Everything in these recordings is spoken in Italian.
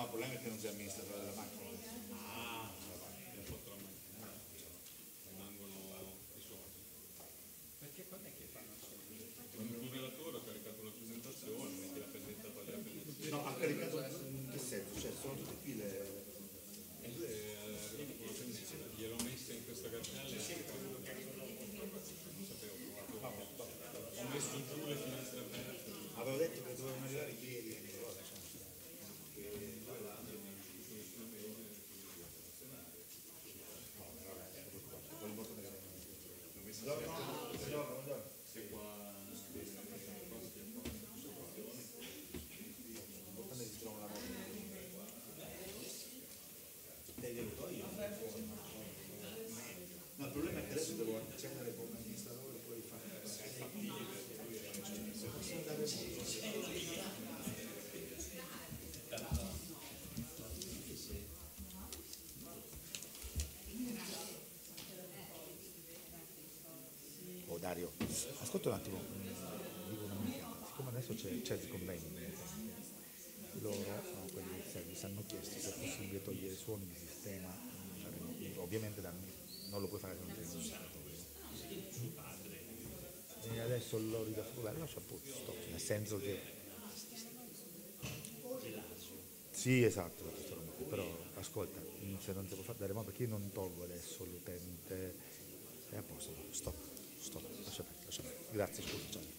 No, il problema è che non sei amministratore della banca. ascolta un attimo, mm, dico una minchia, siccome adesso c'è, c'è il convegno, loro, no, ah, quelli del service, hanno chiesto se è possibile togliere i suoni di sistema, mm, ovviamente da, non lo puoi fare se non sei E adesso lo ridaffogato, lascia pure, stop, nel senso che... Sì, esatto, però ascolta, se non si può fare, ma perché non tolgo adesso l'utente? È a posto, stop. Grazie, scusa.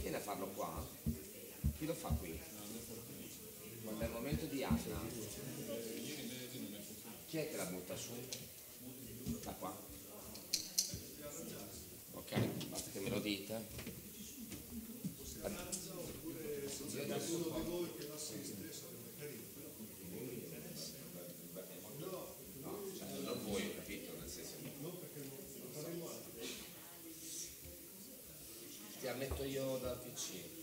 viene a farlo qua? Chi lo fa qui? Quando è il momento di Anna, chi è che la butta su? ammetto io dal PC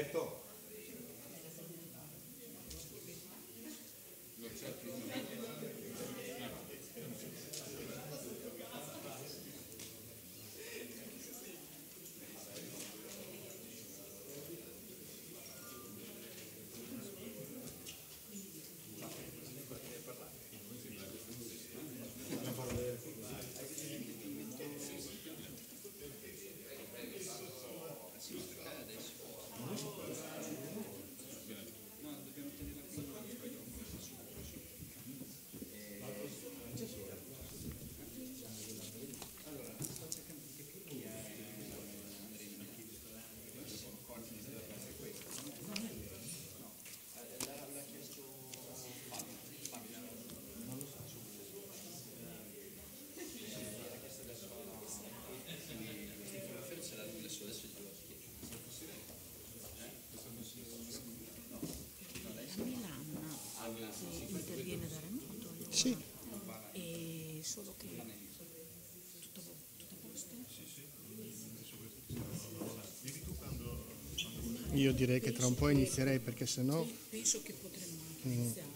Perfecto. Io direi che tra un po' inizierei perché sennò... Penso che potremmo anche mm. iniziare.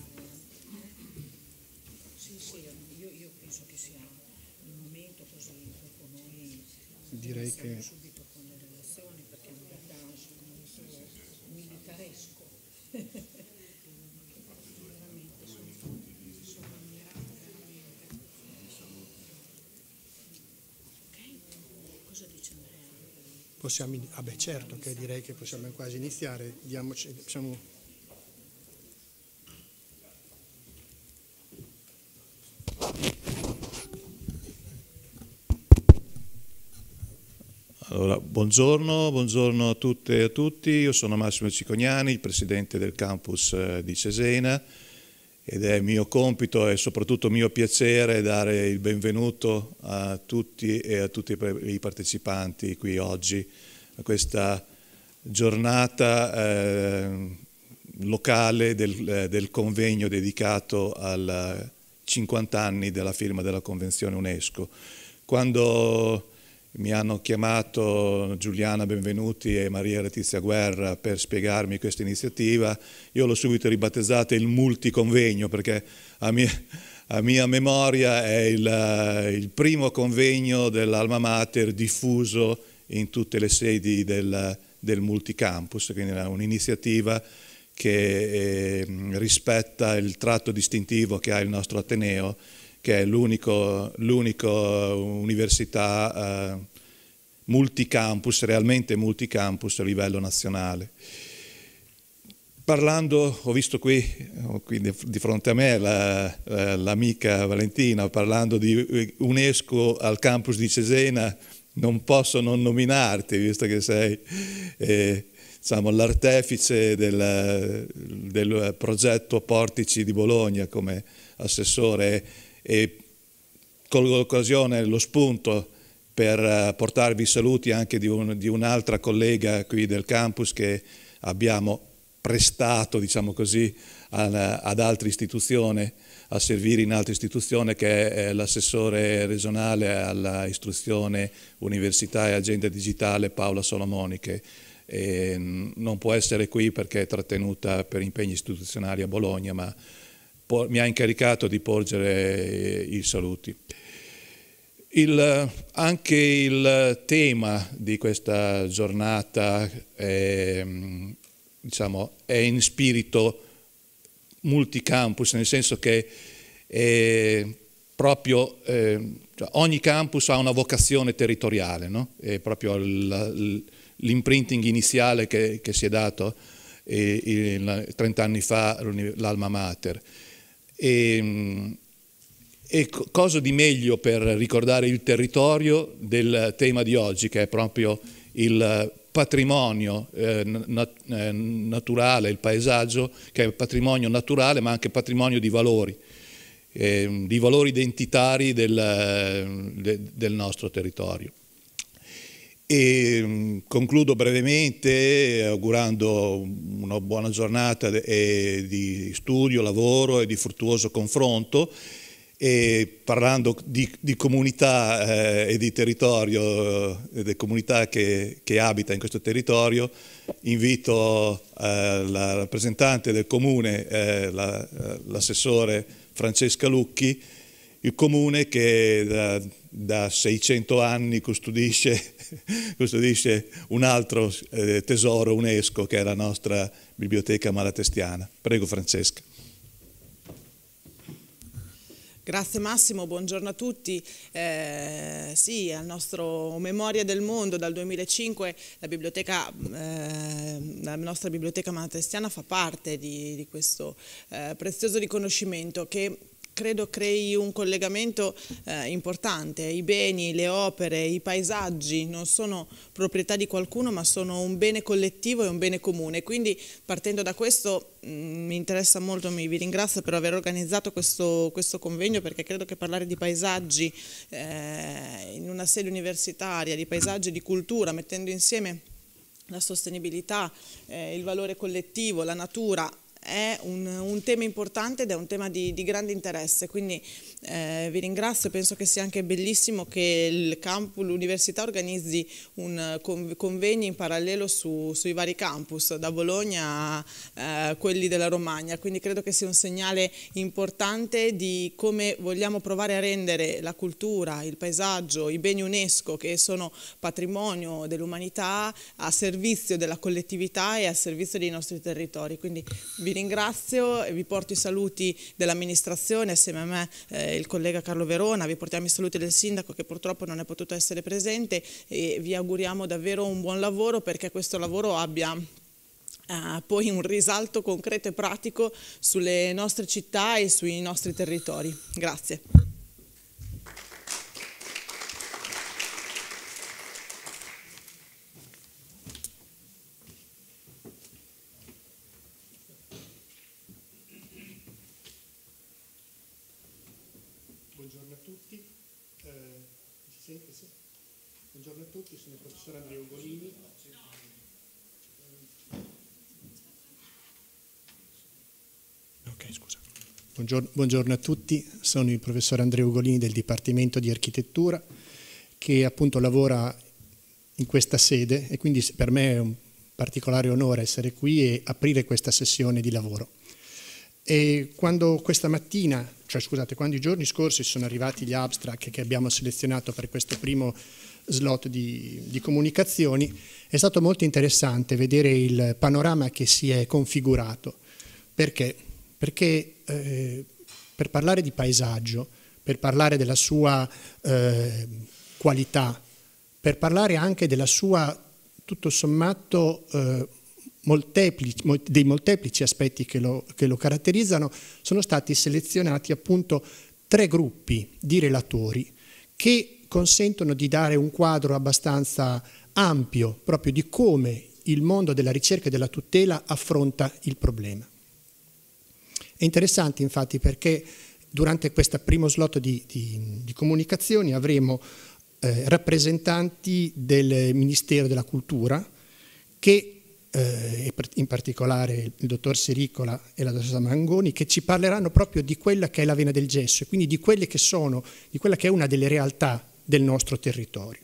possiamo, ah certo che direi che possiamo quasi iniziare, diamoci, possiamo... Allora, buongiorno, buongiorno a tutte e a tutti, io sono Massimo Cicognani, il presidente del campus eh, di Cesena, ed è mio compito e soprattutto mio piacere dare il benvenuto a tutti e a tutti i partecipanti qui oggi a questa giornata eh, locale del, eh, del, convegno dedicato ai 50 anni della firma della Convenzione UNESCO. Quando mi hanno chiamato Giuliana Benvenuti e Maria Letizia Guerra per spiegarmi questa iniziativa. Io l'ho subito ribattezzata il multiconvegno perché a mia, a mia memoria è il, il primo convegno dell'Alma Mater diffuso in tutte le sedi del, del multicampus, quindi è un'iniziativa che eh, rispetta il tratto distintivo che ha il nostro Ateneo che è l'unica eh, università eh, multicampus, realmente multicampus a livello nazionale. Parlando, ho visto qui, qui di fronte a me l'amica Valentina, parlando di UNESCO al campus di Cesena, non posso non nominarti, visto che sei eh, diciamo, l'artefice del, del progetto Portici di Bologna come assessore e colgo l'occasione lo spunto per eh, portarvi i saluti anche di, un, di un'altra collega qui del campus che abbiamo prestato, diciamo così, a, ad altre istituzioni, a servire in altre istituzioni, che è l'assessore regionale all'istruzione università e agenda digitale Paola Solomoniche. che ehm, non può essere qui perché è trattenuta per impegni istituzionali a Bologna, ma mi ha incaricato di porgere i saluti. Il, anche il tema di questa giornata è, diciamo, è in spirito multicampus, nel senso che proprio, eh, cioè, ogni campus ha una vocazione territoriale, no? è proprio l'imprinting iniziale che, che, si è dato e, eh, il, 30 anni fa l'Alma Mater. Ehm, e, e cosa di meglio per ricordare il territorio del tema di oggi, che è proprio il patrimonio eh, nat eh, naturale, il paesaggio, che è patrimonio naturale ma anche patrimonio di valori, eh, di valori identitari del, de del nostro territorio. E mm, concludo brevemente augurando una buona giornata di studio, lavoro e di fruttuoso confronto e parlando di, di comunità eh, e di territorio, eh, delle comunità che, che, abita in questo territorio, invito eh, la rappresentante del comune, eh, eh, l'assessore la, Francesca Lucchi, il comune che da, da 600 anni custodisce, custodisce un altro eh, tesoro UNESCO che è la nostra biblioteca malatestiana. Prego Francesca. Grazie Massimo, buongiorno a tutti. Eh, sì, al nostro Memoria del Mondo dal 2005 la, biblioteca, eh, la nostra biblioteca malatestiana fa parte di, di questo eh, prezioso riconoscimento che credo crei un collegamento eh, importante. I beni, le opere, i paesaggi non sono proprietà di qualcuno ma sono un bene collettivo e un bene comune. Quindi partendo da questo mh, mm, mi interessa molto, mi, vi ringrazio per aver organizzato questo, questo convegno perché credo che parlare di paesaggi eh, in una sede universitaria, di paesaggi, di cultura, mettendo insieme la sostenibilità, eh, il valore collettivo, la natura, è un, un, tema importante ed è un tema di, di grande interesse, quindi eh, vi ringrazio, penso che sia anche bellissimo che il campus, l'università organizzi un eh, convegno in parallelo su, sui vari campus, da Bologna a eh, quelli della Romagna, quindi credo che sia un segnale importante di come vogliamo provare a rendere la cultura, il paesaggio, i beni UNESCO che sono patrimonio dell'umanità a servizio della collettività e a servizio dei nostri territori. Quindi vi ringrazio e vi porto i saluti dell'amministrazione, assieme a me eh, il collega Carlo Verona, vi portiamo i saluti del sindaco che purtroppo non è potuto essere presente e vi auguriamo davvero un buon lavoro perché questo lavoro abbia Uh, poi un risalto concreto e pratico sulle nostre città e sui nostri territori. Grazie. professor Andrea Ugolini. Okay, buongiorno, buongiorno a tutti, sono il professor Andrea Ugolini del Dipartimento di Architettura che appunto lavora in questa sede e quindi per me è un particolare onore essere qui e aprire questa sessione di lavoro. E quando questa mattina, cioè scusate, quando i giorni scorsi sono arrivati gli abstract che abbiamo selezionato per questo primo slot di, di comunicazioni, è stato molto interessante vedere il panorama che si è configurato. Perché? Perché eh, per parlare di paesaggio, per parlare della sua eh, qualità, per parlare anche della sua, tutto sommato, eh, molteplici, dei molteplici aspetti che lo, che lo caratterizzano, sono stati selezionati appunto tre gruppi di relatori che consentono di dare un quadro abbastanza ampio proprio di come il mondo della ricerca e della tutela affronta il problema. È interessante infatti perché durante questo primo slot di, di, di comunicazioni avremo eh, rappresentanti del Ministero della Cultura che eh, in particolare il dottor Sericola e la dottoressa Mangoni, che ci parleranno proprio di quella che è la vena del gesso e quindi di, che sono, di quella che è una delle realtà del nostro territorio.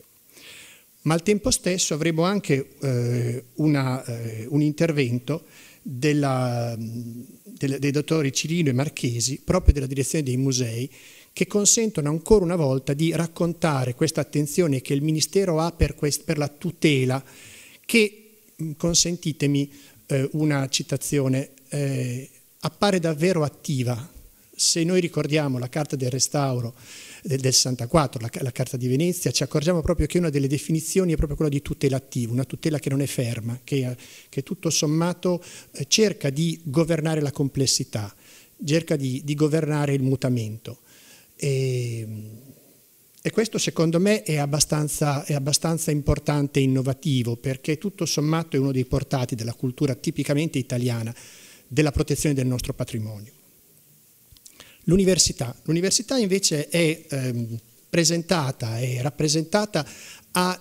Ma al tempo stesso avremo anche eh, una, eh, un intervento della, del, dei dottori Cirino e Marchesi, proprio della direzione dei musei, che consentono ancora una volta di raccontare questa attenzione che il Ministero ha per, quest, per la tutela, che, consentitemi eh, una citazione, eh, appare davvero attiva. Se noi ricordiamo la Carta del Restauro, eh, del 64, la, la, Carta di Venezia, ci accorgiamo proprio che una delle definizioni è proprio quella di tutela attiva, una tutela che non è ferma, che, eh, che tutto sommato eh, cerca di governare la complessità, cerca di, di governare il mutamento. E, ehm, e questo secondo me è abbastanza, è abbastanza, importante e innovativo perché tutto sommato è uno dei portati della cultura tipicamente italiana della protezione del nostro patrimonio. L'università. L'università invece è ehm, presentata e rappresentata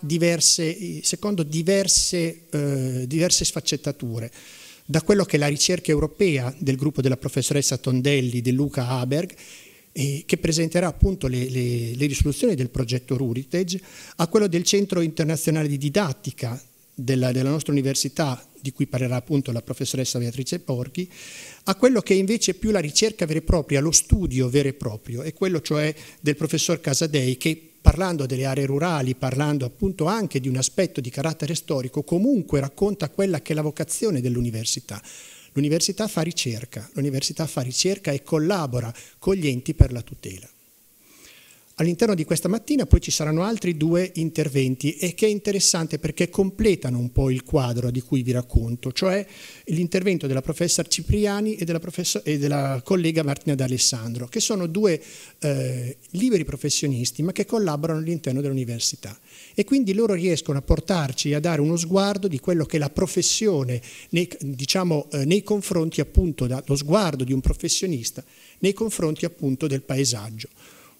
diverse, secondo diverse, eh, diverse sfaccettature da quello che è la ricerca europea del gruppo della professoressa Tondelli, di Luca Haberg, eh, che presenterà appunto le, le, le, risoluzioni del progetto Ruritage, a quello del Centro Internazionale di Didattica della, della nostra università, di cui parlerà appunto la professoressa Beatrice Porchi, a quello che è invece più la ricerca vera e propria, lo studio vero e proprio, e quello cioè del professor Casadei che parlando delle aree rurali, parlando appunto anche di un aspetto di carattere storico, comunque racconta quella che è la vocazione dell'università. L'università fa ricerca, l'università fa ricerca e collabora con gli enti per la tutela. All'interno di questa mattina poi ci saranno altri due interventi e che è interessante perché completano un po' il quadro di cui vi racconto, cioè l'intervento della professor Cipriani e della, e della collega Martina D'Alessandro, che sono due eh, liberi professionisti ma che collaborano all'interno dell'università e quindi loro riescono a portarci a dare uno sguardo di quello che la professione nei, diciamo, eh, nei confronti appunto lo sguardo di un professionista nei confronti appunto del paesaggio.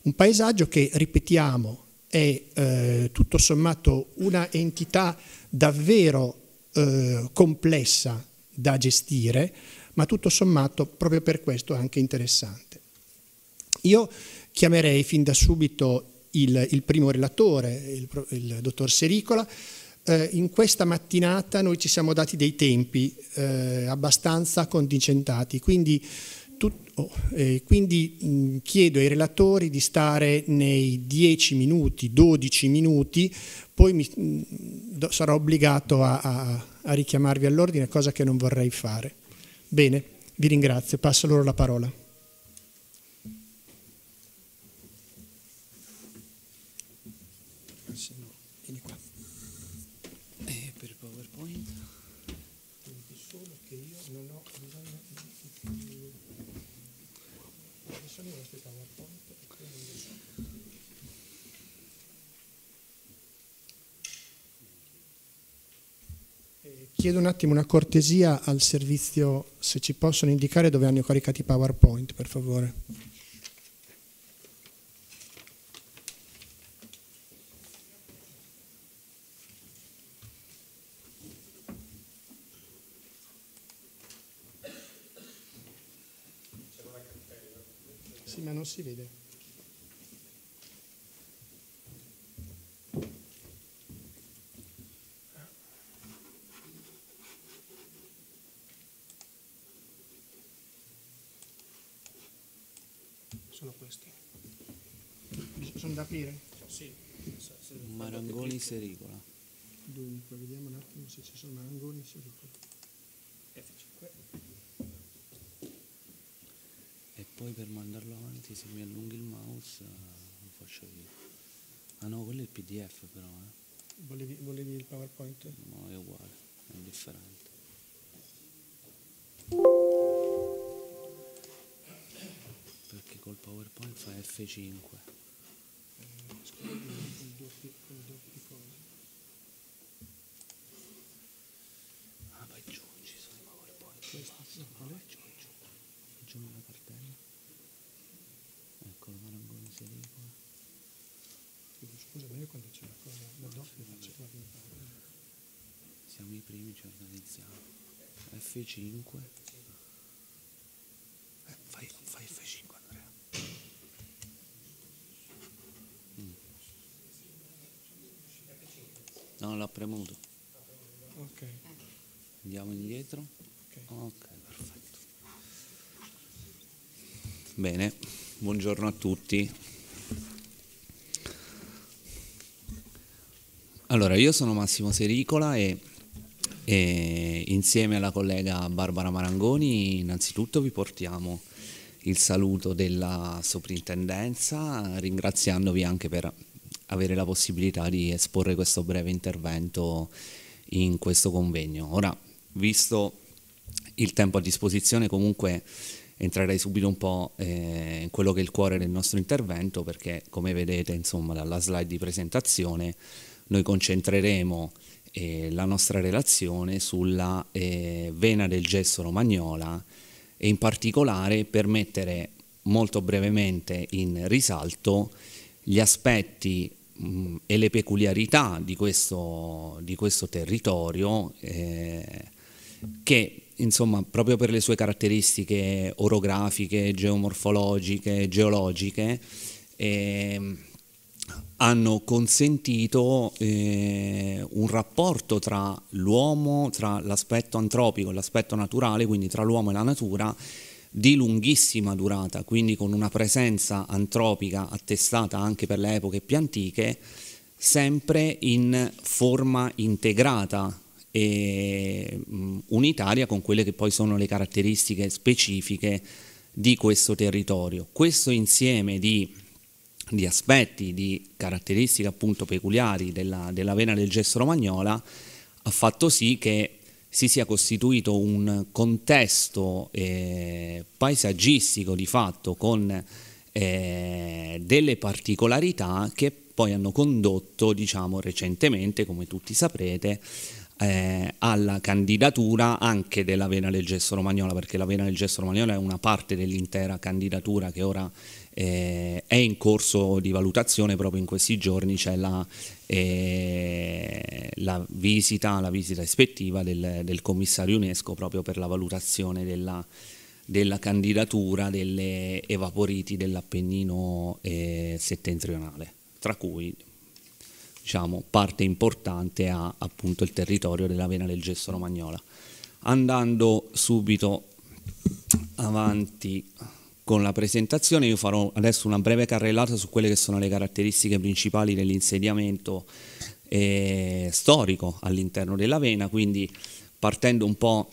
Un paesaggio che, ripetiamo, è eh, tutto sommato una entità davvero eh, complessa da gestire, ma tutto sommato proprio per questo anche interessante. Io chiamerei fin da subito il, il primo relatore, il, il dottor Sericola, eh, in questa mattinata noi ci siamo dati dei tempi eh, abbastanza contingentati, quindi tutto, oh, eh, quindi mh, mm, chiedo ai relatori di stare nei 10 minuti, 12 minuti, poi mi, mh, mm, sarò obbligato a, a, a richiamarvi all'ordine, cosa che non vorrei fare. Bene, vi ringrazio, passo loro la parola. Vieni qua. Eh, per PowerPoint punti, solo che io non ho bisogno di... Adesso mi resta il PowerPoint e quindi lo so. Eh, chiedo un attimo una cortesia al servizio se ci possono indicare dove hanno caricato i PowerPoint, per favore. Sì. Marangoni sericola. Dunque, vediamo un attimo se ci sono Marangoni sericola. F5. E poi per mandarlo avanti se mi allunghi il mouse eh, lo faccio io. Ah no, quello è il PDF però, eh. Volevi, volevi il PowerPoint? No, è uguale, è indifferente. Perché col PowerPoint fa F5 piccole doppi cose ah vai giù ci sono i powerpoint questo no, vai giù giù giù nella cartella eccolo marangoni si arriva scusa ma io quando c'è la cosa la doppia faccio la siamo i primi ci organizziamo F5 l'ha premuto. Ok. Andiamo indietro. Ok, perfetto. Bene, buongiorno a tutti. Allora, io sono Massimo Sericola e, e insieme alla collega Barbara Marangoni innanzitutto vi portiamo il saluto della soprintendenza, ringraziandovi anche per avere la possibilità di esporre questo breve intervento in questo convegno. Ora, visto il tempo a disposizione, comunque entrerei subito un po' eh, in quello che è il cuore del nostro intervento, perché come vedete, insomma, dalla slide di presentazione, noi concentreremo eh, la nostra relazione sulla eh, vena del gesso romagnola e in particolare per mettere molto brevemente in risalto gli aspetti mh, e le peculiarità di questo, di questo territorio eh, che insomma proprio per le sue caratteristiche orografiche, geomorfologiche, geologiche eh, hanno consentito eh, un rapporto tra l'uomo, tra l'aspetto antropico e l'aspetto naturale, quindi tra l'uomo e la natura, di lunghissima durata, quindi con una presenza antropica attestata anche per le epoche più antiche, sempre in forma integrata e unitaria con quelle che poi sono le caratteristiche specifiche di questo territorio. Questo insieme di, di aspetti, di caratteristiche appunto peculiari della, della vena del gesso romagnola ha fatto sì che si sia costituito un contesto eh, paesaggistico di fatto con eh, delle particolarità che poi hanno condotto, diciamo, recentemente, come tutti saprete, eh, alla candidatura anche della Vena del Gesso Romagnola, perché la Vena del Gesso Romagnola è una parte dell'intera candidatura che ora eh, è in corso di valutazione proprio in questi giorni, c'è la, eh, la, visita, la visita ispettiva del, del, commissario UNESCO proprio per la valutazione della, della candidatura delle evaporiti dell'Appennino eh, settentrionale, tra cui diciamo, parte importante ha appunto il territorio della vena del Gesso Romagnola. Andando subito avanti con la presentazione. Io farò adesso una breve carrellata su quelle che sono le caratteristiche principali dell'insediamento eh, storico all'interno dell'Avena, quindi partendo un po'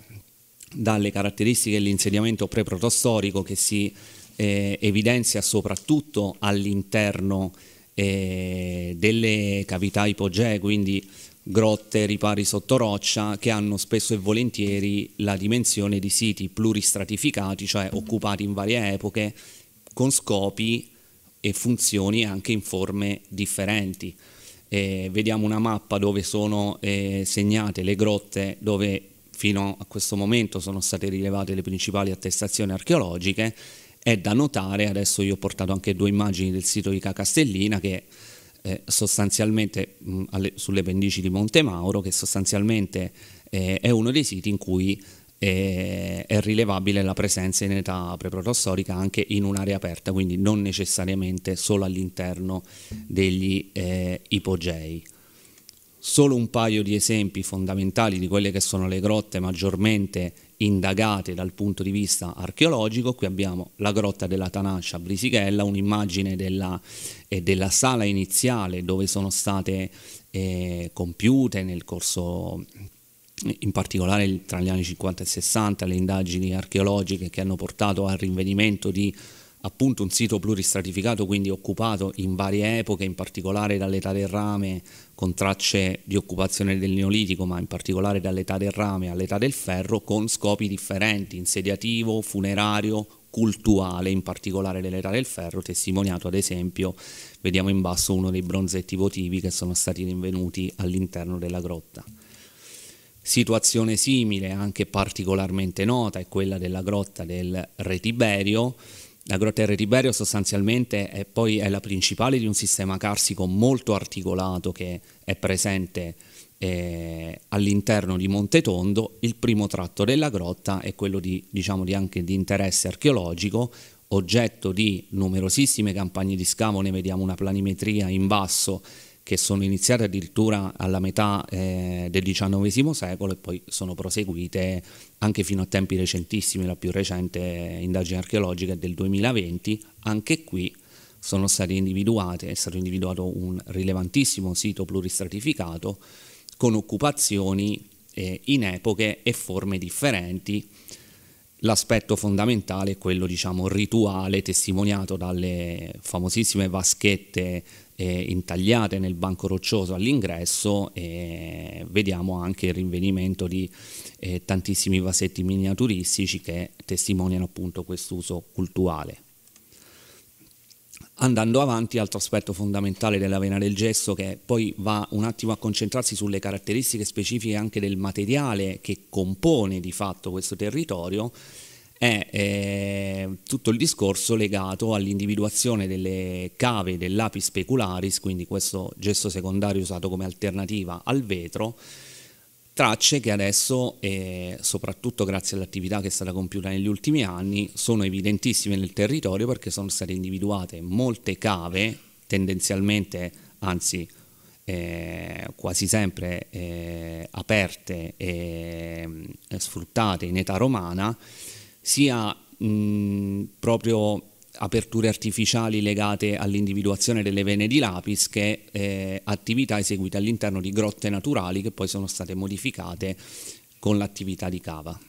dalle caratteristiche dell'insediamento pre-protostorico che si eh, evidenzia soprattutto all'interno eh, delle cavità ipogee, quindi grotte, ripari sotto roccia che hanno spesso e volentieri la dimensione di siti pluristratificati, cioè occupati in varie epoche, con scopi e funzioni anche in forme differenti. Eh, vediamo una mappa dove sono eh, segnate le grotte dove fino a questo momento sono state rilevate le principali attestazioni archeologiche. È da notare, adesso io ho portato anche due immagini del sito di Cacastellina che eh, sostanzialmente mh, mm, alle, sulle pendici di Monte Mauro, che sostanzialmente eh, è uno dei siti in cui eh, è rilevabile la presenza in età preprotostorica anche in un'area aperta, quindi non necessariamente solo all'interno degli eh, ipogei. Solo un paio di esempi fondamentali di quelle che sono le grotte maggiormente indagate dal punto di vista archeologico. Qui abbiamo la grotta della Tanascia a Brisighella, un'immagine della, eh, della sala iniziale dove sono state eh, compiute nel corso in particolare tra gli anni 50 e 60 le indagini archeologiche che hanno portato al rinvenimento di appunto un sito pluristratificato, quindi occupato in varie epoche, in particolare dall'età del rame, con tracce di occupazione del Neolitico, ma in particolare dall'età del rame all'età del ferro, con scopi differenti, insediativo, funerario, cultuale, in particolare dell'età del ferro, testimoniato ad esempio, vediamo in basso uno dei bronzetti votivi che sono stati rinvenuti all'interno della grotta. Situazione simile, anche particolarmente nota, è quella della grotta del Re Tiberio, L'agroterra Riberio sostanzialmente è poi è la principale di un sistema carsico molto articolato che è presente eh, all'interno di Monte Tondo. Il primo tratto della grotta è quello di, diciamo, di anche di interesse archeologico, oggetto di numerosissime campagne di scavo, ne vediamo una planimetria in basso che sono iniziate addirittura alla metà eh, del XIX secolo e poi sono proseguite anche fino a tempi recentissimi, la più recente indagine archeologica è del 2020, anche qui sono state individuate, è stato individuato un rilevantissimo sito pluristratificato con occupazioni eh, in epoche e forme differenti. L'aspetto fondamentale è quello diciamo, rituale testimoniato dalle famosissime vaschette eh, intagliate nel banco roccioso all'ingresso e vediamo anche il rinvenimento di eh, tantissimi vasetti miniaturistici che testimoniano appunto quest'uso cultuale. Andando avanti, altro aspetto fondamentale della vena del gesso che poi va un attimo a concentrarsi sulle caratteristiche specifiche anche del materiale che compone di fatto questo territorio, è eh, tutto il discorso legato all'individuazione delle cave dell'api specularis, quindi questo gesto secondario usato come alternativa al vetro, tracce che adesso, eh, soprattutto grazie all'attività che è stata compiuta negli ultimi anni, sono evidentissime nel territorio perché sono state individuate molte cave, tendenzialmente, anzi eh, quasi sempre eh, aperte e mm, sfruttate in età romana, sia mh, proprio aperture artificiali legate all'individuazione delle vene di lapis che eh, attività eseguite all'interno di grotte naturali che poi sono state modificate con l'attività di cava.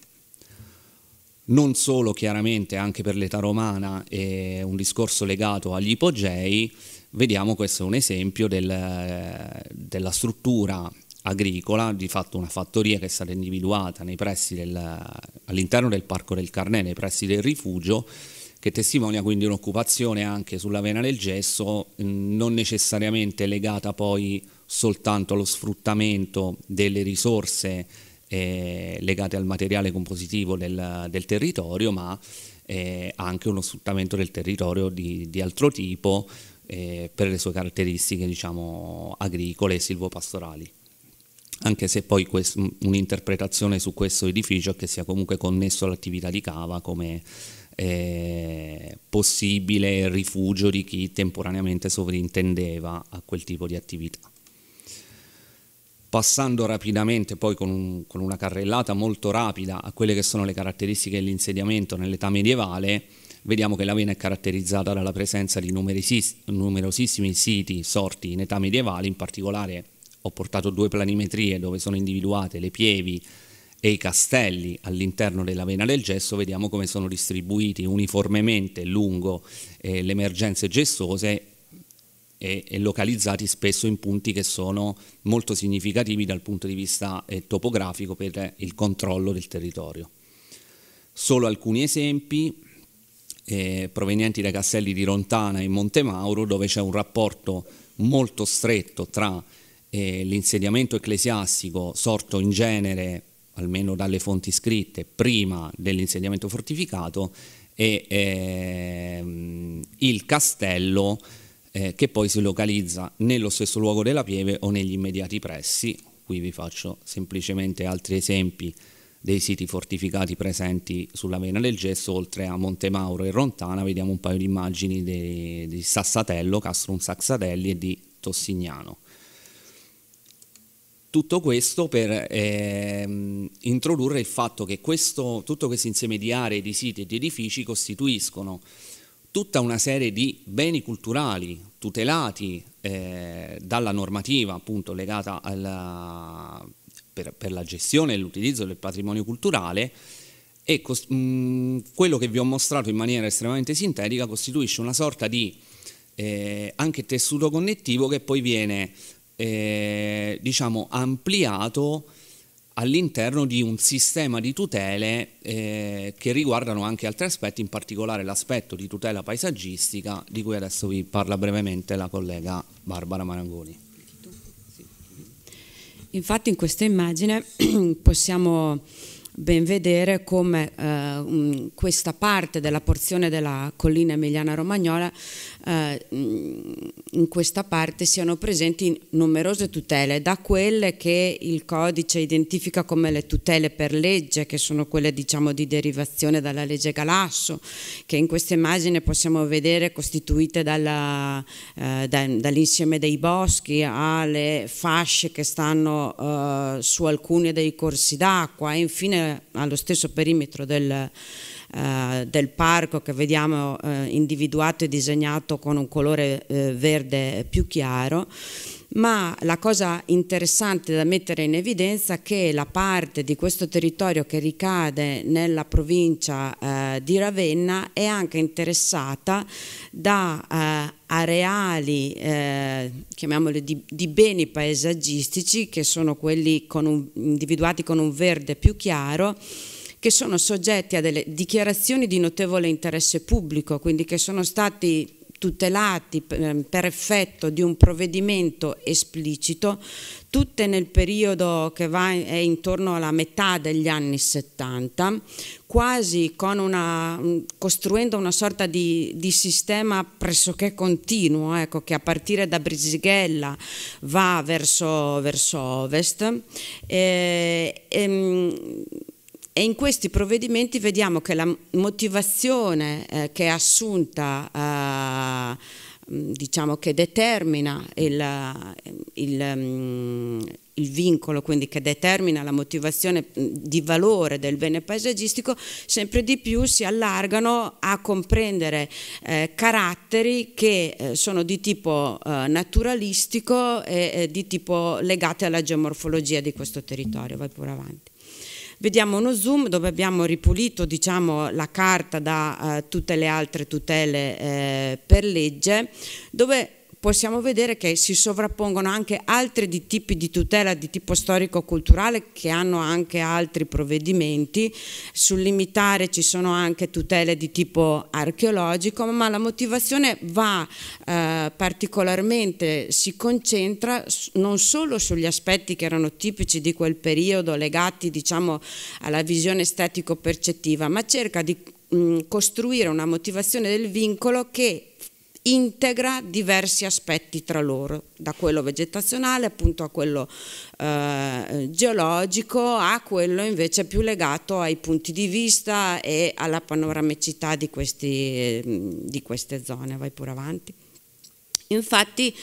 Non solo chiaramente anche per l'età romana è un discorso legato agli ipogei, vediamo questo è un esempio del, eh, della struttura agricola, di fatto una fattoria che è stata individuata all'interno del Parco del Carnè, nei pressi del rifugio, che testimonia quindi un'occupazione anche sulla vena del gesso, non necessariamente legata poi soltanto allo sfruttamento delle risorse eh, legate al materiale compositivo del, del territorio, ma eh, anche uno sfruttamento del territorio di, di altro tipo eh, per le sue caratteristiche diciamo, agricole e silvopastorali anche se poi un'interpretazione su questo edificio è che sia comunque connesso all'attività di cava come eh, possibile rifugio di chi temporaneamente sovrintendeva a quel tipo di attività. Passando rapidamente poi con, un, con una carrellata molto rapida a quelle che sono le caratteristiche dell'insediamento nell'età medievale, vediamo che la Vena è caratterizzata dalla presenza di numerosissimi siti sorti in età medievale, in particolare ho portato due planimetrie dove sono individuate le pievi e i castelli all'interno della vena del gesso, vediamo come sono distribuiti uniformemente lungo eh, le emergenze gessose e, e, localizzati spesso in punti che sono molto significativi dal punto di vista eh, topografico per eh, il controllo del territorio. Solo alcuni esempi eh, provenienti dai castelli di Rontana e Montemauro dove c'è un rapporto molto stretto tra eh, l'insediamento ecclesiastico sorto in genere, almeno dalle fonti scritte, prima dell'insediamento fortificato e eh, il castello eh, che poi si localizza nello stesso luogo della pieve o negli immediati pressi. Qui vi faccio semplicemente altri esempi dei siti fortificati presenti sulla Vena del Gesso, oltre a Monte Mauro e Rontana, vediamo un paio di immagini di Sassatello, Castrum Saxatelli e di Tossignano. Tutto questo per ehm, introdurre il fatto che questo, tutto questo insieme di aree, di siti e di edifici costituiscono tutta una serie di beni culturali tutelati eh, dalla normativa appunto legata alla, per, per, la gestione e l'utilizzo del patrimonio culturale e cost- mh, mm, quello che vi ho mostrato in maniera estremamente sintetica costituisce una sorta di eh, anche tessuto connettivo che poi viene eh, diciamo, ampliato all'interno di un sistema di tutele eh, che riguardano anche altri aspetti, in particolare l'aspetto di tutela paesaggistica di cui adesso vi parla brevemente la collega Barbara Marangoni. Infatti in questa immagine possiamo ben vedere come eh, questa parte della porzione della collina emiliana romagnola eh, in questa parte siano presenti numerose tutele, da quelle che il codice identifica come le tutele per legge, che sono quelle diciamo di derivazione dalla legge Galasso, che in questa immagine possiamo vedere costituite dall'insieme eh, da, dall dei boschi alle fasce che stanno eh, su alcuni dei corsi d'acqua e infine allo stesso perimetro del, eh, del parco che vediamo eh, individuato e disegnato con un colore eh, verde più chiaro ma la cosa interessante da mettere in evidenza è che la parte di questo territorio che ricade nella provincia eh, di Ravenna è anche interessata da eh, areali, eh, chiamiamoli di, di, beni paesaggistici, che sono quelli con un, individuati con un verde più chiaro, che sono soggetti a delle dichiarazioni di notevole interesse pubblico, quindi che sono stati tutelati per effetto di un provvedimento esplicito, tutte nel periodo che va, è intorno alla metà degli anni 70, quasi una, costruendo una sorta di, di sistema pressoché continuo, ecco, che a partire da Brisighella va verso, verso ovest. E, eh, e, ehm, e in questi provvedimenti vediamo che la motivazione eh, che è assunta, eh, diciamo che determina il, eh, il, mm, il, vincolo, quindi che determina la motivazione di valore del bene paesaggistico, sempre di più si allargano a comprendere eh, caratteri che eh, sono di tipo eh, naturalistico e di tipo legati alla geomorfologia di questo territorio. Vai pure avanti. Vediamo uno zoom dove abbiamo ripulito diciamo, la carta da eh, tutte le altre tutele eh, per legge, dove possiamo vedere che si sovrappongono anche altri tipi di tutela di tipo storico-culturale che hanno anche altri provvedimenti, sul limitare ci sono anche tutele di tipo archeologico, ma la motivazione va eh, particolarmente, si concentra non solo sugli aspetti che erano tipici di quel periodo legati diciamo alla visione estetico-percettiva, ma cerca di costruire una motivazione del vincolo che integra diversi aspetti tra loro, da quello vegetazionale appunto a quello eh, geologico a quello invece più legato ai punti di vista e alla panoramicità di, questi, di queste zone. Vai pure avanti. Infatti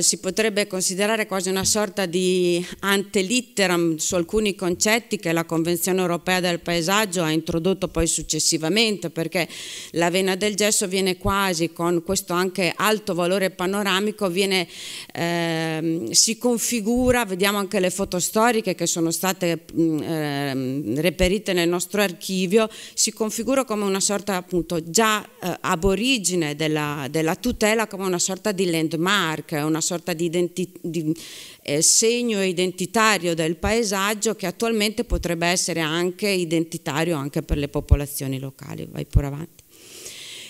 si potrebbe considerare quasi una sorta di antelitteram su alcuni concetti che la Convenzione europea del paesaggio ha introdotto poi successivamente, perché la vena del gesso viene quasi con questo anche alto valore panoramico, viene, eh, si configura, vediamo anche le foto storiche che sono state eh, reperite nel nostro archivio, si configura come una sorta appunto già eh, aborigine della, della tutela, come una sorta di landmark è una sorta di, identi- di eh, segno identitario del paesaggio che attualmente potrebbe essere anche identitario anche per le popolazioni locali. Vai pure avanti.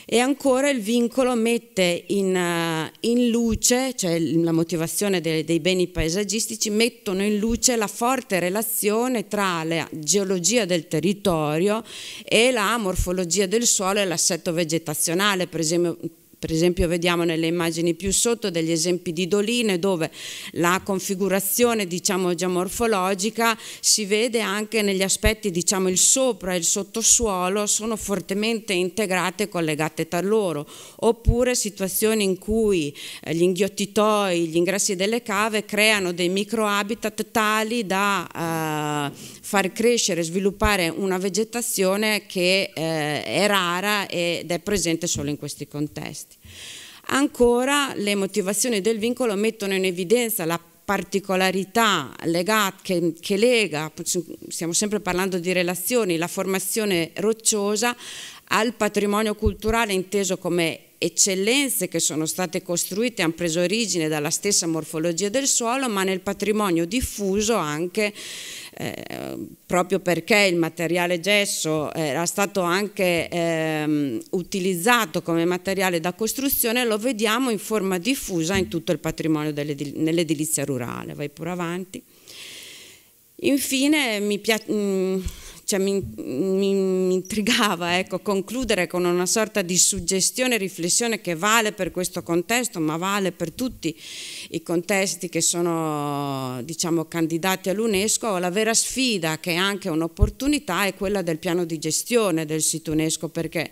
E ancora il vincolo mette in, uh, in luce, cioè la motivazione dei, dei beni paesaggistici, mettono in luce la forte relazione tra la geologia del territorio e la morfologia del suolo e l'assetto vegetazionale, per esempio, per esempio vediamo nelle immagini più sotto degli esempi di doline dove la configurazione diciamo geomorfologica si vede anche negli aspetti diciamo il sopra e il sottosuolo sono fortemente integrate e collegate tra loro oppure situazioni in cui eh, gli inghiottitoi, gli ingressi delle cave creano dei microhabitat tali da eh, far crescere, e sviluppare una vegetazione che eh, è rara ed è presente solo in questi contesti. Ancora le motivazioni del vincolo mettono in evidenza la particolarità legata, che, che, lega, stiamo sempre parlando di relazioni, la formazione rocciosa al patrimonio culturale inteso come eccellenze che sono state costruite hanno preso origine dalla stessa morfologia del suolo, ma nel patrimonio diffuso anche eh, proprio perché il materiale gesso era stato anche eh, utilizzato come materiale da costruzione, lo vediamo in forma diffusa in tutto il patrimonio nell'edilizia rurale. Vai pure avanti. Infine mi piace mm, cioè, mi, mi, mi, intrigava ecco, concludere con una sorta di suggestione e riflessione che vale per questo contesto, ma vale per tutti i contesti che sono diciamo, candidati all'UNESCO. La vera sfida, che è anche un'opportunità, è quella del piano di gestione del sito UNESCO, perché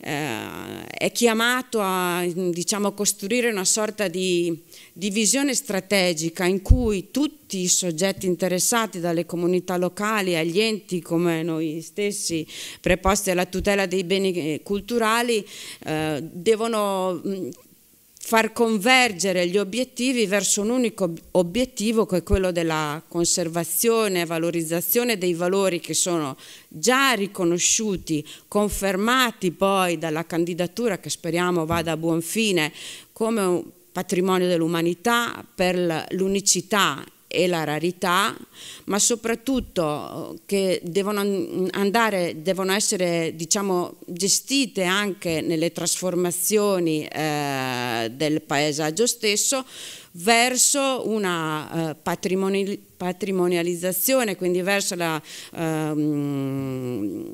eh, è chiamato a diciamo, costruire una sorta di, di visione strategica in cui tutti i soggetti interessati dalle comunità locali agli enti come noi stessi preposti alla tutela dei beni eh, culturali eh, devono far convergere gli obiettivi verso un unico obiettivo che è quello della conservazione e valorizzazione dei valori che sono già riconosciuti, confermati poi dalla candidatura che speriamo vada a buon fine come un patrimonio dell'umanità per l'unicità e la rarità, ma soprattutto eh, che devono, andare, devono essere diciamo, gestite anche nelle trasformazioni eh, del paesaggio stesso verso una eh, patrimoni patrimonializzazione, quindi verso la... Ehm,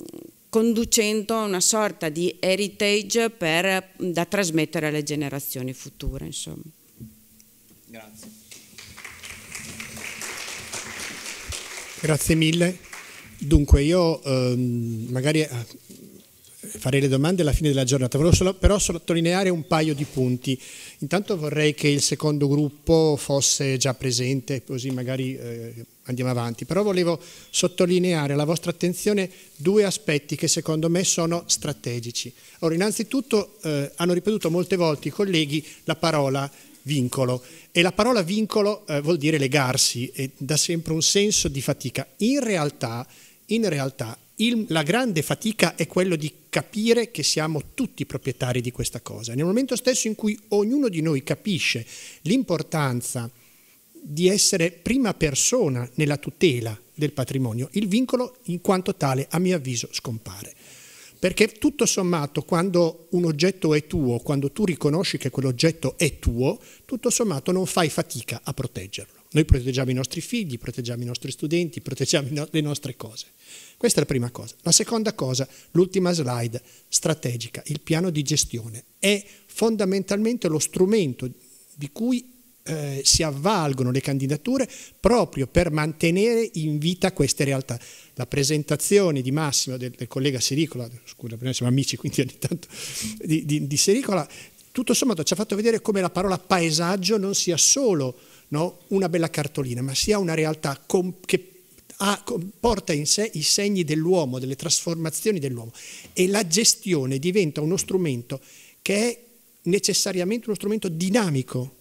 conducendo una sorta di heritage per, da trasmettere alle generazioni future. Insomma. Grazie. Grazie mille. Dunque io ehm, magari eh, farei le domande alla fine della giornata, volevo solo, però sottolineare un paio di punti. Intanto vorrei che il secondo gruppo fosse già presente, così magari eh, andiamo avanti, però volevo sottolineare alla vostra attenzione due aspetti che secondo me sono strategici. Allora, innanzitutto eh, hanno ripetuto molte volte i colleghi la parola vincolo. E la parola vincolo eh, vuol dire legarsi e dà sempre un senso di fatica. In realtà, in realtà il, la grande fatica è quello di capire che siamo tutti proprietari di questa cosa. Nel momento stesso in cui ognuno di noi capisce l'importanza di essere prima persona nella tutela del patrimonio, il vincolo in quanto tale, a mio avviso, scompare. Perché tutto sommato quando un oggetto è tuo, quando tu riconosci che quell'oggetto è tuo, tutto sommato non fai fatica a proteggerlo. Noi proteggiamo i nostri figli, proteggiamo i nostri studenti, proteggiamo le nostre cose. Questa è la prima cosa. La seconda cosa, l'ultima slide, strategica, il piano di gestione. È fondamentalmente lo strumento di cui eh, si avvalgono le candidature proprio per mantenere in vita queste realtà. La presentazione di Massimo, del, del collega Sericola, scusa, noi siamo amici quindi ogni tanto, di, di, di Sericola, tutto sommato ci ha fatto vedere come la parola paesaggio non sia solo no, una bella cartolina, ma sia una realtà che ha, porta in sé i segni dell'uomo, delle trasformazioni dell'uomo e la gestione diventa uno strumento che è necessariamente uno strumento dinamico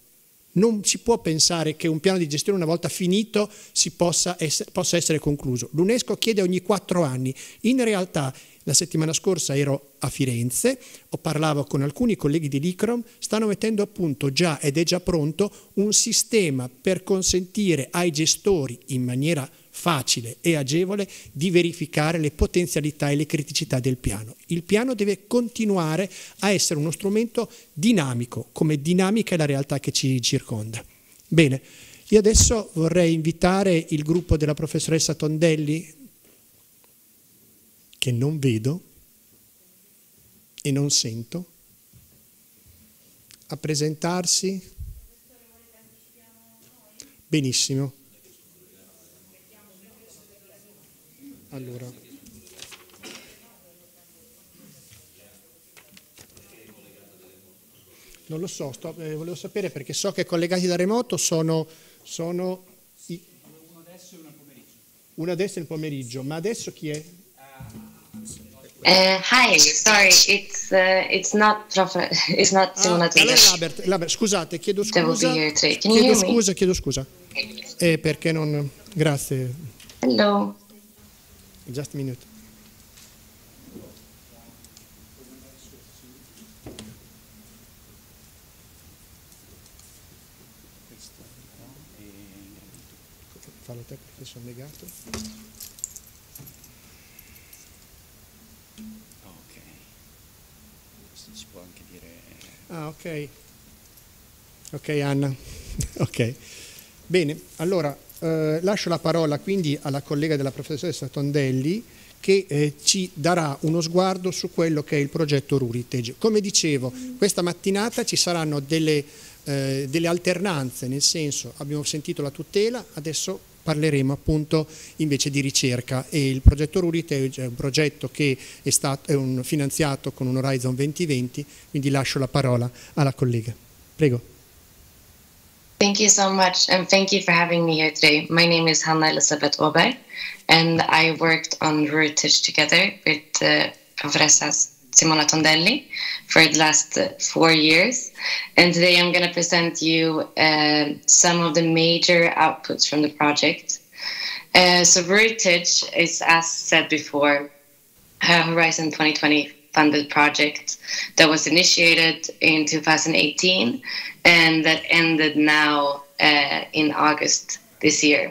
non si può pensare che un piano di gestione una volta finito possa essere, possa essere concluso. L'UNESCO chiede ogni quattro anni. In realtà la settimana scorsa ero a Firenze, ho parlato con alcuni colleghi di Licrom, stanno mettendo a punto già ed è già pronto un sistema per consentire ai gestori in maniera facile e agevole di verificare le potenzialità e le criticità del piano. Il piano deve continuare a essere uno strumento dinamico, come dinamica è la realtà che ci circonda. Bene, io adesso vorrei invitare il gruppo della professoressa Tondelli, che non vedo e non sento, a presentarsi. Benissimo. Allora. Non lo so, sto, eh, volevo sapere perché so che collegati da remoto sono, sono i... uno adesso e uno pomeriggio. Uno adesso e il pomeriggio, ma adesso chi è? Uh, hi, sorry, it's, uh, it's not proper, it's not ah, allora, Labert, Labert, scusate, chiedo scusa. Chiedo scusa, chiedo scusa, chiedo scusa. Eh, perché non... Grazie. Hello just a minute. Fallo te perché sono legato. Ok. Questo si può anche dire... Eh, ah, ok. Ok Anna. ok. Bene, allora eh, lascio la parola quindi alla collega della professoressa Tondelli che eh, ci darà uno sguardo su quello che è il progetto Ruritage. Come dicevo, questa mattinata ci saranno delle, eh, delle alternanze, nel senso abbiamo sentito la tutela, adesso parleremo appunto invece di ricerca e il progetto Ruritage è un progetto che è, stato, è un, finanziato con un Horizon 2020, quindi lascio la parola alla collega. Prego. Thank you so much, and thank you for having me here today. My name is Hanna Elisabeth Oberg, and I worked on Reuters together with uh, Professor Simona Tondelli for the last four years. And today I'm going to present you uh, some of the major outputs from the project. Uh, so, Rootage is, as said before, a Horizon 2020 funded project that was initiated in 2018 and that ended now uh, in August this year.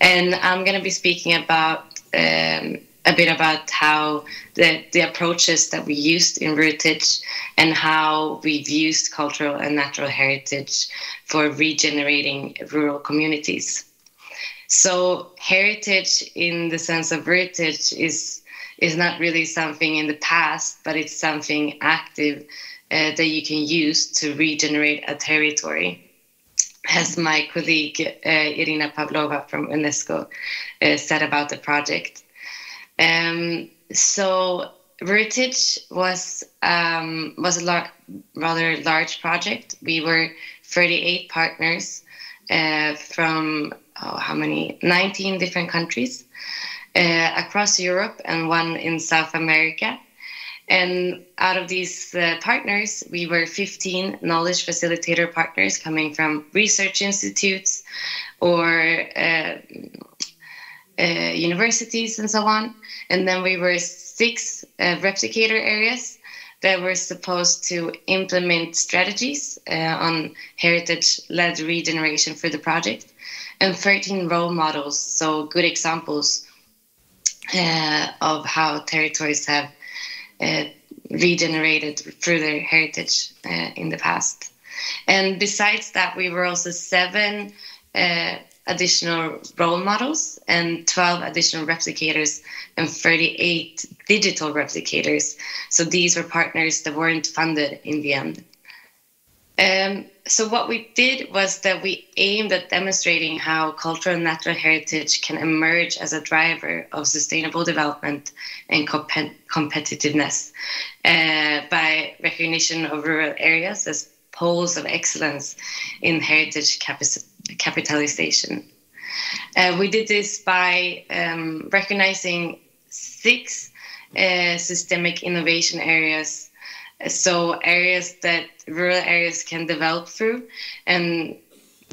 And I'm going to be speaking about um, a bit about how the, the approaches that we used in Rootage and how we've used cultural and natural heritage for regenerating rural communities. So heritage in the sense of rootage is is not really something in the past, but it's something active uh, that you can use to regenerate a territory. As my colleague uh, Irina Pavlova from UNESCO uh, said about the project. Um, so Heritage was um, was a lar- rather large project. We were 38 partners uh, from oh, how many 19 different countries uh, across Europe and one in South America. And out of these uh, partners, we were 15 knowledge facilitator partners coming from research institutes or uh, uh, universities and so on. And then we were six uh, replicator areas that were supposed to implement strategies uh, on heritage led regeneration for the project, and 13 role models, so good examples uh, of how territories have uh, regenerated through their heritage uh, in the past. And besides that, we were also seven uh, additional role models and 12 additional replicators and 38 digital replicators. So these were partners that weren't funded in the end. Um, so what we did was that we aimed at demonstrating how cultural and natural heritage can emerge as a driver of sustainable development and comp- competitiveness uh, by recognition of rural areas as poles of excellence in heritage cap- capitalization. Uh, we did this by um, recognizing six uh, systemic innovation areas so areas that rural areas can develop through and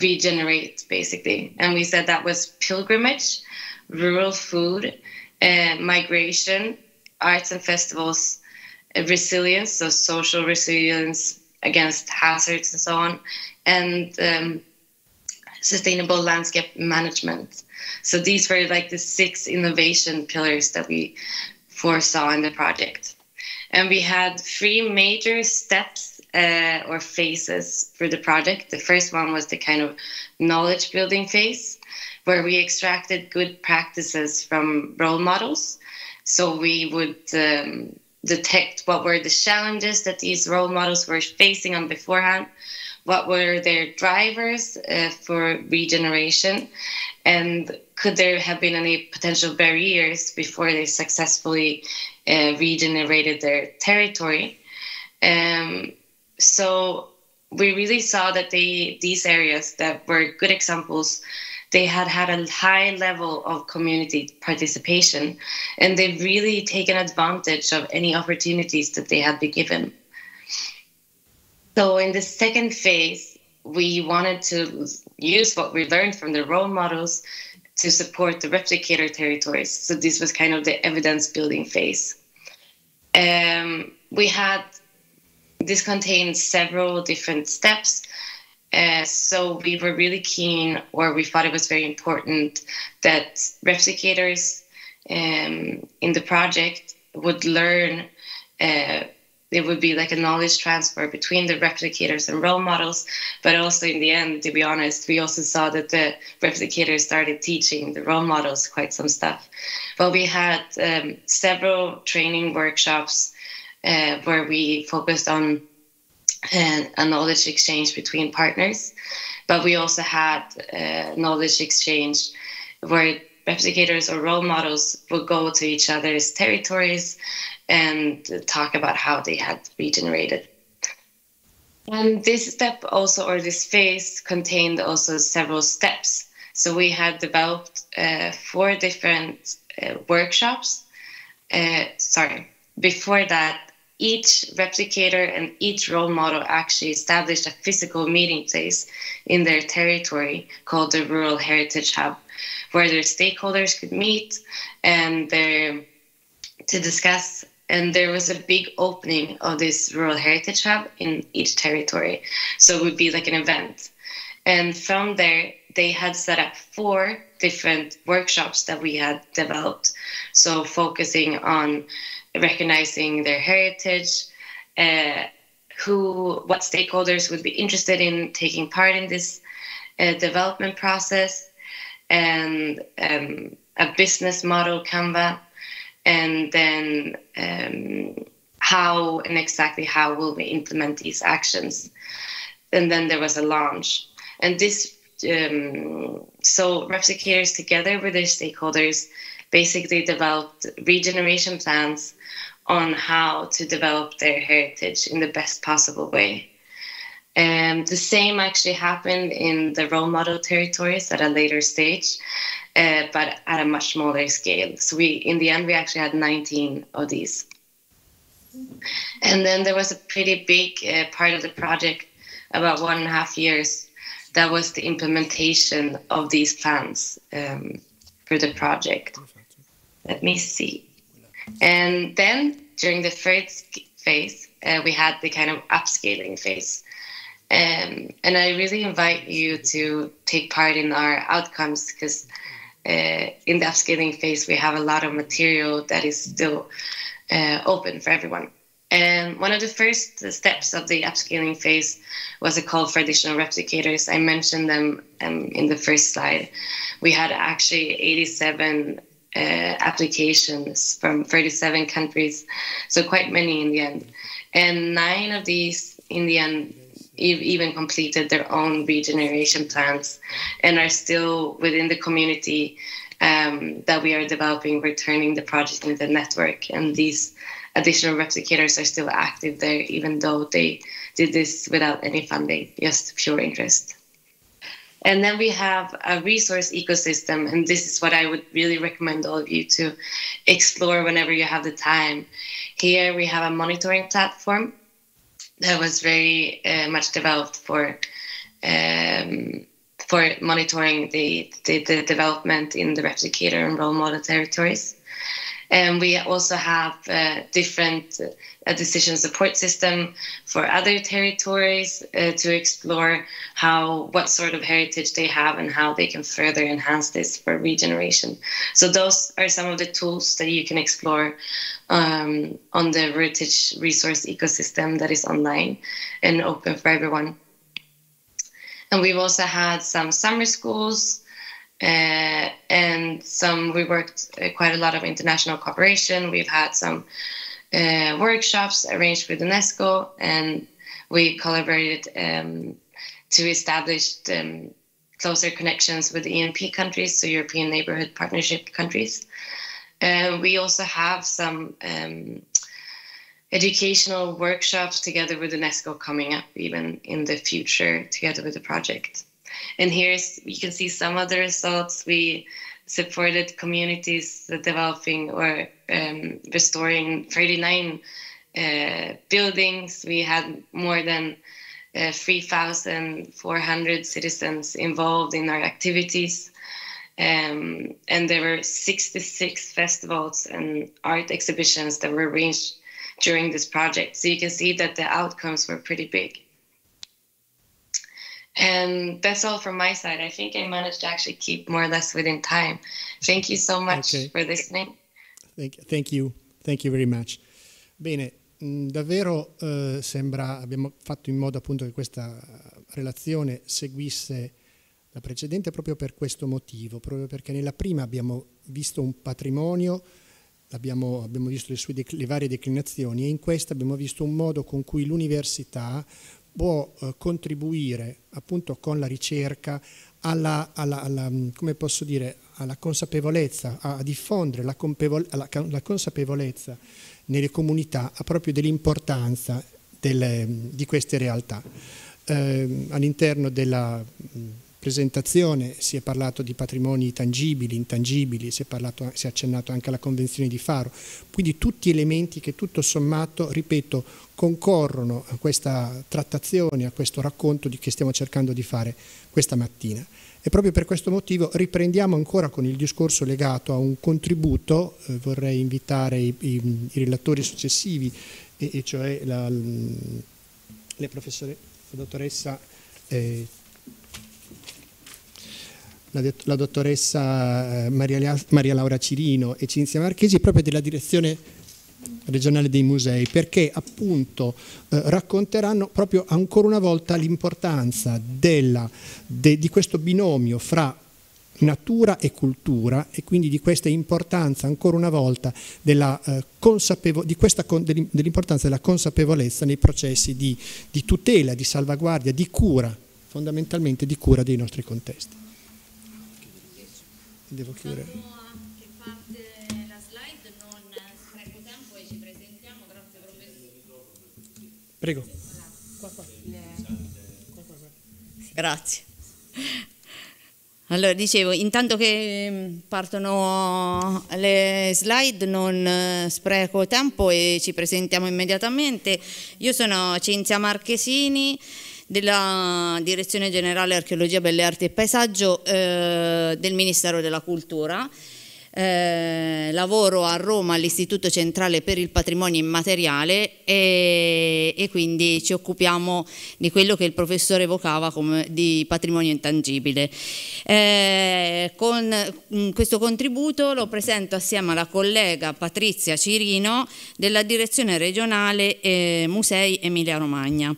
regenerate basically and we said that was pilgrimage rural food uh, migration arts and festivals resilience so social resilience against hazards and so on and um, sustainable landscape management so these were like the six innovation pillars that we foresaw in the project and we had three major steps uh, or phases for the project. The first one was the kind of knowledge building phase, where we extracted good practices from role models. So we would um, detect what were the challenges that these role models were facing on beforehand, what were their drivers uh, for regeneration, and could there have been any potential barriers before they successfully uh, regenerated their territory. Um, so we really saw that they these areas that were good examples they had had a high level of community participation and they've really taken advantage of any opportunities that they had been given so in the second phase we wanted to use what we learned from the role models to support the replicator territories. So this was kind of the evidence building phase. Um, we had this contained several different steps. Uh, so we were really keen, or we thought it was very important that replicators um, in the project would learn uh, there would be like a knowledge transfer between the replicators and role models. But also, in the end, to be honest, we also saw that the replicators started teaching the role models quite some stuff. But we had um, several training workshops uh, where we focused on uh, a knowledge exchange between partners. But we also had a uh, knowledge exchange where replicators or role models would go to each other's territories and talk about how they had regenerated. And this step also, or this phase, contained also several steps. So we had developed uh, four different uh, workshops. Uh, sorry, before that, each replicator and each role model actually established a physical meeting place in their territory called the Rural Heritage Hub where their stakeholders could meet and to discuss. And there was a big opening of this rural heritage hub in each territory. So it would be like an event. And from there, they had set up four different workshops that we had developed. So, focusing on recognizing their heritage, uh, who, what stakeholders would be interested in taking part in this uh, development process, and um, a business model Canva, and then um, how and exactly how will we implement these actions. And then there was a launch. And this, um, so replicators together with their stakeholders basically developed regeneration plans on how to develop their heritage in the best possible way. Um, the same actually happened in the role model territories at a later stage, uh, but at a much smaller scale. So we, in the end, we actually had 19 of these. And then there was a pretty big uh, part of the project, about one and a half years, that was the implementation of these plans um, for the project. Let me see. And then during the first phase, uh, we had the kind of upscaling phase um, and I really invite you to take part in our outcomes because uh, in the upskilling phase, we have a lot of material that is still uh, open for everyone. And um, one of the first steps of the upscaling phase was a call for additional replicators. I mentioned them um, in the first slide. We had actually 87 uh, applications from 37 countries, so quite many in the end. And nine of these in the end even completed their own regeneration plans and are still within the community um, that we are developing, returning the project in the network. And these additional replicators are still active there, even though they did this without any funding, just pure interest. And then we have a resource ecosystem, and this is what I would really recommend all of you to explore whenever you have the time. Here we have a monitoring platform that was very uh, much developed for um, for monitoring the, the, the development in the replicator and role model territories. And we also have uh, different a decision support system for other territories uh, to explore how what sort of heritage they have and how they can further enhance this for regeneration. So those are some of the tools that you can explore um, on the heritage resource ecosystem that is online and open for everyone. And we've also had some summer schools uh, and some we worked uh, quite a lot of international cooperation. We've had some uh, workshops arranged with UNESCO, and we collaborated um, to establish um, closer connections with ENP countries, so European Neighborhood Partnership countries. Uh, we also have some um, educational workshops together with UNESCO coming up even in the future together with the project. And here's you can see some of the results. We supported communities developing or um, restoring 39 uh, buildings. We had more than uh, 3,400 citizens involved in our activities. Um, and there were 66 festivals and art exhibitions that were arranged during this project. So you can see that the outcomes were pretty big. And that's all from my side. I think I managed to actually keep more or less within time. Thank you so much okay. for listening. Thank, thank, you. Thank you very much. Bene, mm, davvero eh, sembra abbiamo fatto in modo appunto che questa relazione seguisse la precedente proprio per questo motivo, proprio perché nella prima abbiamo visto un patrimonio, abbiamo, abbiamo visto le, sue, le varie declinazioni e in questa abbiamo visto un modo con cui l'università può eh, contribuire appunto con la ricerca alla, alla, alla, mm, dire, alla consapevolezza, a, a diffondere la, la, consapevolezza nelle comunità proprio dell'importanza mm, di queste realtà. Eh, all'interno della mm, presentazione si è parlato di patrimoni tangibili, intangibili, si è, parlato, si è accennato anche alla Convenzione di Faro, quindi tutti elementi che tutto sommato, ripeto, concorrono a questa trattazione, a questo racconto di che stiamo cercando di fare questa mattina. E proprio per questo motivo riprendiamo ancora con il discorso legato a un contributo, eh, vorrei invitare i, i, i relatori successivi, e, e cioè la, la, la, la dottoressa eh, la, la dottoressa eh, Maria, Maria, Laura Cirino e Cinzia Marchesi proprio della direzione regionale dei musei perché appunto eh, racconteranno proprio ancora una volta l'importanza de, di questo binomio fra natura e cultura e quindi di questa importanza ancora una volta eh, dell'importanza eh, dell della consapevolezza nei processi di, di tutela, di salvaguardia, di cura, fondamentalmente di cura dei nostri contesti devo chiudere. Prego. Grazie. Allora, dicevo, intanto che mm, partono le slide non eh, spreco tempo e ci presentiamo immediatamente. Io sono Cinzia Marchesini della Direzione Generale Archeologia, Belle Arti e Paesaggio eh, del Ministero della Cultura. Eh, lavoro a Roma all'Istituto Centrale per il Patrimonio Immateriale e, e, quindi ci occupiamo di quello che il professore evocava come di patrimonio intangibile. Eh, con mm, questo contributo lo presento assieme alla collega Patrizia Cirino della Direzione Regionale eh, Musei Emilia Romagna.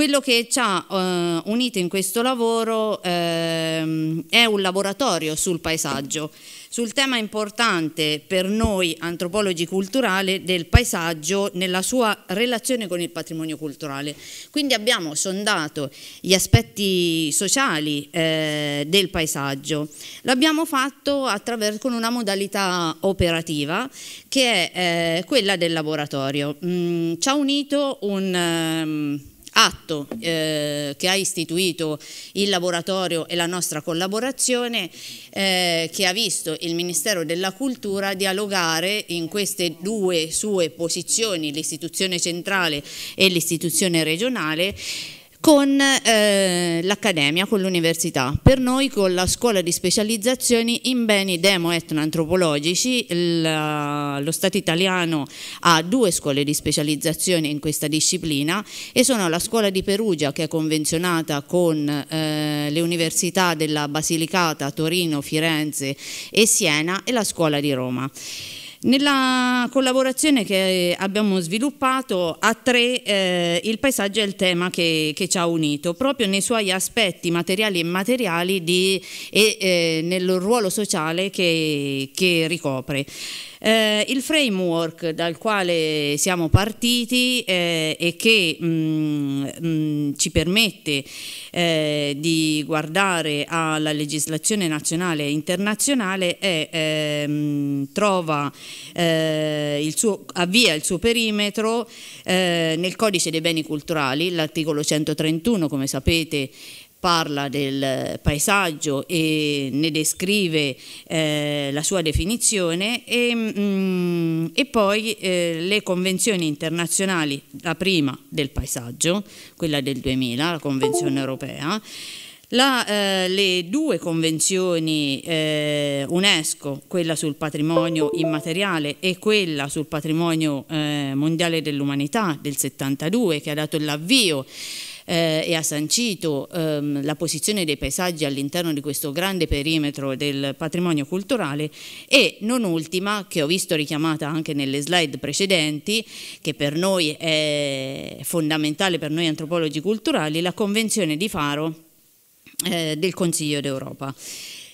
Quello che ci ha eh, unito in questo lavoro eh, è un laboratorio sul paesaggio, sul tema importante per noi antropologi culturali del paesaggio nella sua relazione con il patrimonio culturale. Quindi abbiamo sondato gli aspetti sociali eh, del paesaggio. L'abbiamo fatto attraverso una modalità operativa che è eh, quella del laboratorio. Mm, ci ha unito un... Um, atto eh, che ha istituito il laboratorio e la nostra collaborazione eh, che ha visto il Ministero della Cultura dialogare in queste due sue posizioni, l'istituzione centrale e l'istituzione regionale con eh, l'accademia, con l'università. Per noi con la scuola di specializzazioni in beni demo etno antropologici lo Stato italiano ha due scuole di specializzazione in questa disciplina e sono la scuola di Perugia che è convenzionata con eh, le università della Basilicata, Torino, Firenze e Siena e la scuola di Roma. Nella collaborazione che abbiamo sviluppato a tre eh, il paesaggio è il tema che, che, ci ha unito, proprio nei suoi aspetti materiali e immateriali di, e eh, nel ruolo sociale che, che ricopre. Eh, il framework dal quale siamo partiti eh, e che mh, mm, mh, mm, ci permette eh, di guardare alla legislazione nazionale e internazionale è, mh, ehm, trova, eh, il suo, avvia il suo perimetro eh, nel codice dei beni culturali, l'articolo 131 come sapete parla del eh, paesaggio e ne descrive eh, la sua definizione e, mh, mm, e poi eh, le convenzioni internazionali, la prima del paesaggio, quella del 2000, la Convenzione europea, la, eh, le due convenzioni eh, UNESCO, quella sul patrimonio immateriale e quella sul patrimonio eh, mondiale dell'umanità del 72, che ha dato l'avvio eh, e ha sancito ehm, la posizione dei paesaggi all'interno di questo grande perimetro del patrimonio culturale e non ultima, che ho visto richiamata anche nelle slide precedenti, che per noi è fondamentale, per noi antropologi culturali, la Convenzione di Faro eh, del Consiglio d'Europa.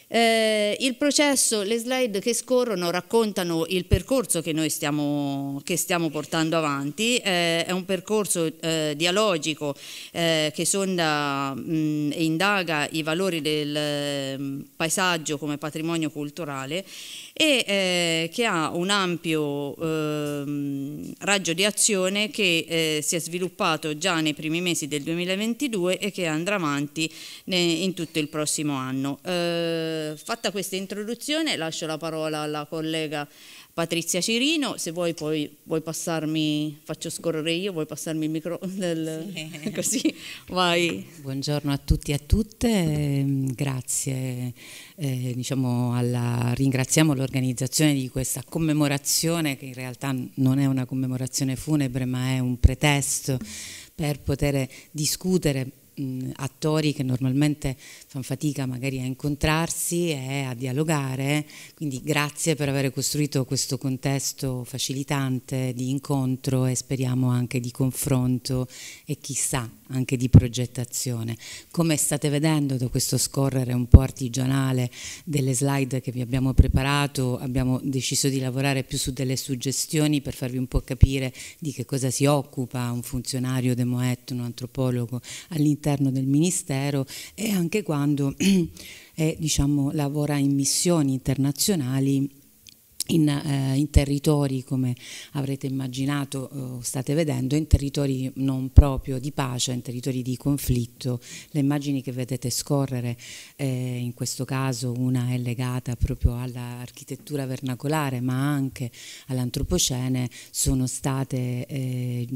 Eh, il processo, le slide che scorrono raccontano il percorso che noi stiamo, che stiamo portando avanti, eh, è un percorso eh, dialogico eh, che sonda e indaga i valori del mh, ehm, paesaggio come patrimonio culturale e eh, che ha un ampio ehm, raggio di azione che eh, si è sviluppato già nei primi mesi del 2022 e che andrà avanti ne, in tutto il prossimo anno eh, fatta questa introduzione lascio la parola alla collega Patrizia Cirino, se vuoi poi vuoi passarmi, faccio scorrere io, vuoi passarmi il microfono, sì. così vai. Buongiorno a tutti e a tutte, ehm, grazie, eh, diciamo alla, ringraziamo l'organizzazione di questa commemorazione che in realtà non è una commemorazione funebre ma è un pretesto per poter discutere mh, attori che normalmente fanno fatica magari a incontrarsi e a dialogare, quindi grazie per aver costruito questo contesto facilitante di incontro e speriamo anche di confronto e chissà anche di progettazione. Come state vedendo da questo scorrere un po' artigianale delle slide che vi abbiamo preparato, abbiamo deciso di lavorare più su delle suggestioni per farvi un po' capire di che cosa si occupa un funzionario de un antropologo all'interno del Ministero e anche quando eh, diciamo, lavora in missioni internazionali in, eh, in, territori, come avrete immaginato, eh, state vedendo, in territori non proprio di pace, in territori di conflitto. Le immagini che vedete scorrere, eh, in questo caso una è legata proprio all'architettura vernacolare, ma anche all'antropocene, sono state eh,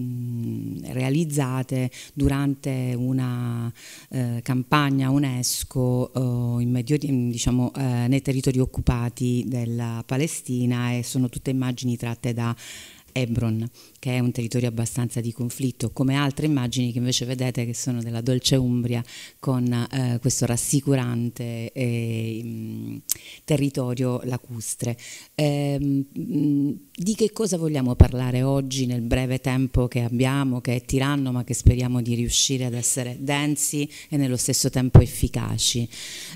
realizzate durante una eh, campagna UNESCO eh, in medio, diciamo, nei territori occupati della Palestina Palestina e sono tutte immagini tratte da Hebron che è un territorio abbastanza di conflitto, come altre immagini che invece vedete che sono della Dolce Umbria con eh, questo rassicurante eh, mm, territorio lacustre. Eh, di che cosa vogliamo parlare oggi nel breve tempo che abbiamo, che è tiranno ma che speriamo di riuscire ad essere densi e nello stesso tempo efficaci?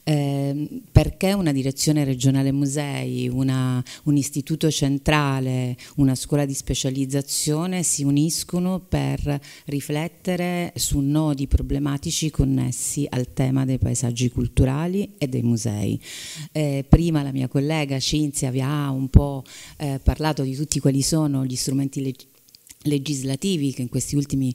Ehm, perché una direzione regionale musei, una, un istituto centrale, una scuola di specializzazione regione si uniscono per riflettere su nodi problematici connessi al tema dei paesaggi culturali e dei musei. Eh, prima la mia collega Cinzia vi ha un po' eh, parlato di tutti quali sono gli strumenti legislativi legislativi che in questi ultimi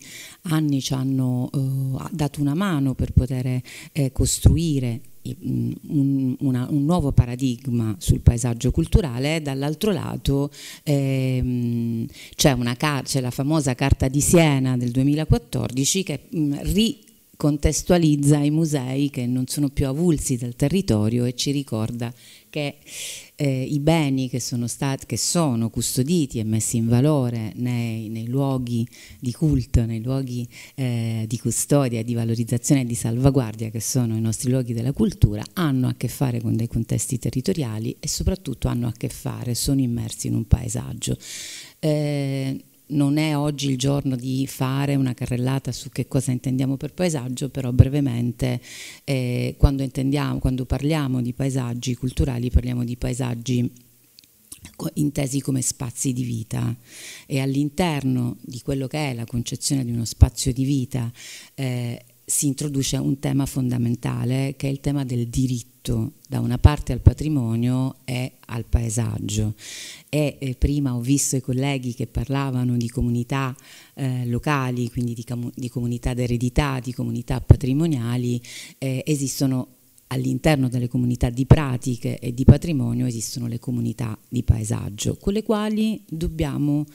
anni ci hanno eh, dato una mano per poter eh, costruire un, una, un, nuovo paradigma sul paesaggio culturale, dall'altro lato ehm, c'è, la famosa Carta di Siena del 2014 che mh, mm, ricontestualizza i musei che non sono più avulsi dal territorio e ci ricorda che eh, i beni che sono, stati, che sono custoditi e messi in valore nei, nei luoghi di culto, nei luoghi eh, di custodia, di valorizzazione e di salvaguardia che sono i nostri luoghi della cultura, hanno a che fare con dei contesti territoriali e soprattutto hanno a che fare, sono immersi in un paesaggio. Eh, non è oggi il giorno di fare una carrellata su che cosa intendiamo per paesaggio, però brevemente eh, quando, quando parliamo di paesaggi culturali parliamo di paesaggi intesi come spazi di vita e all'interno di quello che è la concezione di uno spazio di vita eh, si introduce un tema fondamentale che è il tema del diritto da una parte al patrimonio e al paesaggio. E eh, prima ho visto i colleghi che parlavano di comunità eh, locali, quindi di, di comunità d'eredità, di comunità patrimoniali, eh, esistono all'interno delle comunità di pratiche e di patrimonio esistono le comunità di paesaggio, con le quali dobbiamo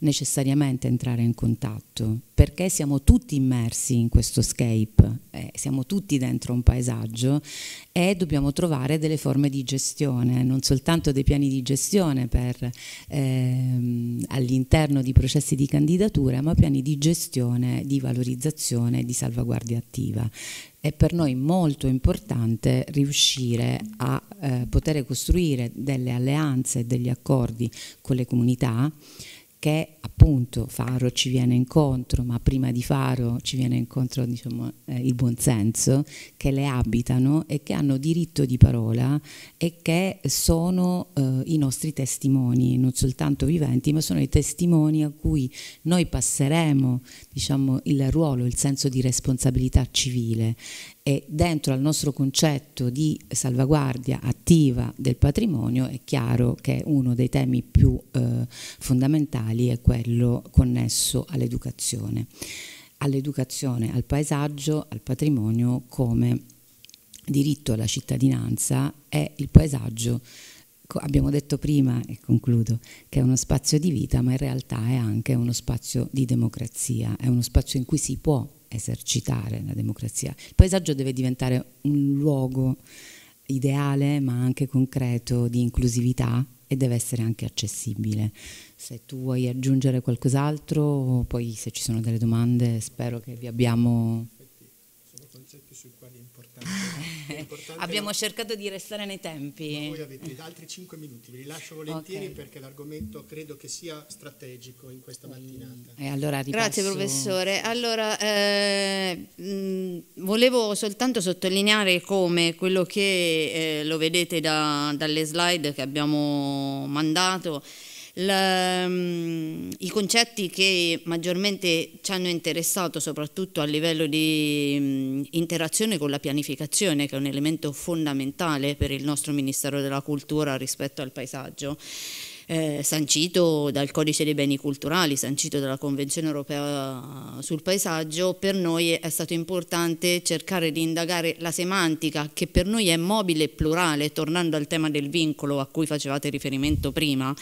necessariamente entrare in contatto, perché siamo tutti immersi in questo scape, eh, siamo tutti dentro un paesaggio e dobbiamo trovare delle forme di gestione, non soltanto dei piani di gestione ehm, all'interno di processi di candidatura, ma piani di gestione, di valorizzazione e di salvaguardia attiva. È per noi molto importante riuscire a eh, poter costruire delle alleanze e degli accordi con le comunità che appunto Faro ci viene incontro, ma prima di Faro ci viene incontro diciamo, eh, il buonsenso, che le abitano e che hanno diritto di parola e che sono eh, i nostri testimoni, non soltanto viventi, ma sono i testimoni a cui noi passeremo diciamo, il ruolo, il senso di responsabilità civile e dentro al nostro concetto di salvaguardia attiva del patrimonio è chiaro che uno dei temi più eh, fondamentali è quello connesso all'educazione, all'educazione, al paesaggio, al patrimonio come diritto alla cittadinanza e il paesaggio abbiamo detto prima, e concludo, che è uno spazio di vita, ma in realtà è anche uno spazio di democrazia, è uno spazio in cui si può esercitare la democrazia. Il paesaggio deve diventare un luogo ideale ma anche concreto di inclusività e deve essere anche accessibile. Se tu vuoi aggiungere qualcos'altro, poi se ci sono delle domande spero che vi abbiamo Abbiamo cercato di restare nei tempi. voi avete altri 5 minuti, vi lascio volentieri okay. perché l'argomento credo che sia strategico in questa mm. mattinata. Mm. Allora Grazie professore. Allora, eh, mh, mm, volevo soltanto sottolineare come quello che eh, lo vedete da, dalle slide che abbiamo mandato la, mm, I concetti che maggiormente ci hanno interessato, soprattutto a livello di mm, interazione con la pianificazione, che è un elemento fondamentale per il nostro Ministero della Cultura rispetto al paesaggio, eh, sancito dal Codice dei Beni Culturali, sancito dalla Convenzione Europea sul Paesaggio, per noi è stato importante cercare di indagare la semantica che per noi è mobile e plurale, tornando al tema del vincolo a cui facevate riferimento prima,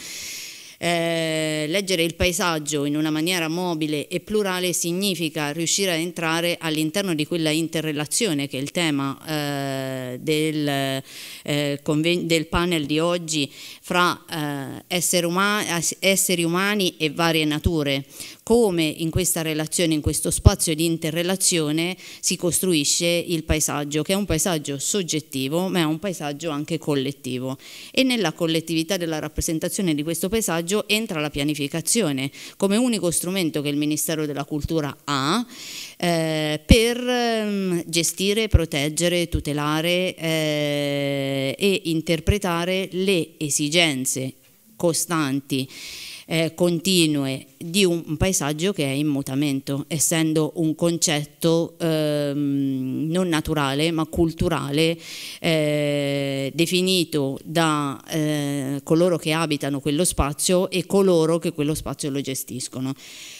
eh, leggere il paesaggio in una maniera mobile e plurale significa riuscire a entrare all'interno di quella interrelazione che è il tema eh, del, eh, del, panel di oggi fra eh, esseri, umani, esseri umani e varie nature, come in questa relazione, in questo spazio di interrelazione si costruisce il paesaggio, che è un paesaggio soggettivo ma è un paesaggio anche collettivo e nella collettività della rappresentazione di questo paesaggio entra la pianificazione come unico strumento che il Ministero della Cultura ha eh, per ehm, gestire, proteggere, tutelare eh, e interpretare le esigenze costanti eh, continue di un paesaggio che è in mutamento, essendo un concetto ehm, non naturale ma culturale eh, definito da eh, coloro che abitano quello spazio e coloro che quello spazio lo gestiscono.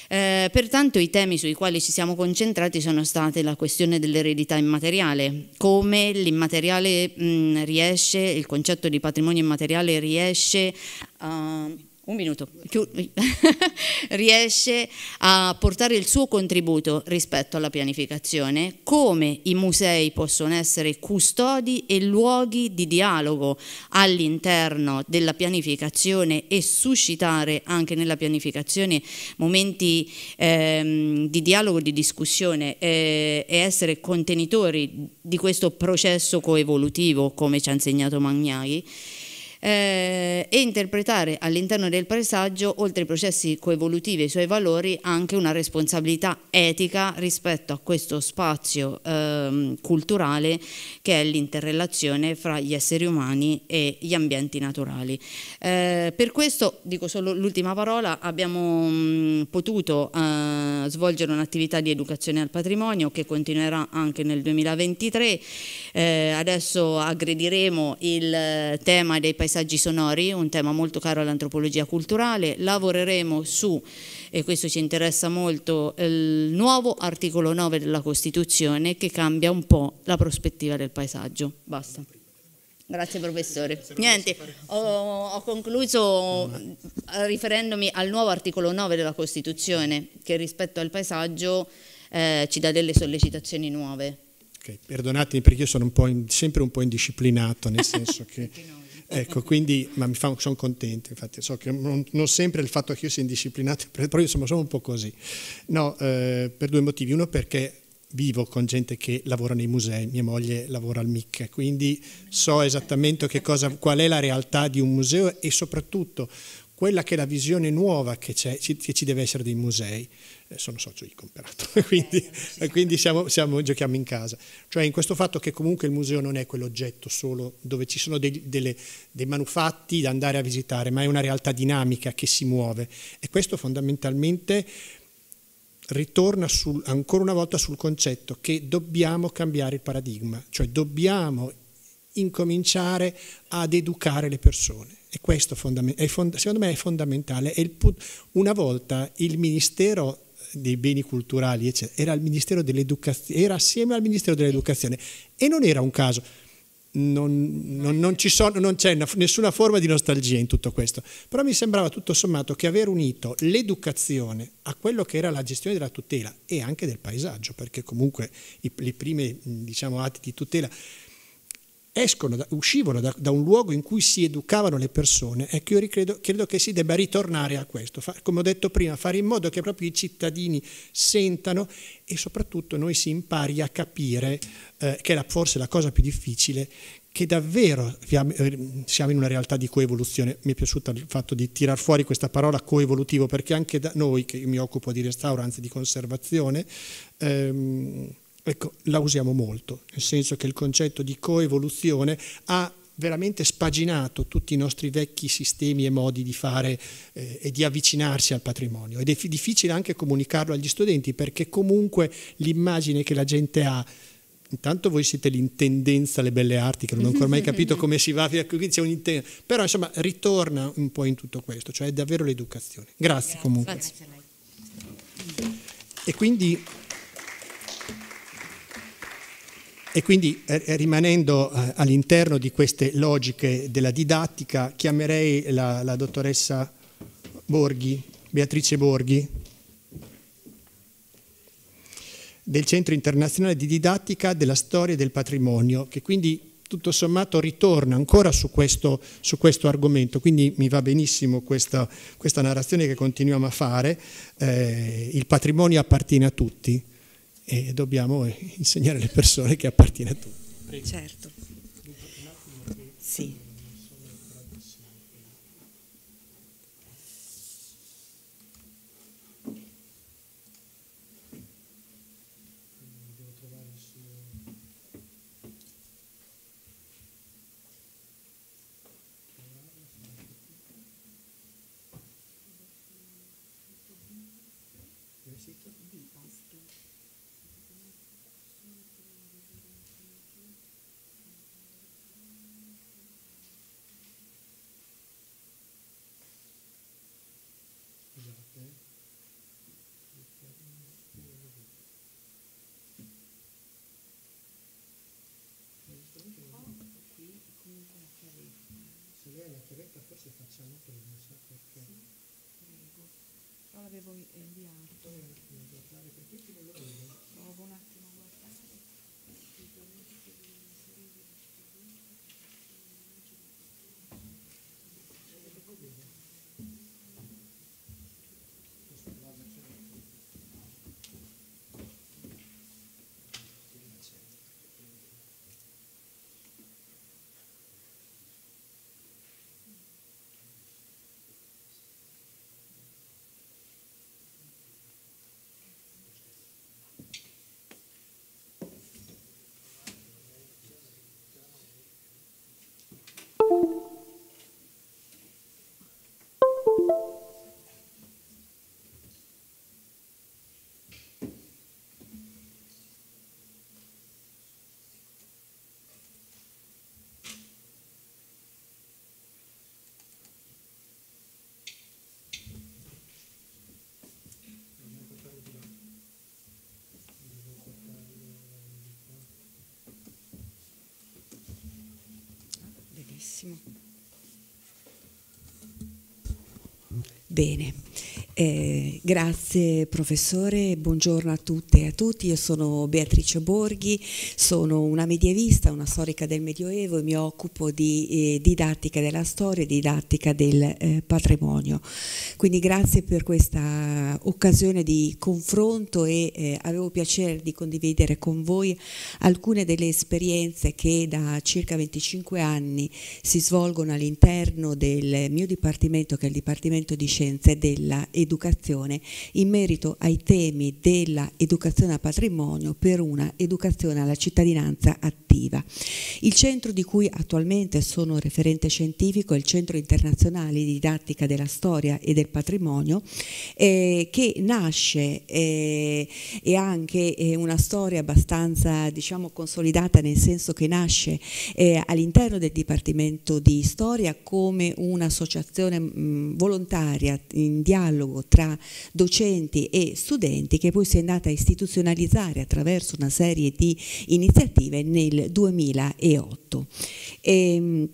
Eh, pertanto i temi sui quali ci siamo concentrati sono state la questione dell'eredità immateriale, come l'immateriale mm, riesce, il concetto di patrimonio immateriale riesce a... Uh, un minuto, riesce a portare il suo contributo rispetto alla pianificazione, come i musei possono essere custodi e luoghi di dialogo all'interno della pianificazione e suscitare anche nella pianificazione momenti ehm, di dialogo, di discussione eh, e essere contenitori di questo processo coevolutivo come ci ha insegnato Magnaghi eh, e interpretare all'interno del paesaggio, oltre ai processi coevolutivi e i suoi valori, anche una responsabilità etica rispetto a questo spazio eh, culturale che è l'interrelazione fra gli esseri umani e gli ambienti naturali. Eh, per questo, dico solo l'ultima parola, abbiamo mh, potuto eh, svolgere un'attività di educazione al patrimonio che continuerà anche nel 2023. Eh, adesso aggrediremo il eh, tema dei paesaggi paesaggi sonori, un tema molto caro all'antropologia culturale, lavoreremo su, e questo ci interessa molto, il nuovo articolo 9 della Costituzione che cambia un po' la prospettiva del paesaggio. Basta. Grazie professore. Niente, ho, ho, concluso eh, riferendomi al nuovo articolo 9 della Costituzione che rispetto al paesaggio eh, ci dà delle sollecitazioni nuove. Okay, perdonatemi perché io sono un in, sempre un po' indisciplinato, nel senso che... Ecco, quindi, ma mi fa, sono contento, infatti, so che non, non, sempre il fatto che io sia indisciplinato, però io sono un po' così. No, eh, per due motivi. Uno perché vivo con gente che lavora nei musei, mia moglie lavora al MIC, quindi so esattamente cosa, qual è la realtà di un museo e soprattutto quella che è la visione nuova che, che ci deve essere dei musei eh, sono socio di peraltro, quindi, eh, eh, quindi siamo, siamo, giochiamo in casa. Cioè in questo fatto che comunque il museo non è quell'oggetto solo dove ci sono dei, delle, dei manufatti da andare a visitare, ma è una realtà dinamica che si muove e questo fondamentalmente ritorna sul, ancora una volta sul concetto che dobbiamo cambiare il paradigma, cioè dobbiamo incominciare ad educare le persone. E questo secondo me è fondamentale. una volta il Ministero dei beni culturali, eccetera, era, al Ministero dell'Educazione, era assieme al Ministero dell'Educazione e non era un caso. Non, non, non, sono, non c'è nessuna forma di nostalgia in tutto questo, però mi sembrava tutto sommato che aver unito l'educazione a quello che era la gestione della tutela e anche del paesaggio, perché comunque i, i primi diciamo, atti di tutela escono, da, uscivano da, da, un luogo in cui si educavano le persone, ecco io credo, credo che si debba ritornare a questo, Fa, come ho detto prima, fare in modo che proprio i cittadini sentano e soprattutto noi si impari a capire, eh, che è la, forse la cosa più difficile, che davvero eh, siamo in una realtà di coevoluzione. Mi è piaciuto il fatto di tirar fuori questa parola coevolutivo, perché anche da noi, che mi occupo di restauro, anzi di conservazione, ehm, Ecco, la usiamo molto, nel senso che il concetto di coevoluzione ha veramente spaginato tutti i nostri vecchi sistemi e modi di fare eh, e di avvicinarsi al patrimonio. Ed è difficile anche comunicarlo agli studenti perché comunque l'immagine che la gente ha intanto voi siete l'intendenza alle belle arti, che non ho ancora mai capito come si va, qui c'è un'intendenza, però insomma ritorna un po' in tutto questo, cioè è davvero l'educazione. Grazie, Grazie comunque. Grazie. E quindi... E quindi eh, eh, rimanendo eh, all'interno di queste logiche della didattica, chiamerei la, la dottoressa Borghi, Beatrice Borghi, del Centro Internazionale di Didattica della Storia e del Patrimonio, che quindi tutto sommato ritorna ancora su questo, su questo argomento, quindi mi va benissimo questa, questa narrazione che continuiamo a fare, eh, il patrimonio appartiene a tutti e dobbiamo insegnare alle persone che appartiene a tutti. Certo. every benissimo. bene. Eh, grazie professore, buongiorno a tutte e a tutti, io sono Beatrice Borghi, sono una medievista, una storica del Medioevo e mi occupo di eh, didattica della storia e didattica del eh, patrimonio. Quindi grazie per questa occasione di confronto e eh, avevo piacere di condividere con voi alcune delle esperienze che da circa 25 anni si svolgono all'interno del mio dipartimento che è il Dipartimento di Scienze della Educazione dell'educazione in merito ai temi dell'educazione al patrimonio per una educazione alla cittadinanza attiva. Il centro di cui attualmente sono referente scientifico è il Centro Internazionale di Didattica della Storia e del Patrimonio eh, che nasce eh, è anche eh, una storia abbastanza diciamo, consolidata nel senso che nasce eh, all'interno del Dipartimento di Storia come un'associazione volontaria in dialogo dialogo tra docenti e studenti che poi si è andata a istituzionalizzare attraverso una serie di iniziative nel 2008. E,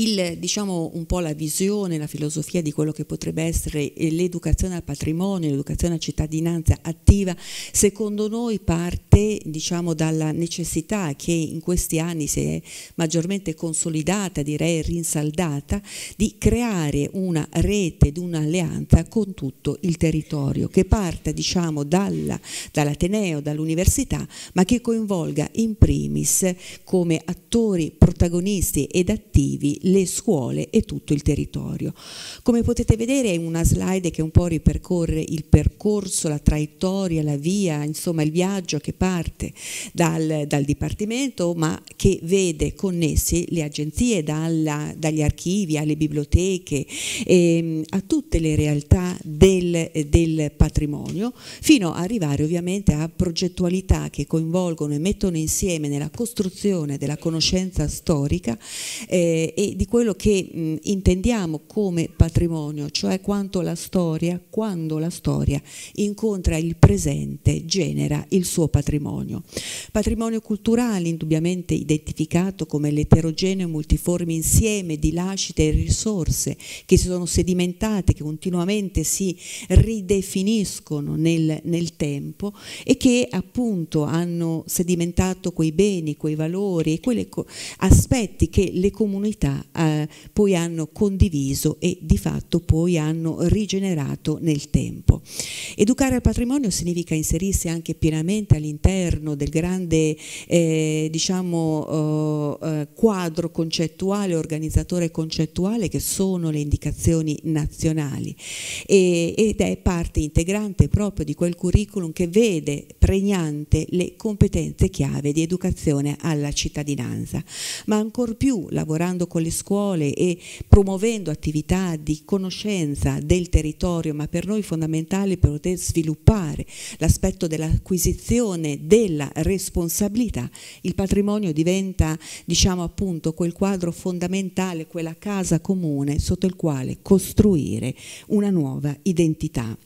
il, diciamo un po' la visione, la filosofia di quello che potrebbe essere eh, l'educazione al patrimonio, l'educazione alla cittadinanza attiva, secondo noi parte diciamo, dalla necessità che in questi anni si è maggiormente consolidata, direi rinsaldata, di creare una rete, di un'alleanza con tutto il territorio, che parta diciamo, dall'Ateneo, dall'università, ma che coinvolga in primis come attori protagonisti ed attivi le scuole e tutto il territorio. Come potete vedere è una slide che un po' ripercorre il percorso, la traiettoria, la via, insomma il viaggio che parte dal, dal Dipartimento ma che vede connessi le agenzie dalla, dagli archivi alle biblioteche, ehm, a tutte le realtà del, del patrimonio fino ad arrivare ovviamente a progettualità che coinvolgono e mettono insieme nella costruzione della conoscenza storica eh, e di quello che mh, intendiamo come patrimonio, cioè quanto la storia, quando la storia incontra il presente, genera il suo patrimonio. Patrimonio culturale indubbiamente identificato come l'eterogeneo e multiforme insieme di lascite e risorse che si sono sedimentate, che continuamente si ridefiniscono nel, nel tempo e che appunto hanno sedimentato quei beni, quei valori e quegli aspetti che le comunità eh, poi hanno condiviso e di fatto poi hanno rigenerato nel tempo. Educare al patrimonio significa inserirsi anche pienamente all'interno del grande eh, diciamo, eh, eh, quadro concettuale, organizzatore concettuale che sono le indicazioni nazionali e, ed è parte integrante proprio di quel curriculum che vede pregnante le competenze chiave di educazione alla cittadinanza, ma ancor più lavorando con le nelle scuole e promuovendo attività di conoscenza del territorio, ma per noi fondamentale per poter sviluppare l'aspetto dell'acquisizione della responsabilità. Il patrimonio diventa, diciamo appunto, quel quadro fondamentale, quella casa comune sotto il quale costruire una nuova identità.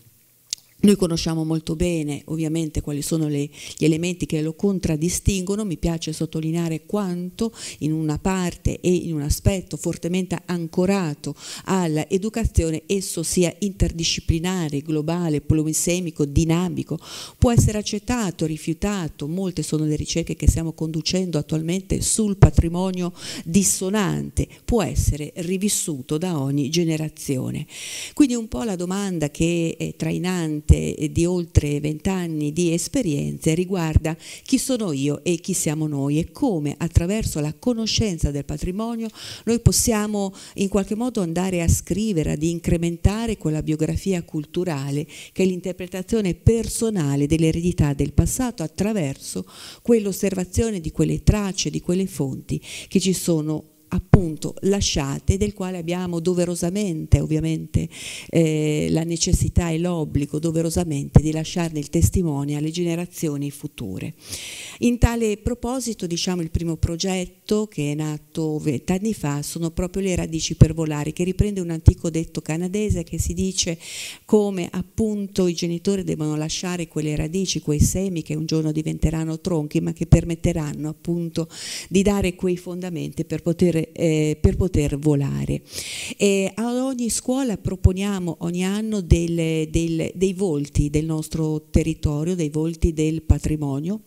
Noi conosciamo molto bene ovviamente quali sono le, gli elementi che lo contraddistinguono, mi piace sottolineare quanto in una parte e in un aspetto fortemente ancorato all'educazione esso sia interdisciplinare, globale, polisemico, dinamico, può essere accettato, rifiutato, molte sono le ricerche che stiamo conducendo attualmente sul patrimonio dissonante, può essere rivissuto da ogni generazione. Quindi un po' la domanda che è trainante costante di oltre vent'anni di esperienze riguarda chi sono io e chi siamo noi e come attraverso la conoscenza del patrimonio noi possiamo in qualche modo andare a scrivere, ad incrementare quella biografia culturale che è l'interpretazione personale dell'eredità del passato attraverso quell'osservazione di quelle tracce, di quelle fonti che ci sono appunto lasciate, del quale abbiamo doverosamente ovviamente eh, la necessità e l'obbligo doverosamente di lasciarne il testimone alle generazioni future. In tale proposito diciamo il primo progetto che è nato vent'anni fa sono proprio le radici per volare, che riprende un antico detto canadese che si dice come appunto i genitori devono lasciare quelle radici, quei semi che un giorno diventeranno tronchi ma che permetteranno appunto di dare quei fondamenti per poter per, eh, per poter volare. E ad ogni scuola proponiamo ogni anno del, del, dei volti del nostro territorio, dei volti del patrimonio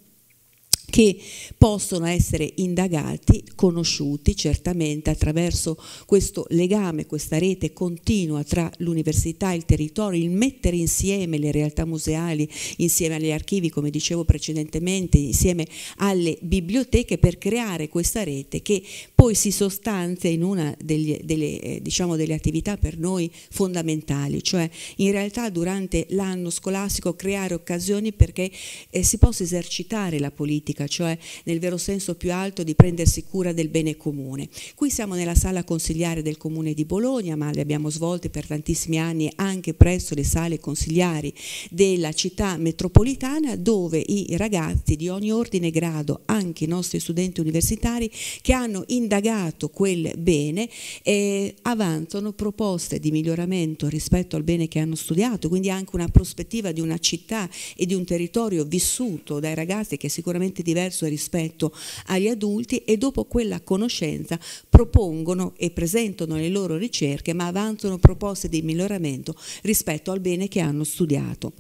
che possono essere indagati, conosciuti certamente attraverso questo legame, questa rete continua tra l'università e il territorio, il mettere insieme le realtà museali, insieme agli archivi, come dicevo precedentemente, insieme alle biblioteche per creare questa rete che poi si sostanzia in una degli, delle, eh, diciamo delle attività per noi fondamentali, cioè in realtà durante l'anno scolastico creare occasioni perché eh, si possa esercitare la politica politica, cioè nel vero senso più alto di prendersi cura del bene comune. Qui siamo nella sala consigliare del Comune di Bologna, ma le abbiamo svolte per tantissimi anni anche presso le sale consigliari della città metropolitana dove i ragazzi di ogni ordine e grado, anche i nostri studenti universitari che hanno indagato quel bene eh, avanzano proposte di miglioramento rispetto al bene che hanno studiato, quindi anche una prospettiva di una città e di un territorio vissuto dai ragazzi che sicuramente diverso rispetto agli adulti e dopo quella conoscenza propongono e presentano le loro ricerche ma avanzano proposte di miglioramento rispetto al bene che hanno studiato.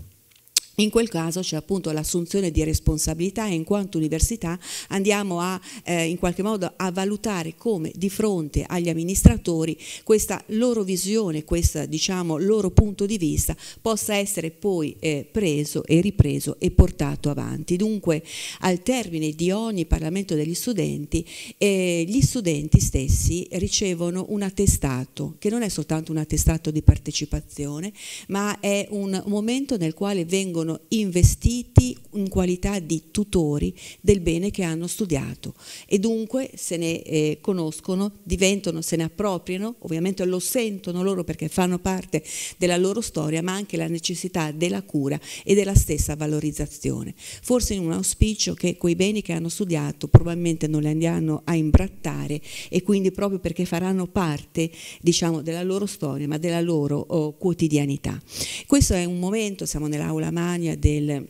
In quel caso c'è appunto l'assunzione di responsabilità e in quanto università andiamo a eh, in qualche modo a valutare come di fronte agli amministratori questa loro visione, questo diciamo loro punto di vista possa essere poi eh, preso e ripreso e portato avanti. Dunque al termine di ogni Parlamento degli studenti eh, gli studenti stessi ricevono un attestato che non è soltanto un attestato di partecipazione ma è un momento nel quale vengono sono investiti in qualità di tutori del bene che hanno studiato e dunque se ne eh, conoscono, diventano, se ne appropriano, ovviamente lo sentono loro perché fanno parte della loro storia, ma anche la necessità della cura e della stessa valorizzazione. Forse in un auspicio che quei beni che hanno studiato probabilmente non li andiamo a imbrattare e quindi proprio perché faranno parte diciamo, della loro storia ma della loro oh, quotidianità. Questo è un momento, siamo nell'aula Mani, Germania del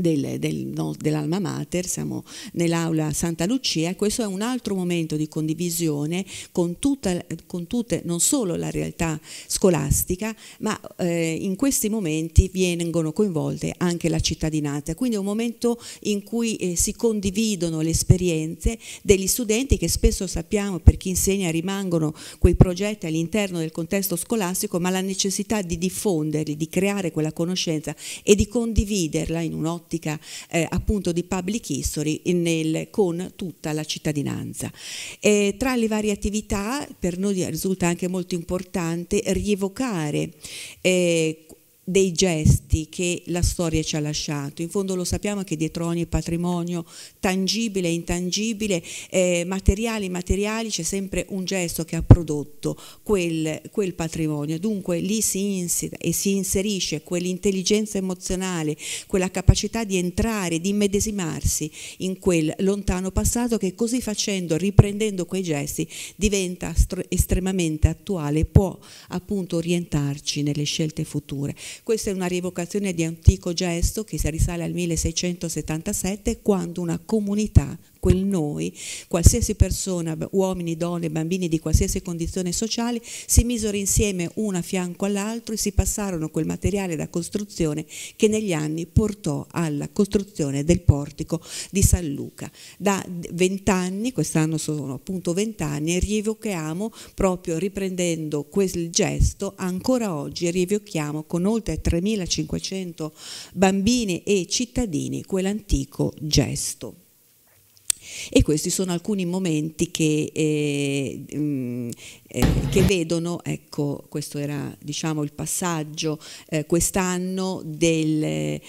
del, del, no, dell'Alma Mater, siamo nell'aula Santa Lucia, questo è un altro momento di condivisione con, tutta, con tutte, non solo la realtà scolastica, ma eh, in questi momenti vengono coinvolte anche la cittadinanza, quindi è un momento in cui eh, si condividono le esperienze degli studenti che spesso sappiamo per chi insegna rimangono quei progetti all'interno del contesto scolastico, ma la necessità di diffonderli, di creare quella conoscenza e di condividerla in un'ottica un'ottica eh, appunto di public history nel, con tutta la cittadinanza. E tra le varie attività per noi risulta anche molto importante rievocare eh, dei gesti che la storia ci ha lasciato. In fondo lo sappiamo che dietro ogni patrimonio tangibile, intangibile, eh, materiale, immateriale, c'è sempre un gesto che ha prodotto quel, quel patrimonio. Dunque lì si, insita, e si inserisce quell'intelligenza emozionale, quella capacità di entrare, di immedesimarsi in quel lontano passato che così facendo, riprendendo quei gesti, diventa estremamente attuale e può appunto orientarci nelle scelte future. Questa è una rievocazione di antico gesto che si risale al 1677 quando una comunità quel noi, qualsiasi persona, uomini, donne, bambini di qualsiasi condizione sociale, si misero insieme uno a fianco all'altro e si passarono quel materiale da costruzione che negli anni portò alla costruzione del portico di San Luca. Da vent'anni, quest'anno sono appunto vent'anni, rievochiamo proprio riprendendo quel gesto, ancora oggi rievochiamo con oltre 3.500 bambini e cittadini quell'antico gesto. E questi sono alcuni momenti che eh, mh, eh, che vedono, ecco questo era diciamo il passaggio eh, quest'anno, eh,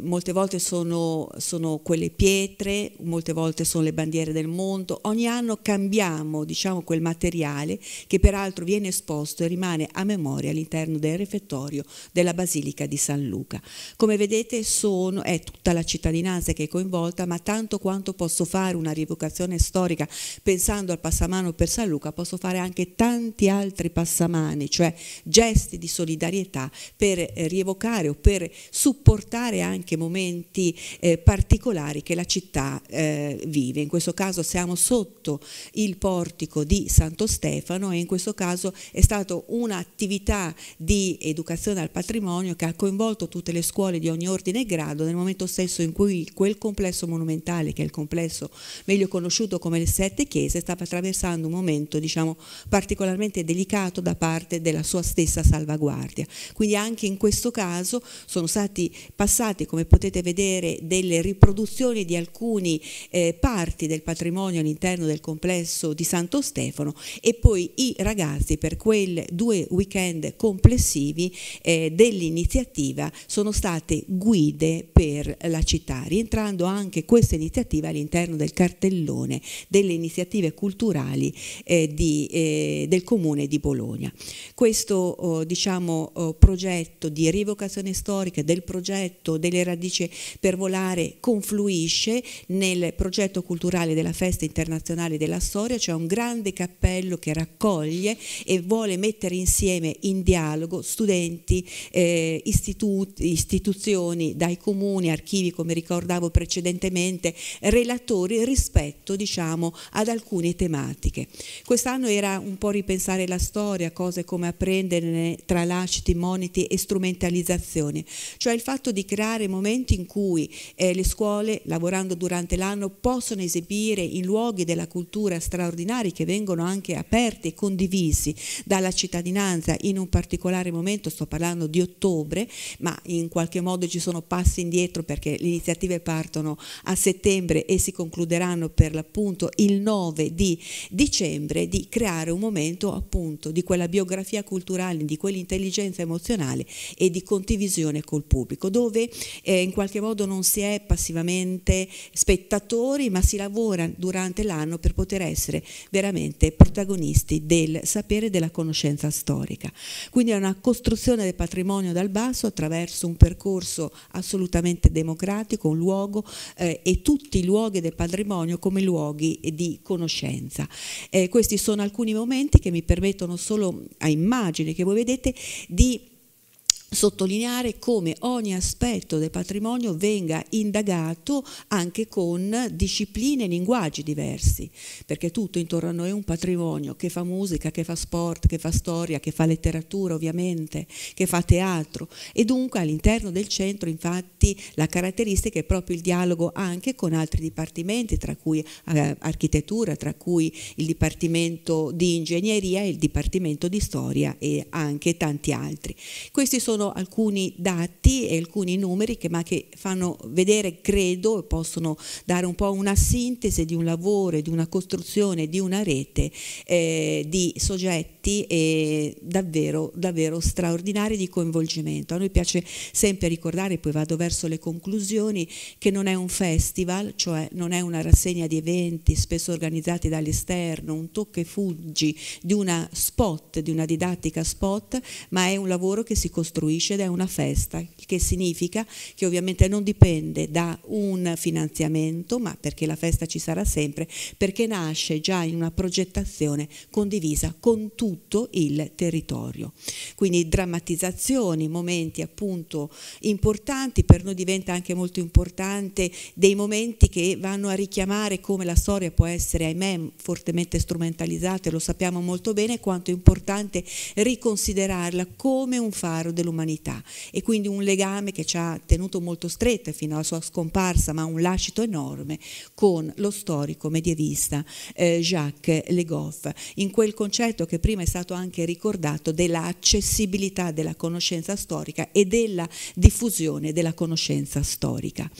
molte volte sono, sono, quelle pietre, molte volte sono le bandiere del mondo, ogni anno cambiamo diciamo quel materiale che peraltro viene esposto e rimane a memoria all'interno del refettorio della Basilica di San Luca. Come vedete sono, è tutta la cittadinanza che è coinvolta, ma tanto quanto posso fare una rievocazione storica pensando al passamano per San Luca, posso fare anche tanti altri passamani, cioè gesti di solidarietà per eh, rievocare o per supportare anche momenti eh, particolari che la città eh, vive. In questo caso siamo sotto il portico di Santo Stefano e in questo caso è stata un'attività di educazione al patrimonio che ha coinvolto tutte le scuole di ogni ordine e grado nel momento stesso in cui quel complesso monumentale, che è il complesso meglio conosciuto come le sette chiese, stava attraversando un momento diciamo particolare particolarmente delicato da parte della sua stessa salvaguardia. Quindi anche in questo caso sono stati passati, come potete vedere, delle riproduzioni di alcune eh, parti del patrimonio all'interno del complesso di Santo Stefano e poi i ragazzi per quei due weekend complessivi eh, dell'iniziativa sono state guide per la città, rientrando anche questa iniziativa all'interno del cartellone delle iniziative culturali eh, di, eh, eh, del Comune di Bologna. Questo oh, diciamo, oh, progetto di rievocazione storica del progetto delle radici per volare confluisce nel progetto culturale della Festa Internazionale della Storia, cioè un grande cappello che raccoglie e vuole mettere insieme in dialogo studenti, eh, istituti, istituzioni, dai comuni, archivi come ricordavo precedentemente, relatori rispetto diciamo, ad alcune tematiche. Quest'anno era un po' ripensare la storia, cose come apprenderne, tra lasciti, moniti e strumentalizzazioni, cioè il fatto di creare momenti in cui eh, le scuole, lavorando durante l'anno, possono esibire in luoghi della cultura straordinari che vengono anche aperti e condivisi dalla cittadinanza in un particolare momento, sto parlando di ottobre, ma in qualche modo ci sono passi indietro perché le iniziative partono a settembre e si concluderanno per l'appunto il 9 di dicembre, di creare un momento momento appunto di quella biografia culturale, di quell'intelligenza emozionale e di condivisione col pubblico, dove eh, in qualche modo non si è passivamente spettatori, ma si lavora durante l'anno per poter essere veramente protagonisti del sapere e della conoscenza storica. Quindi è una costruzione del patrimonio dal basso attraverso un percorso assolutamente democratico, un luogo eh, e tutti i luoghi del patrimonio come luoghi di conoscenza. Eh, questi sono alcuni momenti strumenti che mi permettono solo a immagini che voi vedete di sottolineare come ogni aspetto del patrimonio venga indagato anche con discipline e linguaggi diversi, perché tutto intorno a noi è un patrimonio che fa musica, che fa sport, che fa storia, che fa letteratura ovviamente, che fa teatro e dunque all'interno del centro infatti la caratteristica è proprio il dialogo anche con altri dipartimenti, tra cui eh, architettura, tra cui il dipartimento di ingegneria e il dipartimento di storia e anche tanti altri. Questi sono sono alcuni dati e alcuni numeri che, ma che fanno vedere, credo, possono dare un po' una sintesi di un lavoro, di una costruzione, di una rete eh, di soggetti effetti eh, davvero, davvero straordinari di coinvolgimento. A noi piace sempre ricordare, poi vado verso le conclusioni, che non è un festival, cioè non è una rassegna di eventi spesso organizzati dall'esterno, un tocco e fuggi di una spot, di una didattica spot, ma è un lavoro che si costruisce ed è una festa, che significa che ovviamente non dipende da un finanziamento, ma perché la festa ci sarà sempre, perché nasce già in una progettazione condivisa con tutti tutto il territorio. Quindi drammatizzazioni, momenti appunto importanti, per noi diventa anche molto importante dei momenti che vanno a richiamare come la storia può essere, ahimè, fortemente strumentalizzata lo sappiamo molto bene quanto è importante riconsiderarla come un faro dell'umanità e quindi un legame che ci ha tenuto molto stretta fino alla sua scomparsa, ma un lascito enorme con lo storico medievista eh, Jacques Legoff. In quel concetto che prima è stato anche ricordato, dell'accessibilità della conoscenza storica e della diffusione della conoscenza storica.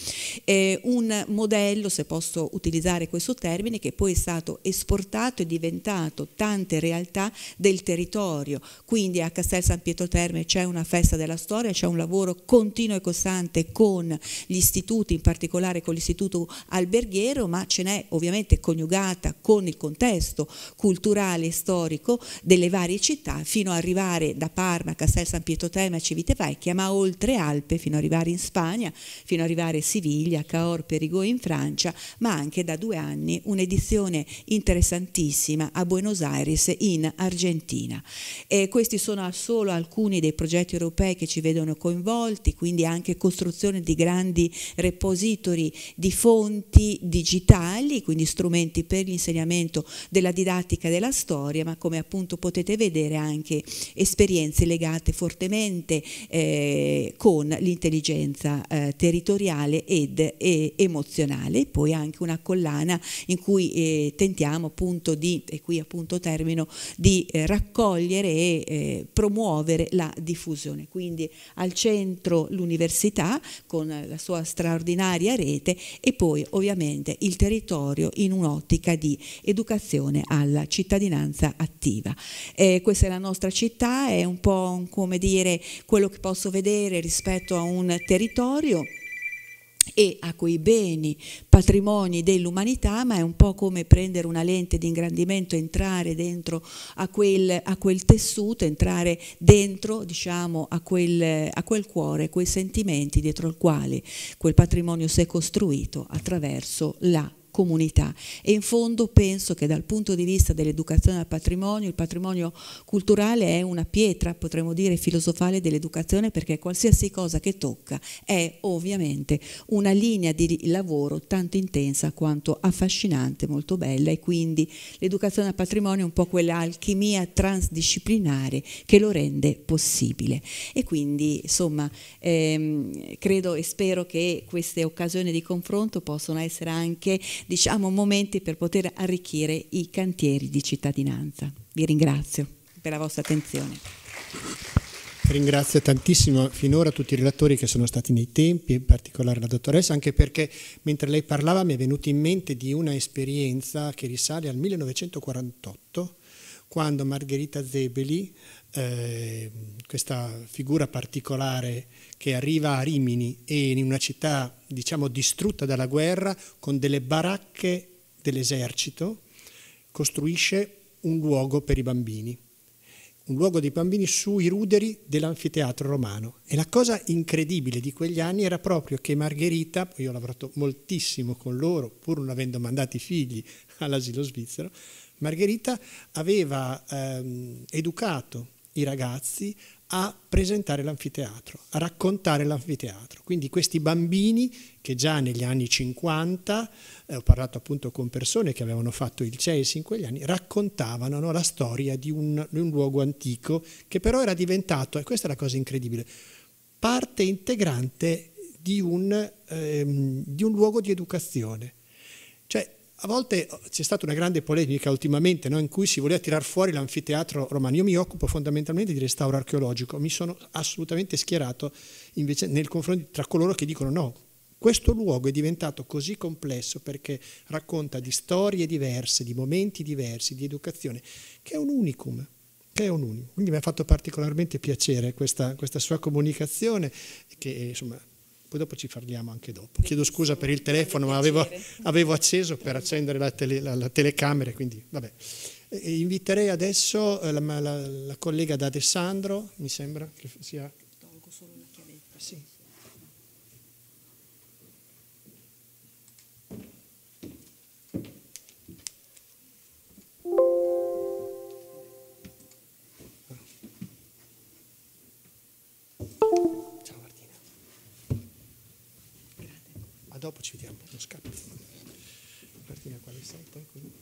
Eh, un modello, se posso utilizzare questo termine, che poi è stato esportato e diventato tante realtà del territorio, quindi a Castel San Pietro Terme c'è una festa della storia, c'è un lavoro continuo e costante con gli istituti, in particolare con l'istituto alberghiero, ma ce n'è ovviamente coniugata con il contesto culturale e storico delle varie città fino ad arrivare da Parma, Castel San Pietro Terme a Civitavecchia, ma oltre Alpe fino ad arrivare in Spagna, fino ad arrivare a Siviglia, Cahors, Perigò in Francia, ma anche da due anni un'edizione interessantissima a Buenos Aires in Argentina. E questi sono solo alcuni dei progetti europei che ci vedono coinvolti, quindi anche costruzione di grandi repository di fonti digitali, quindi strumenti per l'insegnamento della didattica della storia, ma come appunto potete vedere anche esperienze legate fortemente eh, con l'intelligenza eh, territoriale ed e, emozionale, poi anche una collana in cui eh, tentiamo appunto di, e qui appunto termino, di eh, raccogliere e eh, promuovere la diffusione. Quindi al centro l'università con la sua straordinaria rete e poi ovviamente il territorio in un'ottica di educazione alla cittadinanza attiva eh, questa è la nostra città, è un po' come dire quello che posso vedere rispetto a un territorio e a quei beni, patrimoni dell'umanità, ma è un po' come prendere una lente di ingrandimento, entrare dentro a quel, a quel tessuto, entrare dentro diciamo, a, quel, a quel cuore, quei sentimenti dietro al quale quel patrimonio si è costruito attraverso la comunità e in fondo penso che dal punto di vista dell'educazione al patrimonio, il patrimonio culturale è una pietra, potremmo dire, filosofale dell'educazione perché qualsiasi cosa che tocca è ovviamente una linea di lavoro tanto intensa quanto affascinante, molto bella e quindi l'educazione al patrimonio è un po' quell'alchimia transdisciplinare che lo rende possibile e quindi insomma ehm, credo e spero che queste occasioni di confronto possano essere anche diciamo, momenti per poter arricchire i cantieri di cittadinanza. Vi ringrazio per la vostra attenzione. Ringrazio tantissimo finora tutti i relatori che sono stati nei tempi, in particolare la dottoressa, anche perché mentre lei parlava mi è venuto in mente di una esperienza che risale al 1948, quando Margherita Zebeli eh, questa figura particolare che arriva a Rimini e in una città diciamo distrutta dalla guerra con delle baracche dell'esercito costruisce un luogo per i bambini un luogo dei bambini sui ruderi dell'anfiteatro romano. E la cosa incredibile di quegli anni era proprio che Margherita, io ho lavorato moltissimo con loro, pur non avendo mandati i figli all'asilo svizzero, Margherita aveva ehm, educato i ragazzi a presentare l'anfiteatro, a raccontare l'anfiteatro. Quindi questi bambini che già negli anni 50, eh, ho parlato appunto con persone che avevano fatto il CES in quegli anni, raccontavano no, la storia di un, di un luogo antico che però era diventato, e questa è la cosa incredibile, parte integrante di un, ehm, di un luogo di educazione. Cioè a volte eh, c'è stata una grande polemica ultimamente no, in cui si voleva tirar fuori l'anfiteatro romano. Io mi occupo fondamentalmente di restauro archeologico, mi sono assolutamente schierato invece nel confronto tra coloro che dicono no, questo luogo è diventato così complesso perché racconta di storie diverse, di momenti diversi, di educazione, che è un unicum. È un unicum. Quindi mi ha fatto particolarmente piacere questa, questa sua comunicazione che insomma poi dopo ci parliamo anche dopo. Chiedo scusa per il telefono, ma avevo, avevo acceso per accendere la, tele, la, la telecamera, quindi vabbè. E inviterei adesso eh, la, la, la collega D'Adessandro, mi sembra che sia... Tolgo solo la chiavetta. Sì. dopo ci vediamo, non scappi. Partire a quale sei poi qui.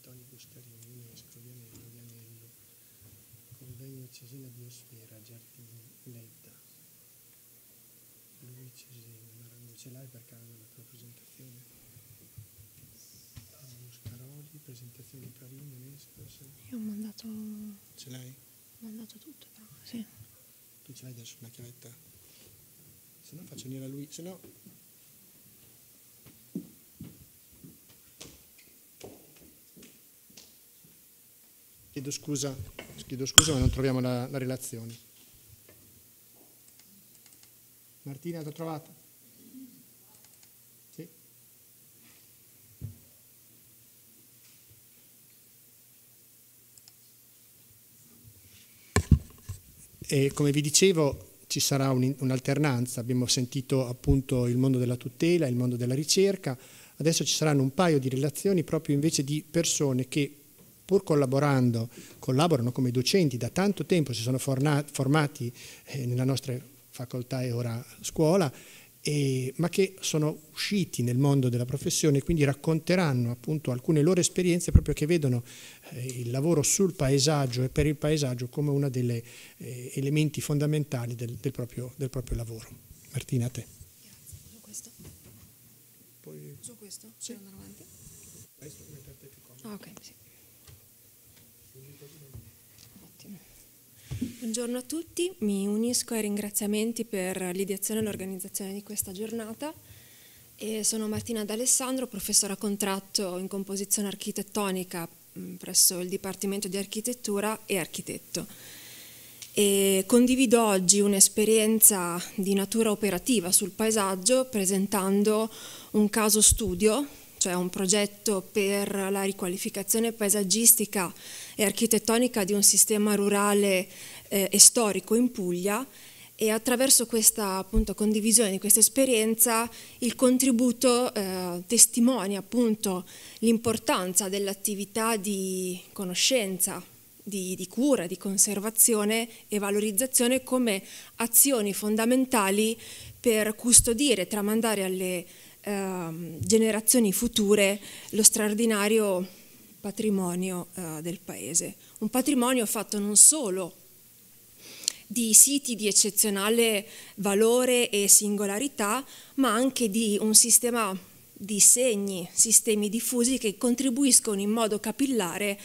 Antonio Buscarini, Vescovi Anello di Anello, Convegno Cesena Biosfera, Giardini, Ledda. Lui Cesena, ma non ce l'hai per caso la tua presentazione? Paolo Scaroli, presentazione di Cavigno, Vescovi. Io ho mandato... Ce l'hai? Ho mandato tutto però, sì. Tu ce l'hai adesso una chiavetta? Se no faccio venire a lui, se no Chiedo scusa, chiedo scusa ma non troviamo la, la relazione. Martina, l'ho trovata? Sì. E come vi dicevo, ci sarà un'alternanza. Abbiamo sentito appunto il mondo della tutela, il mondo della ricerca. Adesso ci saranno un paio di relazioni proprio invece di persone che pur collaborando, collaborano come docenti da tanto tempo, si sono formati eh, nella nostra facoltà e ora scuola, e, ma che sono usciti nel mondo della professione e quindi racconteranno appunto alcune loro esperienze proprio che vedono eh, il lavoro sul paesaggio e per il paesaggio come uno degli eh, elementi fondamentali del, del, proprio, del, proprio, lavoro. Martina, a te. Grazie. Su questo? Poi... Su questo? Sì. Andare avanti? Ah, ok, sì. Buongiorno a tutti, mi unisco ai ringraziamenti per l'ideazione e l'organizzazione di questa giornata. E sono Martina D'Alessandro, professora contratto in composizione architettonica mm, presso il Dipartimento di Architettura e architetto. E condivido oggi un'esperienza di natura operativa sul paesaggio presentando un caso studio cioè un progetto per la riqualificazione paesaggistica e architettonica di un sistema rurale eh, e storico in Puglia e attraverso questa appunto, condivisione di questa esperienza il contributo eh, testimonia l'importanza dell'attività di conoscenza, di, di, cura, di conservazione e valorizzazione come azioni fondamentali per custodire e tramandare alle Ehm, generazioni future lo straordinario patrimonio eh, del paese. Un patrimonio fatto non solo di siti di eccezionale valore e singolarità, ma anche di un sistema di segni, sistemi diffusi che contribuiscono in modo capillare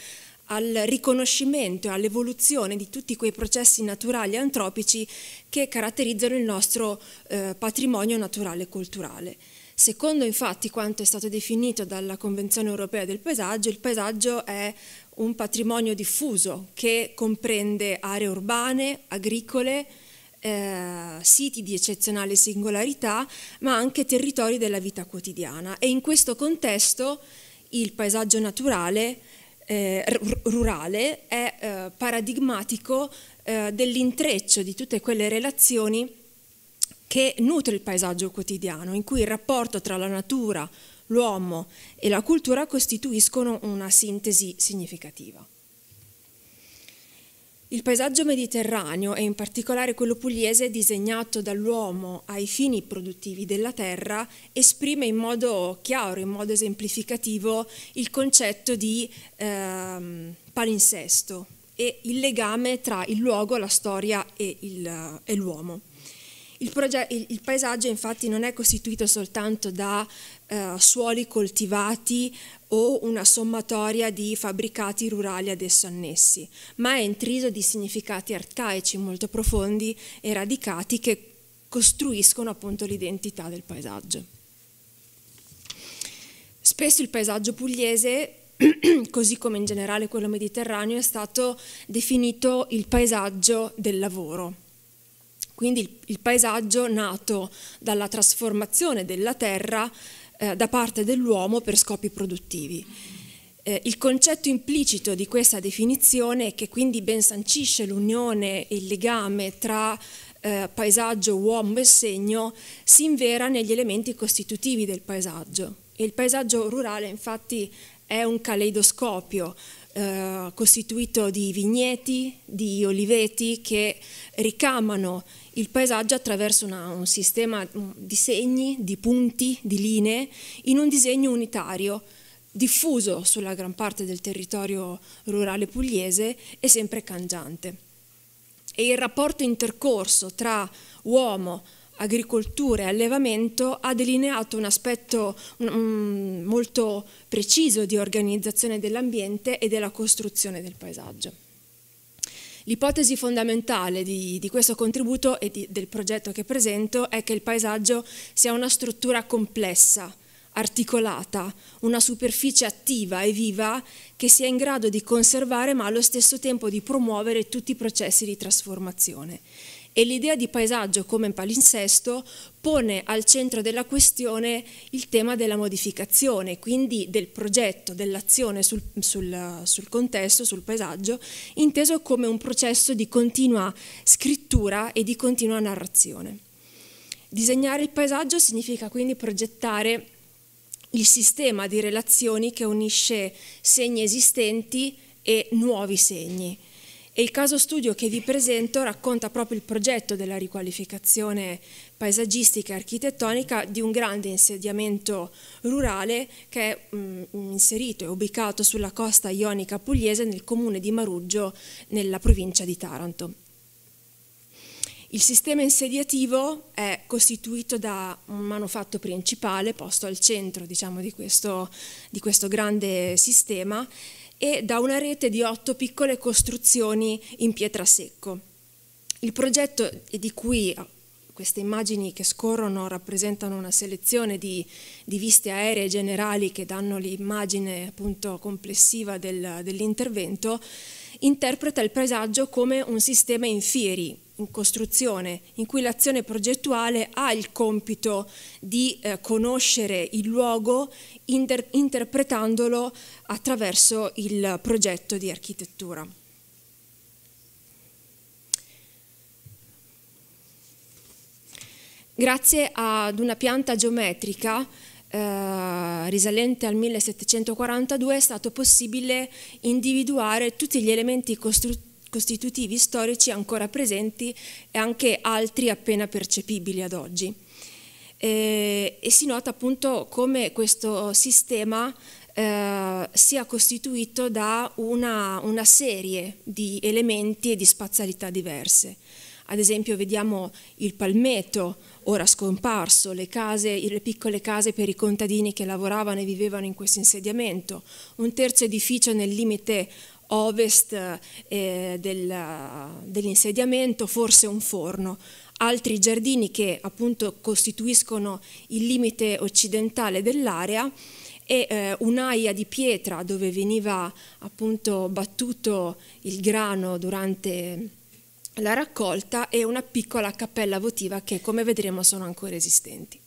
al riconoscimento e all'evoluzione di tutti quei processi naturali e antropici che caratterizzano il nostro eh, patrimonio naturale e culturale. Secondo infatti quanto è stato definito dalla Convenzione europea del paesaggio, il paesaggio è un patrimonio diffuso che comprende aree urbane, agricole, eh, siti di eccezionale singolarità, ma anche territori della vita quotidiana. E in questo contesto il paesaggio naturale, eh, rurale, è eh, paradigmatico eh, dell'intreccio di tutte quelle relazioni che nutre il paesaggio quotidiano, in cui il rapporto tra la natura, l'uomo e la cultura costituiscono una sintesi significativa. Il paesaggio mediterraneo e in particolare quello pugliese disegnato dall'uomo ai fini produttivi della terra esprime in modo chiaro, in modo esemplificativo il concetto di eh, palinsesto e il legame tra il luogo, la storia e l'uomo. Il, il, il, paesaggio infatti non è costituito soltanto da eh, suoli coltivati o una sommatoria di fabbricati rurali ad esso annessi, ma è intriso di significati arcaici molto profondi e radicati che costruiscono appunto l'identità del paesaggio. Spesso il paesaggio pugliese, così come in generale quello mediterraneo, è stato definito il paesaggio del lavoro quindi il, il paesaggio nato dalla trasformazione della terra eh, da parte dell'uomo per scopi produttivi. Eh, il concetto implicito di questa definizione, che quindi ben sancisce l'unione e il legame tra eh, paesaggio, uomo e segno, si invera negli elementi costitutivi del paesaggio. E il paesaggio rurale infatti è un caleidoscopio eh, costituito di vigneti, di oliveti che ricamano il paesaggio attraverso una, un sistema mm, di segni, di punti, di linee, in un disegno unitario, diffuso sulla gran parte del territorio rurale pugliese e sempre cangiante. E il rapporto intercorso tra uomo, agricoltura e allevamento ha delineato un aspetto mm, mm, molto preciso di organizzazione dell'ambiente e della costruzione del paesaggio. L'ipotesi fondamentale di, di, questo contributo e di, del progetto che presento è che il paesaggio sia una struttura complessa, articolata, una superficie attiva e viva che sia in grado di conservare ma allo stesso tempo di promuovere tutti i processi di trasformazione. E l'idea di paesaggio come palinsesto pone al centro della questione il tema della modificazione, quindi del progetto, dell'azione sul, sul, sul, contesto, sul paesaggio, inteso come un processo di continua scrittura e di continua narrazione. Disegnare il paesaggio significa quindi progettare il sistema di relazioni che unisce segni esistenti e nuovi segni, e il caso studio che vi presento racconta proprio il progetto della riqualificazione paesaggistica e architettonica di un grande insediamento rurale che è mh, mm, inserito e ubicato sulla costa ionica pugliese nel comune di Maruggio nella provincia di Taranto. Il sistema insediativo è costituito da un manufatto principale posto al centro diciamo, di, questo, di questo grande sistema e da una rete di otto piccole costruzioni in pietra secco. Il progetto di cui ah, queste immagini che scorrono rappresentano una selezione di, di viste aeree generali che danno l'immagine appunto complessiva del, dell'intervento, interpreta il paesaggio come un sistema in fieri, in costruzione, in cui l'azione progettuale ha il compito di eh, conoscere il luogo inter interpretandolo attraverso il progetto di architettura. Grazie ad una pianta geometrica eh, risalente al 1742 è stato possibile individuare tutti gli elementi costruttivi costitutivi storici ancora presenti e anche altri appena percepibili ad oggi. Eh, e si nota appunto come questo sistema eh, sia costituito da una, una, serie di elementi e di spazialità diverse. Ad esempio vediamo il palmetto, ora scomparso, le, case, le piccole case per i contadini che lavoravano e vivevano in questo insediamento, un terzo edificio nel limite ovest eh, del, dell'insediamento, forse un forno. Altri giardini che appunto costituiscono il limite occidentale dell'area e eh, un'aia di pietra dove veniva appunto battuto il grano durante la raccolta e una piccola cappella votiva che come vedremo sono ancora esistenti.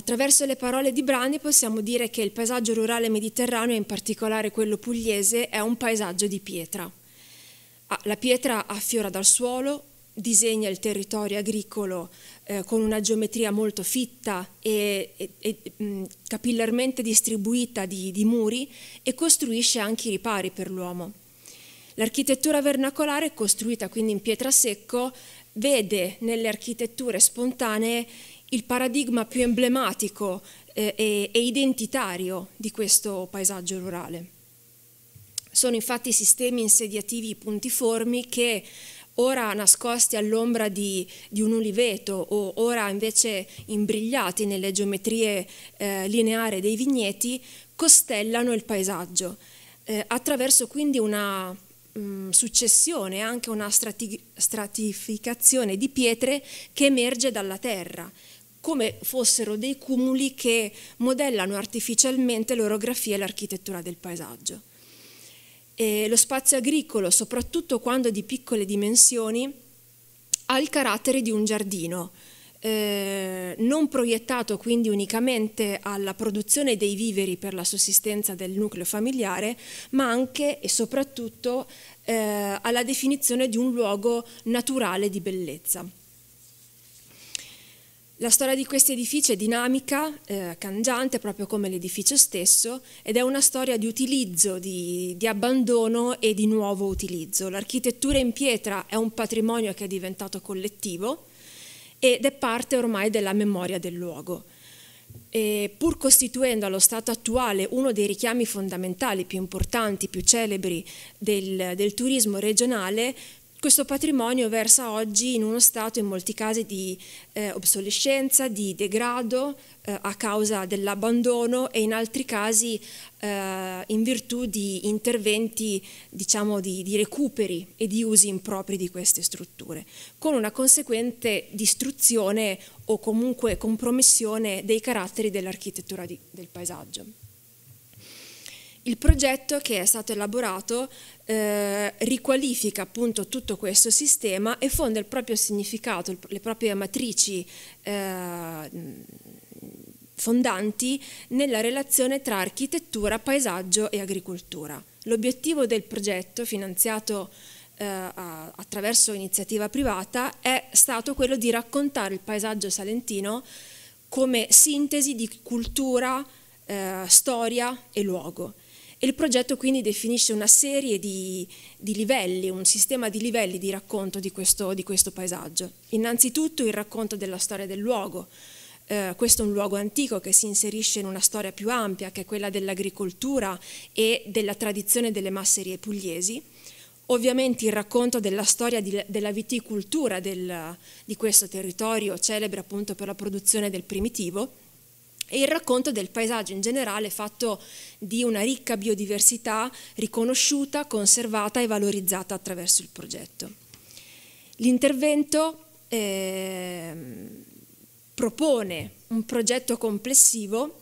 Attraverso le parole di Brani possiamo dire che il paesaggio rurale mediterraneo, in particolare quello pugliese, è un paesaggio di pietra. Ah, la pietra affiora dal suolo, disegna il territorio agricolo eh, con una geometria molto fitta e, e, e mh, mm, capillarmente distribuita di, di muri e costruisce anche i ripari per l'uomo. L'architettura vernacolare, costruita quindi in pietra secco, vede nelle architetture spontanee il paradigma più emblematico eh, e, e identitario di questo paesaggio rurale. Sono infatti sistemi insediativi puntiformi che ora nascosti all'ombra di, di, un uliveto o ora invece imbrigliati nelle geometrie eh, lineari dei vigneti, costellano il paesaggio, eh, attraverso quindi una mh, mm, successione, anche una strati stratificazione di pietre che emerge dalla terra come fossero dei cumuli che modellano artificialmente l'orografia e l'architettura del paesaggio. E lo spazio agricolo, soprattutto quando di piccole dimensioni, ha il carattere di un giardino, eh, non proiettato quindi unicamente alla produzione dei viveri per la sussistenza del nucleo familiare, ma anche e soprattutto eh, alla definizione di un luogo naturale di bellezza. La storia di questi edifici è dinamica, eh, cangiante, proprio come l'edificio stesso, ed è una storia di utilizzo, di, di abbandono e di nuovo utilizzo. L'architettura in pietra è un patrimonio che è diventato collettivo ed è parte ormai della memoria del luogo. E pur costituendo allo stato attuale uno dei richiami fondamentali più importanti, più celebri del, del turismo regionale, questo patrimonio versa oggi in uno stato in molti casi di eh, obsolescenza, di degrado eh, a causa dell'abbandono e in altri casi eh, in virtù di interventi diciamo, di, di recuperi e di usi impropri di queste strutture, con una conseguente distruzione o comunque compromissione dei caratteri dell'architettura del paesaggio. Il progetto che è stato elaborato eh, riqualifica appunto tutto questo sistema e fonda il proprio significato, le proprie matrici eh, fondanti nella relazione tra architettura, paesaggio e agricoltura. L'obiettivo del progetto, finanziato eh, attraverso iniziativa privata, è stato quello di raccontare il paesaggio salentino come sintesi di cultura, eh, storia e luogo e il progetto quindi definisce una serie di, di livelli, un sistema di livelli di racconto di questo, di questo paesaggio. Innanzitutto il racconto della storia del luogo, Uh, questo è un luogo antico che si inserisce in una storia più ampia, che è quella dell'agricoltura e della tradizione delle masserie pugliesi. Ovviamente il racconto della storia di, della viticoltura del, di questo territorio, celebre appunto per la produzione del primitivo, e il racconto del paesaggio in generale fatto di una ricca biodiversità riconosciuta, conservata e valorizzata attraverso il progetto. L'intervento eh, propone un progetto complessivo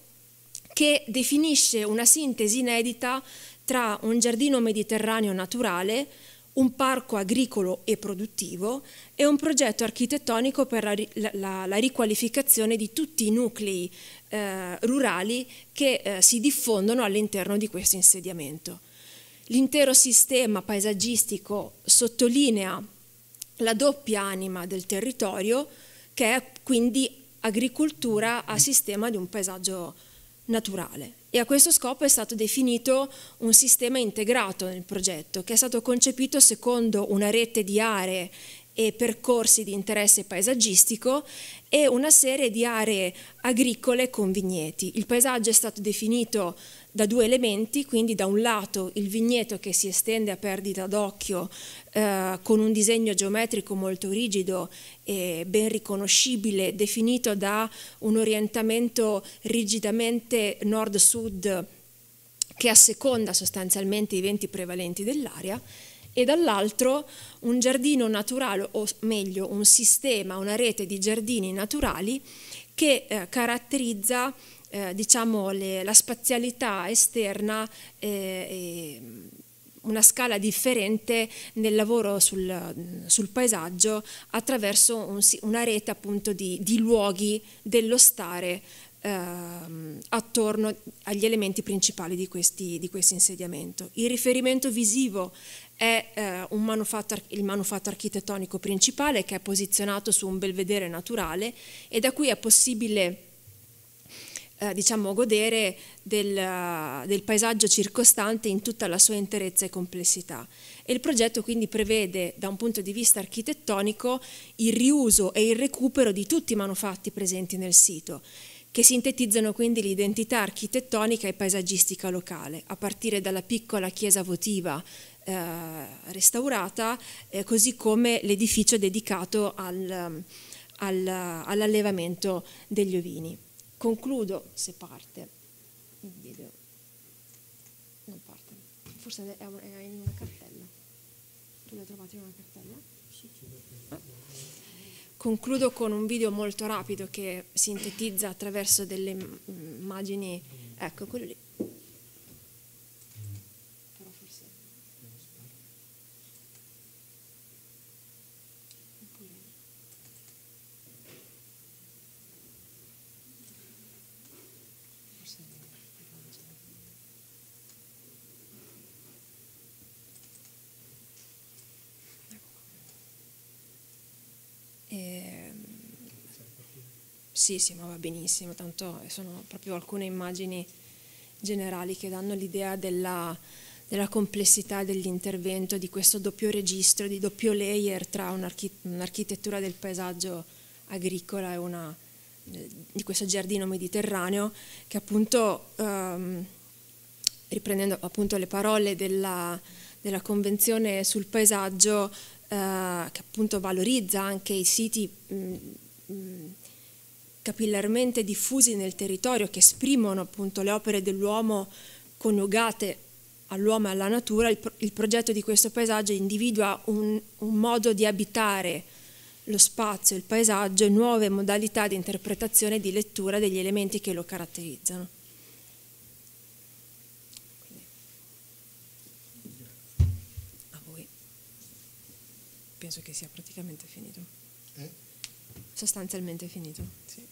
che definisce una sintesi inedita tra un giardino mediterraneo naturale, un parco agricolo e produttivo e un progetto architettonico per la, la, la riqualificazione di tutti i nuclei eh, rurali che eh, si diffondono all'interno di questo insediamento. L'intero sistema paesaggistico sottolinea la doppia anima del territorio che è quindi agricoltura a sistema di un paesaggio naturale e a questo scopo è stato definito un sistema integrato nel progetto che è stato concepito secondo una rete di aree e percorsi di interesse paesaggistico e una serie di aree agricole con vigneti. Il paesaggio è stato definito da due elementi, quindi da un lato il vigneto che si estende a perdita d'occhio eh, con un disegno geometrico molto rigido e ben riconoscibile, definito da un orientamento rigidamente nord-sud che asseconda sostanzialmente i venti prevalenti dell'area, e dall'altro un giardino naturale, o meglio un sistema, una rete di giardini naturali che eh, caratterizza eh, diciamo, le, la spazialità esterna eh, mm, una scala differente nel lavoro sul, mm, sul paesaggio attraverso un, una rete appunto di, di luoghi dello stare Ehm, attorno agli elementi principali di, questi, di questo insediamento. Il riferimento visivo è eh, manufatto, il manufatto architettonico principale che è posizionato su un belvedere naturale e da cui è possibile eh, diciamo, godere del, del, paesaggio circostante in tutta la sua interezza e complessità. E il progetto quindi prevede, da un punto di vista architettonico, il riuso e il recupero di tutti i manufatti presenti nel sito, che sintetizzano quindi l'identità architettonica e paesaggistica locale, a partire dalla piccola chiesa votiva eh, restaurata, eh, così come l'edificio dedicato al, ehm, al, all'allevamento degli ovini. Concludo se parte il video. Non parte, forse è in una cartella. Tu l'hai trovato in una cartella? Eh. Concludo con un video molto rapido che sintetizza attraverso delle mm, immagini. Ecco, quello lì. Ehm, sì, sì, ma va benissimo, tanto eh, sono proprio alcune immagini generali che danno l'idea della, della, complessità dell'intervento, di questo doppio registro, di doppio layer tra un'architettura del paesaggio agricola e una, eh, di questo giardino mediterraneo che appunto, ehm, riprendendo appunto le parole della, della Convenzione sul paesaggio, eh, che appunto valorizza anche i siti mh, mm, mm, capillarmente diffusi nel territorio che esprimono appunto le opere dell'uomo coniugate all'uomo e alla natura, il, pro il, progetto di questo paesaggio individua un, un, modo di abitare lo spazio, il paesaggio e nuove modalità di interpretazione e di lettura degli elementi che lo caratterizzano. penso che sia praticamente finito. Eh? Sostanzialmente finito. Sì.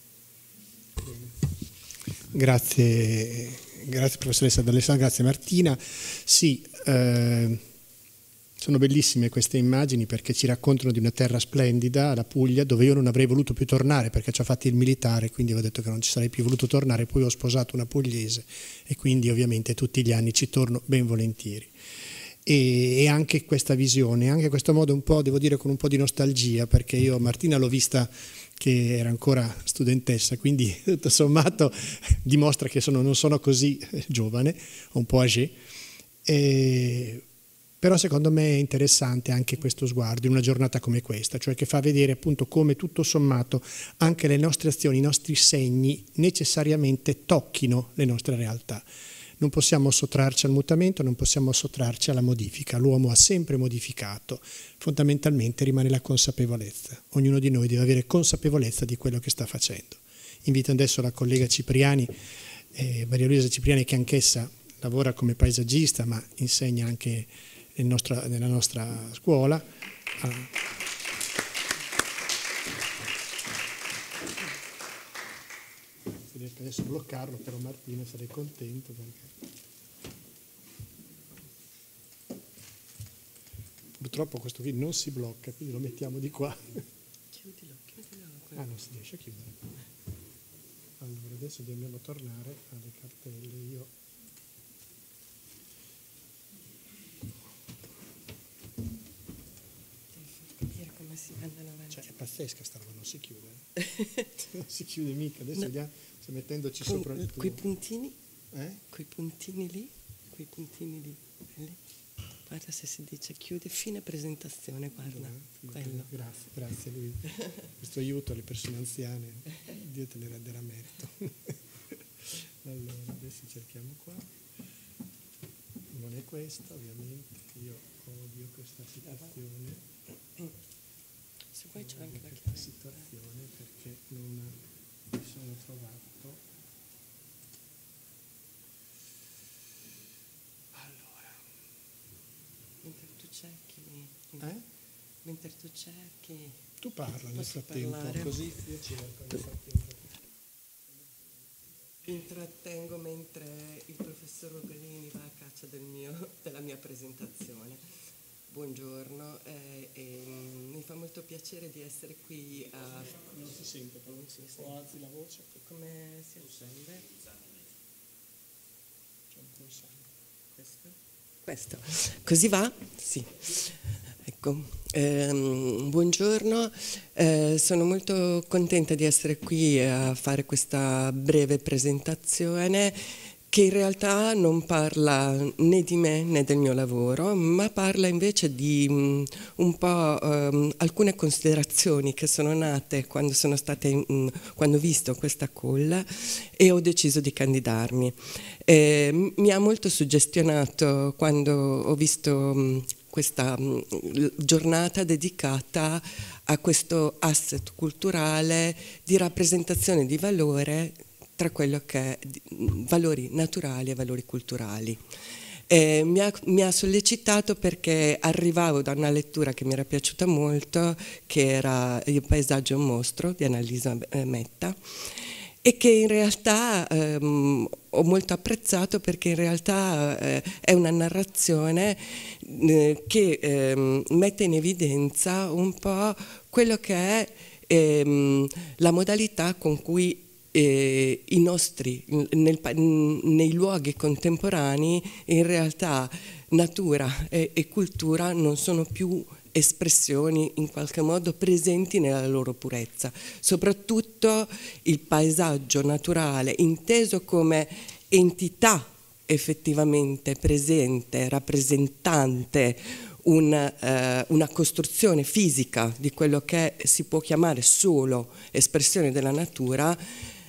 Grazie, grazie professoressa D'Alessandro, grazie Martina. Sì, eh, sono bellissime queste immagini perché ci raccontano di una terra splendida, la Puglia, dove io non avrei voluto più tornare perché ci ho fatto il militare, quindi ho detto che non ci sarei più voluto tornare, poi ho sposato una pugliese e quindi ovviamente tutti gli anni ci torno ben volentieri e, e, anche questa visione, anche questo modo un po', devo dire, con un po' di nostalgia, perché io Martina l'ho vista che era ancora studentessa, quindi tutto sommato dimostra che sono, non sono così eh, giovane, un po' âgé, e, però secondo me è interessante anche questo sguardo in una giornata come questa, cioè che fa vedere appunto come tutto sommato anche le nostre azioni, i nostri segni necessariamente tocchino le nostre realtà. Non possiamo sottrarci al mutamento, non possiamo sottrarci alla modifica. L'uomo ha sempre modificato. Fondamentalmente rimane la consapevolezza. Ognuno di noi deve avere consapevolezza di quello che sta facendo. Invito adesso la collega Cipriani, eh, Maria Luisa Cipriani, che anch'essa lavora come paesaggista, ma insegna anche nel nostra, nella nostra scuola. Ah. adesso bloccarlo, però Martina sarei contento perché... Purtroppo questo qui non si blocca, quindi lo mettiamo di qua. Chiudilo, chiudilo. Ah, non si riesce a chiudere. Allora, adesso dobbiamo tornare alle cartelle. Io Cioè, è pazzesca sta roba, non si chiude. Eh. non si chiude mica, adesso no. vediamo se mettendoci Con, sopra il tuo. Quei puntini? Eh? Quei puntini lì? Quei puntini lì, belli. Guarda se si dice chiude, fine presentazione, guarda. Allora, grazie, grazie lui. Questo aiuto alle persone anziane, Dio te ne renderà merito. allora, adesso cerchiamo qua. Non è questa, ovviamente, io odio questa situazione. Se vuoi c'è anche la chiave. situazione perché non mi sono trovato cerchi, eh? mentre tu cerchi... Tu parla nel frattempo, parlare. così io cerco nel frattempo. Intrattengo mentre il professor Ugolini va a caccia del mio, della mia presentazione. Buongiorno, eh, eh, mi fa molto piacere di essere qui a... Non si sente, però non si sente. O alzi la voce. Come si accende? C'è un pulsante. Questo? Questo. Così va? Sì. Ecco. Eh, buongiorno, eh, sono molto contenta di essere qui a fare questa breve presentazione che in realtà non parla né di me né del mio lavoro, ma parla invece di mm, un po' um, alcune considerazioni che sono nate quando sono state, in, mm, quando ho visto questa call e ho deciso di candidarmi. E, ehm, mi ha molto suggestionato quando ho visto mm, questa giornata dedicata a questo asset culturale di rappresentazione di valore tra quello che è valori naturali e valori culturali. Eh, mi, ha, mi, ha, sollecitato perché arrivavo da una lettura che mi era piaciuta molto, che era Il paesaggio un mostro di Annalisa eh, Metta, e che in realtà ehm, ho molto apprezzato perché in realtà eh, è una narrazione eh, che ehm, mette in evidenza un po' quello che è ehm, la modalità con cui eh, nostri, nel, nei luoghi contemporanei in realtà natura e, e cultura non sono più espressioni in qualche modo presenti nella loro purezza, soprattutto il paesaggio naturale inteso come entità effettivamente presente, rappresentante una, eh, una, costruzione fisica di quello che si può chiamare solo espressione della natura,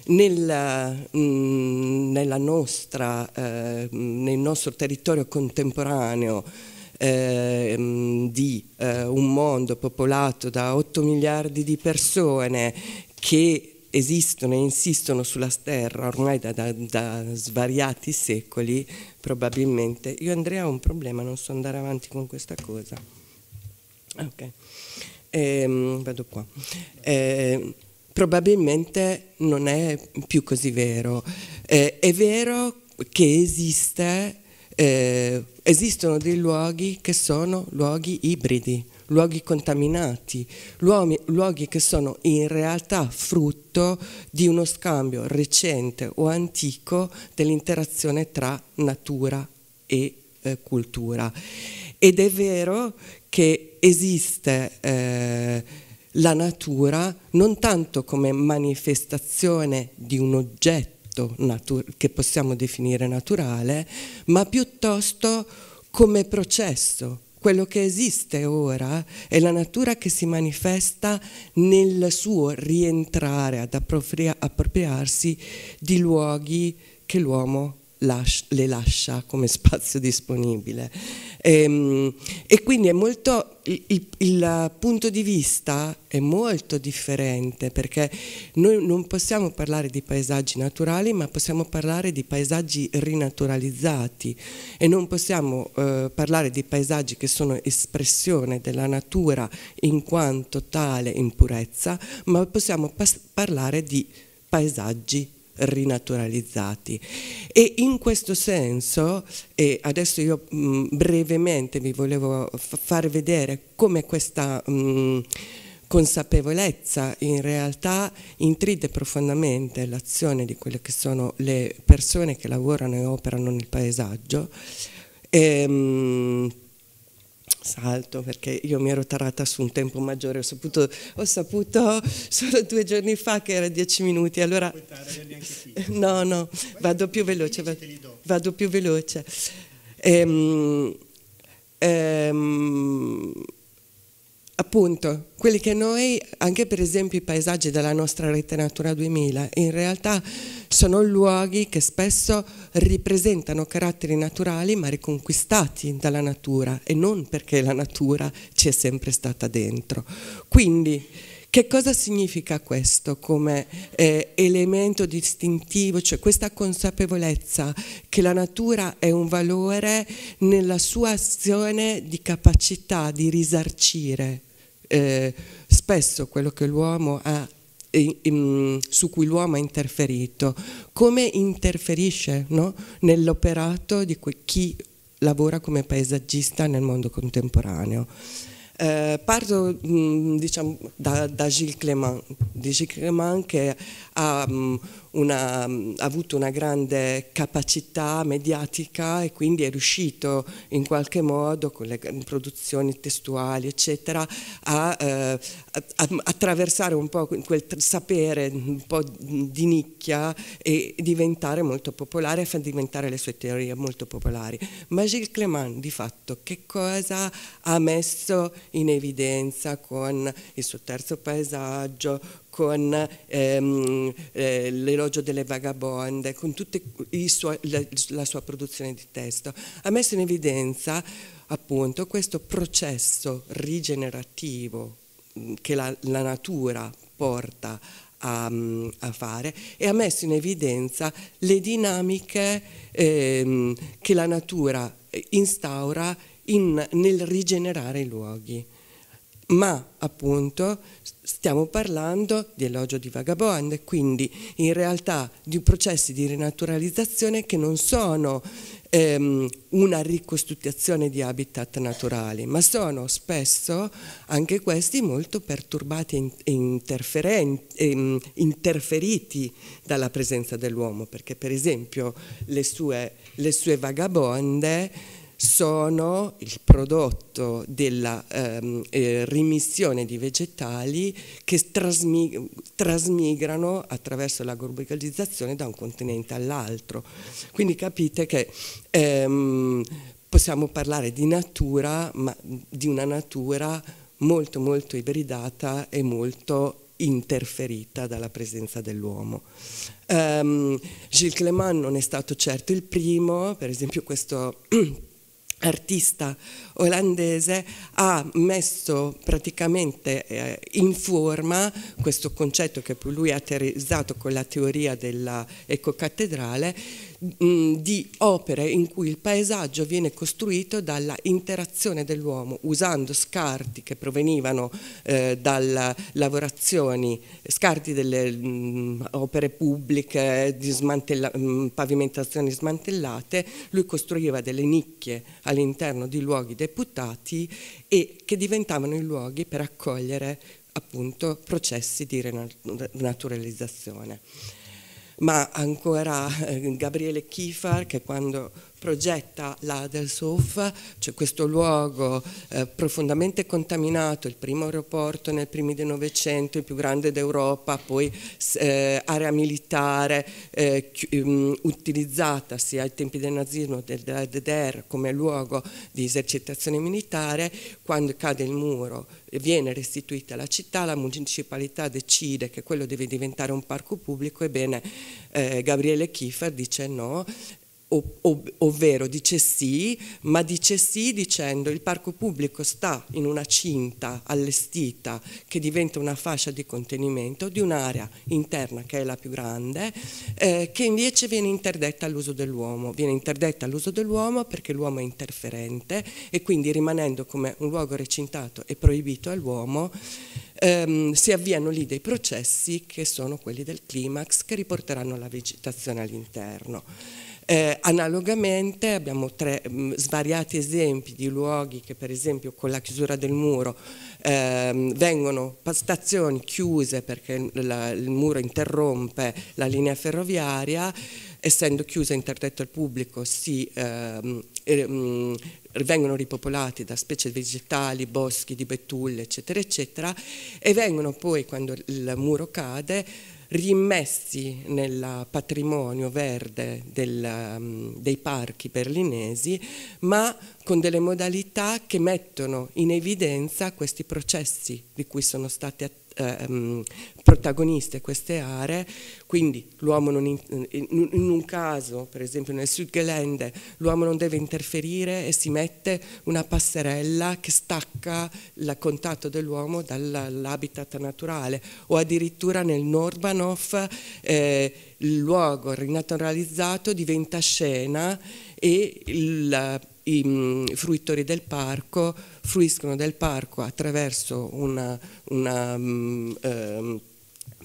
nella, eh, nella nostra, eh, nel nostro territorio contemporaneo eh, di un mondo popolato da 8 miliardi di persone che esistono e insistono sulla terra ormai da, da, da, svariati secoli, probabilmente io Andrea ho un problema, non so andare avanti con questa cosa. Ok, ehm, vado qua. Ehm, probabilmente non è più così vero. Eh, è vero che esiste, eh, esistono dei luoghi che sono luoghi ibridi, luoghi contaminati, luoghi, luoghi che sono in realtà frutto di uno scambio recente o antico dell'interazione tra natura e eh, cultura. Ed è vero che esiste eh, la natura non tanto come manifestazione di un oggetto che possiamo definire naturale, ma piuttosto come processo. Quello che esiste ora è la natura che si manifesta nel suo rientrare ad appropriarsi di luoghi che l'uomo le lascia come spazio disponibile. E, ehm, e quindi molto, il, il, il, punto di vista è molto differente perché noi non possiamo parlare di paesaggi naturali ma possiamo parlare di paesaggi rinaturalizzati e non possiamo eh, parlare di paesaggi che sono espressione della natura in quanto tale in purezza ma possiamo parlare di paesaggi rinaturalizzati. E in questo senso, e adesso io mh, mm, brevemente vi volevo far vedere come questa... Mh, mm, consapevolezza in realtà intride profondamente l'azione di quelle che sono le persone che lavorano e operano nel paesaggio. E, ehm, salto perché io mi ero tarata su un tempo maggiore, ho saputo, ho saputo solo due giorni fa che era dieci minuti, allora no, no, vado più veloce, vado, vado più veloce. Ehm, ehm, appunto, quelli che noi, anche per esempio i paesaggi della nostra rete Natura 2000, in realtà sono luoghi che spesso ripresentano caratteri naturali ma riconquistati dalla natura e non perché la natura ci è sempre stata dentro. Quindi, che cosa significa questo come eh, elemento distintivo, cioè questa consapevolezza che la natura è un valore nella sua azione di capacità di risarcire eh, spesso quello che l'uomo ha eh, su cui l'uomo ha interferito, come interferisce no? nell'operato di chi lavora come paesaggista nel mondo contemporaneo. Eh, parto mm, diciamo, da, da Gilles Clément, di Gilles Clément che ha mh, mm, una, mm, ha avuto una grande capacità mediatica e quindi è riuscito in qualche modo con le produzioni testuali eccetera a, eh, a attraversare un po' quel sapere un po' di nicchia e diventare molto popolare e far diventare le sue teorie molto popolari. Ma Gilles Clément di fatto che cosa ha messo in evidenza con il suo terzo paesaggio, con ehm, eh, l'elogio delle vagabonde, con tutta la, sua produzione di testo, ha messo in evidenza appunto questo processo rigenerativo mm, che la, la natura porta a, mm, a, fare e ha messo in evidenza le dinamiche ehm, che la natura instaura in, nel rigenerare i luoghi ma appunto stiamo parlando di elogio di vagabond, quindi in realtà di processi di rinaturalizzazione che non sono ehm, una ricostituzione di habitat naturali, ma sono spesso anche questi molto perturbati e ehm, interferiti dalla presenza dell'uomo, perché per esempio le sue, le sue vagabonde sono il prodotto della ehm, eh, rimissione di vegetali che trasmi trasmigrano attraverso la globalizzazione da un continente all'altro. Quindi capite che ehm, possiamo parlare di natura, ma di una natura molto molto ibridata e molto interferita dalla presenza dell'uomo. Um, Gilles Clément non è stato certo il primo, per esempio questo artista olandese ha messo praticamente eh, in forma questo concetto che lui ha teorizzato con la teoria dell'ecocattedrale Mm, di opere in cui il paesaggio viene costruito dalla interazione dell'uomo, usando scarti che provenivano eh, dalle lavorazioni, scarti delle mh, mm, opere pubbliche, di smantella, mh, mm, pavimentazioni smantellate, lui costruiva delle nicchie all'interno di luoghi deputati e che diventavano i luoghi per accogliere appunto processi di renaturalizzazione ma ancora eh, Gabriele Kifar che quando progetta l'Adelshof, cioè questo luogo eh, profondamente contaminato, il primo aeroporto nel primi del Novecento, il più grande d'Europa, poi eh, area militare eh, mm, utilizzata sia ai tempi del nazismo che della DDR come luogo di esercitazione militare, quando cade il muro eh, viene restituita la città, la municipalità decide che quello deve diventare un parco pubblico, ebbene eh, Gabriele Kiefer dice no, Ov ovvero dice sì, ma dice sì dicendo il parco pubblico sta in una cinta allestita che diventa una fascia di contenimento di un'area interna che è la più grande, eh, che invece viene interdetta all'uso dell'uomo, viene interdetta all'uso dell'uomo perché l'uomo è interferente e quindi rimanendo come un luogo recintato e proibito all'uomo ehm, si avviano lì dei processi che sono quelli del climax che riporteranno la vegetazione all'interno. Eh, analogamente abbiamo tre, mh, mm, svariati esempi di luoghi che per esempio con la chiusura del muro ehm, vengono stazioni chiuse perché la, il muro interrompe la linea ferroviaria, essendo chiuse e interdette al pubblico si ehm, ehm, vengono ripopolati da specie vegetali, boschi di betulle, eccetera, eccetera, e vengono poi, quando il muro cade, rimmessi nel patrimonio verde del, mm, dei parchi berlinesi, ma con delle modalità che mettono in evidenza questi processi di cui sono state attive ehm, protagoniste queste aree, quindi l'uomo non in, in, un caso, per esempio nel Südgelände, l'uomo non deve interferire e si mette una passerella che stacca il contatto dell'uomo dall'habitat naturale o addirittura nel Nordbanov eh, il luogo rinaturalizzato diventa scena e il i mm, fruitori del parco fruiscono del parco attraverso un um, mm, um, ehm,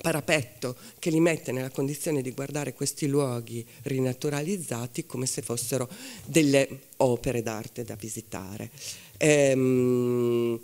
parapetto che li mette nella condizione di guardare questi luoghi rinaturalizzati come se fossero delle opere d'arte da visitare. Ehm, mh,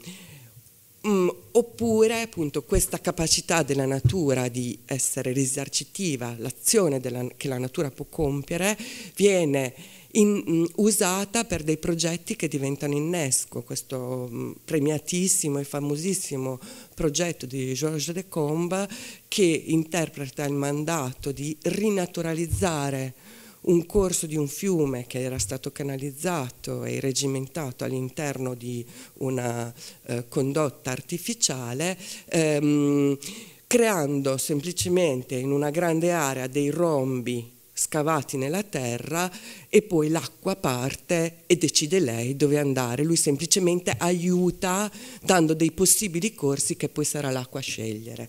mm, oppure appunto questa capacità della natura di essere risarcitiva, l'azione che la natura può compiere, viene in, mm, usata per dei progetti che diventano innesco, questo mm, premiatissimo e famosissimo progetto di Georges de Decombe che interpreta il mandato di rinaturalizzare un corso di un fiume che era stato canalizzato e regimentato all'interno di una eh, condotta artificiale ehm, creando semplicemente in una grande area dei rombi scavati nella terra e poi l'acqua parte e decide lei dove andare, lui semplicemente aiuta dando dei possibili corsi che poi sarà l'acqua a scegliere.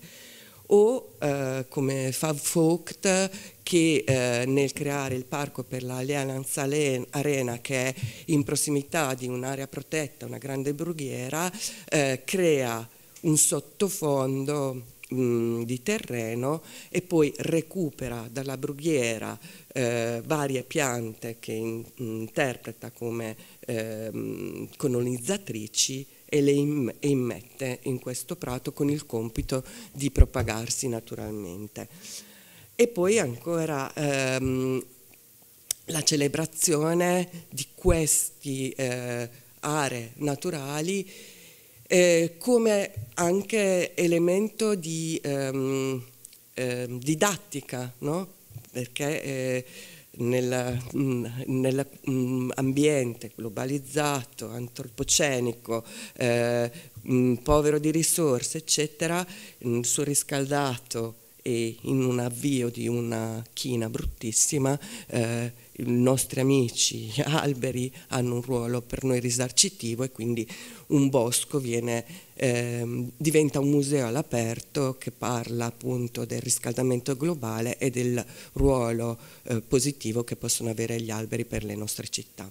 O eh, come Fav Vogt che eh, nel creare il parco per la l'Allianz Arena che è in prossimità di un'area protetta, una grande brughiera, eh, crea un sottofondo di terreno e poi recupera dalla brughiera eh, varie piante che in, interpreta come eh, colonizzatrici e le im, e immette in questo prato con il compito di propagarsi naturalmente. E poi ancora ehm, la celebrazione di queste eh, aree naturali eh, come anche elemento di ehm, eh, didattica, no? perché eh, nell'ambiente mm, mm, globalizzato, antropocenico, eh, mh, mm, povero di risorse, eccetera, mh, surriscaldato e in un avvio di una china bruttissima, eh, i nostri amici alberi hanno un ruolo per noi risarcitivo e quindi un bosco viene, eh, diventa un museo all'aperto che parla appunto del riscaldamento globale e del ruolo eh, positivo che possono avere gli alberi per le nostre città.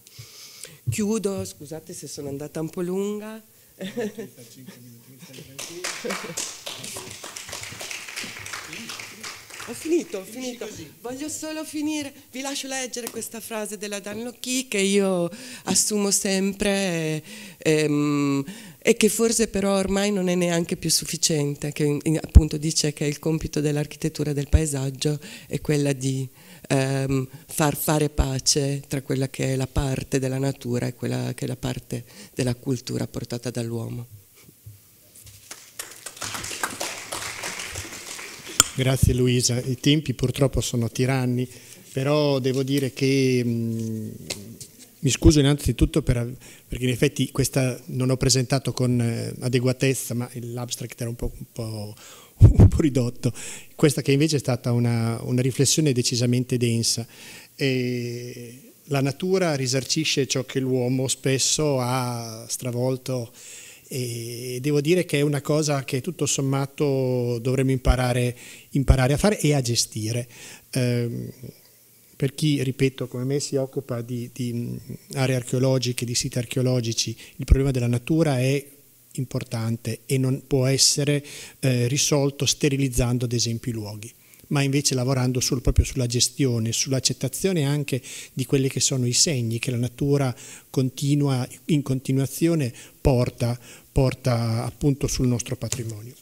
Chiudo, scusate se sono andata un po' lunga. Ho finito, ho finito. Voglio solo finire. Vi lascio leggere questa frase della Dan Chi che io assumo sempre e, ehm, e, che forse però ormai non è neanche più sufficiente, che appunto dice che il compito dell'architettura del paesaggio è quella di ehm, far fare pace tra quella che è la parte della natura e quella che è la parte della cultura portata dall'uomo. Grazie Luisa, i tempi purtroppo sono tiranni, però devo dire che mh, mm, mi scuso innanzitutto per, perché in effetti questa non ho presentato con eh, adeguatezza, ma l'abstract era un po', un, po', un po', ridotto, questa che invece è stata una, una riflessione decisamente densa. E la natura risarcisce ciò che l'uomo spesso ha stravolto e devo dire che è una cosa che tutto sommato dovremmo imparare, imparare a fare e a gestire. Ehm, per chi, ripeto, come me si occupa di, di mm, aree archeologiche, di siti archeologici, il problema della natura è importante e non può essere eh, risolto sterilizzando ad esempio i luoghi ma invece lavorando sul, proprio sulla gestione, sull'accettazione anche di quelli che sono i segni che la natura continua, in continuazione porta, porta appunto sul nostro patrimonio.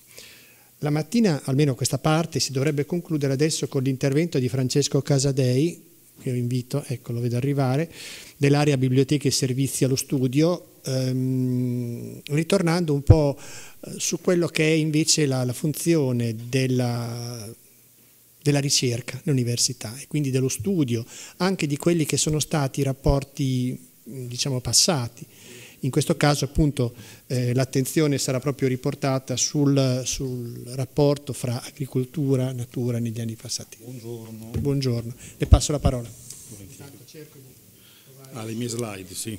La mattina, almeno questa parte, si dovrebbe concludere adesso con l'intervento di Francesco Casadei, che io invito, ecco lo vedo arrivare, dell'area Biblioteche e Servizi allo Studio, ehm, ritornando un po' eh, su quello che è invece la, la funzione della, della ricerca, l'università e quindi dello studio, anche di quelli che sono stati i rapporti diciamo, passati. In questo caso appunto eh, l'attenzione sarà proprio riportata sul, sul, rapporto fra agricoltura e natura negli anni passati. Buongiorno. Buongiorno. Le passo la parola. Volentieri. Alle mie slide, sì.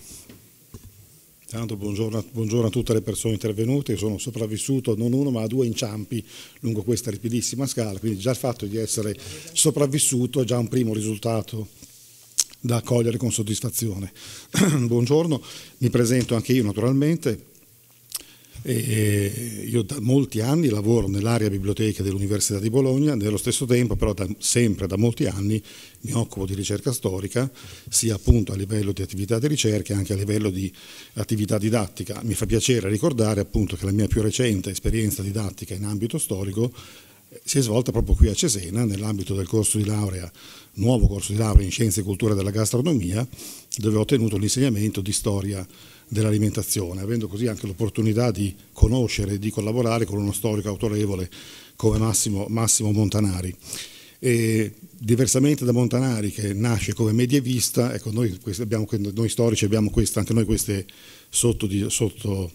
Intanto buongiorno, buongiorno, a tutte le persone intervenute, io sono sopravvissuto non uno ma a due inciampi lungo questa ripidissima scala, quindi già il fatto di essere sopravvissuto è già un primo risultato da accogliere con soddisfazione. buongiorno, mi presento anche io naturalmente. E io da molti anni lavoro nell'area biblioteca dell'Università di Bologna, nello stesso tempo però da, sempre da molti anni mi occupo di ricerca storica, sia appunto a livello di attività di ricerca che anche a livello di attività didattica. Mi fa piacere ricordare appunto che la mia più recente esperienza didattica in ambito storico eh, si è svolta proprio qui a Cesena nell'ambito del corso di laurea, nuovo corso di laurea in Scienze e Cultura della Gastronomia, dove ho ottenuto l'insegnamento di storia dell'alimentazione, avendo così anche l'opportunità di conoscere e di collaborare con uno storico autorevole come Massimo, Massimo Montanari. E diversamente da Montanari che nasce come medievista, ecco, noi, abbiamo, noi, storici abbiamo questa, anche noi queste sottodivisioni, sotto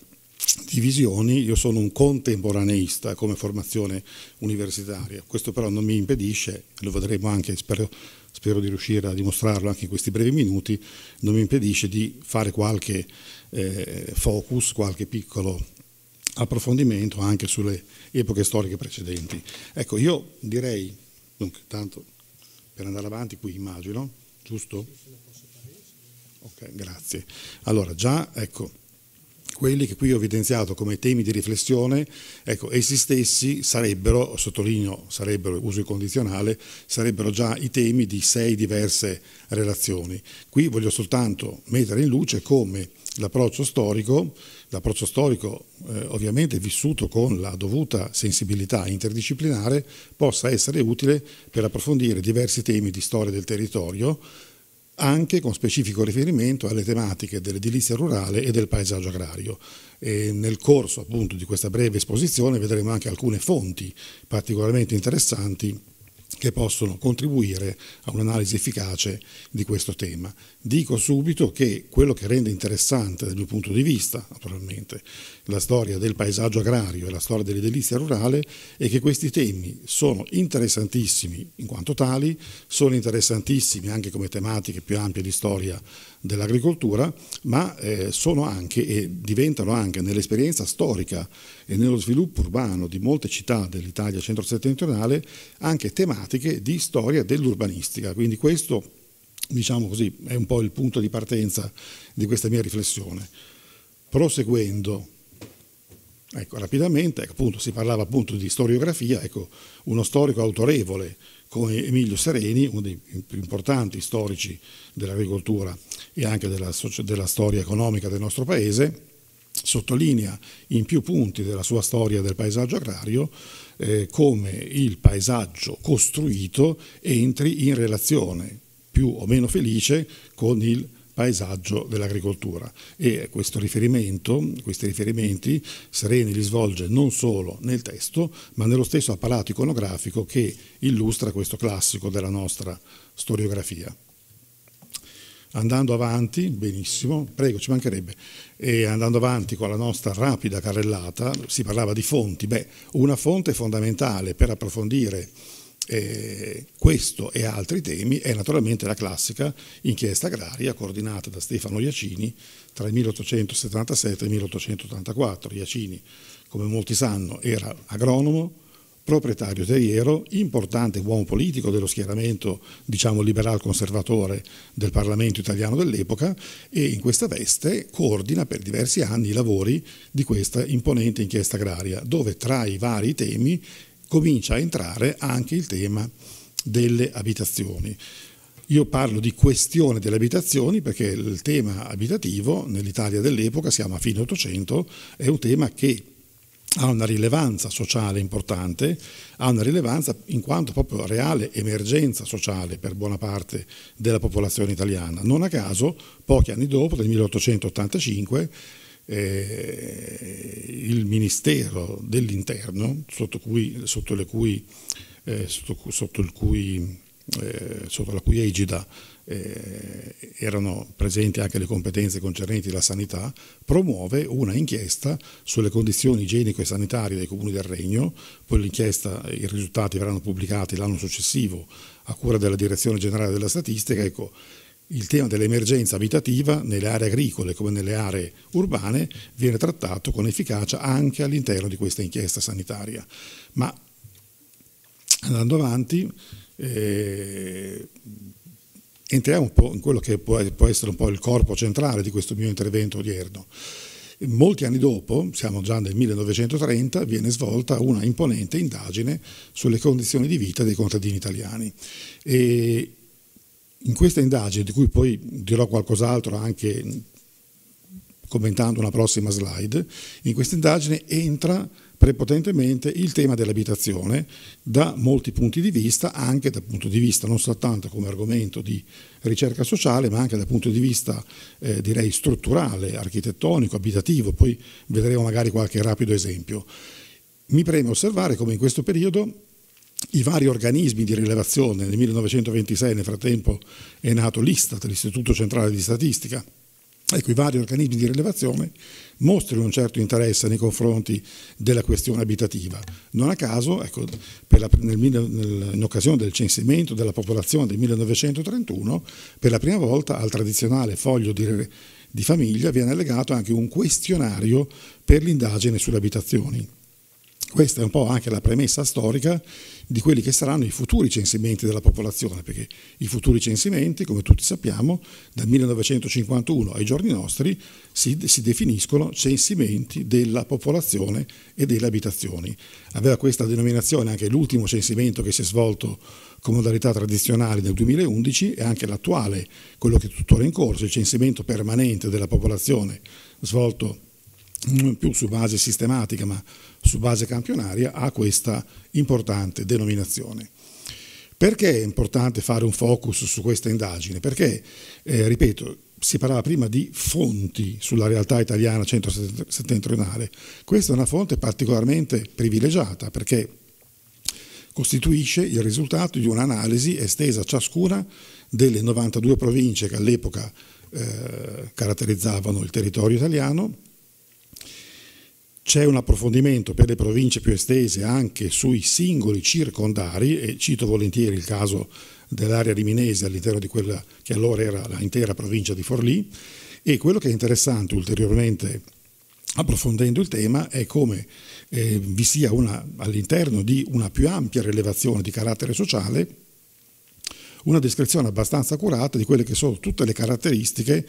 io sono un contemporaneista come formazione universitaria, questo però non mi impedisce, lo vedremo anche, spero, spero di riuscire a dimostrarlo anche in questi brevi minuti, non mi impedisce di fare qualche eh, focus, qualche piccolo approfondimento anche sulle epoche storiche precedenti. Ecco, io direi, dunque, tanto per andare avanti qui immagino, giusto? Ok, grazie. Allora, già, ecco, quelli che qui ho evidenziato come temi di riflessione, ecco, essi stessi sarebbero, sottolineo, sarebbero uso il condizionale, sarebbero già i temi di sei diverse relazioni. Qui voglio soltanto mettere in luce come l'approccio storico, l'approccio storico eh, ovviamente vissuto con la dovuta sensibilità interdisciplinare, possa essere utile per approfondire diversi temi di storia del territorio, anche con specifico riferimento alle tematiche dell'edilizia rurale e del paesaggio agrario. E nel corso appunto di questa breve esposizione vedremo anche alcune fonti particolarmente interessanti che possono contribuire a un'analisi efficace di questo tema. Dico subito che quello che rende interessante dal mio punto di vista, naturalmente, la storia del paesaggio agrario e la storia dell'edilizia rurale è che questi temi sono interessantissimi in quanto tali, sono interessantissimi anche come tematiche più ampie di storia dell'agricoltura, ma eh, sono anche e diventano anche nell'esperienza storica e nello sviluppo urbano di molte città dell'Italia centro-settentrionale anche tematiche di storia dell'urbanistica. Quindi questo diciamo così, è un po' il punto di partenza di questa mia riflessione. Proseguendo, ecco, rapidamente, ecco, appunto, si parlava appunto di storiografia, ecco, uno storico autorevole come Emilio Sereni, uno dei più importanti storici dell'agricoltura e anche della, della storia economica del nostro paese, sottolinea in più punti della sua storia del paesaggio agrario eh, come il paesaggio costruito entri in relazione più o meno felice con il paesaggio dell'agricoltura e questo riferimento, questi riferimenti Sereni li svolge non solo nel testo ma nello stesso apparato iconografico che illustra questo classico della nostra storiografia. Andando avanti, benissimo, prego, ci mancherebbe, e andando avanti con la nostra rapida carrellata, si parlava di fonti, beh, una fonte fondamentale per approfondire eh, questo e altri temi è naturalmente la classica inchiesta agraria coordinata da Stefano Iacini tra il 1877 e il 1884. Iacini, come molti sanno, era agronomo, proprietario terriero, importante uomo politico dello schieramento diciamo liberal conservatore del Parlamento italiano dell'epoca e in questa veste coordina per diversi anni i lavori di questa imponente inchiesta agraria dove tra i vari temi comincia a entrare anche il tema delle abitazioni. Io parlo di questione delle abitazioni perché il tema abitativo nell'Italia dell'epoca, siamo a fine 800, è un tema che ha una rilevanza sociale importante, ha una rilevanza in quanto proprio reale emergenza sociale per buona parte della popolazione italiana. Non a caso, pochi anni dopo, nel 1885, eh, il Ministero dell'Interno, sotto, cui, sotto, cui, eh, sotto, sotto cui, eh, la cui egida eh, erano presenti anche le competenze concernenti la sanità, promuove una inchiesta sulle condizioni igienico sanitarie dei comuni del Regno, poi l'inchiesta, i risultati verranno pubblicati l'anno successivo a cura della Direzione Generale della Statistica, ecco, il tema dell'emergenza abitativa nelle aree agricole come nelle aree urbane viene trattato con efficacia anche all'interno di questa inchiesta sanitaria. Ma andando avanti eh, entriamo un po' in quello che può, può essere un po' il corpo centrale di questo mio intervento odierno. Molti anni dopo, siamo già nel 1930, viene svolta una imponente indagine sulle condizioni di vita dei contadini italiani. E in questa indagine, di cui poi dirò qualcos'altro anche commentando una prossima slide, in questa indagine entra prepotentemente il tema dell'abitazione da molti punti di vista, anche dal punto di vista non soltanto come argomento di ricerca sociale, ma anche dal punto di vista eh, direi strutturale, architettonico, abitativo, poi vedremo magari qualche rapido esempio. Mi preme osservare come in questo periodo i vari organismi di rilevazione. Nel 1926 nel frattempo è nato l'Istat, l'Istituto Centrale di Statistica. Ecco, i vari organismi di rilevazione mostrano un certo interesse nei confronti della questione abitativa. Non a caso, ecco, la, nel, nel, in occasione del censimento della popolazione del 1931, per la prima volta al tradizionale foglio di, di famiglia viene allegato anche un questionario per l'indagine sulle abitazioni. Questa è un po' anche la premessa storica di quelli che saranno i futuri censimenti della popolazione, perché i futuri censimenti, come tutti sappiamo, dal 1951 ai giorni nostri si, si definiscono censimenti della popolazione e delle abitazioni. Aveva questa denominazione anche l'ultimo censimento che si è svolto con modalità tradizionali nel 2011 e anche l'attuale, quello che è tuttora in corso, il censimento permanente della popolazione svolto non più su base sistematica ma su base campionaria, ha questa importante denominazione. Perché è importante fare un focus su questa indagine? Perché, eh, ripeto, si parlava prima di fonti sulla realtà italiana centro-settentrionale. Questa è una fonte particolarmente privilegiata perché costituisce il risultato di un'analisi estesa a ciascuna delle 92 province che all'epoca eh, caratterizzavano il territorio italiano c'è un approfondimento per le province più estese anche sui singoli circondari e cito volentieri il caso dell'area riminese all'interno di quella che allora era l'intera provincia di Forlì e quello che è interessante ulteriormente approfondendo il tema è come eh, vi sia all'interno di una più ampia rilevazione di carattere sociale una descrizione abbastanza accurata di quelle che sono tutte le caratteristiche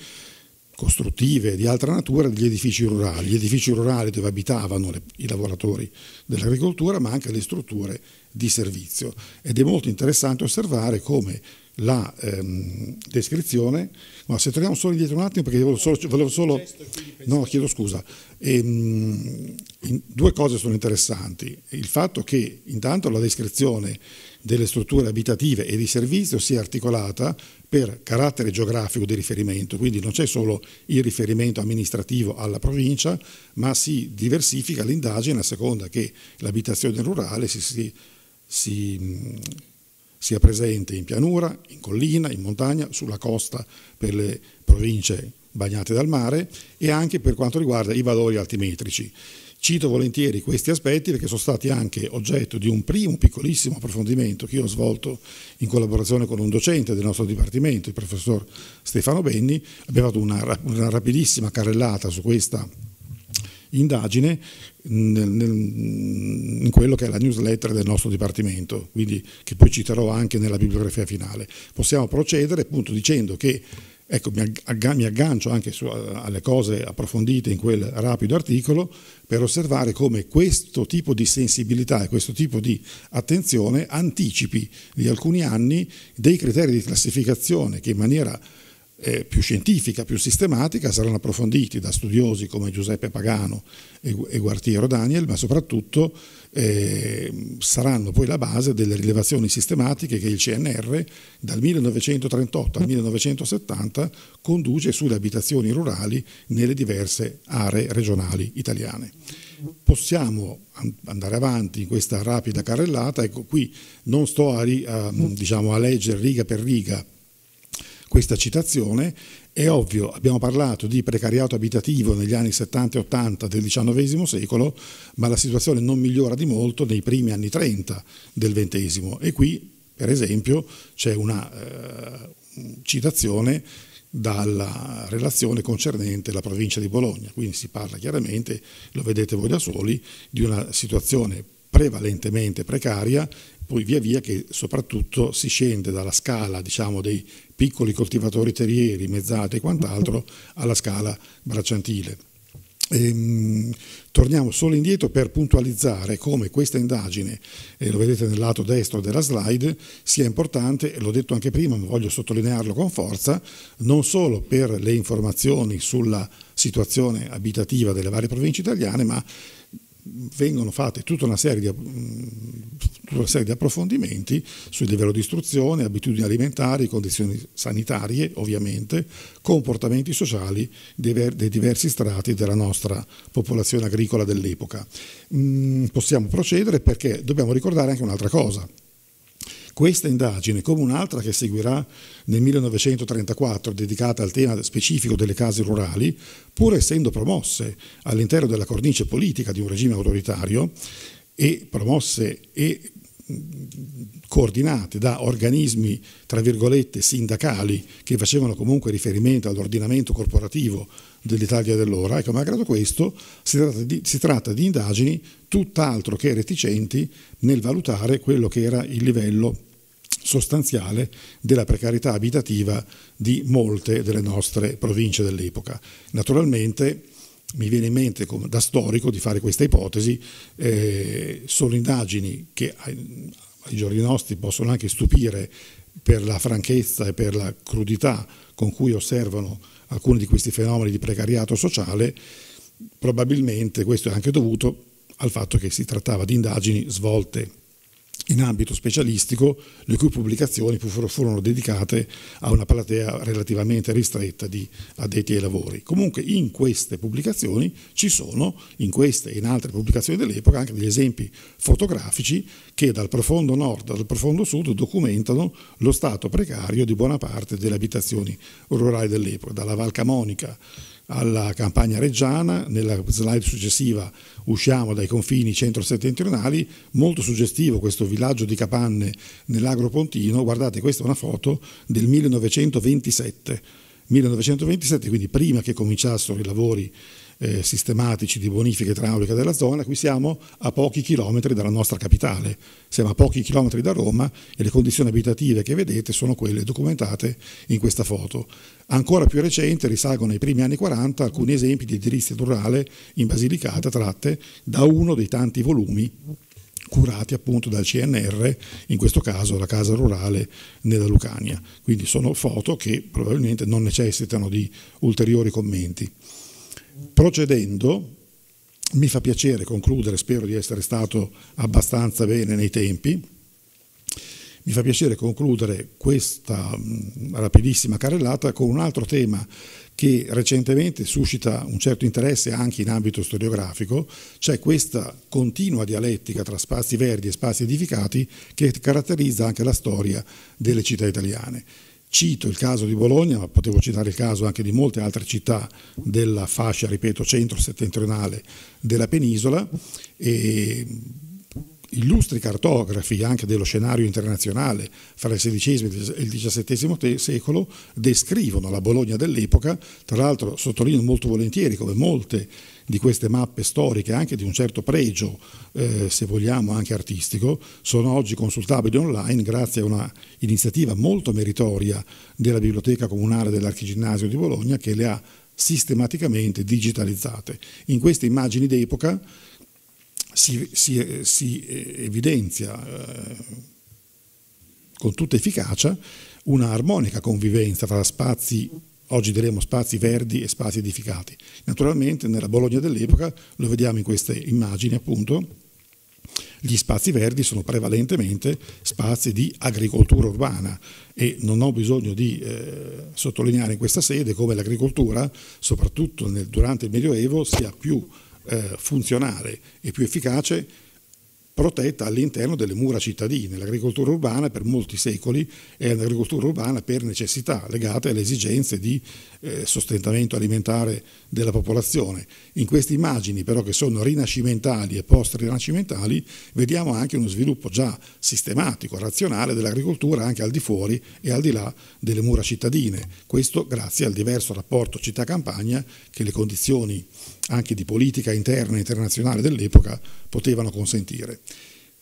costruttive di altra natura degli edifici rurali, gli edifici rurali dove abitavano le, i lavoratori dell'agricoltura ma anche le strutture di servizio ed è molto interessante osservare come la ehm, descrizione, ma se torniamo solo indietro un attimo perché volevo solo, volevo solo no chiedo scusa, ehm, due cose sono interessanti, il fatto che intanto la descrizione delle strutture abitative e di servizio sia articolata per carattere geografico di riferimento, quindi non c'è solo il riferimento amministrativo alla provincia, ma si diversifica l'indagine a seconda che l'abitazione rurale si, si, si, sia presente in pianura, in collina, in montagna, sulla costa per le province bagnate dal mare e anche per quanto riguarda i valori altimetrici. Cito volentieri questi aspetti perché sono stati anche oggetto di un primo piccolissimo approfondimento che io ho svolto in collaborazione con un docente del nostro dipartimento, il professor Stefano Benni. Abbiamo fatto una, una rapidissima carrellata su questa indagine nel, nel, in quello che è la newsletter del nostro dipartimento, quindi che poi citerò anche nella bibliografia finale. Possiamo procedere appunto dicendo che Ecco, mi, agg- mi aggancio anche su, alle cose approfondite in quel rapido articolo per osservare come questo tipo di sensibilità e questo tipo di attenzione anticipi di alcuni anni dei criteri di classificazione che in maniera eh, più scientifica, più sistematica, saranno approfonditi da studiosi come Giuseppe Pagano e, e Guartiero Daniel, ma soprattutto eh, saranno poi la base delle rilevazioni sistematiche che il CNR dal 1938 al 1970 conduce sulle abitazioni rurali nelle diverse aree regionali italiane. Possiamo andare avanti in questa rapida carrellata, ecco qui non sto a, a, diciamo, a leggere riga per riga questa citazione, è ovvio, abbiamo parlato di precariato abitativo negli anni 70 e 80 del XIX secolo, ma la situazione non migliora di molto nei primi anni 30 del XX e qui, per esempio, c'è una eh, citazione dalla relazione concernente la provincia di Bologna, quindi si parla chiaramente, lo vedete voi da soli, di una situazione prevalentemente precaria poi via via che soprattutto si scende dalla scala diciamo, dei piccoli coltivatori terrieri, mezzate e quant'altro, alla scala bracciantile. Ehm, torniamo solo indietro per puntualizzare come questa indagine, eh, lo vedete nel lato destro della slide, sia importante, l'ho detto anche prima, ma voglio sottolinearlo con forza, non solo per le informazioni sulla situazione abitativa delle varie province italiane, ma vengono fatte tutta una, serie di, tutta una serie di approfondimenti sul livello di istruzione, abitudini alimentari, condizioni sanitarie ovviamente, comportamenti sociali dei diversi strati della nostra popolazione agricola dell'epoca. Possiamo procedere perché dobbiamo ricordare anche un'altra cosa, questa indagine, come un'altra che seguirà nel 1934 dedicata al tema specifico delle case rurali, pur essendo promosse all'interno della cornice politica di un regime autoritario e promosse e coordinate da organismi, tra virgolette, sindacali che facevano comunque riferimento all'ordinamento corporativo dell'Italia dell'ora. Ecco, malgrado questo si tratta, di, si tratta di indagini tutt'altro che reticenti nel valutare quello che era il livello sostanziale della precarietà abitativa di molte delle nostre province dell'epoca. Naturalmente mi viene in mente da storico di fare questa ipotesi, eh, sono indagini che ai, ai giorni nostri possono anche stupire per la franchezza e per la crudità con cui osservano alcuni di questi fenomeni di precariato sociale, probabilmente questo è anche dovuto al fatto che si trattava di indagini svolte in ambito specialistico, le cui pubblicazioni furono dedicate a una platea relativamente ristretta di addetti ai lavori. Comunque in queste pubblicazioni ci sono, in queste e in altre pubblicazioni dell'epoca, anche degli esempi fotografici che dal profondo nord al profondo sud documentano lo stato precario di buona parte delle abitazioni rurali dell'epoca, dalla Val Camonica alla campagna reggiana, nella slide successiva usciamo dai confini centro-settentrionali, molto suggestivo questo villaggio di capanne nell'Agro Pontino, guardate questa è una foto del 1927, 1927 quindi prima che cominciassero i lavori eh, sistematici di bonifica idraulica della zona, qui siamo a pochi chilometri dalla nostra capitale, siamo a pochi chilometri da Roma e le condizioni abitative che vedete sono quelle documentate in questa foto. Ancora più recente risalgono ai primi anni 40 alcuni esempi di edilizia rurale in Basilicata tratte da uno dei tanti volumi curati appunto dal CNR, in questo caso la casa rurale nella Lucania. Quindi sono foto che probabilmente non necessitano di ulteriori commenti. Procedendo, mi fa piacere concludere, spero di essere stato abbastanza bene nei tempi, mi fa piacere concludere questa rapidissima carrellata con un altro tema che recentemente suscita un certo interesse anche in ambito storiografico, cioè questa continua dialettica tra spazi verdi e spazi edificati che caratterizza anche la storia delle città italiane. Cito il caso di Bologna, ma potevo citare il caso anche di molte altre città della fascia, ripeto, centro-settentrionale della penisola e illustri cartografi anche dello scenario internazionale fra il XVI e il XVII secolo descrivono la Bologna dell'epoca, tra l'altro sottolineo molto volentieri come molte di queste mappe storiche, anche di un certo pregio, eh, se vogliamo anche artistico, sono oggi consultabili online grazie a una iniziativa molto meritoria della Biblioteca Comunale dell'Archiginnasio di Bologna che le ha sistematicamente digitalizzate. In queste immagini d'epoca si, si, eh, si, eh, evidenzia eh, con tutta efficacia una armonica convivenza fra spazi Oggi diremo spazi verdi e spazi edificati. Naturalmente nella Bologna dell'epoca, lo vediamo in queste immagini appunto, gli spazi verdi sono prevalentemente spazi di agricoltura urbana e non ho bisogno di eh, sottolineare in questa sede come l'agricoltura, soprattutto nel, durante il Medioevo, sia più eh, funzionale e più efficace protetta all'interno delle mura cittadine. L'agricoltura urbana per molti secoli è un'agricoltura urbana per necessità legate alle esigenze di eh, sostentamento alimentare della popolazione. In queste immagini però che sono rinascimentali e post-rinascimentali vediamo anche uno sviluppo già sistematico, razionale dell'agricoltura anche al di fuori e al di là delle mura cittadine. Questo grazie al diverso rapporto città-campagna che le condizioni anche di politica interna e internazionale dell'epoca potevano consentire.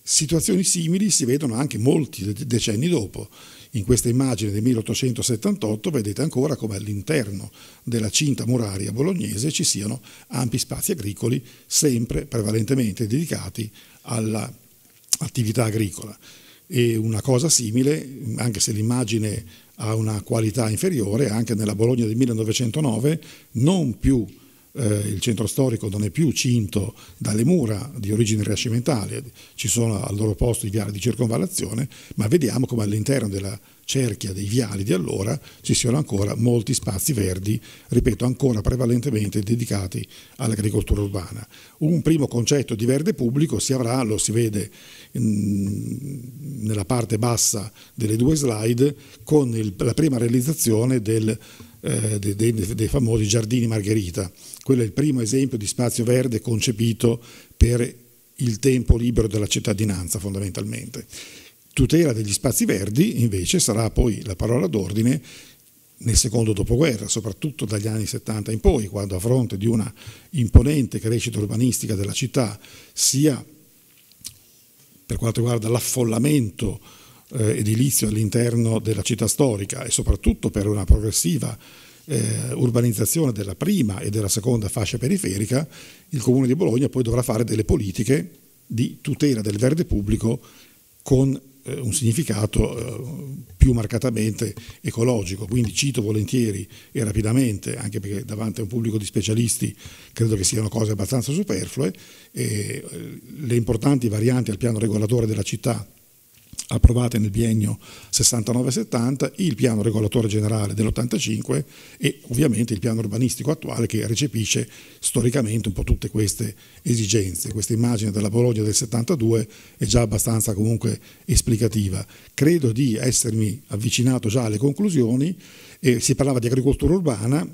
Situazioni simili si vedono anche molti decenni dopo. In questa immagine del 1878 vedete ancora come all'interno della cinta muraria bolognese ci siano ampi spazi agricoli, sempre prevalentemente dedicati all'attività agricola. E una cosa simile, anche se l'immagine ha una qualità inferiore, anche nella Bologna del 1909, non più eh, il centro storico non è più cinto dalle mura di origine rinascimentale, ci sono al loro posto i viali di circonvallazione, ma vediamo come all'interno della cerchia dei viali di allora ci siano ancora molti spazi verdi, ripeto, ancora prevalentemente dedicati all'agricoltura urbana. Un primo concetto di verde pubblico si avrà, lo si vede mm, nella parte bassa delle due slide, con il, la prima realizzazione del, eh, dei, dei, dei famosi giardini Margherita quello è il primo esempio di spazio verde concepito per il tempo libero della cittadinanza fondamentalmente. Tutela degli spazi verdi invece sarà poi la parola d'ordine nel secondo dopoguerra, soprattutto dagli anni 70 in poi, quando a fronte di una imponente crescita urbanistica della città, sia per quanto riguarda l'affollamento eh, edilizio all'interno della città storica e soprattutto per una progressiva eh, urbanizzazione della prima e della seconda fascia periferica, il Comune di Bologna poi dovrà fare delle politiche di tutela del verde pubblico con eh, un significato eh, più marcatamente ecologico. Quindi cito volentieri e rapidamente, anche perché davanti a un pubblico di specialisti credo che siano cose abbastanza superflue, eh, le importanti varianti al piano regolatore della città approvate nel biennio 69-70, il piano regolatore generale dell'85 e ovviamente il piano urbanistico attuale che recepisce storicamente un po' tutte queste esigenze. Questa immagine della Bologna del 72 è già abbastanza comunque esplicativa. Credo di essermi avvicinato già alle conclusioni, eh, si parlava di agricoltura urbana,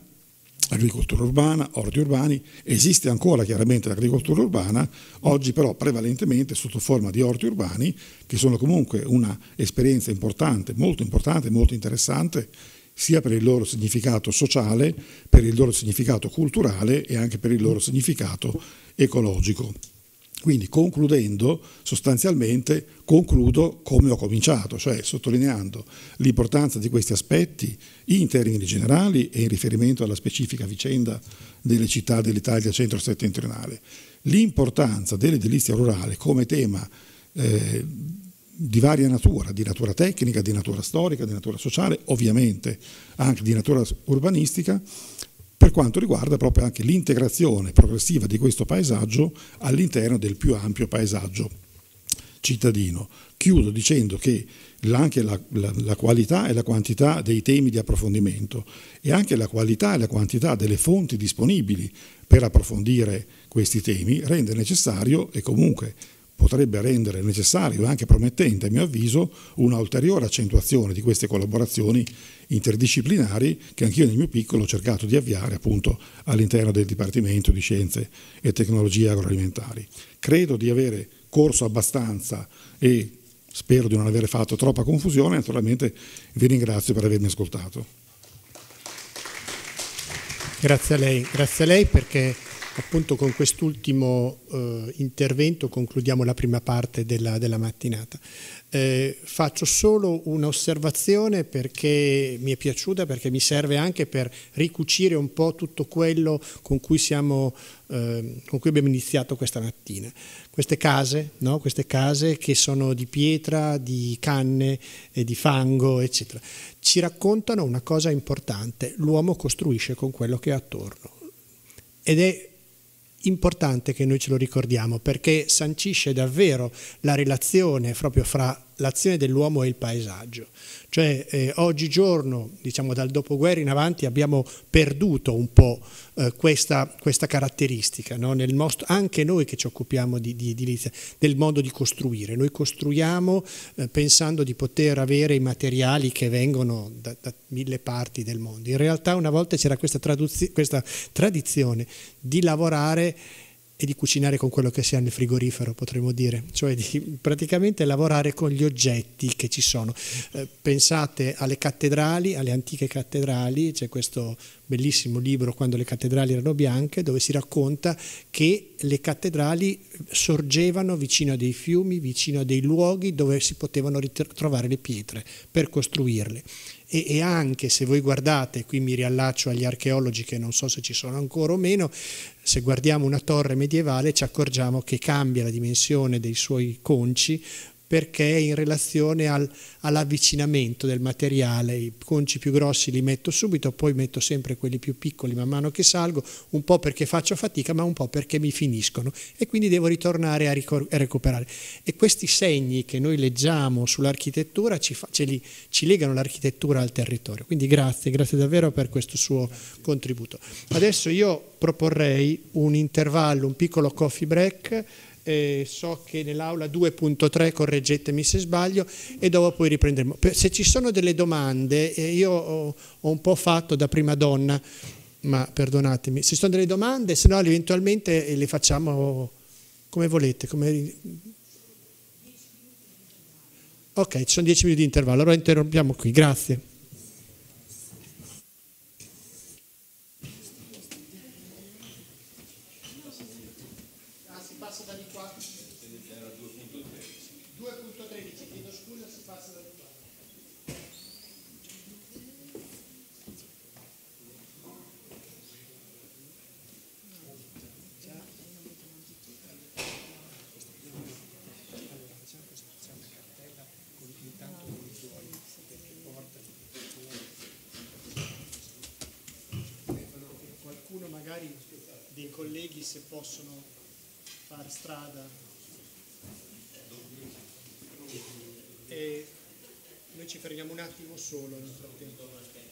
agricoltura urbana, orti urbani, esiste ancora chiaramente l'agricoltura urbana, oggi però prevalentemente sotto forma di orti urbani, che sono comunque un'esperienza importante, molto importante, molto interessante, sia per il loro significato sociale, per il loro significato culturale e anche per il loro significato ecologico. Quindi concludendo, sostanzialmente concludo come ho cominciato, cioè sottolineando l'importanza di questi aspetti in termini generali e in riferimento alla specifica vicenda delle città dell'Italia centro-settentrionale, l'importanza dell'edilizia rurale come tema eh, di varia natura, di natura tecnica, di natura storica, di natura sociale, ovviamente anche di natura urbanistica, per quanto riguarda proprio anche l'integrazione progressiva di questo paesaggio all'interno del più ampio paesaggio cittadino. Chiudo dicendo che anche la, la, la, qualità e la quantità dei temi di approfondimento e anche la qualità e la quantità delle fonti disponibili per approfondire questi temi rende necessario e comunque potrebbe rendere necessario e anche promettente, a mio avviso, una ulteriore accentuazione di queste collaborazioni interdisciplinari che anch'io nel mio piccolo ho cercato di avviare appunto all'interno del Dipartimento di Scienze e Tecnologie Agroalimentari. Credo di avere corso abbastanza e spero di non aver fatto troppa confusione, naturalmente vi ringrazio per avermi ascoltato. Grazie a lei, grazie a lei perché appunto con quest'ultimo eh, intervento concludiamo la prima parte della, della mattinata. Eh, faccio solo un'osservazione perché mi è piaciuta, perché mi serve anche per ricucire un po' tutto quello con cui, siamo, eh, con cui abbiamo iniziato questa mattina. Queste case, no? Queste case che sono di pietra, di canne, e di fango, eccetera, ci raccontano una cosa importante, l'uomo costruisce con quello che è attorno. Ed è importante che noi ce lo ricordiamo perché sancisce davvero la relazione proprio fra l'azione dell'uomo e il paesaggio. Cioè eh, oggigiorno, diciamo dal dopoguerra in avanti, abbiamo perduto un po' eh, questa, questa, caratteristica, no? nostro, anche noi che ci occupiamo di, di edilizia, del modo di costruire. Noi costruiamo eh, pensando di poter avere i materiali che vengono da, da mille parti del mondo. In realtà una volta c'era questa, questa tradizione di lavorare e di cucinare con quello che si ha nel frigorifero, potremmo dire, cioè di praticamente lavorare con gli oggetti che ci sono. Eh, pensate alle cattedrali, alle antiche cattedrali, c'è questo bellissimo libro Quando le cattedrali erano bianche, dove si racconta che le cattedrali sorgevano vicino a dei fiumi, vicino a dei luoghi dove si potevano ritrovare le pietre per costruirle e, e, anche se voi guardate, qui mi riallaccio agli archeologi che non so se ci sono ancora o meno, se guardiamo una torre medievale ci accorgiamo che cambia la dimensione dei suoi conci perché è in relazione al, all'avvicinamento del materiale, i conci più grossi li metto subito, poi metto sempre quelli più piccoli man mano che salgo, un po' perché faccio fatica ma un po' perché mi finiscono e quindi devo ritornare a, ricor- a recuperare. E questi segni che noi leggiamo sull'architettura ci, fa- li, ci legano l'architettura al territorio, quindi grazie, grazie davvero per questo suo contributo. Adesso io proporrei un intervallo, un piccolo coffee break eh, so che nell'aula 2.3, correggetemi se sbaglio, e dopo poi riprenderemo. Se ci sono delle domande, eh, io ho, ho un po' fatto da prima donna, ma perdonatemi, se ci sono delle domande, se no eventualmente eh, le facciamo come volete. Come... Ok, ci sono 10 minuti di intervallo, allora interrompiamo qui, grazie. possono fare strada. E noi ci fermiamo un attimo solo nel frattempo.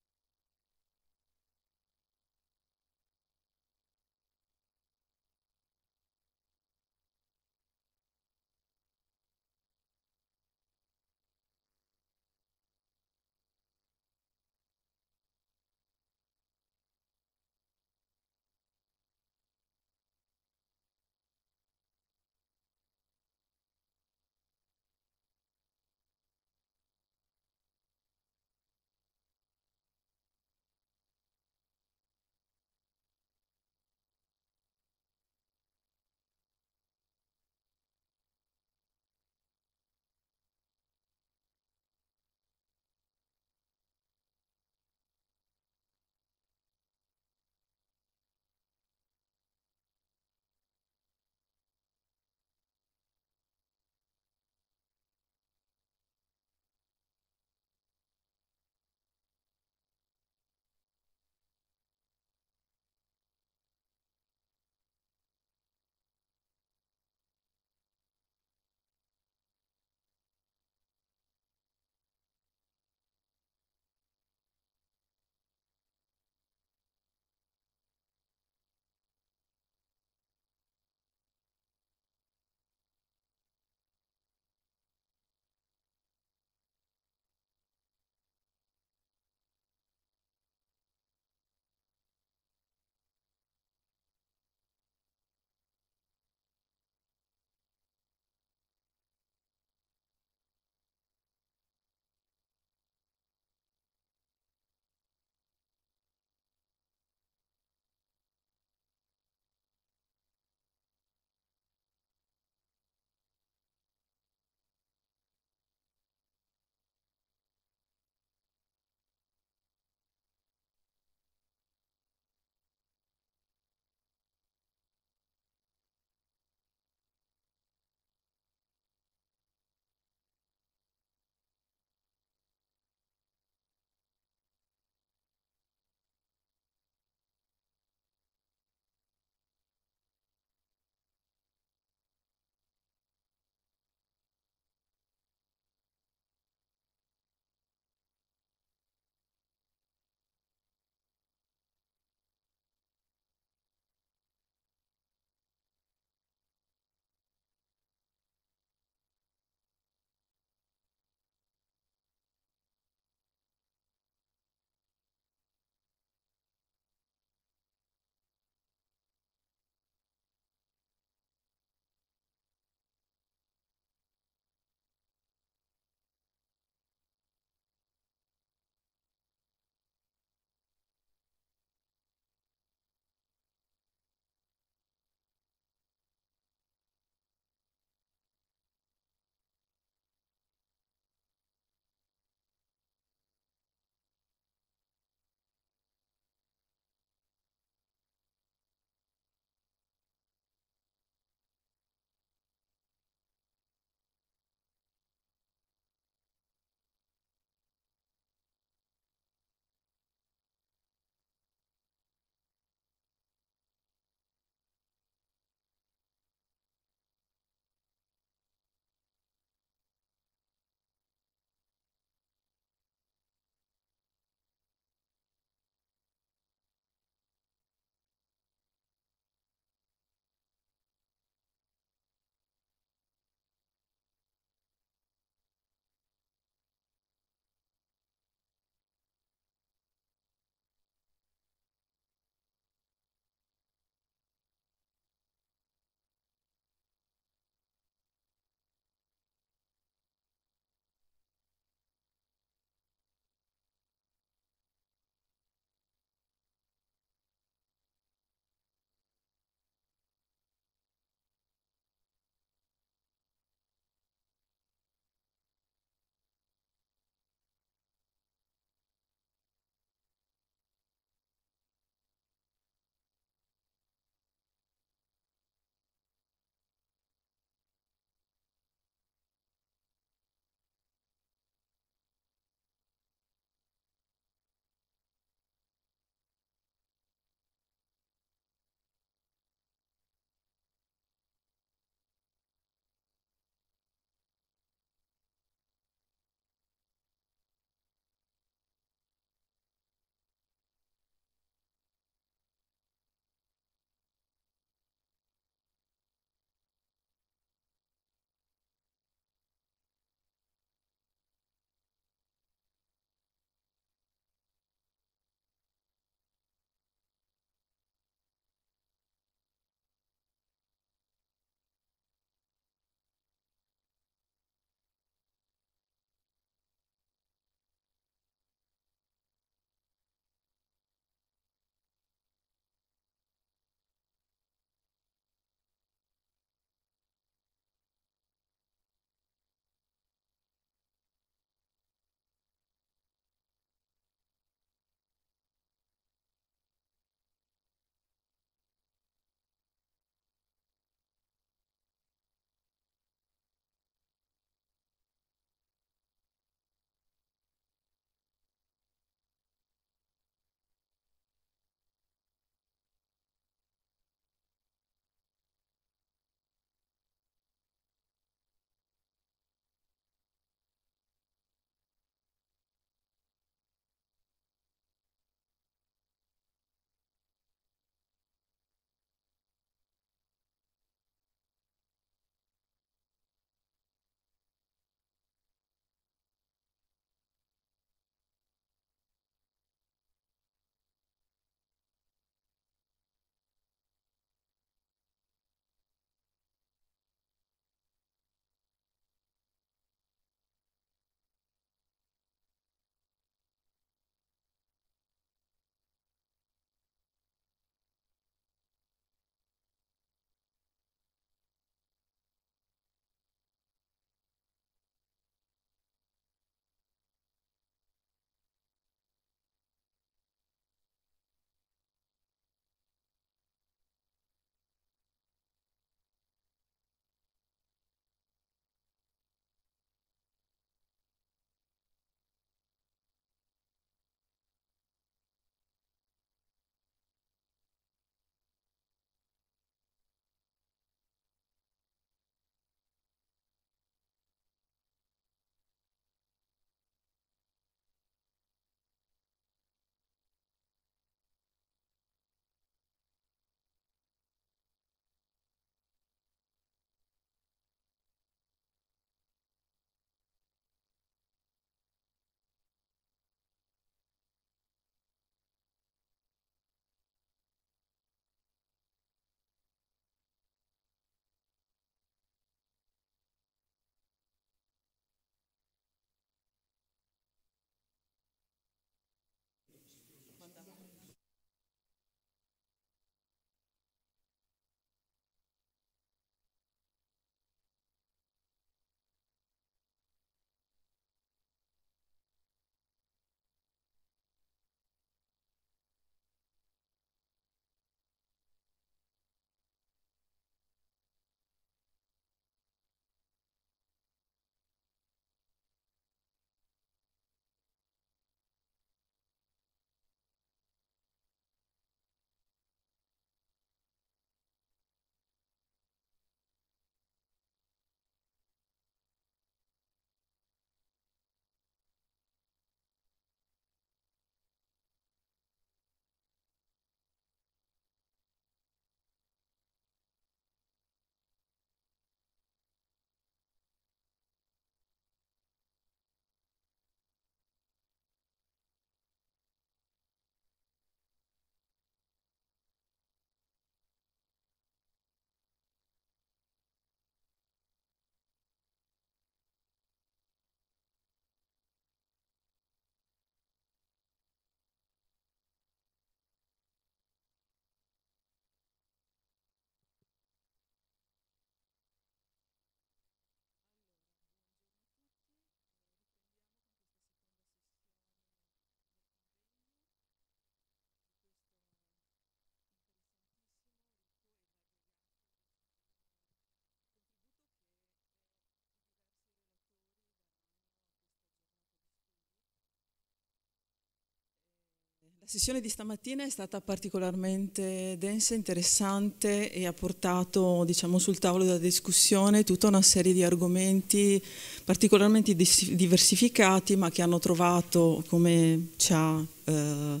sessione di stamattina è stata particolarmente densa, interessante e ha portato diciamo, sul tavolo della discussione tutta una serie di argomenti particolarmente diversificati ma che hanno trovato, come ci ha eh,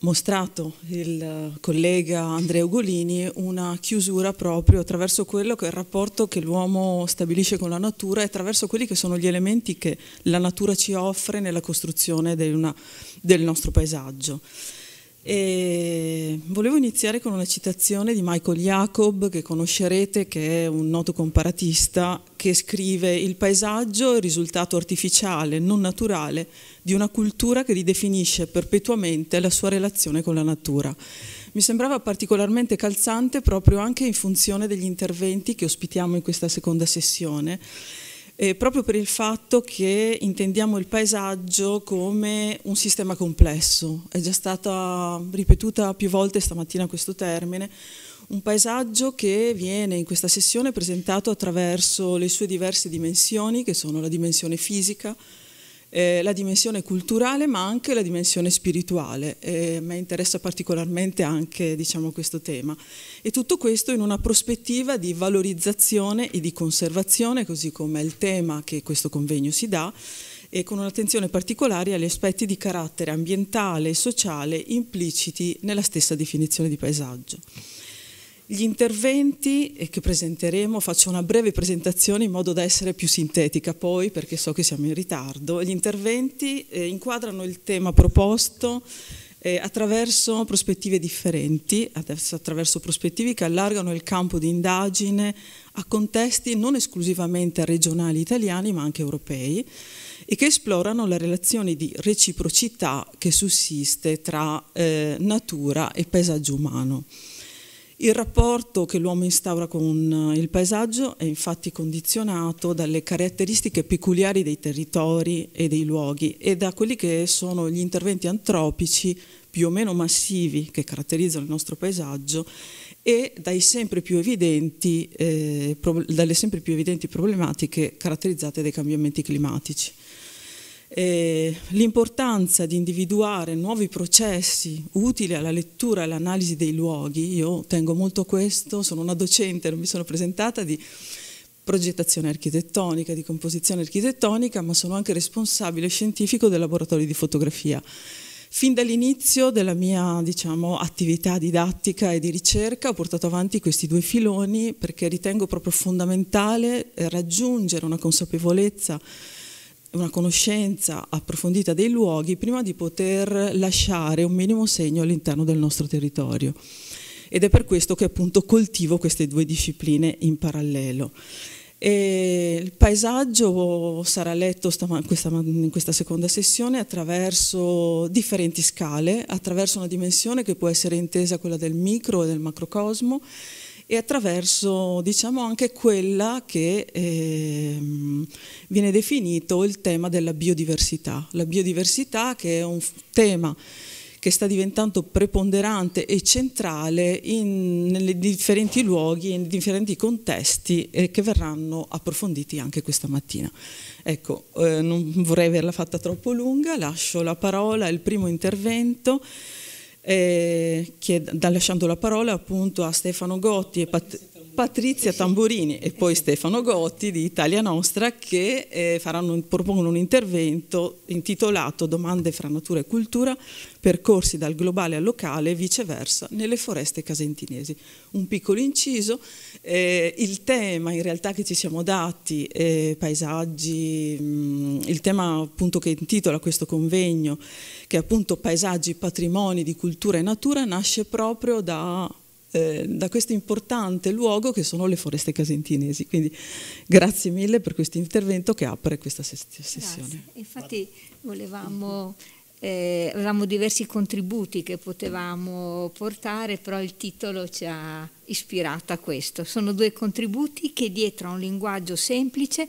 mostrato il eh, collega Andrea Ugolini una chiusura proprio attraverso quello che è il rapporto che l'uomo stabilisce con la natura e attraverso quelli che sono gli elementi che la natura ci offre nella costruzione del, una, del nostro paesaggio. E volevo iniziare con una citazione di Michael Jacob, che conoscerete, che è un noto comparatista, che scrive «Il paesaggio è il risultato artificiale, non naturale, di una cultura che ridefinisce perpetuamente la sua relazione con la natura». Mi sembrava particolarmente calzante proprio anche in funzione degli interventi che ospitiamo in questa seconda sessione, eh, proprio per il fatto che intendiamo il paesaggio come un sistema complesso. È già stata ripetuta più volte stamattina questo termine, un paesaggio che viene in questa sessione presentato attraverso le sue diverse dimensioni, che sono la dimensione fisica, eh, la dimensione culturale ma anche la dimensione spirituale. Eh, mi interessa particolarmente anche diciamo, questo tema. E tutto questo in una prospettiva di valorizzazione e di conservazione, così come è il tema che questo convegno si dà, e con un'attenzione particolare agli aspetti di carattere ambientale e sociale impliciti nella stessa definizione di paesaggio. Gli interventi che presenteremo, faccio una breve presentazione in modo da essere più sintetica poi perché so che siamo in ritardo, gli interventi eh, inquadrano il tema proposto eh, attraverso prospettive differenti, attraverso prospettive che allargano il campo di indagine a contesti non esclusivamente regionali italiani ma anche europei e che esplorano la relazione di reciprocità che sussiste tra eh, natura e paesaggio umano. Il rapporto che l'uomo instaura con eh, il paesaggio è infatti condizionato dalle caratteristiche peculiari dei territori e dei luoghi e da quelli che sono gli interventi antropici più o meno massivi che caratterizzano il nostro paesaggio e sempre evidenti, eh, dalle sempre più evidenti problematiche caratterizzate dai cambiamenti climatici eh, l'importanza di individuare nuovi processi utili alla lettura e all'analisi dei luoghi, io tengo molto questo, sono una docente, non mi sono presentata di progettazione architettonica, di composizione architettonica, ma sono anche responsabile scientifico del laboratorio di fotografia. Fin dall'inizio della mia diciamo, attività didattica e di ricerca ho portato avanti questi due filoni perché ritengo proprio fondamentale raggiungere una consapevolezza una conoscenza approfondita dei luoghi prima di poter lasciare un minimo segno all'interno del nostro territorio. Ed è per questo che appunto coltivo queste due discipline in parallelo. E il paesaggio sarà letto questa, in questa seconda sessione attraverso differenti scale, attraverso una dimensione che può essere intesa quella del micro e del macrocosmo e attraverso diciamo, anche quella che eh, viene definito il tema della biodiversità. La biodiversità che è un tema che sta diventando preponderante e centrale nei differenti luoghi, in differenti contesti eh, che verranno approfonditi anche questa mattina. Ecco, eh, non vorrei averla fatta troppo lunga, lascio la parola, al primo intervento eh, che, lasciando la parola appunto a Stefano Gotti e Pat Patrizia Tamburini e poi Stefano Gotti di Italia Nostra che eh, faranno, propongono un intervento intitolato Domande fra natura e cultura, percorsi dal globale al locale e viceversa nelle foreste casentinesi. Un piccolo inciso, eh, il tema in realtà che ci siamo dati, eh, paesaggi, mh, mm, il tema appunto che intitola questo convegno, che è appunto paesaggi, patrimoni di cultura e natura, nasce proprio da, eh, da questo importante luogo che sono le foreste casentinesi. Quindi grazie mille per questo intervento che apre questa sessione. Grazie. Infatti volevamo eh, avevamo diversi contributi che potevamo portare, però il titolo ci ha ispirato a questo. Sono due contributi che dietro a un linguaggio semplice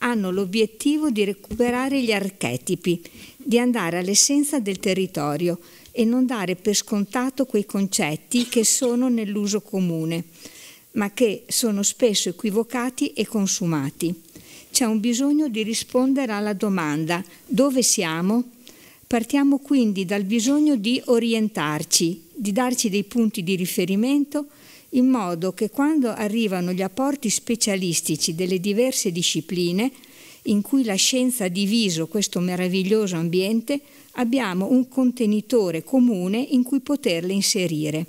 hanno l'obiettivo di recuperare gli archetipi, di andare all'essenza del territorio e non dare per scontato quei concetti che sono nell'uso comune, ma che sono spesso equivocati e consumati. C'è un bisogno di rispondere alla domanda dove siamo Partiamo quindi dal bisogno di orientarci, di darci dei punti di riferimento in modo che quando arrivano gli apporti specialistici delle diverse discipline, in cui la scienza ha diviso questo meraviglioso ambiente, abbiamo un contenitore comune in cui poterle inserire.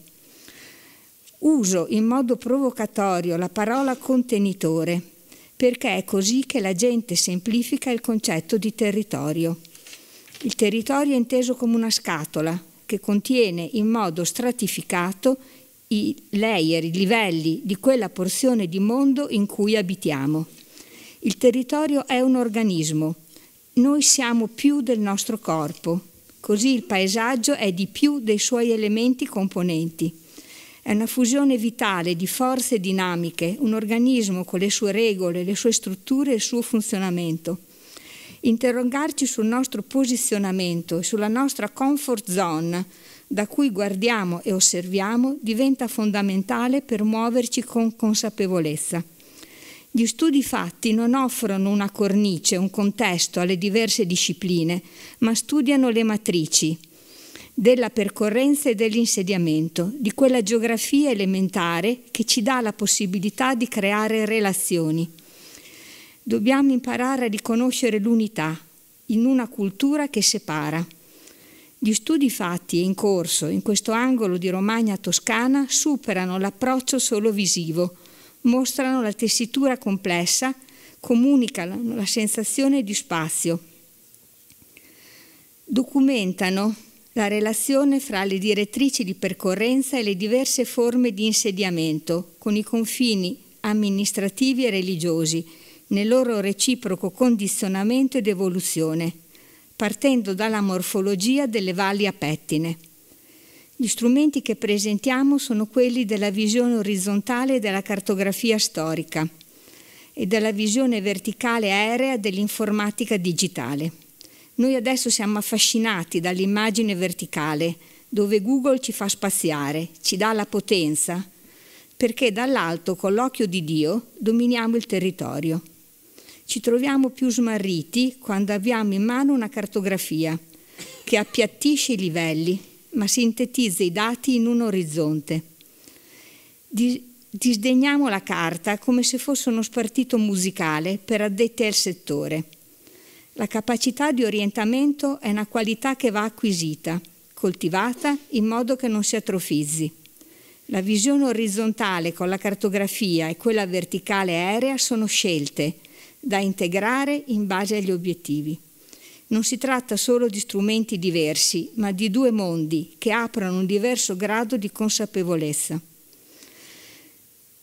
Uso in modo provocatorio la parola contenitore, perché è così che la gente semplifica il concetto di territorio. Il territorio è inteso come una scatola che contiene in modo stratificato i layer, i livelli di quella porzione di mondo in cui abitiamo. Il territorio è un organismo, noi siamo più del nostro corpo, così il paesaggio è di più dei suoi elementi componenti. È una fusione vitale di forze dinamiche, un organismo con le sue regole, le sue strutture e il suo funzionamento interrogarci sul nostro posizionamento e sulla nostra comfort zone da cui guardiamo e osserviamo diventa fondamentale per muoverci con consapevolezza. Gli studi fatti non offrono una cornice, un contesto alle diverse discipline, ma studiano le matrici della percorrenza e dell'insediamento, di quella geografia elementare che ci dà la possibilità di creare relazioni dobbiamo imparare a riconoscere l'unità in una cultura che separa. Gli studi fatti e in corso in questo angolo di Romagna Toscana superano l'approccio solo visivo, mostrano la tessitura complessa, comunicano la sensazione di spazio, documentano la relazione fra le direttrici di percorrenza e le diverse forme di insediamento, con i confini amministrativi e religiosi, nel loro reciproco condizionamento ed evoluzione, partendo dalla morfologia delle valli a pettine. Gli strumenti che presentiamo sono quelli della visione orizzontale della cartografia storica e della visione verticale aerea dell'informatica digitale. Noi adesso siamo affascinati dall'immagine verticale, dove Google ci fa spaziare, ci dà la potenza, perché dall'alto, con l'occhio di Dio, dominiamo il territorio ci troviamo più smarriti quando abbiamo in mano una cartografia che appiattisce i livelli, ma sintetizza i dati in un orizzonte. disdegniamo la carta come se fosse uno spartito musicale per addetti al settore. La capacità di orientamento è una qualità che va acquisita, coltivata in modo che non si atrofizzi. La visione orizzontale con la cartografia e quella verticale aerea sono scelte, da integrare in base agli obiettivi. Non si tratta solo di strumenti diversi, ma di due mondi che aprono un diverso grado di consapevolezza.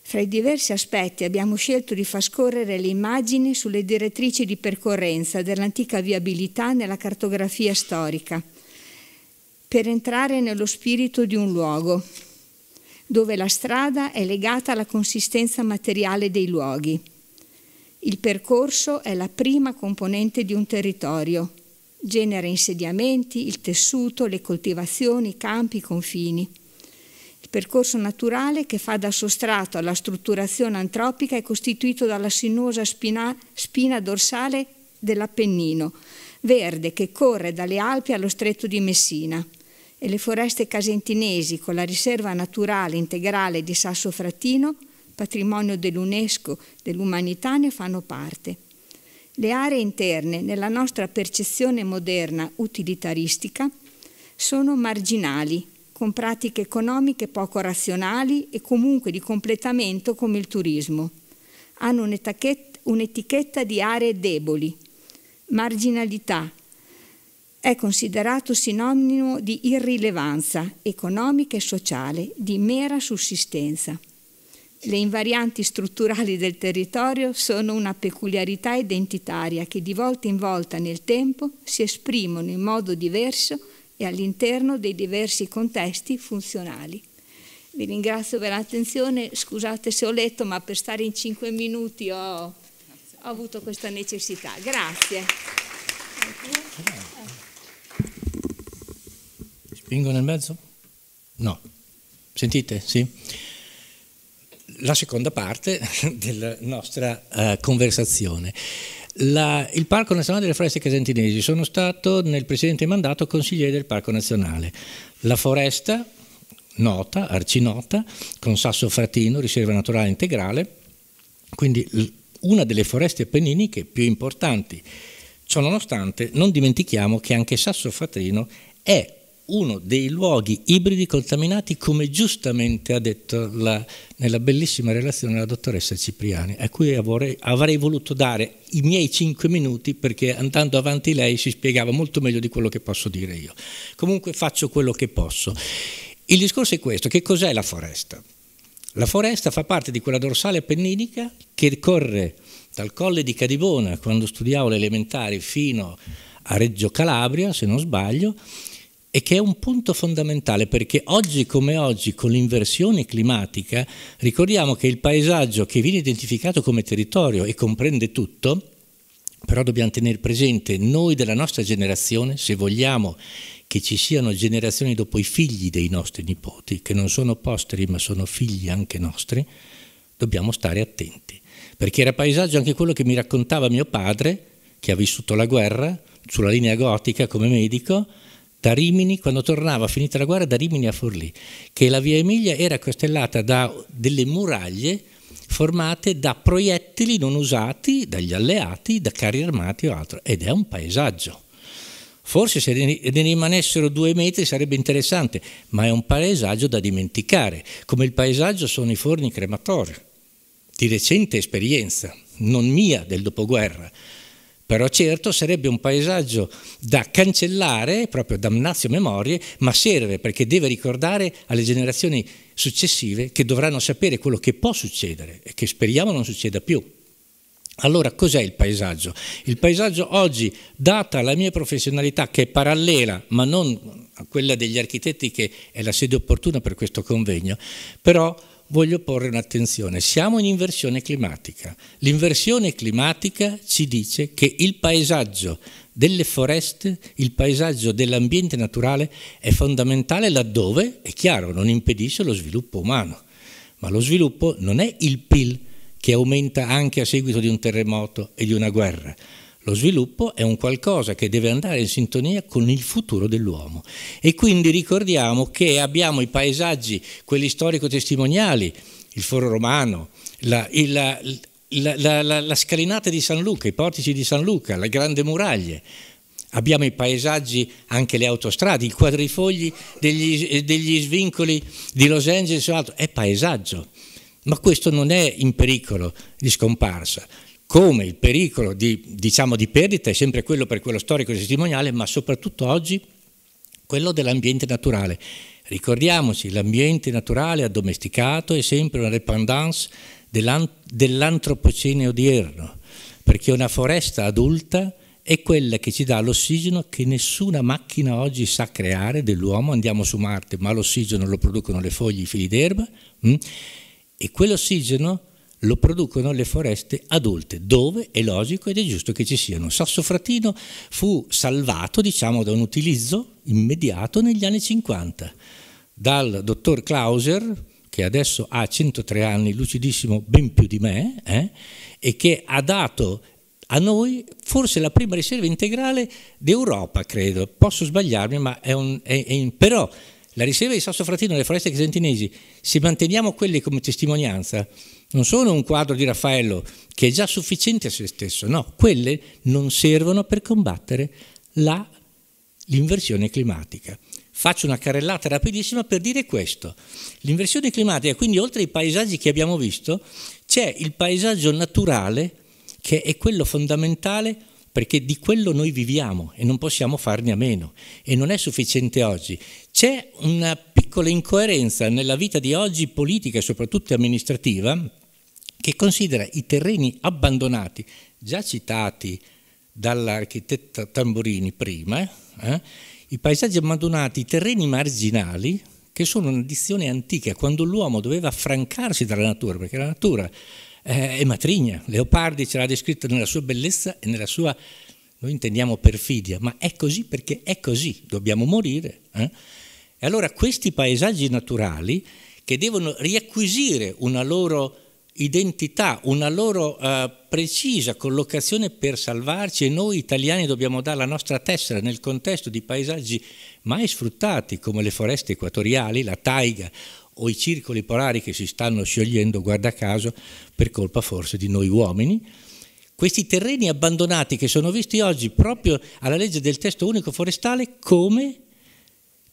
Fra i diversi aspetti abbiamo scelto di far scorrere le immagini sulle direttrici di percorrenza dell'antica viabilità nella cartografia storica, per entrare nello spirito di un luogo, dove la strada è legata alla consistenza materiale dei luoghi il percorso è la prima componente di un territorio. Genera insediamenti, il tessuto, le coltivazioni, i campi, i confini. Il percorso naturale che fa da sostrato alla strutturazione antropica è costituito dalla sinuosa spina, spina dorsale dell'Appennino, verde che corre dalle Alpi allo stretto di Messina e le foreste casentinesi con la riserva naturale integrale di Sasso Frattino patrimonio dell'UNESCO, dell'umanità, ne fanno parte. Le aree interne, nella nostra percezione moderna utilitaristica, sono marginali, con pratiche economiche poco razionali e comunque di completamento come il turismo. Hanno un'etichetta di aree deboli. Marginalità è considerato sinonimo di irrilevanza economica e sociale, di mera sussistenza. Le invarianti strutturali del territorio sono una peculiarità identitaria che di volta in volta nel tempo si esprimono in modo diverso e all'interno dei diversi contesti funzionali. Vi ringrazio per l'attenzione, scusate se ho letto, ma per stare in cinque minuti ho, ho avuto questa necessità. Grazie. Spingo nel mezzo? No. Sentite? Sì la seconda parte della nostra eh, conversazione. La, il Parco Nazionale delle Foreste Casentinesi, sono stato nel precedente mandato consigliere del Parco Nazionale. La foresta, nota, arcinota, con Sasso Fratino, riserva naturale integrale, quindi una delle foreste appenniniche più importanti. Ciononostante non dimentichiamo che anche Sasso Fratino è uno dei luoghi ibridi contaminati, come giustamente ha detto la, nella bellissima relazione la dottoressa Cipriani, a cui avrei, avrei, voluto dare i miei cinque minuti perché andando avanti lei si spiegava molto meglio di quello che posso dire io. Comunque faccio quello che posso. Il discorso è questo, che cos'è la foresta? La foresta fa parte di quella dorsale appenninica che corre dal colle di Cadibona, quando studiavo le elementari, fino a Reggio Calabria, se non sbaglio, e che è un punto fondamentale perché oggi come oggi con l'inversione climatica ricordiamo che il paesaggio che viene identificato come territorio e comprende tutto, però dobbiamo tenere presente noi della nostra generazione, se vogliamo che ci siano generazioni dopo i figli dei nostri nipoti, che non sono posteri ma sono figli anche nostri, dobbiamo stare attenti. Perché era paesaggio anche quello che mi raccontava mio padre, che ha vissuto la guerra sulla linea gotica come medico, da Rimini, quando tornava finita la guerra da Rimini a Forlì, che la via Emilia era costellata da delle muraglie formate da proiettili non usati dagli alleati, da carri armati o altro, ed è un paesaggio. Forse se ne rimanessero due metri sarebbe interessante, ma è un paesaggio da dimenticare, come il paesaggio sono i forni crematori, di recente esperienza, non mia del dopoguerra, però certo sarebbe un paesaggio da cancellare, proprio damnazio memorie, ma serve perché deve ricordare alle generazioni successive che dovranno sapere quello che può succedere e che speriamo non succeda più. Allora cos'è il paesaggio? Il paesaggio oggi, data la mia professionalità che è parallela, ma non a quella degli architetti che è la sede opportuna per questo convegno, però voglio porre un'attenzione. Siamo in inversione climatica. L'inversione climatica ci dice che il paesaggio delle foreste, il paesaggio dell'ambiente naturale è fondamentale laddove, è chiaro, non impedisce lo sviluppo umano. Ma lo sviluppo non è il PIL che aumenta anche a seguito di un terremoto e di una guerra lo sviluppo è un qualcosa che deve andare in sintonia con il futuro dell'uomo e quindi ricordiamo che abbiamo i paesaggi, quelli storico-testimoniali, il foro romano, la, la, la, la, scalinata di San Luca, i portici di San Luca, le grandi muraglie. Abbiamo i paesaggi, anche le autostrade, i quadrifogli degli, eh, degli svincoli di Los Angeles o altro. È paesaggio, ma questo non è in pericolo di scomparsa come il pericolo di, diciamo, di perdita è sempre quello per quello storico e testimoniale, ma soprattutto oggi quello dell'ambiente naturale. Ricordiamoci, l'ambiente naturale addomesticato è sempre una dependance dell'antropocene odierno, perché una foresta adulta è quella che ci dà l'ossigeno che nessuna macchina oggi sa creare dell'uomo, andiamo su Marte, ma l'ossigeno lo producono le foglie, i fili d'erba, mm? e quell'ossigeno lo producono le foreste adulte, dove è logico ed è giusto che ci siano. Sasso Fratino fu salvato diciamo, da un utilizzo immediato negli anni 50 dal dottor Klauser, che adesso ha 103 anni, lucidissimo, ben più di me, eh, e che ha dato a noi forse la prima riserva integrale d'Europa, credo. Posso sbagliarmi, ma è un... È, è però la riserva di Sasso Fratino nelle foreste crescentinesi, se manteniamo quelle come testimonianza, non sono un quadro di Raffaello che è già sufficiente a se stesso, no, quelle non servono per combattere l'inversione climatica. Faccio una carrellata rapidissima per dire questo. L'inversione climatica, quindi oltre ai paesaggi che abbiamo visto, c'è il paesaggio naturale che è quello fondamentale perché di quello noi viviamo e non possiamo farne a meno e non è sufficiente oggi. C'è una piccola incoerenza nella vita di oggi politica e soprattutto amministrativa che considera i terreni abbandonati, già citati dall'architetta Tamburini prima, eh, i paesaggi abbandonati, i terreni marginali, che sono un'addizione antica, quando l'uomo doveva affrancarsi dalla natura, perché la natura eh, e matrigna. Leopardi ce l'ha descritto nella sua bellezza e nella sua, noi intendiamo perfidia, ma è così perché è così, dobbiamo morire. Eh? E allora questi paesaggi naturali che devono riacquisire una loro identità, una loro eh, precisa collocazione per salvarci e noi italiani dobbiamo dare la nostra tessera nel contesto di paesaggi mai sfruttati come le foreste equatoriali, la taiga o i circoli polari che si stanno sciogliendo, guarda caso, per colpa forse di noi uomini. Questi terreni abbandonati che sono visti oggi proprio alla legge del testo unico forestale come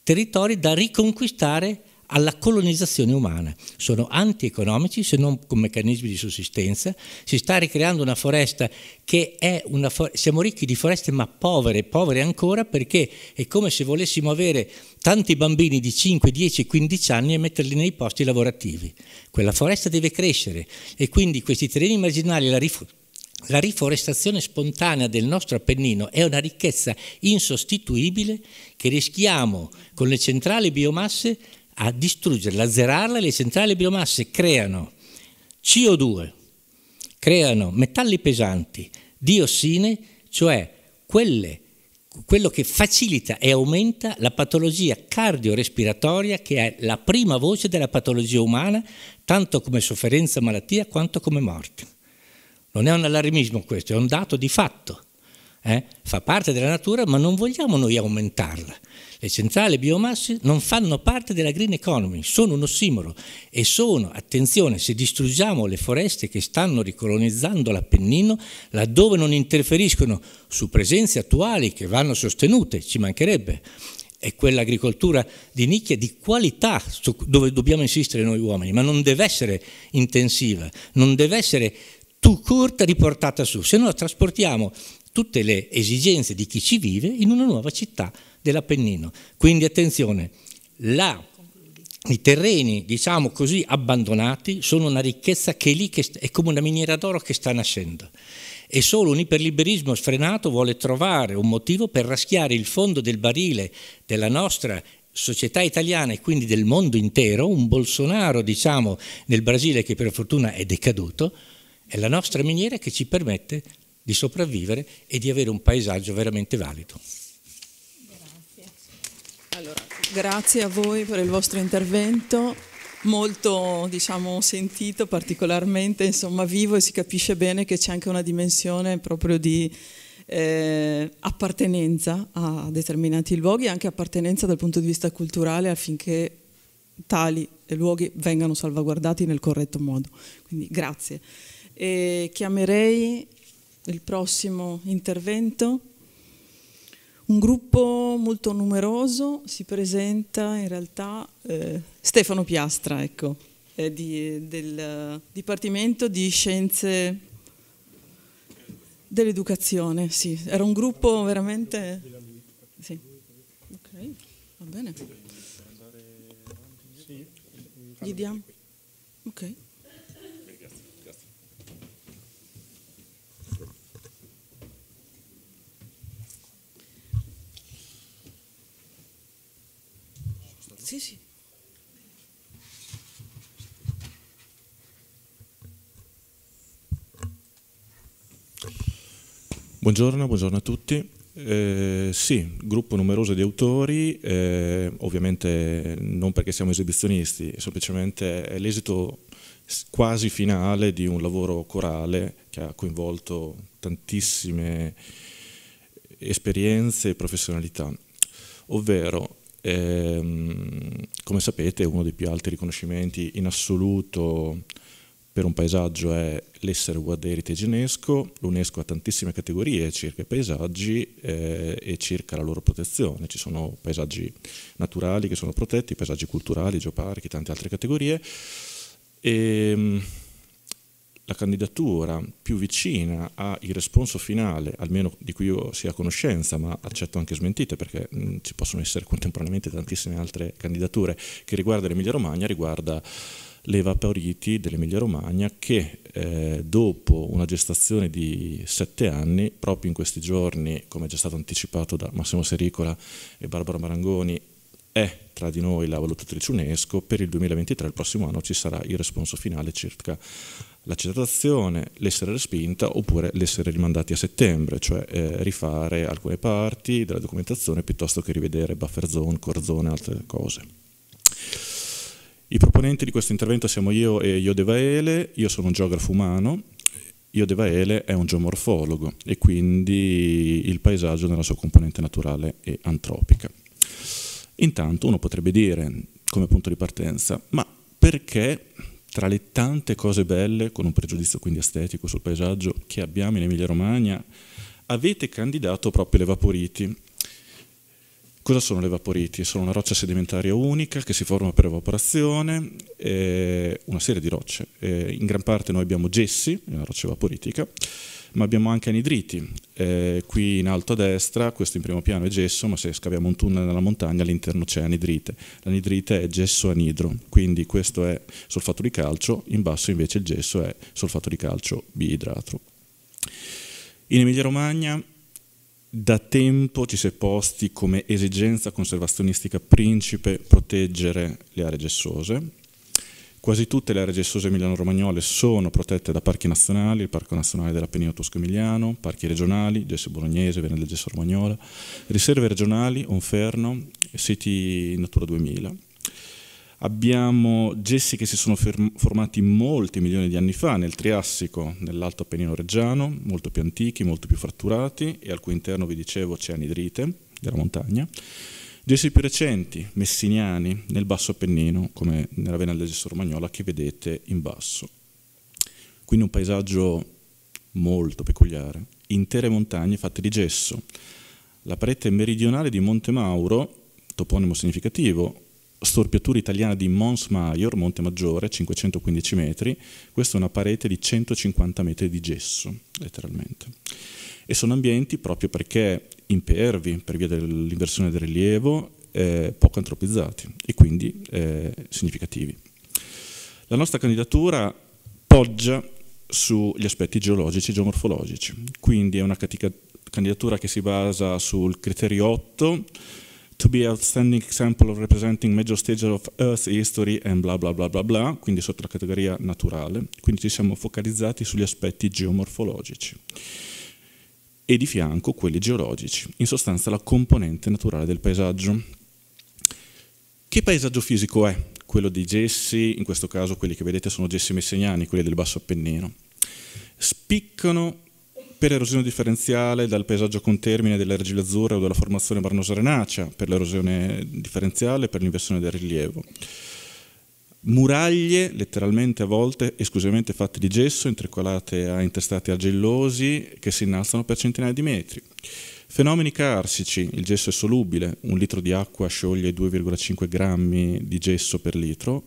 territori da riconquistare alla colonizzazione umana. Sono antieconomici se non con meccanismi di sussistenza. Si sta ricreando una foresta che è una foresta, siamo ricchi di foreste ma povere, povere ancora perché è come se volessimo avere tanti bambini di 5, 10, 15 anni e metterli nei posti lavorativi. Quella foresta deve crescere e quindi questi terreni marginali, la rifugiazione la riforestazione spontanea del nostro Appennino è una ricchezza insostituibile che rischiamo con le centrali biomasse a distruggerla, azzerarla, le centrali biomasse creano CO2, creano metalli pesanti, diossine, cioè quelle, quello che facilita e aumenta la patologia cardiorespiratoria che è la prima voce della patologia umana, tanto come sofferenza, malattia, quanto come morte. Non è un allarmismo questo, è un dato di fatto. Eh? Fa parte della natura, ma non vogliamo noi aumentarla le centrali biomasse non fanno parte della green economy, sono uno ossimoro e sono, attenzione, se distruggiamo le foreste che stanno ricolonizzando l'Appennino, laddove non interferiscono su presenze attuali che vanno sostenute, ci mancherebbe, è quell'agricoltura di nicchia di qualità dove dobbiamo insistere noi uomini, ma non deve essere intensiva, non deve essere too corta riportata su, se no trasportiamo tutte le esigenze di chi ci vive in una nuova città dell'Appennino. Quindi attenzione, là, i terreni, diciamo così, abbandonati sono una ricchezza che è lì, che è come una miniera d'oro che sta nascendo e solo un iperliberismo sfrenato vuole trovare un motivo per raschiare il fondo del barile della nostra società italiana e quindi del mondo intero, un Bolsonaro diciamo nel Brasile che per fortuna è decaduto, è la nostra miniera che ci permette di sopravvivere e di avere un paesaggio veramente valido. Grazie a voi per il vostro intervento, molto diciamo, sentito particolarmente, insomma vivo e si capisce bene che c'è anche una dimensione proprio di eh, appartenenza a determinati luoghi, e anche appartenenza dal punto di vista culturale affinché tali luoghi vengano salvaguardati nel corretto modo. Quindi grazie. E chiamerei il prossimo intervento. Un gruppo molto numeroso si presenta in realtà eh, Stefano Piastra, ecco, eh, di, del Dipartimento di Scienze dell'Educazione, sì, era un gruppo veramente... Sì. Ok, va bene. Gli diamo... Ok. Sì, sì. Buongiorno, buongiorno a tutti. Eh, sì, gruppo numeroso di autori, eh, ovviamente non perché siamo esibizionisti, semplicemente è l'esito quasi finale di un lavoro corale che ha coinvolto tantissime esperienze e professionalità, ovvero eh, come sapete uno dei più alti riconoscimenti in assoluto per un paesaggio è l'essere World Heritage UNESCO, l'UNESCO ha tantissime categorie circa i paesaggi eh, e circa la loro protezione, ci sono paesaggi naturali che sono protetti, paesaggi culturali, geoparchi, tante altre categorie. E, ehm, la candidatura più vicina al responso finale, almeno di cui io sia a conoscenza, ma accetto anche smentite perché mh, mm, ci possono essere contemporaneamente tantissime altre candidature che riguarda l'Emilia Romagna, riguarda Leva Pauriti dell'Emilia Romagna che eh, dopo una gestazione di sette anni, proprio in questi giorni, come già stato anticipato da Massimo Sericola e Barbara Marangoni, è tra di noi la valutatrice UNESCO, per il 2023, il prossimo anno, ci sarà il responso finale circa l'accettazione, l'essere respinta oppure l'essere rimandati a settembre, cioè eh, rifare alcune parti della documentazione piuttosto che rivedere buffer zone, core zone e altre cose. I proponenti di questo intervento siamo io e Iode Vaele, io sono un geografo umano, Iode Vaele è un geomorfologo e quindi il paesaggio nella sua componente naturale e antropica. Intanto uno potrebbe dire come punto di partenza, ma perché tra le tante cose belle, con un pregiudizio quindi estetico sul paesaggio, che abbiamo in Emilia-Romagna, avete candidato proprio le vaporiti. Cosa sono le vaporiti? Sono una roccia sedimentaria unica che si forma per evaporazione, eh, una serie di rocce. Eh, in gran parte noi abbiamo gessi, è una roccia vaporitica, ma abbiamo anche anidriti. Eh, qui in alto a destra, questo in primo piano è gesso, ma se scaviamo un tunnel nella montagna all'interno c'è anidrite. L'anidrite è gesso anidro, quindi questo è solfato di calcio, in basso invece il gesso è solfato di calcio biidrato. In Emilia-Romagna da tempo ci si è posti come esigenza conservazionistica principe proteggere le aree gessose, Quasi tutte le aree gessose emiliano-romagnole sono protette da parchi nazionali, il Parco Nazionale dell'Appennino Tosco-Emiliano, parchi regionali, Gesso Bolognese, Vene del Gesso Romagnola, riserve regionali, Onferno, siti Natura 2000. Abbiamo gessi che si sono formati molti milioni di anni fa nel Triassico, nell'Alto Appennino Reggiano, molto più antichi, molto più fratturati e al cui interno, vi dicevo, c'è anidrite della montagna Gessi più recenti, messiniani, nel Basso Appennino, come nella Vena del Gesso Romagnola che vedete in basso. Quindi un paesaggio molto peculiare, intere montagne fatte di gesso. La parete meridionale di Monte Mauro, toponimo significativo, storpiatura italiana di Mons Maior, Monte Maggiore, 515 metri, questa è una parete di 150 metri di gesso, letteralmente e sono ambienti proprio perché impervi, per via dell'inversione del rilievo, eh, poco antropizzati e quindi eh, significativi. La nostra candidatura poggia sugli aspetti geologici e geomorfologici, quindi è una candidatura che si basa sul criterio 8, to be outstanding example of representing major stages of Earth history and bla bla bla bla bla, quindi sotto la categoria naturale, quindi ci siamo focalizzati sugli aspetti geomorfologici e di fianco quelli geologici, in sostanza la componente naturale del paesaggio. Che paesaggio fisico è quello dei gessi, in questo caso quelli che vedete sono gessi messeniani, quelli del Basso Appennino? Spiccano per erosione differenziale dal paesaggio con termine dell'argilla azzurra o della formazione barnosa renacea, per l'erosione differenziale e per l'inversione del rilievo muraglie letteralmente a volte esclusivamente fatte di gesso, intrecolate a intestati argillosi che si innalzano per centinaia di metri. Fenomeni carsici, il gesso è solubile, un litro di acqua scioglie 2,5 grammi di gesso per litro,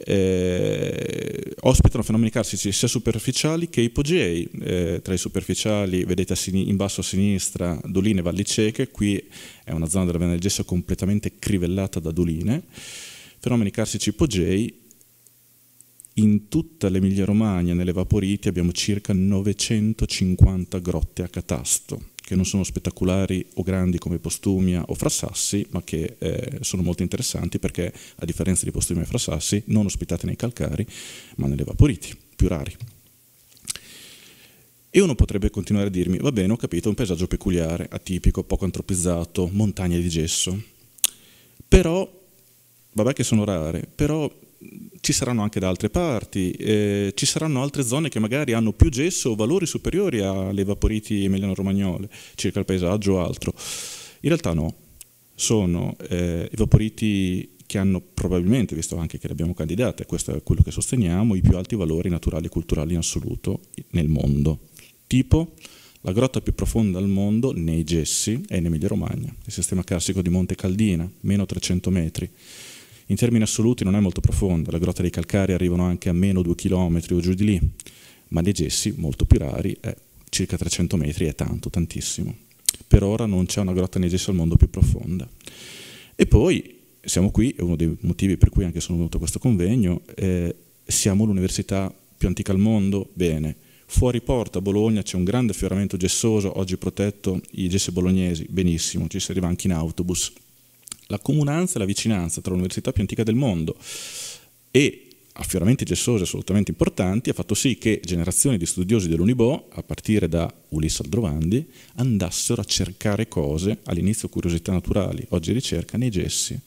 eh, ospitano fenomeni carsici sia superficiali che ipogei. Eh, tra i superficiali vedete in basso a sinistra doline e valli cieche, qui è una zona della vena del gesso completamente crivellata da doline fenomeni carsici ipogei in tutta l'Emilia Romagna, nelle Vaporiti, abbiamo circa 950 grotte a catasto, che non sono spettacolari o grandi come Postumia o Frassassi, ma che eh, sono molto interessanti perché, a differenza di Postumia e Frassassi, non ospitate nei calcari, ma nelle Vaporiti, più rari. E uno potrebbe continuare a dirmi, va bene, ho capito, è un paesaggio peculiare, atipico, poco antropizzato, montagne di gesso. Però vabbè che sono rare, però ci saranno anche da altre parti, eh, ci saranno altre zone che magari hanno più gesso o valori superiori alle vaporiti emiliano-romagnole, circa il paesaggio o altro. In realtà no, sono eh, vaporiti che hanno probabilmente, visto anche che le abbiamo candidate, questo è quello che sosteniamo, i più alti valori naturali e culturali in assoluto nel mondo. Tipo la grotta più profonda al mondo nei gessi è in Emilia Romagna, il sistema classico di Monte Caldina, meno 300 metri in termini assoluti non è molto profonda, le grotte dei calcari arrivano anche a meno 2 km o giù di lì, ma nei gessi molto più rari è circa 300 metri, è tanto, tantissimo. Per ora non c'è una grotta nei gessi al mondo più profonda. E poi siamo qui, è uno dei motivi per cui anche sono venuto a questo convegno, eh, siamo l'università più antica al mondo, bene. Fuori porta a Bologna c'è un grande affioramento gessoso, oggi protetto, i gessi bolognesi, benissimo, ci si arriva anche in autobus, la comunanza e la vicinanza tra l'università più antica del mondo e affioramenti gessosi assolutamente importanti ha fatto sì che generazioni di studiosi dell'Unibo, a partire da Ulisse Aldrovandi, andassero a cercare cose, all'inizio curiosità naturali, oggi ricerca, nei gessi.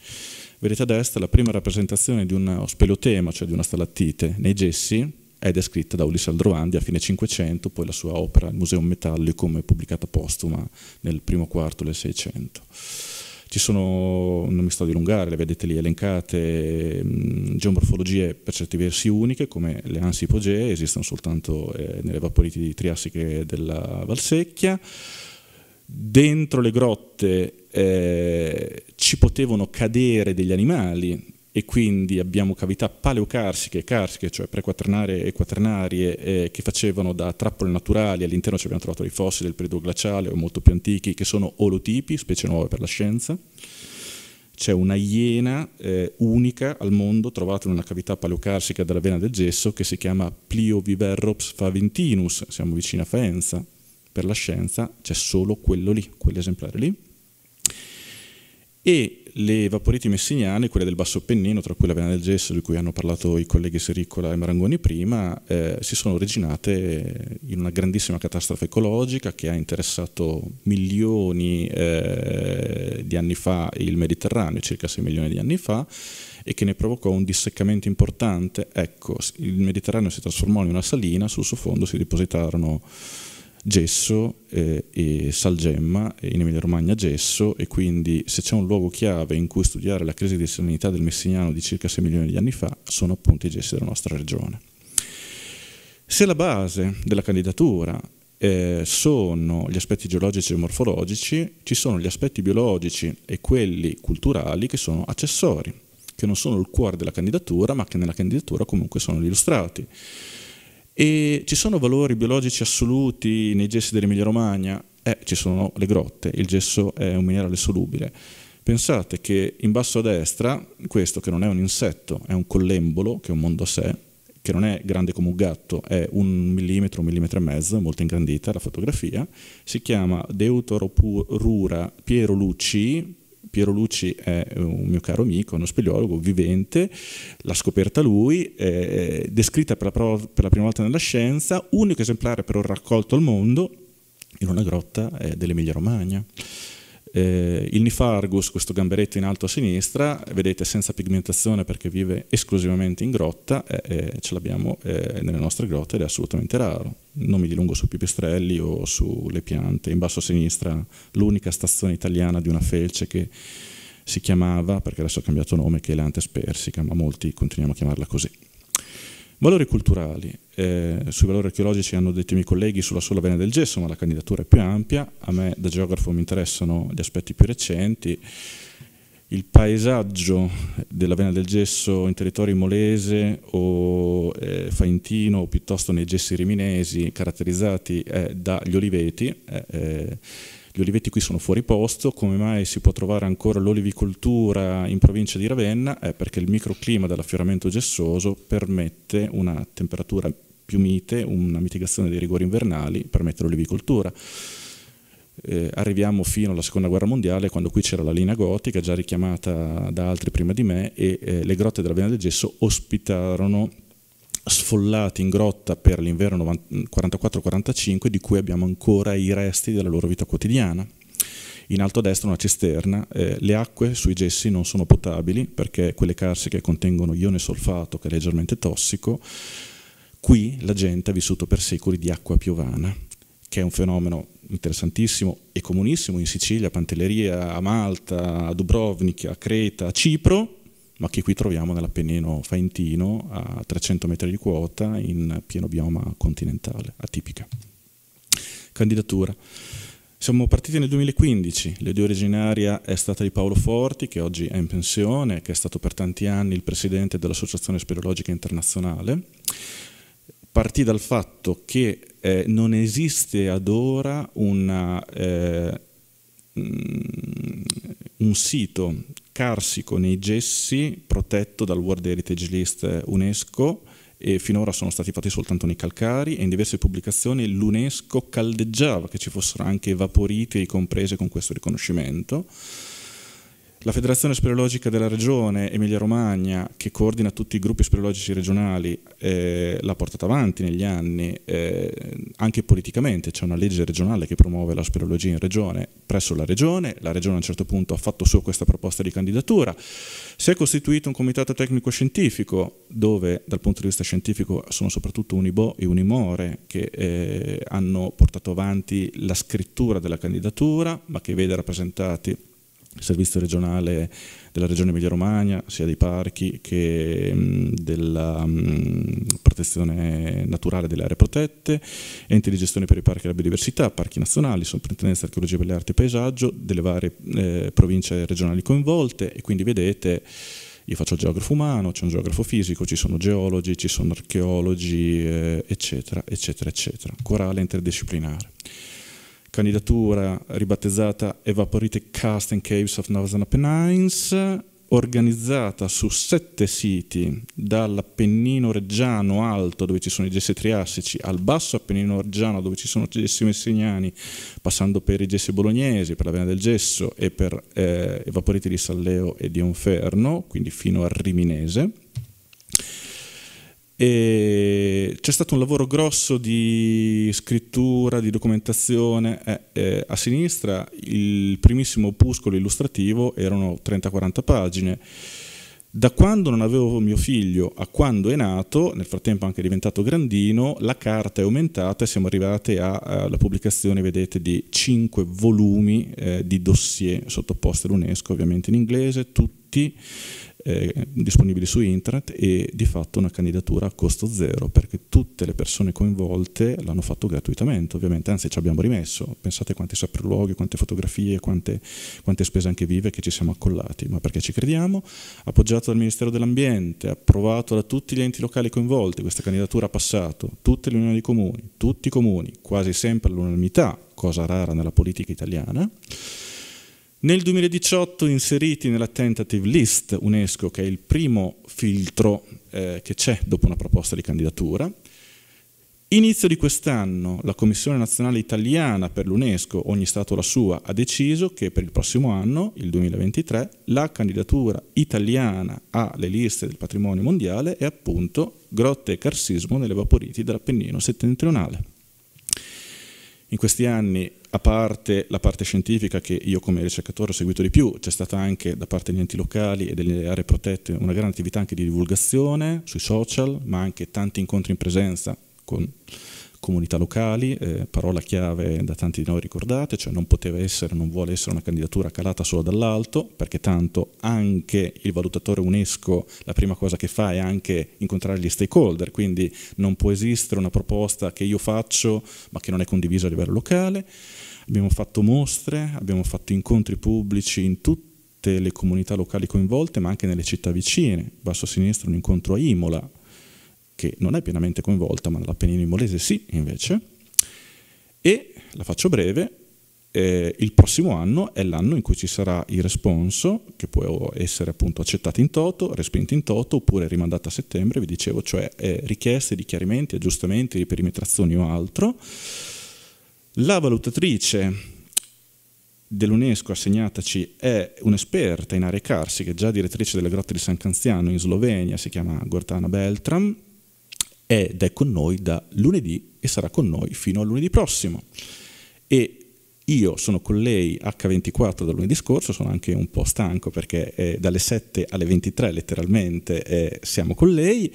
Vedete a destra la prima rappresentazione di un speleotema, cioè di una stalattite, nei gessi, è descritta da Ulisse Aldrovandi a fine Cinquecento, poi la sua opera, il Museo Metallico, è pubblicata postuma nel primo quarto del Seicento. Ci sono, non mi sto a dilungare, le vedete lì elencate, mm, geomorfologie per certi versi uniche come le ansi ipogee, esistono soltanto eh, nelle vaporiti triassiche della Valsecchia. Dentro le grotte eh, ci potevano cadere degli animali, e quindi abbiamo cavità paleocarsiche e carsiche, cioè prequaternarie e quaternarie, eh, che facevano da trappole naturali, all'interno ci abbiamo trovato dei fossili del periodo glaciale o molto più antichi, che sono olotipi, specie nuove per la scienza. C'è una iena eh, unica al mondo trovata in una cavità paleocarsica della vena del gesso che si chiama Plioviverrops faventinus, siamo vicini a Faenza. Per la scienza c'è solo quello lì, quell'esemplare lì. E le vaporiti messiniane, quelle del Basso Pennino, tra cui la Vena del Gesso, di cui hanno parlato i colleghi Sericola e Marangoni prima, eh, si sono originate in una grandissima catastrofe ecologica che ha interessato milioni eh, di anni fa il Mediterraneo, circa 6 milioni di anni fa, e che ne provocò un disseccamento importante. Ecco, il Mediterraneo si trasformò in una salina, sul suo fondo si depositarono gesso eh, e salgemma, in Emilia Romagna gesso e quindi se c'è un luogo chiave in cui studiare la crisi di serenità del Messiniano di circa 6 milioni di anni fa sono appunto i gessi della nostra regione. Se la base della candidatura eh, sono gli aspetti geologici e morfologici, ci sono gli aspetti biologici e quelli culturali che sono accessori, che non sono il cuore della candidatura ma che nella candidatura comunque sono illustrati. E ci sono valori biologici assoluti nei gessi dell'Emilia Romagna? Eh, ci sono le grotte, il gesso è un minerale solubile. Pensate che in basso a destra, questo che non è un insetto, è un collembolo, che è un mondo a sé, che non è grande come un gatto, è un millimetro, un millimetro e mezzo, molto ingrandita la fotografia, si chiama Deuteroprura Piero Lucci, Piero Lucci è eh, un mio caro amico, uno speleologo vivente, l'ha scoperta lui, eh, descritta per la, prov- per la, prima volta nella scienza, unico esemplare però raccolto al mondo in una grotta eh, dell'Emilia Romagna. Eh, il Nifargus, questo gamberetto in alto a sinistra, vedete senza pigmentazione perché vive esclusivamente in grotta, eh, eh, ce l'abbiamo eh, nelle nostre grotte ed è assolutamente raro. Non mi dilungo sui pipistrelli o sulle piante. In basso a sinistra l'unica stazione italiana di una felce che si chiamava, perché adesso ha cambiato nome, che è l'Antes persica, ma molti continuiamo a chiamarla così. Valori culturali. Eh, sui valori archeologici hanno detto i miei colleghi sulla sola vena del gesso, ma la candidatura è più ampia. A me da geografo mi interessano gli aspetti più recenti. Il paesaggio della vena del gesso in territori molese o eh, faintino o piuttosto nei gessi riminesi caratterizzati eh, dagli oliveti eh, eh, gli olivetti qui sono fuori posto, come mai si può trovare ancora l'olivicoltura in provincia di Ravenna? È perché il microclima dell'affioramento gessoso permette una temperatura più mite, una mitigazione dei rigori invernali, permette l'olivicoltura. Eh, arriviamo fino alla seconda guerra mondiale quando qui c'era la linea gotica già richiamata da altri prima di me e eh, le grotte della Vena del Gesso ospitarono sfollati in grotta per l'inverno 44-45 di cui abbiamo ancora i resti della loro vita quotidiana. In alto a destra una cisterna, eh, le acque sui gessi non sono potabili perché quelle carsiche contengono ione solfato che è leggermente tossico. Qui la gente ha vissuto per secoli di acqua piovana, che è un fenomeno interessantissimo e comunissimo in Sicilia, a Pantelleria, a Malta, a Dubrovnik, a Creta, a Cipro, ma che qui troviamo nell'Appennino faentino a 300 metri di quota in pieno bioma continentale, atipica. Candidatura. Siamo partiti nel 2015, l'idea originaria è stata di Paolo Forti, che oggi è in pensione, che è stato per tanti anni il presidente dell'Associazione Speleologica Internazionale. Partì dal fatto che eh, non esiste ad ora una... Eh, mm, un sito carsico nei gessi, protetto dal World Heritage List UNESCO, e finora sono stati fatti soltanto nei calcari e in diverse pubblicazioni l'UNESCO caldeggiava che ci fossero anche vaporiti comprese con questo riconoscimento. La Federazione Speleologica della Regione Emilia-Romagna, che coordina tutti i gruppi speleologici regionali, eh, l'ha portata avanti negli anni, eh, anche politicamente. C'è una legge regionale che promuove la speleologia in regione presso la Regione. La Regione a un certo punto ha fatto sua questa proposta di candidatura. Si è costituito un comitato tecnico-scientifico, dove dal punto di vista scientifico sono soprattutto Unibo e Unimore che eh, hanno portato avanti la scrittura della candidatura, ma che vede rappresentati il servizio regionale della regione Emilia-Romagna, sia dei parchi che mm, della mm, protezione naturale delle aree protette, enti di gestione per i parchi e la biodiversità, parchi nazionali, soprintendenza archeologia per arti e paesaggio, delle varie eh, province regionali coinvolte e quindi vedete io faccio il geografo umano, c'è un geografo fisico, ci sono geologi, ci sono archeologi, eh, eccetera, eccetera, eccetera. Corale interdisciplinare candidatura ribattezzata Evaporated Cast and Caves of Northern Apennines, organizzata su sette siti, dall'Appennino Reggiano alto dove ci sono i gessi triassici, al basso Appennino Reggiano dove ci sono i gessi messiniani, passando per i gessi bolognesi, per la Vena del Gesso e per eh, Evaporiti di Salleo e di Onferno, quindi fino al Riminese e c'è stato un lavoro grosso di scrittura, di documentazione. Eh, eh, a sinistra il primissimo opuscolo illustrativo erano 30-40 pagine. Da quando non avevo mio figlio a quando è nato, nel frattempo anche diventato grandino, la carta è aumentata e siamo arrivati alla pubblicazione, vedete, di cinque volumi eh, di dossier sottoposti all'UNESCO, ovviamente in inglese, tutti eh, disponibili su internet e di fatto una candidatura a costo zero perché tutte le persone coinvolte l'hanno fatto gratuitamente ovviamente, anzi ci abbiamo rimesso, pensate quanti sapreloghi, quante fotografie, quante, quante spese anche vive che ci siamo accollati, ma perché ci crediamo, appoggiato dal Ministero dell'Ambiente, approvato da tutti gli enti locali coinvolti, questa candidatura ha passato tutte le unioni di comuni, tutti i comuni, quasi sempre all'unanimità, cosa rara nella politica italiana, nel 2018 inseriti nella tentative list UNESCO, che è il primo filtro eh, che c'è dopo una proposta di candidatura, Inizio di quest'anno la Commissione nazionale italiana per l'UNESCO, ogni Stato la sua, ha deciso che per il prossimo anno, il 2023, la candidatura italiana alle liste del patrimonio mondiale è appunto grotte e carsismo nelle vaporiti dell'Appennino settentrionale. In questi anni a parte la parte scientifica che io come ricercatore ho seguito di più, c'è stata anche da parte degli enti locali e delle aree protette una grande attività anche di divulgazione sui social, ma anche tanti incontri in presenza con comunità locali, eh, parola chiave da tanti di noi ricordate, cioè non poteva essere, non vuole essere una candidatura calata solo dall'alto, perché tanto anche il valutatore UNESCO la prima cosa che fa è anche incontrare gli stakeholder, quindi non può esistere una proposta che io faccio ma che non è condivisa a livello locale. Abbiamo fatto mostre, abbiamo fatto incontri pubblici in tutti le comunità locali coinvolte, ma anche nelle città vicine. Basso a sinistra un incontro a Imola, che non è pienamente coinvolta, ma l'Appennino Imolese sì, invece. E, la faccio breve, eh, il prossimo anno è l'anno in cui ci sarà il responso, che può essere appunto accettato in toto, respinto in toto, oppure rimandato a settembre, vi dicevo, cioè eh, richieste di chiarimenti, aggiustamenti, perimetrazioni o altro. La valutatrice dell'UNESCO assegnataci è un'esperta in aree carsiche, già direttrice delle grotte di San Canziano in Slovenia, si chiama Gortana Beltram, ed è con noi da lunedì e sarà con noi fino a lunedì prossimo. E io sono con lei H24 da lunedì scorso, sono anche un po' stanco perché eh, dalle 7 alle 23 letteralmente eh, siamo con lei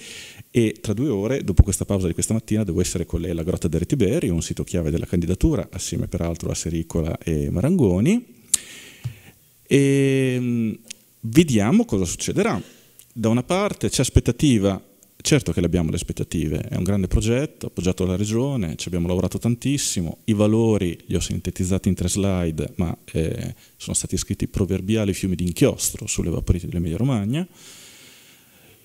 e tra due ore, dopo questa pausa di questa mattina, devo essere con lei alla Grotta del Retiberi, un sito chiave della candidatura, assieme peraltro a Sericola e Marangoni. E ehm, vediamo cosa succederà. Da una parte c'è aspettativa Certo che le abbiamo le aspettative, è un grande progetto appoggiato dalla Regione, ci abbiamo lavorato tantissimo, i valori li ho sintetizzati in tre slide, ma eh, sono stati scritti proverbiali fiumi di inchiostro sulle vaporite dell'Emilia Romagna.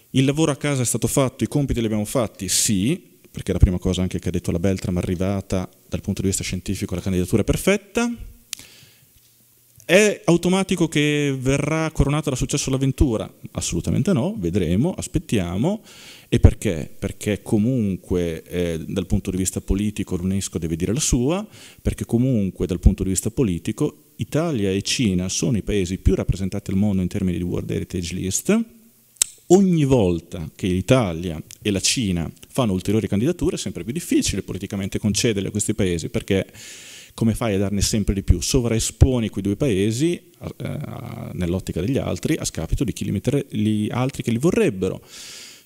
Il lavoro a casa è stato fatto, i compiti li abbiamo fatti, sì, perché è la prima cosa anche che ha detto la Beltram arrivata dal punto di vista scientifico la candidatura è perfetta. È automatico che verrà coronata da successo l'avventura? Assolutamente no, vedremo, aspettiamo. E perché? Perché comunque eh, dal punto di vista politico l'UNESCO deve dire la sua, perché comunque dal punto di vista politico Italia e Cina sono i paesi più rappresentati al mondo in termini di World Heritage List. Ogni volta che l'Italia e la Cina fanno ulteriori candidature è sempre più difficile politicamente concederle a questi paesi perché come fai a darne sempre di più? Sovraesponi quei due paesi eh, nell'ottica degli altri a scapito di chi li, mettere, gli altri che li vorrebbero.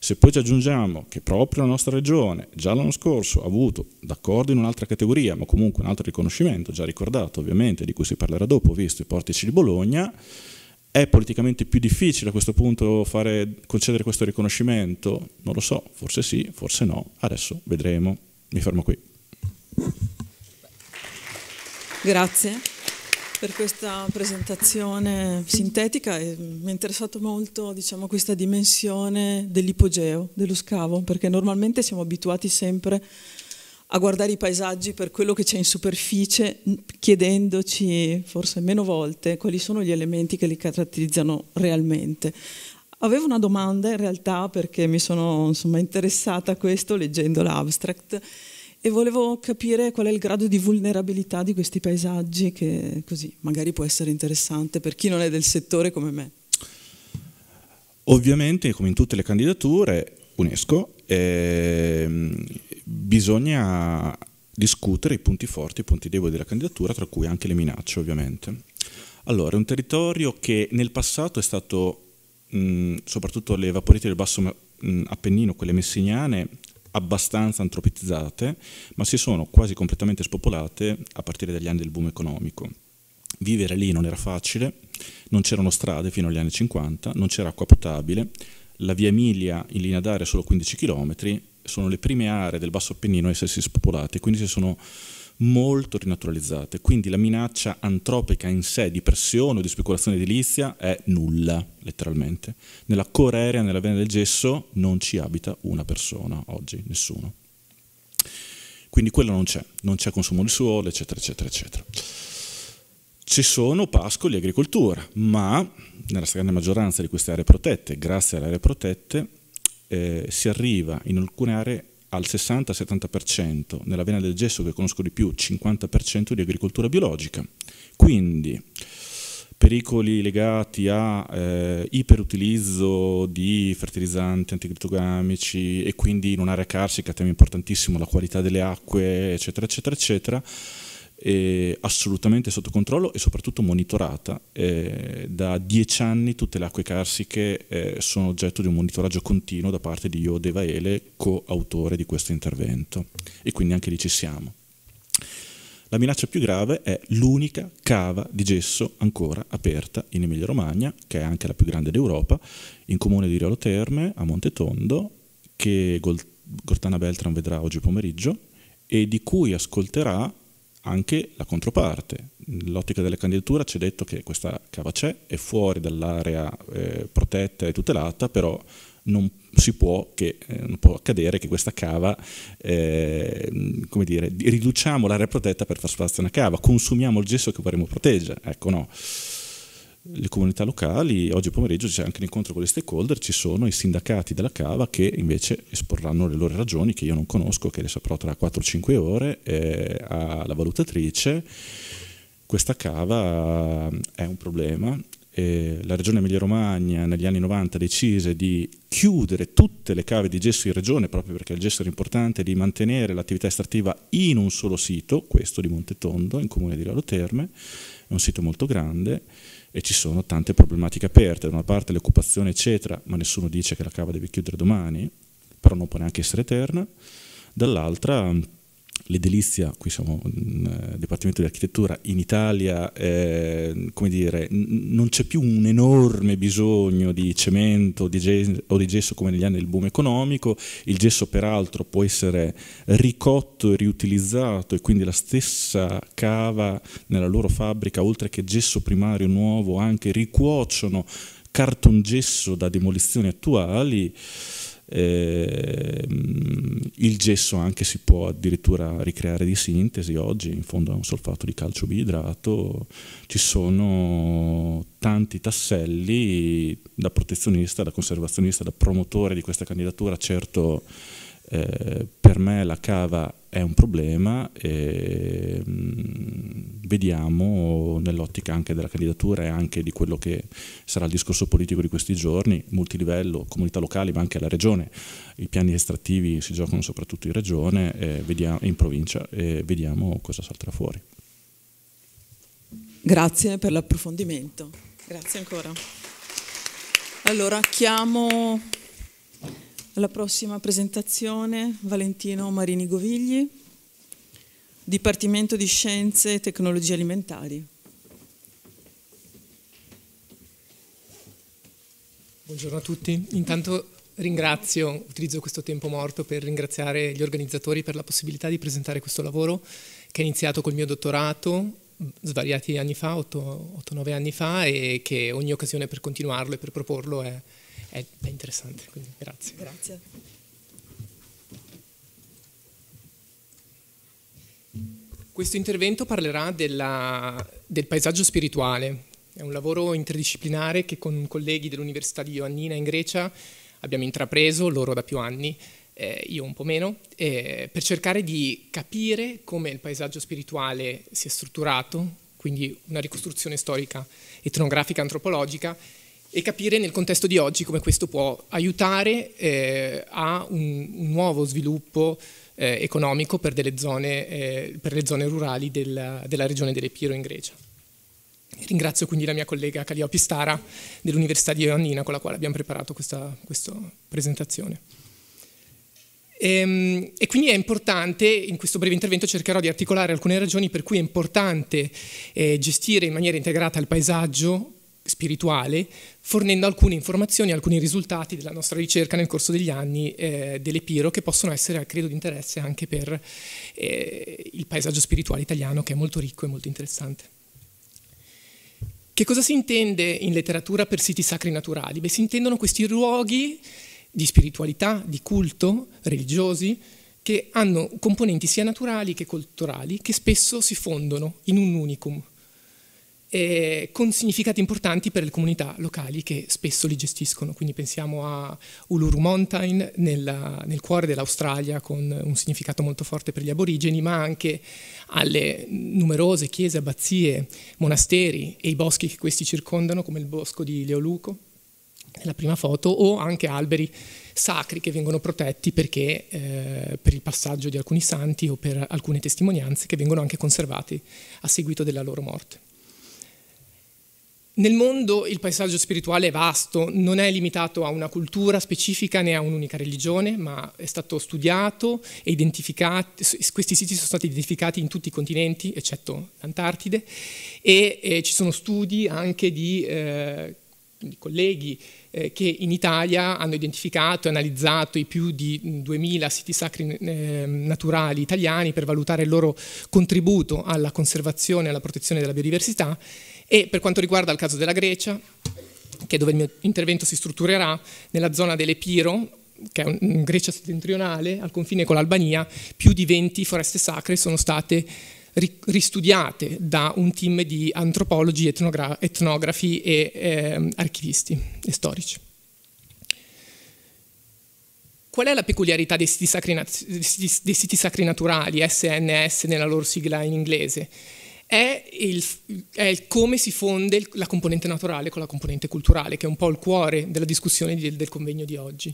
Se poi ci aggiungiamo che proprio la nostra regione già l'anno scorso ha avuto, d'accordo in un'altra categoria, ma comunque un altro riconoscimento, già ricordato ovviamente, di cui si parlerà dopo, visto i portici di Bologna, è politicamente più difficile a questo punto fare, concedere questo riconoscimento? Non lo so, forse sì, forse no, adesso vedremo. Mi fermo qui. Grazie per questa presentazione sintetica e mi è interessato molto diciamo, questa dimensione dell'ipogeo, dello scavo, perché normalmente siamo abituati sempre a guardare i paesaggi per quello che c'è in superficie, chiedendoci forse meno volte quali sono gli elementi che li caratterizzano realmente. Avevo una domanda in realtà perché mi sono insomma, interessata a questo leggendo l'abstract e volevo capire qual è il grado di vulnerabilità di questi paesaggi che così magari può essere interessante per chi non è del settore come me. Ovviamente, come in tutte le candidature UNESCO, ehm, bisogna discutere i punti forti e i punti deboli della candidatura, tra cui anche le minacce ovviamente. Allora, è un territorio che nel passato è stato, mh, soprattutto le vaporite del basso mh, Appennino, quelle messiniane, abbastanza antropizzate, ma si sono quasi completamente spopolate a partire dagli anni del boom economico. Vivere lì non era facile, non c'erano strade fino agli anni 50, non c'era acqua potabile, la via Emilia in linea d'aria è solo 15 km, sono le prime aree del Basso Appennino a essersi spopolate, quindi si sono molto rinaturalizzate, quindi la minaccia antropica in sé di pressione o di speculazione edilizia è nulla, letteralmente. Nella core area, nella vena del gesso, non ci abita una persona oggi, nessuno. Quindi quello non c'è, non c'è consumo di suolo, eccetera, eccetera, eccetera. Ci sono pascoli e agricoltura, ma nella stragrande maggioranza di queste aree protette, grazie alle aree protette, eh, si arriva in alcune aree al 60-70%, nella vena del gesso che conosco di più, 50% di agricoltura biologica. Quindi pericoli legati a eh, iperutilizzo di fertilizzanti anticritogamici e quindi in un'area carsica, tema importantissimo, la qualità delle acque, eccetera, eccetera, eccetera eh, assolutamente sotto controllo e soprattutto monitorata. Eh, da dieci anni tutte le acque carsiche eh, sono oggetto di un monitoraggio continuo da parte di Iode Vaele, coautore di questo intervento. E quindi anche lì ci siamo. La minaccia più grave è l'unica cava di gesso ancora aperta in Emilia-Romagna, che è anche la più grande d'Europa, in comune di Riolo Terme, a Montetondo, che Gortana Beltran vedrà oggi pomeriggio e di cui ascolterà anche la controparte. Nell'ottica delle candidature ci ha detto che questa cava c'è, è fuori dall'area eh, protetta e tutelata, però non si può, che, eh, non può accadere che questa cava, eh, come dire, riduciamo l'area protetta per far spazio a una cava, consumiamo il gesso che vorremmo proteggere. Ecco no le comunità locali, oggi pomeriggio c'è anche l'incontro con le stakeholder, ci sono i sindacati della cava che invece esporranno le loro ragioni che io non conosco, che le saprò tra 4-5 ore eh, alla valutatrice. Questa cava eh, è un problema. Eh, la regione Emilia-Romagna negli anni 90 decise di chiudere tutte le cave di gesso in regione proprio perché il gesso era importante, di mantenere l'attività estrattiva in un solo sito, questo di Montetondo, in comune di Lalo Terme, è un sito molto grande e ci sono tante problematiche aperte, da una parte l'occupazione eccetera, ma nessuno dice che la cava deve chiudere domani, però non può neanche essere eterna, dall'altra l'edilizia, qui siamo nel mm, eh, Dipartimento di Architettura, in Italia eh, come dire, non c'è più un enorme bisogno di cemento di gesso, o di gesso come negli anni del boom economico, il gesso peraltro può essere ricotto e riutilizzato e quindi la stessa cava nella loro fabbrica, oltre che gesso primario nuovo, anche ricuociono cartongesso da demolizioni attuali eh, il gesso anche si può addirittura ricreare di sintesi oggi, in fondo è un solfato di calcio biidrato, ci sono tanti tasselli da protezionista, da conservazionista, da promotore di questa candidatura, certo eh, per me la cava è un problema e mm, vediamo nell'ottica anche della candidatura e anche di quello che sarà il discorso politico di questi giorni, multilivello, comunità locali ma anche la regione, i piani estrattivi si giocano soprattutto in regione e vediamo, in provincia e vediamo cosa salterà fuori. Grazie per l'approfondimento, grazie ancora. Allora chiamo alla prossima presentazione Valentino Marini Govigli, Dipartimento di Scienze e Tecnologie Alimentari. Buongiorno a tutti. Intanto ringrazio, utilizzo questo tempo morto per ringraziare gli organizzatori per la possibilità di presentare questo lavoro che è iniziato col mio dottorato svariati anni fa, 8-9 anni fa, e che ogni occasione per continuarlo e per proporlo è, è, interessante, quindi grazie. Grazie. Questo intervento parlerà della, del paesaggio spirituale. È un lavoro interdisciplinare che con colleghi dell'Università di Ioannina in Grecia abbiamo intrapreso, loro da più anni, eh, io un po' meno, eh, per cercare di capire come il paesaggio spirituale si è strutturato, quindi una ricostruzione storica, etnografica, antropologica, e capire nel contesto di oggi come questo può aiutare eh, a un, un, nuovo sviluppo eh, economico per, zone, eh, per, le zone rurali del, della regione dell'Epiro in Grecia. Ringrazio quindi la mia collega Calia Stara dell'Università di Ioannina con la quale abbiamo preparato questa, questa presentazione. Ehm, e, quindi è importante, in questo breve intervento cercherò di articolare alcune ragioni per cui è importante eh, gestire in maniera integrata il paesaggio spirituale, fornendo alcune informazioni, alcuni risultati della nostra ricerca nel corso degli anni eh, dell'Epiro che possono essere, eh, credo, di interesse anche per eh, il paesaggio spirituale italiano che è molto ricco e molto interessante. Che cosa si intende in letteratura per siti sacri naturali? Beh, si intendono questi luoghi di spiritualità, di culto, religiosi, che hanno componenti sia naturali che culturali, che spesso si fondono in un unicum eh, con significati importanti per le comunità locali che spesso li gestiscono. Quindi pensiamo a Uluru Mountain nel, nel cuore dell'Australia con un significato molto forte per gli aborigeni, ma anche alle numerose chiese, abbazie, monasteri e i boschi che questi circondano, come il bosco di Leoluco nella prima foto, o anche alberi sacri che vengono protetti perché eh, per il passaggio di alcuni santi o per alcune testimonianze che vengono anche conservati a seguito della loro morte. Nel mondo il paesaggio spirituale è vasto, non è limitato a una cultura specifica né a un'unica religione, ma è stato studiato e identificato, questi siti sono stati identificati in tutti i continenti, eccetto l'Antartide, e eh, ci sono studi anche di, eh, di colleghi eh, che in Italia hanno identificato e analizzato i più di 2000 siti sacri eh, naturali italiani per valutare il loro contributo alla conservazione e alla protezione della biodiversità e per quanto riguarda il caso della Grecia, che è dove il mio intervento si strutturerà, nella zona dell'Epiro, che è in Grecia settentrionale, al confine con l'Albania, più di 20 foreste sacre sono state ristudiate da un team di antropologi, etnogra etnografi e eh, archivisti e storici. Qual è la peculiarità dei siti, sacri, dei siti sacri naturali, SNS nella loro sigla in inglese? è, il, è come si fonde la componente naturale con la componente culturale, che è un po' il cuore della discussione del, del convegno di oggi.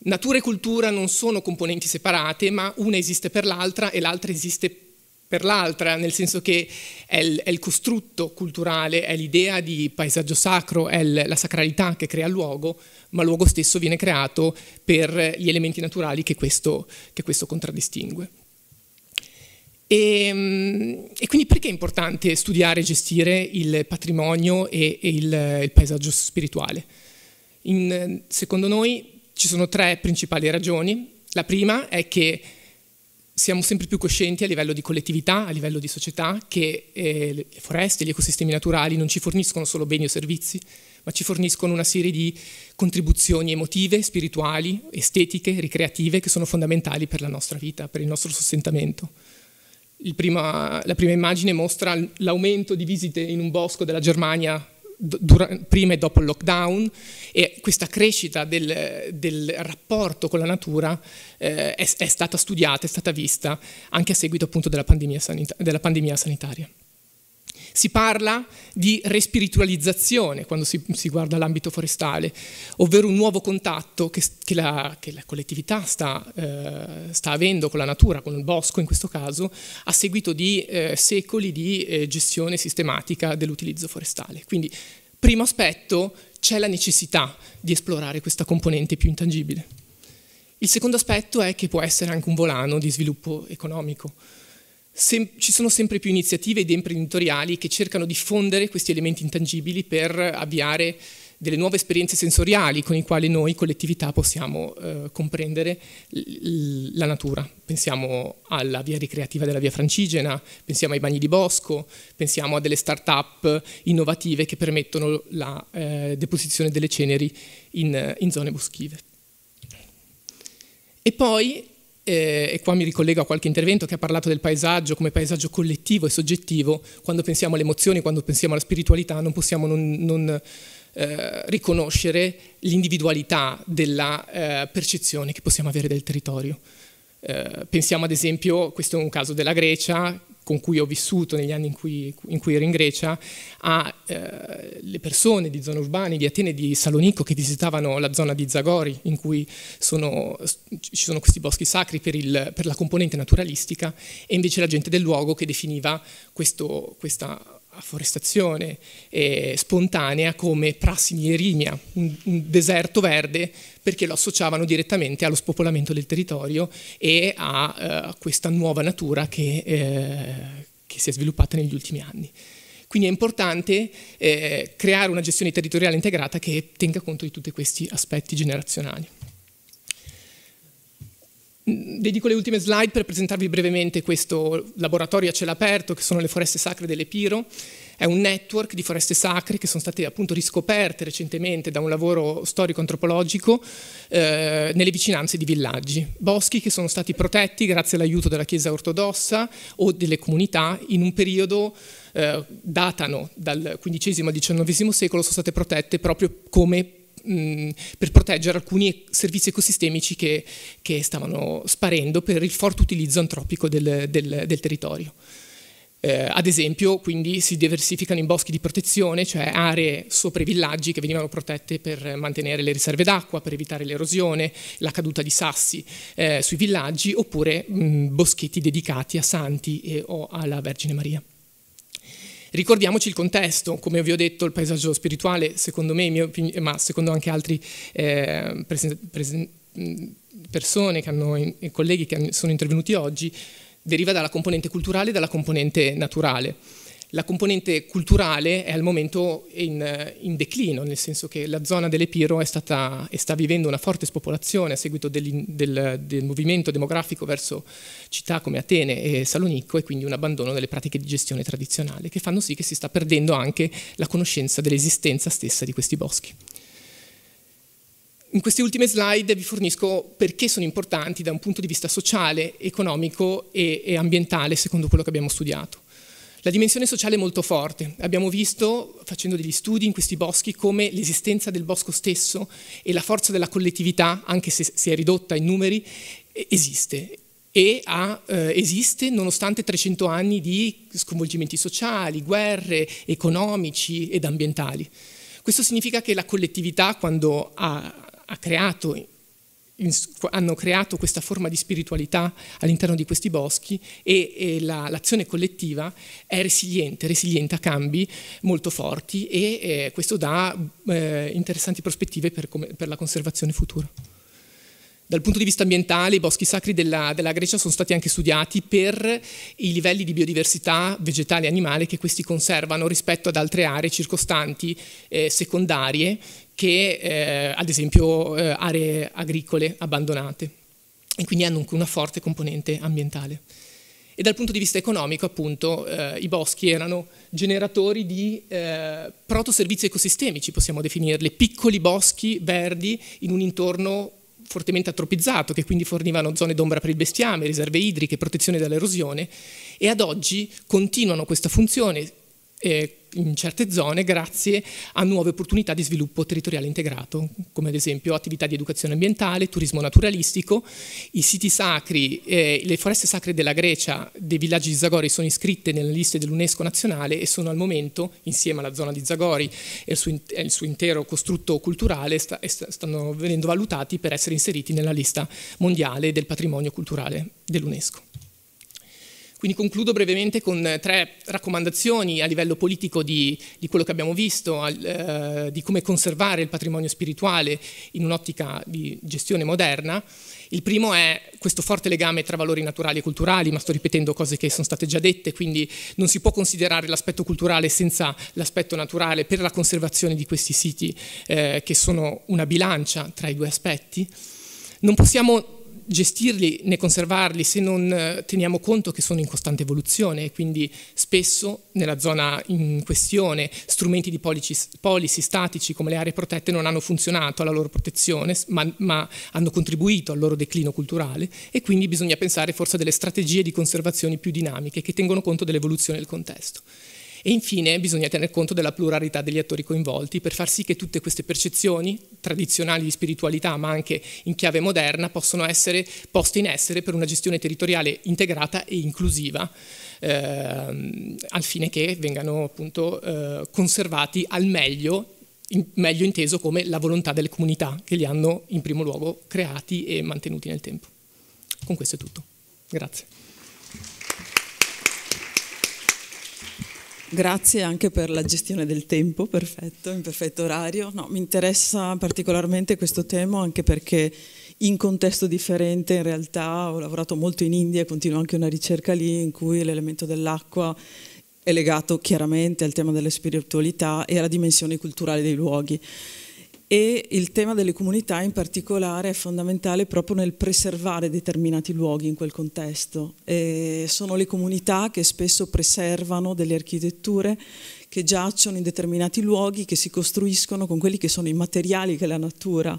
Natura e cultura non sono componenti separate, ma una esiste per l'altra e l'altra esiste per l'altra, nel senso che è il, è il costrutto culturale, è l'idea di paesaggio sacro, è il, la sacralità che crea il luogo, ma il luogo stesso viene creato per gli elementi naturali che questo, che questo contraddistingue. E, ehm, e, quindi perché è importante studiare e gestire il patrimonio e, e il, il, paesaggio spirituale? In, secondo noi ci sono tre principali ragioni. La prima è che siamo sempre più coscienti a livello di collettività, a livello di società, che eh, le foreste, gli ecosistemi naturali non ci forniscono solo beni o servizi, ma ci forniscono una serie di contribuzioni emotive, spirituali, estetiche, ricreative, che sono fondamentali per la nostra vita, per il nostro sostentamento prima, la prima immagine mostra l'aumento di visite in un bosco della Germania prima e dopo il lockdown e questa crescita del, del rapporto con la natura eh, è, è, stata studiata, è stata vista anche a seguito appunto della pandemia, sanita della pandemia sanitaria. Si parla di respiritualizzazione quando si, si guarda l'ambito forestale, ovvero un nuovo contatto che, che, la, che la, collettività sta, eh, sta, avendo con la natura, con il bosco in questo caso, a seguito di eh, secoli di eh, gestione sistematica dell'utilizzo forestale. Quindi, primo aspetto, c'è la necessità di esplorare questa componente più intangibile. Il secondo aspetto è che può essere anche un volano di sviluppo economico. Sem- ci sono sempre più iniziative ed imprenditoriali che cercano di fondere questi elementi intangibili per avviare delle nuove esperienze sensoriali con le quali noi collettività possiamo eh, comprendere l- la natura. Pensiamo alla via ricreativa della via francigena, pensiamo ai bagni di bosco, pensiamo a delle start-up innovative che permettono la eh, deposizione delle ceneri in, in zone boschive. E poi eh, e qua mi ricollego a qualche intervento che ha parlato del paesaggio come paesaggio collettivo e soggettivo, quando pensiamo alle emozioni, quando pensiamo alla spiritualità non possiamo non, non eh, riconoscere l'individualità della eh, percezione che possiamo avere del territorio. Eh, pensiamo ad esempio, questo è un caso della Grecia, con cui ho vissuto negli anni in cui, in cui ero in Grecia, alle eh, persone di zone urbane, di Atene, di Salonico che visitavano la zona di Zagori, in cui sono, ci sono questi boschi sacri per, il, per, la componente naturalistica, e invece la gente del luogo che definiva questo, questa afforestazione eh, spontanea come Prasinierimia, un, un deserto verde, perché lo associavano direttamente allo spopolamento del territorio e a eh, questa nuova natura che, eh, che, si è sviluppata negli ultimi anni. Quindi è importante eh, creare una gestione territoriale integrata che tenga conto di tutti questi aspetti generazionali. Dedico le ultime slide per presentarvi brevemente questo laboratorio a cielo aperto che sono le foreste sacre dell'Epiro. È un network di foreste sacre che sono state appunto riscoperte recentemente da un lavoro storico-antropologico eh, nelle vicinanze di villaggi. Boschi che sono stati protetti grazie all'aiuto della Chiesa ortodossa o delle comunità in un periodo eh, datano dal XV al XIX secolo, sono state protette proprio come mh, per proteggere alcuni servizi ecosistemici che, che, stavano sparendo per il forte utilizzo antropico del, del, del territorio. Eh, ad esempio, quindi si diversificano in boschi di protezione, cioè aree sopra i villaggi che venivano protette per mantenere le riserve d'acqua, per evitare l'erosione, la caduta di sassi eh, sui villaggi, oppure mh, boschetti dedicati a santi e, o alla Vergine Maria. Ricordiamoci il contesto, come vi ho detto il paesaggio spirituale, secondo me, mio, ma secondo anche altri eh, persone, che hanno, colleghi che sono intervenuti oggi, deriva dalla componente culturale e dalla componente naturale la componente culturale è al momento in, in declino, nel senso che la zona dell'Epiro è stata e sta vivendo una forte spopolazione a seguito del, del, del movimento demografico verso città come Atene e Salonicco e quindi un abbandono delle pratiche di gestione tradizionale che fanno sì che si sta perdendo anche la conoscenza dell'esistenza stessa di questi boschi. In queste ultime slide vi fornisco perché sono importanti da un punto di vista sociale, economico e, e ambientale, secondo quello che abbiamo studiato. La dimensione sociale è molto forte. Abbiamo visto, facendo degli studi in questi boschi, come l'esistenza del bosco stesso e la forza della collettività, anche se si è ridotta in numeri, esiste. E ha, eh, esiste nonostante 300 anni di sconvolgimenti sociali, guerre economici ed ambientali. Questo significa che la collettività, quando ha, ha creato in, hanno creato questa forma di spiritualità all'interno di questi boschi e, e l'azione collettiva è resiliente, resiliente a cambi molto forti e eh, questo dà eh, interessanti prospettive per, come, per la conservazione futura. Dal punto di vista ambientale i boschi sacri della, della Grecia sono stati anche studiati per i livelli di biodiversità vegetale e animale che questi conservano rispetto ad altre aree circostanti eh, secondarie che eh, ad esempio eh, aree agricole abbandonate e quindi hanno una forte componente ambientale. E dal punto di vista economico, appunto, eh, i boschi erano generatori di eh, protoservizi ecosistemici, possiamo definirli, piccoli boschi verdi in un intorno fortemente antropizzato, che quindi fornivano zone d'ombra per il bestiame, riserve idriche, protezione dall'erosione, e ad oggi continuano questa funzione eh, in certe zone grazie a nuove opportunità di sviluppo territoriale integrato, come ad esempio attività di educazione ambientale, turismo naturalistico, i siti sacri, eh, le foreste sacre della Grecia, dei villaggi di Zagori sono iscritte nella lista dell'UNESCO nazionale e sono al momento, insieme alla zona di Zagori e il suo, e il suo intero costrutto culturale, sta, stanno venendo valutati per essere inseriti nella lista mondiale del patrimonio culturale dell'UNESCO. Quindi concludo brevemente con tre raccomandazioni a livello politico di, di quello che abbiamo visto, al, eh, di come conservare il patrimonio spirituale in un'ottica di gestione moderna. Il primo è questo forte legame tra valori naturali e culturali, ma sto ripetendo cose che sono state già dette, quindi non si può considerare l'aspetto culturale senza l'aspetto naturale per la conservazione di questi siti eh, che sono una bilancia tra i due aspetti. Non possiamo gestirli né conservarli se non eh, teniamo conto che sono in costante evoluzione e quindi spesso nella zona in questione strumenti di policy, policy statici come le aree protette non hanno funzionato alla loro protezione ma, ma, hanno contribuito al loro declino culturale e quindi bisogna pensare forse a delle strategie di conservazione più dinamiche che tengono conto dell'evoluzione del contesto. E infine bisogna tener conto della pluralità degli attori coinvolti per far sì che tutte queste percezioni tradizionali di spiritualità, ma anche in chiave moderna, possano essere poste in essere per una gestione territoriale integrata e inclusiva, ehm, al fine che vengano appunto eh, conservati al meglio in, meglio inteso come la volontà delle comunità che li hanno in primo luogo creati e mantenuti nel tempo. Con questo è tutto. Grazie. Grazie anche per la gestione del tempo, perfetto, in perfetto orario. No, mi interessa particolarmente questo tema anche perché in contesto differente in realtà ho lavorato molto in India e continuo anche una ricerca lì in cui l'elemento dell'acqua è legato chiaramente al tema della spiritualità e alla dimensione culturale dei luoghi e il tema delle comunità in particolare è fondamentale proprio nel preservare determinati luoghi in quel contesto. E sono le comunità che spesso preservano delle architetture che giacciono in determinati luoghi, che si costruiscono con quelli che sono i materiali che la natura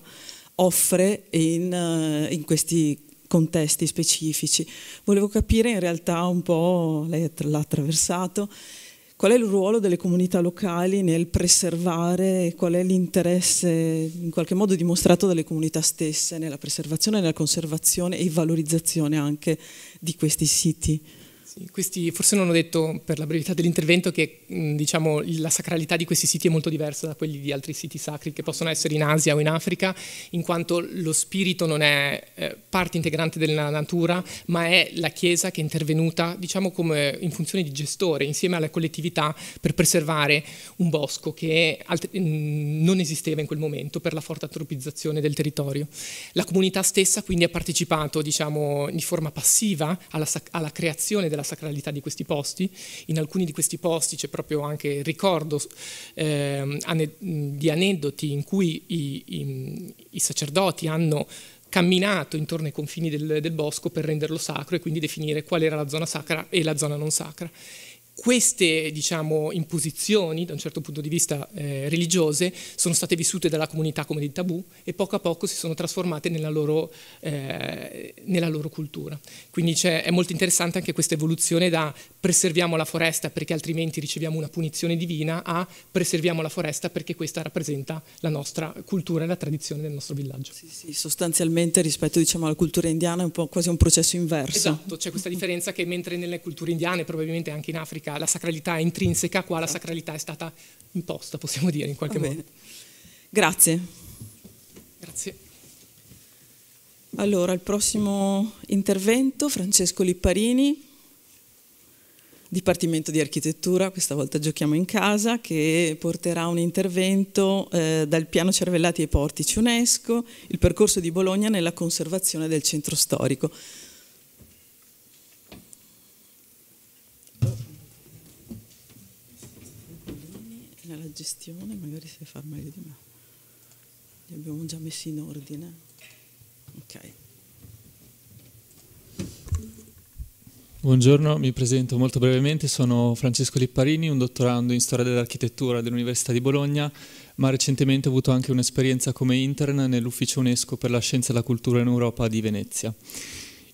offre in, eh, in questi contesti specifici. Volevo capire in realtà un po', lei l'ha attraversato, qual è il ruolo delle comunità locali nel preservare e qual è l'interesse in qualche modo dimostrato dalle comunità stesse nella preservazione, nella conservazione e valorizzazione anche di questi siti questi, forse non ho detto per la brevità dell'intervento che diciamo, la sacralità di questi siti è molto diversa da quelli di altri siti sacri che possono essere in Asia o in Africa, in quanto lo spirito non è eh, parte integrante della natura, ma è la Chiesa che è intervenuta diciamo, come, in funzione di gestore insieme alla collettività per preservare un bosco che non esisteva in quel momento per la forte antropizzazione del territorio. La comunità stessa quindi ha partecipato diciamo, in forma passiva alla, alla creazione della sacralità di questi posti, in alcuni di questi posti c'è proprio anche ricordo eh, di aneddoti in cui i, i, i sacerdoti hanno camminato intorno ai confini del, del, bosco per renderlo sacro e quindi definire qual era la zona sacra e la zona non sacra queste diciamo, imposizioni, da un certo punto di vista eh, religiose, sono state vissute dalla comunità come dei tabù e poco a poco si sono trasformate nella loro, eh, nella loro cultura. Quindi è molto interessante anche questa evoluzione da preserviamo la foresta perché altrimenti riceviamo una punizione divina a preserviamo la foresta perché questa rappresenta la nostra cultura e la tradizione del nostro villaggio. Sì, sì sostanzialmente rispetto diciamo, alla cultura indiana è un quasi un processo inverso. Esatto, c'è questa differenza che mentre nelle culture indiane, probabilmente anche in Africa, intrinseca, la sacralità è intrinseca, qua la esatto. sacralità è stata imposta, possiamo dire in qualche modo. Grazie. Grazie. Allora, il prossimo intervento, Francesco Lipparini, Dipartimento di Architettura, questa volta giochiamo in casa, che porterà un intervento eh, dal piano Cervellati ai Portici UNESCO, il percorso di Bologna nella conservazione del centro storico. gestione, magari sai far meglio di me. Li abbiamo già messi in ordine. Ok. Buongiorno, mi presento molto brevemente, sono Francesco Lipparini, un dottorando in storia dell'architettura dell'Università di Bologna, ma recentemente ho avuto anche un'esperienza come intern nell'ufficio UNESCO per la scienza e la cultura in Europa di Venezia.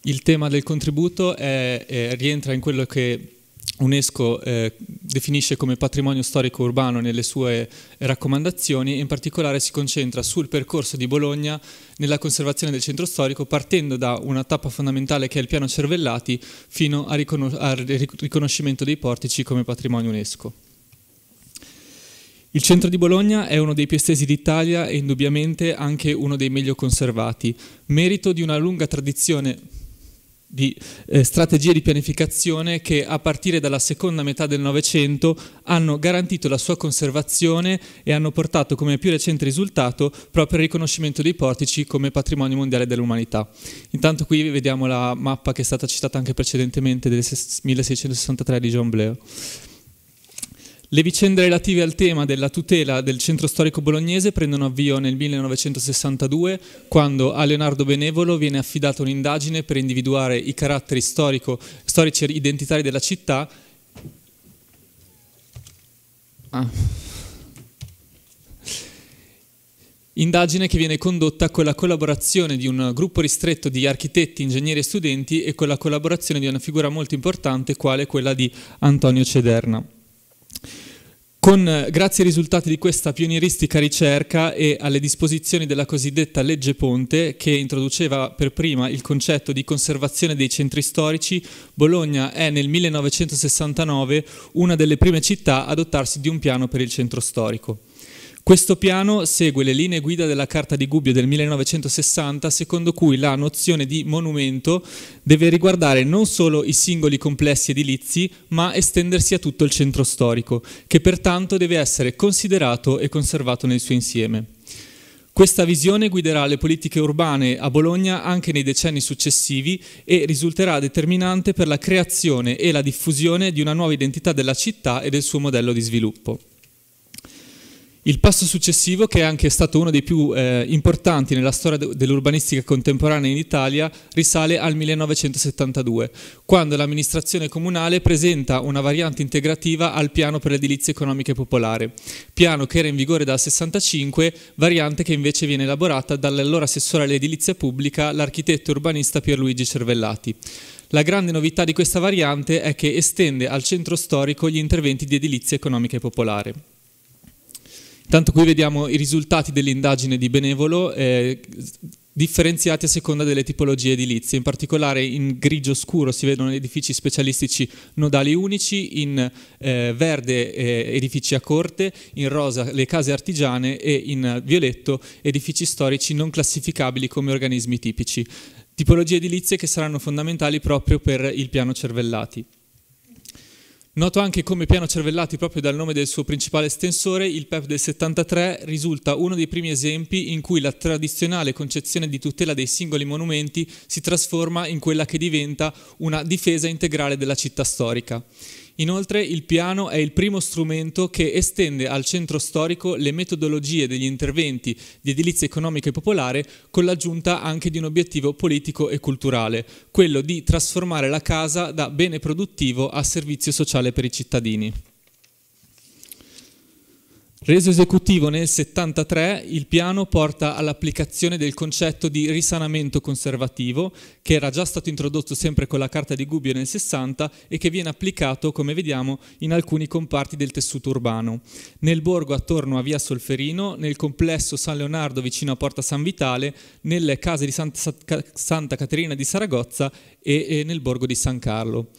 Il tema del contributo è, è, eh, rientra in quello che UNESCO eh, definisce come patrimonio storico urbano nelle sue raccomandazioni e in particolare si concentra sul percorso di Bologna nella conservazione del centro storico partendo da una tappa fondamentale che è il piano Cervellati fino al riconoscimento dei portici come patrimonio UNESCO. Il centro di Bologna è uno dei più estesi d'Italia e indubbiamente anche uno dei meglio conservati, merito di una lunga tradizione di eh, strategie di pianificazione che a partire dalla seconda metà del Novecento hanno garantito la sua conservazione e hanno portato come più recente risultato proprio il riconoscimento dei portici come patrimonio mondiale dell'umanità. Intanto qui vediamo la mappa che è stata citata anche precedentemente del 1663 di John Bleu. Le vicende relative al tema della tutela del centro storico bolognese prendono avvio nel 1962 quando a Leonardo Benevolo viene affidata un'indagine per individuare i caratteri storico, storici e identitari della città. Ah. Indagine che viene condotta con la collaborazione di un gruppo ristretto di architetti, ingegneri e studenti e con la collaborazione di una figura molto importante quale quella di Antonio Cederna. Con, eh, grazie ai risultati di questa pionieristica ricerca e alle disposizioni della cosiddetta legge Ponte, che introduceva per prima il concetto di conservazione dei centri storici, Bologna è nel 1969 una delle prime città ad adottarsi di un piano per il centro storico. Questo piano segue le linee guida della Carta di Gubbio del 1960, secondo cui la nozione di monumento deve riguardare non solo i singoli complessi edilizi, ma estendersi a tutto il centro storico, che pertanto deve essere considerato e conservato nel suo insieme. Questa visione guiderà le politiche urbane a Bologna anche nei decenni successivi e risulterà determinante per la creazione e la diffusione di una nuova identità della città e del suo modello di sviluppo. Il passo successivo, che è anche stato uno dei più eh, importanti nella storia dell'urbanistica contemporanea in Italia, risale al 1972, quando l'amministrazione comunale presenta una variante integrativa al piano per l'edilizia economica e popolare, piano che era in vigore dal 65, variante che invece viene elaborata dall'allora assessore all'edilizia pubblica, l'architetto urbanista Pierluigi Cervellati. La grande novità di questa variante è che estende al centro storico gli interventi di edilizia economica e popolare. Tanto qui vediamo i risultati dell'indagine di Benevolo eh, differenziati a seconda delle tipologie edilizie. In particolare in grigio scuro si vedono edifici specialistici nodali unici, in eh, verde eh, edifici a corte, in rosa le case artigiane e in violetto edifici storici non classificabili come organismi tipici. Tipologie edilizie che saranno fondamentali proprio per il piano Cervellati. Noto anche come piano cervellati proprio dal nome del suo principale estensore, il PEP del 73 risulta uno dei primi esempi in cui la tradizionale concezione di tutela dei singoli monumenti si trasforma in quella che diventa una difesa integrale della città storica. Inoltre il piano è il primo strumento che estende al centro storico le metodologie degli interventi di edilizia economica e popolare con l'aggiunta anche di un obiettivo politico e culturale, quello di trasformare la casa da bene produttivo a servizio sociale per i cittadini. Reso esecutivo nel 1973, il piano porta all'applicazione del concetto di risanamento conservativo, che era già stato introdotto sempre con la Carta di Gubbio nel 60 e che viene applicato, come vediamo, in alcuni comparti del tessuto urbano. Nel borgo attorno a via Solferino, nel complesso San Leonardo vicino a Porta San Vitale, nelle case di Santa, Santa Caterina di Saragozza e nel borgo di San Carlo.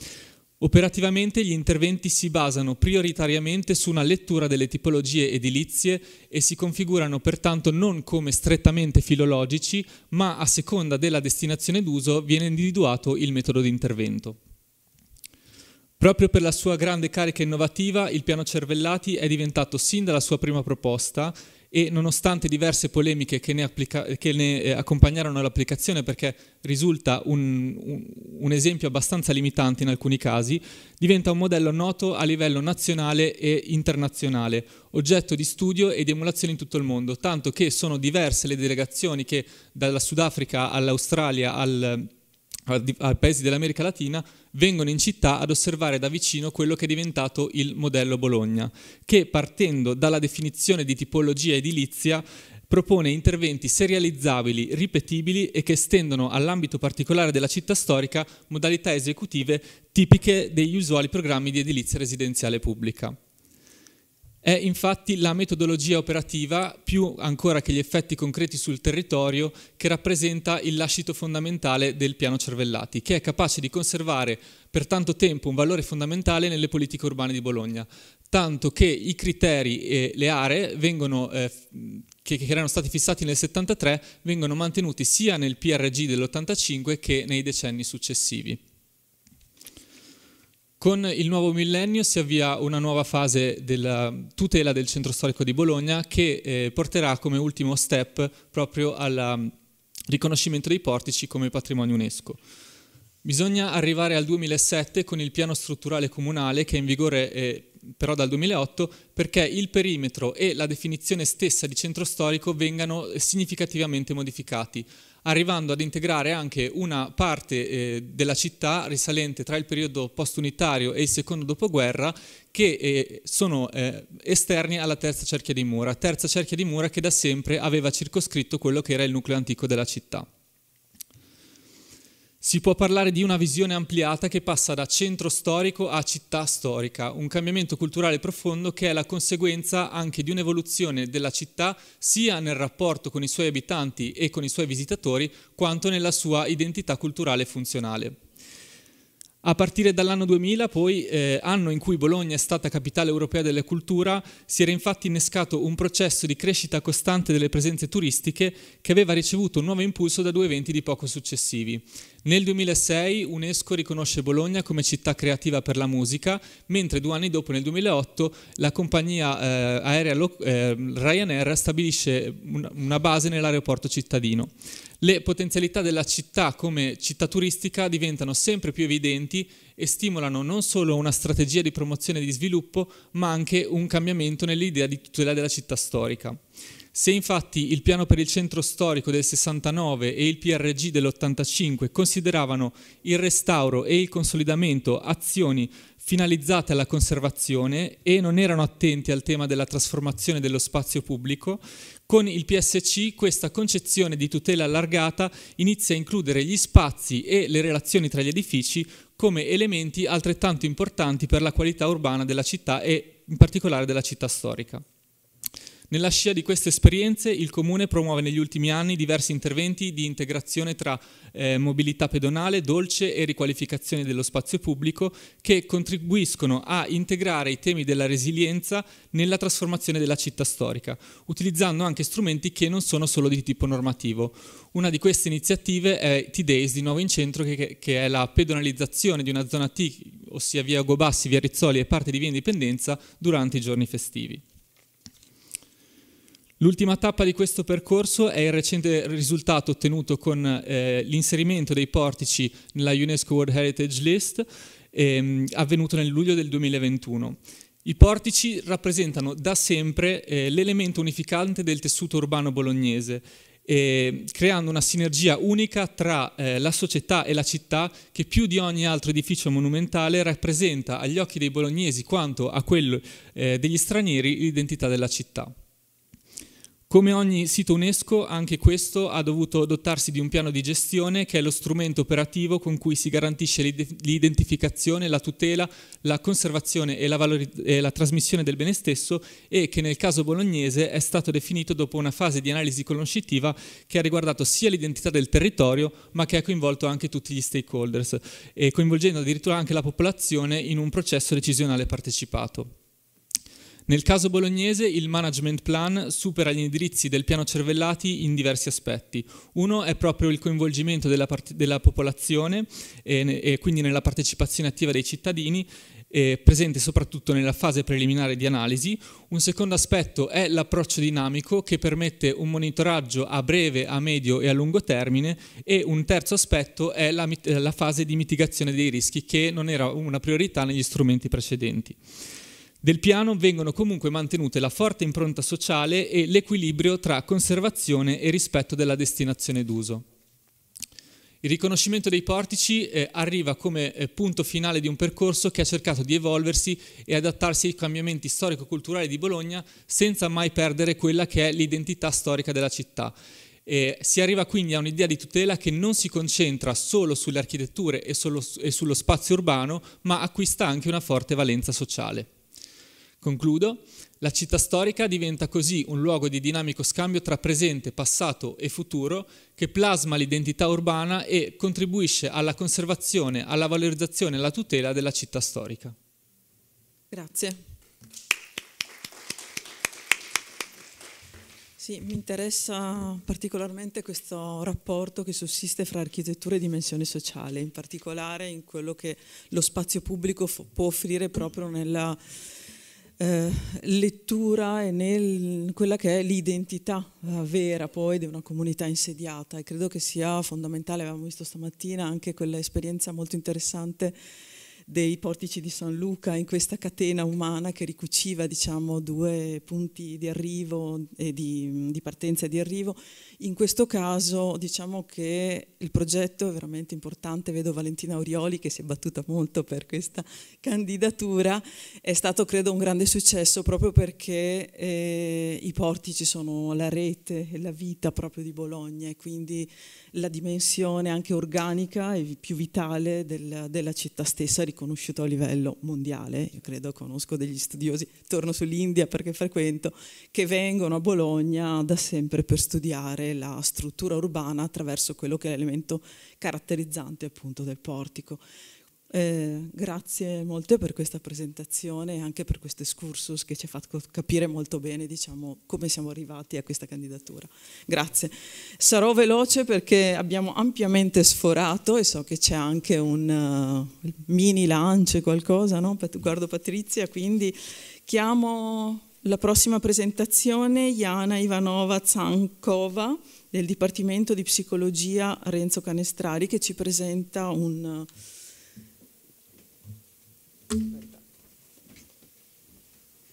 Operativamente gli interventi si basano prioritariamente su una lettura delle tipologie edilizie e si configurano pertanto non come strettamente filologici, ma a seconda della destinazione d'uso viene individuato il metodo di intervento. Proprio per la sua grande carica innovativa, il piano Cervellati è diventato sin dalla sua prima proposta e nonostante diverse polemiche che ne, applica- che ne eh, accompagnarono l'applicazione perché risulta un, un, un, esempio abbastanza limitante in alcuni casi, diventa un modello noto a livello nazionale e internazionale, oggetto di studio e di emulazione in tutto il mondo, tanto che sono diverse le delegazioni che dalla Sudafrica all'Australia al ai paesi dell'America Latina, vengono in città ad osservare da vicino quello che è diventato il modello Bologna, che partendo dalla definizione di tipologia edilizia propone interventi serializzabili, ripetibili e che estendono all'ambito particolare della città storica modalità esecutive tipiche degli usuali programmi di edilizia residenziale pubblica. È infatti la metodologia operativa, più ancora che gli effetti concreti sul territorio, che rappresenta il lascito fondamentale del piano Cervellati, che è capace di conservare per tanto tempo un valore fondamentale nelle politiche urbane di Bologna, tanto che i criteri e le aree vengono, eh, che, che, erano stati fissati nel 73 vengono mantenuti sia nel PRG dell'85 che nei decenni successivi. Con il nuovo millennio si avvia una nuova fase della tutela del centro storico di Bologna che eh, porterà come ultimo step proprio al um, riconoscimento dei portici come patrimonio UNESCO. Bisogna arrivare al 2007 con il piano strutturale comunale che è in vigore eh, però dal 2008 perché il perimetro e la definizione stessa di centro storico vengano significativamente modificati arrivando ad integrare anche una parte eh, della città risalente tra il periodo post-unitario e il secondo dopoguerra che eh, sono eh, esterni alla terza cerchia di mura, terza cerchia di mura che da sempre aveva circoscritto quello che era il nucleo antico della città. Si può parlare di una visione ampliata che passa da centro storico a città storica, un cambiamento culturale profondo che è la conseguenza anche di un'evoluzione della città sia nel rapporto con i suoi abitanti e con i suoi visitatori, quanto nella sua identità culturale e funzionale. A partire dall'anno 2000, poi, eh, anno in cui Bologna è stata capitale europea della cultura, si era infatti innescato un processo di crescita costante delle presenze turistiche che aveva ricevuto un nuovo impulso da due eventi di poco successivi. Nel 2006 UNESCO riconosce Bologna come città creativa per la musica, mentre due anni dopo, nel 2008, la compagnia eh, aerea eh, Ryanair stabilisce una base nell'aeroporto cittadino. Le potenzialità della città come città turistica diventano sempre più evidenti e stimolano non solo una strategia di promozione e di sviluppo, ma anche un cambiamento nell'idea di tutela della città storica. Se infatti il piano per il centro storico del 69 e il PRG dell'85 consideravano il restauro e il consolidamento azioni finalizzate alla conservazione e non erano attenti al tema della trasformazione dello spazio pubblico, con il PSC questa concezione di tutela allargata inizia a includere gli spazi e le relazioni tra gli edifici come elementi altrettanto importanti per la qualità urbana della città e in particolare della città storica. Nella scia di queste esperienze il Comune promuove negli ultimi anni diversi interventi di integrazione tra eh, mobilità pedonale, dolce e riqualificazione dello spazio pubblico che contribuiscono a integrare i temi della resilienza nella trasformazione della città storica, utilizzando anche strumenti che non sono solo di tipo normativo. Una di queste iniziative è T-Days di nuovo in centro che, che è la pedonalizzazione di una zona T, ossia via Gobassi, via Rizzoli e parte di via Indipendenza durante i giorni festivi. L'ultima tappa di questo percorso è il recente risultato ottenuto con eh, l'inserimento dei portici nella UNESCO World Heritage List ehm, avvenuto nel luglio del 2021. I portici rappresentano da sempre eh, l'elemento unificante del tessuto urbano bolognese, eh, creando una sinergia unica tra eh, la società e la città che più di ogni altro edificio monumentale rappresenta agli occhi dei bolognesi quanto a quello eh, degli stranieri l'identità della città. Come ogni sito UNESCO, anche questo ha dovuto dotarsi di un piano di gestione che è lo strumento operativo con cui si garantisce l'identificazione, la tutela, la conservazione e la, e la trasmissione del bene stesso e che nel caso bolognese è stato definito dopo una fase di analisi conoscitiva che ha riguardato sia l'identità del territorio ma che ha coinvolto anche tutti gli stakeholders e coinvolgendo addirittura anche la popolazione in un processo decisionale partecipato. Nel caso bolognese il management plan supera gli indirizzi del piano Cervellati in diversi aspetti. Uno è proprio il coinvolgimento della, della popolazione e, e quindi nella partecipazione attiva dei cittadini eh, presente soprattutto nella fase preliminare di analisi. Un secondo aspetto è l'approccio dinamico che permette un monitoraggio a breve, a medio e a lungo termine e un terzo aspetto è la, la fase di mitigazione dei rischi che non era una priorità negli strumenti precedenti del piano vengono comunque mantenute la forte impronta sociale e l'equilibrio tra conservazione e rispetto della destinazione d'uso. Il riconoscimento dei portici eh, arriva come eh, punto finale di un percorso che ha cercato di evolversi e adattarsi ai cambiamenti storico-culturali di Bologna senza mai perdere quella che è l'identità storica della città. Eh, si arriva quindi a un'idea di tutela che non si concentra solo sulle architetture e, solo, e sullo spazio urbano, ma acquista anche una forte valenza sociale. Concludo, la città storica diventa così un luogo di dinamico scambio tra presente, passato e futuro che plasma l'identità urbana e contribuisce alla conservazione, alla valorizzazione e alla tutela della città storica. Grazie. Sì, mi interessa particolarmente questo rapporto che sussiste fra architettura e dimensione sociale, in particolare in quello che lo spazio pubblico può offrire proprio nella eh, lettura e nel, quella che è l'identità eh, vera poi di una comunità insediata e credo che sia fondamentale, abbiamo visto stamattina anche quell'esperienza molto interessante dei portici di San Luca in questa catena umana che ricuciva diciamo, due punti di arrivo e di, di partenza e di arrivo. In questo caso diciamo che il progetto è veramente importante, vedo Valentina Aurioli che si è battuta molto per questa candidatura, è stato credo un grande successo proprio perché eh, i portici sono la rete e la vita proprio di Bologna e quindi la dimensione anche organica e più vitale del, della città stessa riconosciuta a livello mondiale. Io credo conosco degli studiosi, torno sull'India perché frequento, che vengono a Bologna da sempre per studiare la struttura urbana attraverso quello che è l'elemento caratterizzante appunto del portico. Eh, grazie molte per questa presentazione e anche per questo excursus che ci ha fatto capire molto bene diciamo, come siamo arrivati a questa candidatura. Grazie. Sarò veloce perché abbiamo ampiamente sforato e so che c'è anche un uh, mini lancio qualcosa, no? guardo Patrizia, quindi chiamo la prossima presentazione Jana Ivanova Zankova del Dipartimento di Psicologia Renzo Canestrari che ci presenta un... Uh,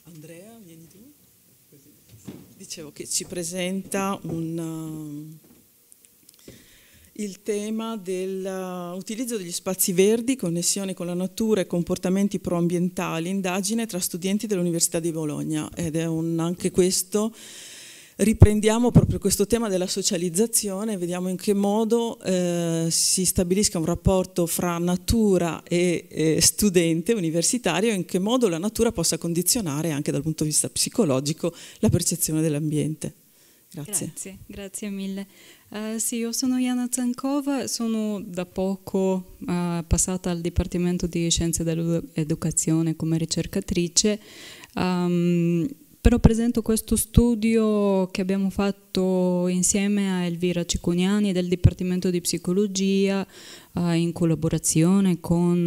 Andrea, vieni tu. Dicevo che ci presenta un, uh, il tema dell'utilizzo uh, degli spazi verdi, connessione con la natura e comportamenti proambientali, indagine tra studenti dell'Università di Bologna ed è un, anche questo riprendiamo proprio questo tema della socializzazione, vediamo in che modo eh, si stabilisca un rapporto fra natura e eh, studente universitario e in che modo la natura possa condizionare anche dal punto di vista psicologico la percezione dell'ambiente. Grazie. grazie. Grazie, mille. Uh, sì, io sono Jana Zankova, sono da poco uh, passata al Dipartimento di Scienze dell'Educazione come ricercatrice. Um, però presento questo studio che abbiamo fatto insieme a Elvira Cicuniani del Dipartimento di Psicologia eh, in collaborazione con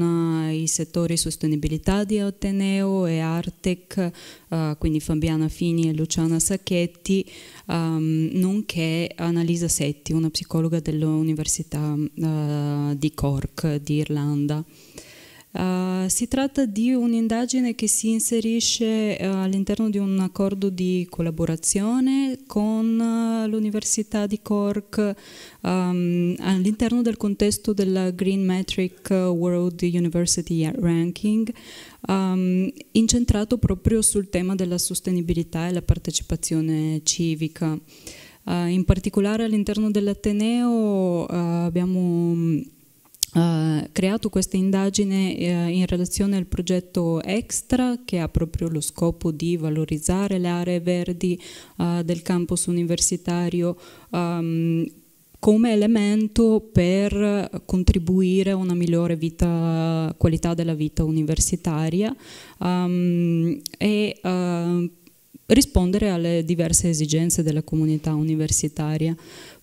eh, i settori sostenibilità di Ateneo e Artec, eh, quindi Fabiana Fini e Luciana Sacchetti, ehm, nonché Annalisa Setti, una psicologa dell'Università eh, di Cork di Irlanda. Uh, si tratta di un'indagine che si inserisce uh, all'interno di un accordo di collaborazione con uh, l'Università di Cork um, all'interno del contesto della Green Metric World University Ranking um, incentrato proprio sul tema della sostenibilità e la partecipazione civica. in particolare all'interno dell'Ateneo abbiamo mm, creato questa indagine uh, in relazione al progetto Extra che ha proprio lo scopo di valorizzare le aree verdi uh, del campus universitario um, come elemento per contribuire a una migliore vita, qualità della vita universitaria um, e eh, rispondere alle diverse esigenze della comunità universitaria.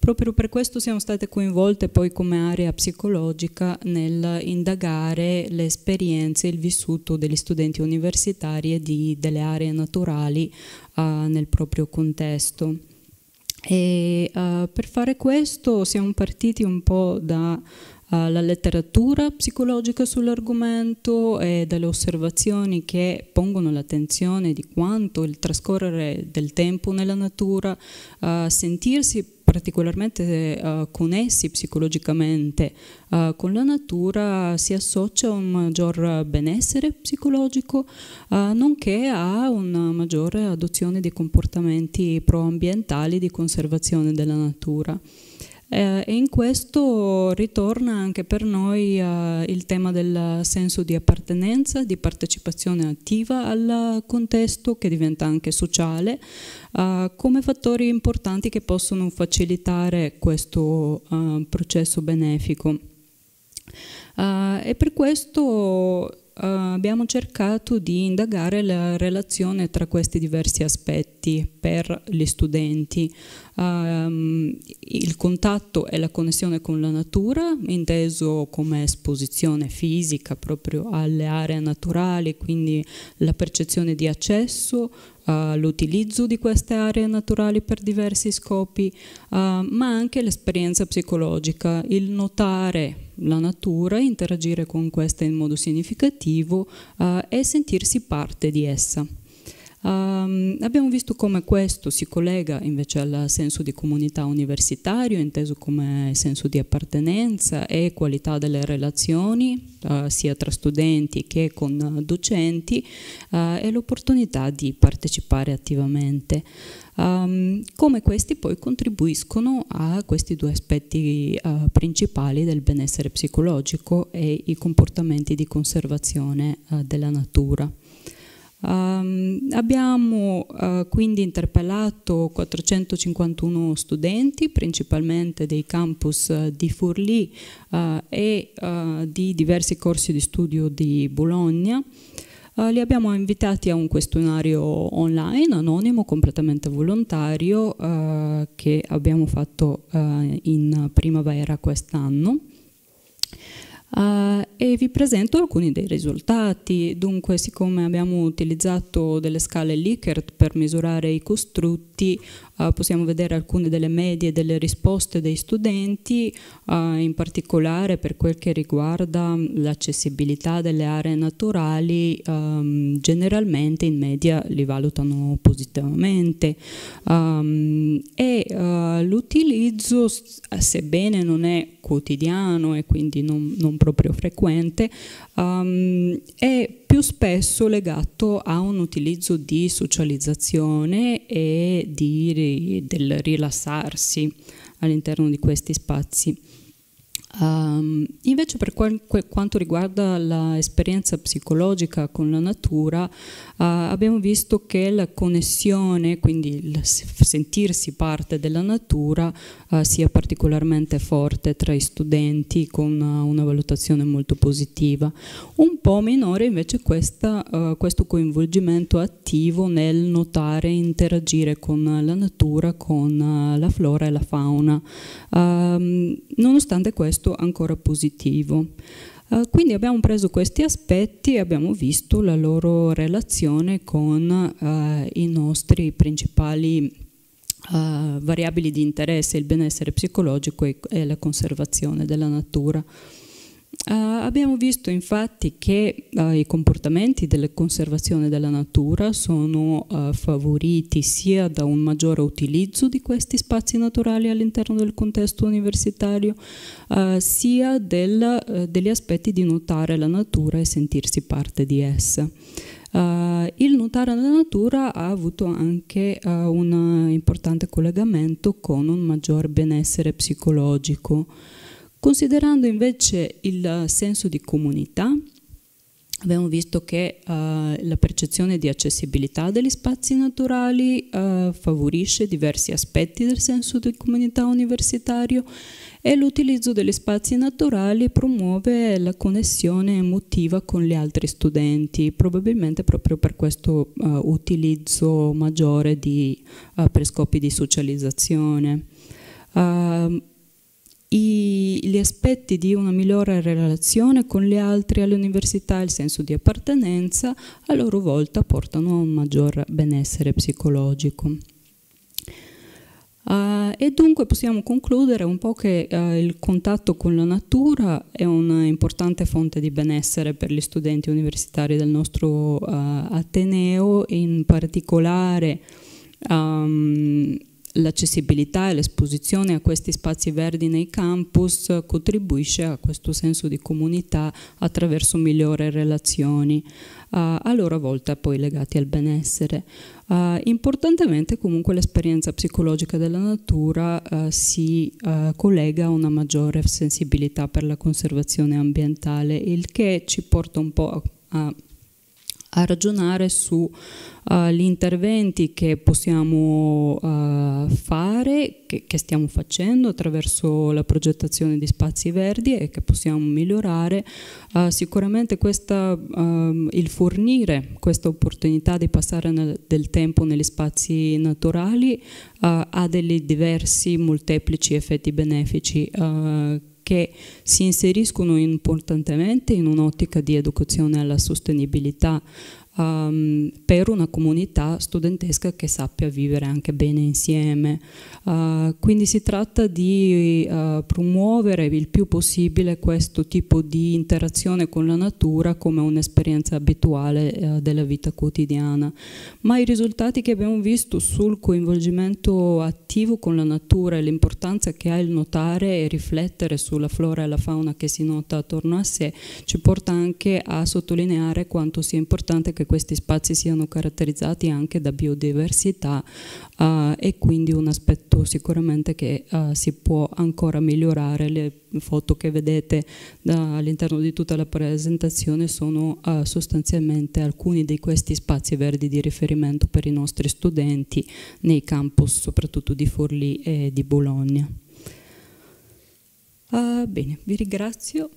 Proprio per questo siamo state coinvolte poi come area psicologica nel indagare le esperienze e il vissuto degli studenti universitari e di, delle aree naturali uh, nel proprio contesto. E, uh, per fare questo siamo partiti un po' da eh, la letteratura psicologica sull'argomento e dalle osservazioni che pongono l'attenzione di quanto il trascorrere del tempo nella natura, uh, sentirsi particolarmente uh, eh, connessi psicologicamente uh, con la natura si associa a un maggior benessere psicologico uh, nonché a una maggiore adozione di comportamenti proambientali di conservazione della natura eh, e in questo ritorna anche per noi eh, il tema del senso di appartenenza, di partecipazione attiva al contesto che diventa anche sociale, eh, come fattori importanti che possono facilitare questo eh, processo benefico. Eh, e per questo Uh, abbiamo cercato di indagare la relazione tra questi diversi aspetti per gli studenti, Um, il contatto e la connessione con la natura, inteso come esposizione fisica proprio alle aree naturali, quindi la percezione di accesso, uh, l'utilizzo di queste aree naturali per diversi scopi, uh, ma anche l'esperienza psicologica, il notare la natura, interagire con questa in modo significativo uh, e sentirsi parte di essa. Um, abbiamo visto come questo si collega invece al senso di comunità universitario, inteso come senso di appartenenza e qualità delle relazioni, uh, sia tra studenti che con docenti, uh, e l'opportunità di partecipare attivamente. Um, come questi poi contribuiscono a questi due aspetti uh, principali del benessere psicologico e i comportamenti di conservazione della natura. Um, abbiamo uh, quindi interpellato 451 studenti, principalmente dei campus eh, di Forlì uh, eh, e uh, di diversi corsi di studio di Bologna. li abbiamo invitati a un questionario online, anonimo, completamente volontario, che abbiamo fatto in primavera quest'anno. Uh, e vi presento alcuni dei risultati. Dunque, siccome abbiamo utilizzato delle scale Likert per misurare i costrutti, eh, possiamo vedere alcune delle medie delle risposte dei studenti, eh, in particolare per quel che riguarda l'accessibilità delle aree naturali, ehm, generalmente in media li valutano positivamente um, e eh, l'utilizzo, sebbene non è quotidiano e quindi non, non proprio frequente, um, è più spesso legato a un utilizzo di socializzazione e di, del rilassarsi all'interno di questi spazi. Um, invece per quanto riguarda l'esperienza psicologica con la natura, uh, abbiamo visto che la connessione, quindi il sentirsi parte della natura, uh, sia particolarmente forte tra i studenti con uh, una valutazione molto positiva. Un po' minore invece questa, questo coinvolgimento attivo nel notare e interagire con la natura, con la flora e la fauna. Um, nonostante questo, questo ancora positivo. Eh, quindi abbiamo preso questi aspetti e abbiamo visto la loro relazione con uh, i nostri principali eh, variabili di interesse, il benessere psicologico e, e la conservazione della natura. Uh, abbiamo visto infatti che uh, i comportamenti della conservazione della natura sono uh, favoriti sia da un maggiore utilizzo di questi spazi naturali all'interno del contesto universitario, sia del, degli aspetti di notare la natura e sentirsi parte di essa. Uh, il notare la natura ha avuto anche uh, un importante collegamento con un maggior benessere psicologico Considerando invece il senso di comunità, abbiamo visto che uh, la percezione di accessibilità degli spazi naturali uh, favorisce diversi aspetti del senso di comunità universitario e l'utilizzo degli spazi naturali promuove la connessione emotiva con gli altri studenti, probabilmente proprio per questo uh, utilizzo maggiore di, per scopi di socializzazione. Uh, i, gli aspetti di una migliore relazione con gli altri all'università, il senso di appartenenza, a loro volta portano a un maggior benessere psicologico. Uh, e dunque possiamo concludere un po' che uh, il contatto con la natura è un'importante fonte di benessere per gli studenti universitari del nostro uh, Ateneo, in particolare um, l'accessibilità e l'esposizione a questi spazi verdi nei campus contribuisce a questo senso di comunità attraverso migliori relazioni, uh, a loro volta poi legati al benessere. Uh, importantemente comunque l'esperienza psicologica della natura uh, si collega a una maggiore sensibilità per la conservazione ambientale, il che ci porta un po' a, a a ragionare sugli eh, uh, interventi che possiamo uh, fare, che, che, stiamo facendo attraverso la progettazione di spazi verdi e che possiamo migliorare. Uh, sicuramente questa, ehm, il fornire questa opportunità di passare nel, del tempo negli spazi naturali ha dei diversi molteplici effetti benefici che si inseriscono importantemente in un'ottica di educazione alla sostenibilità um, per una comunità studentesca che sappia vivere anche bene insieme. Uh, quindi si tratta di uh, promuovere il più possibile questo tipo di interazione con la natura come un'esperienza abituale uh, della vita quotidiana. Ma i risultati che abbiamo visto sul coinvolgimento attivo con la natura e l'importanza che ha il notare e riflettere sulla flora e la fauna che si nota attorno a sé ci porta anche a sottolineare quanto sia importante che che questi spazi siano caratterizzati anche da biodiversità uh, e quindi un aspetto sicuramente che uh, si può ancora migliorare. Le foto che vedete eh, all'interno di tutta la presentazione sono uh, sostanzialmente alcuni di questi spazi verdi di riferimento per i nostri studenti nei campus soprattutto di Forlì e di Bologna. bene, vi ringrazio.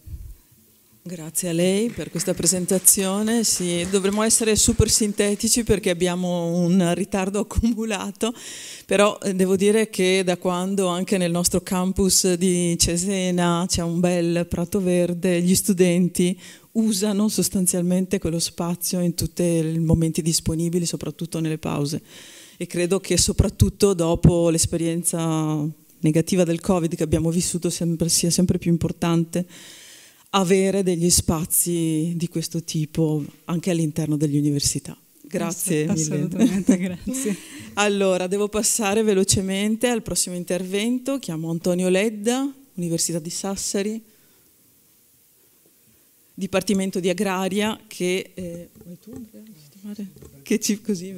Grazie a lei per questa presentazione. Sì, dovremmo essere super sintetici perché abbiamo un ritardo accumulato, però eh, devo dire che da quando anche nel nostro campus di Cesena c'è un bel prato verde, gli studenti usano sostanzialmente quello spazio in tutti i momenti disponibili, soprattutto nelle pause. E credo che soprattutto dopo l'esperienza negativa del Covid che abbiamo vissuto sempre, sia sempre più importante avere degli spazi di questo tipo anche all'interno delle università. Grazie Assolutamente, mille. grazie. allora, devo passare velocemente al prossimo intervento. Chiamo Antonio Ledda, Università di Sassari, Dipartimento di Agraria, che... Eh, vuoi tu, Andrea? Che ci, così,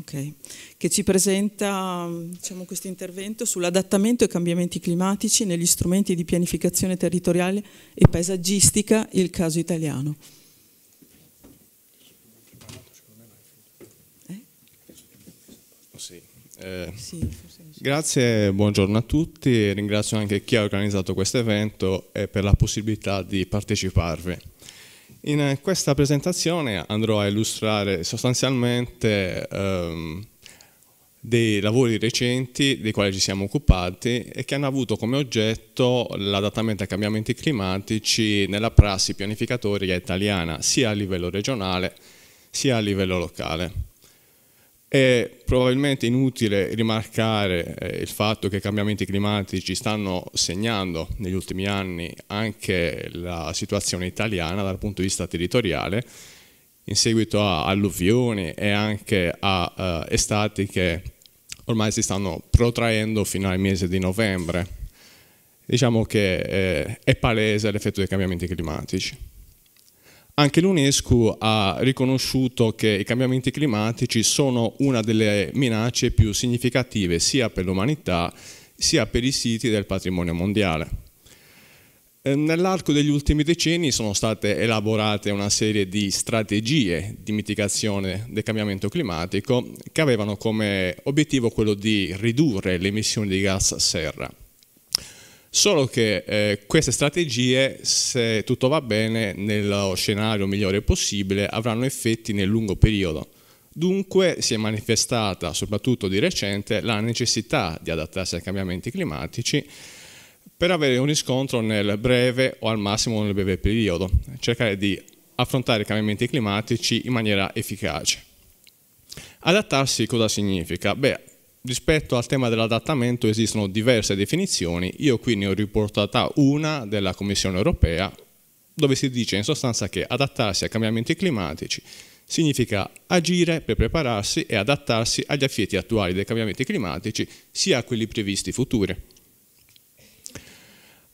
Okay. che ci presenta diciamo, questo intervento sull'adattamento ai cambiamenti climatici negli strumenti di pianificazione territoriale e paesaggistica, il caso italiano. Eh? sì. Eh, sì, grazie, buongiorno a tutti, ringrazio anche chi ha organizzato questo evento e per la possibilità di parteciparvi. In eh, questa presentazione andrò a illustrare sostanzialmente ehm, dei lavori recenti dei quali ci siamo occupati e che hanno avuto come oggetto l'adattamento ai cambiamenti climatici nella prassi pianificatoria italiana, sia a livello regionale sia a livello locale. È probabilmente inutile rimarcare eh, il fatto che i cambiamenti climatici stanno segnando negli ultimi anni anche la situazione italiana dal punto di vista territoriale, in seguito a alluvioni e anche a eh, estati che ormai si stanno protraendo fino al mese di novembre. Diciamo che eh, è palese l'effetto dei cambiamenti climatici. Anche l'UNESCO ha riconosciuto che i cambiamenti climatici sono una delle minacce più significative sia per l'umanità sia per i siti del patrimonio mondiale. Eh, nell'arco degli ultimi decenni sono state elaborate una serie di strategie di mitigazione del cambiamento climatico che avevano come obiettivo quello di ridurre le emissioni di gas serra. Solo che eh, queste strategie, se tutto va bene, nello scenario migliore possibile, avranno effetti nel lungo periodo. Dunque si è manifestata, soprattutto di recente, la necessità di adattarsi ai cambiamenti climatici per avere un riscontro nel breve o al massimo nel breve periodo, cercare di affrontare i cambiamenti climatici in maniera efficace. Adattarsi cosa significa? Beh, Rispetto al tema dell'adattamento esistono diverse definizioni, io qui ne ho riportata una della Commissione europea dove si dice in sostanza che adattarsi ai cambiamenti climatici significa agire per prepararsi e adattarsi agli affieti attuali dei cambiamenti climatici sia a quelli previsti futuri.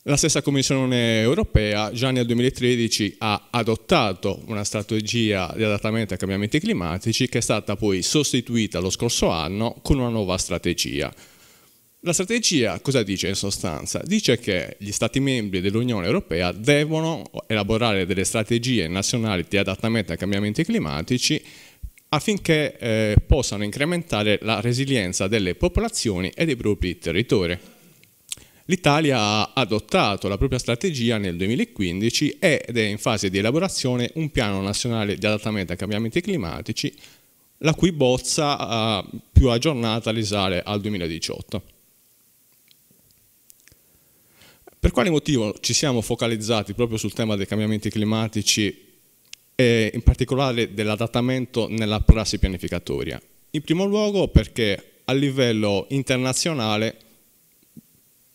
La stessa Commissione europea già nel 2013 ha adottato una strategia di adattamento ai cambiamenti climatici che è stata poi sostituita lo scorso anno con una nuova strategia. La strategia cosa dice in sostanza? Dice che gli Stati membri dell'Unione Europea devono elaborare delle strategie nazionali di adattamento ai cambiamenti climatici affinché eh, possano incrementare la resilienza delle popolazioni e dei propri territori. L'Italia ha adottato la propria strategia nel 2015 ed è in fase di elaborazione un piano nazionale di adattamento ai cambiamenti climatici, la cui bozza eh, più aggiornata risale al 2018. Per quale motivo ci siamo focalizzati proprio sul tema dei cambiamenti climatici e in particolare dell'adattamento nella prassi pianificatoria? In primo luogo perché a livello internazionale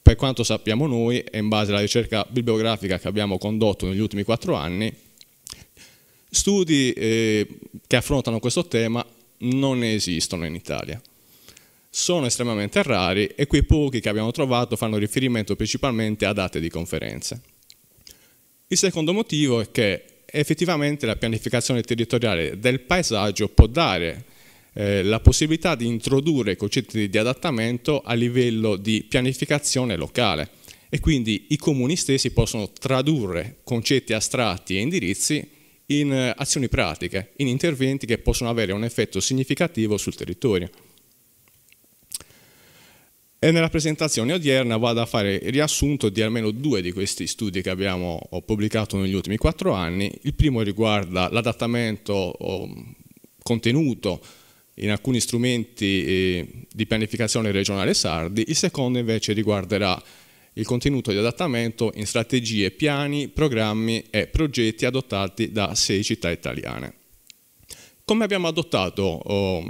per quanto sappiamo noi, e in base alla ricerca bibliografica che abbiamo condotto negli ultimi quattro anni, studi eh, che affrontano questo tema non esistono in Italia. Sono estremamente rari e quei pochi che abbiamo trovato fanno riferimento principalmente a date di conferenze. Il secondo motivo è che effettivamente la pianificazione territoriale del paesaggio può dare eh, la possibilità di introdurre concetti di adattamento a livello di pianificazione locale e quindi i comuni stessi possono tradurre concetti astratti e indirizzi in eh, azioni pratiche, in interventi che possono avere un effetto significativo sul territorio. E nella presentazione odierna vado a fare il riassunto di almeno due di questi studi che abbiamo pubblicato negli ultimi quattro anni. Il primo riguarda l'adattamento oh, contenuto in alcuni strumenti eh, di pianificazione regionale sardi, il secondo invece riguarderà il contenuto di adattamento in strategie, piani, programmi e progetti adottati da sei città italiane. Come abbiamo adottato, o,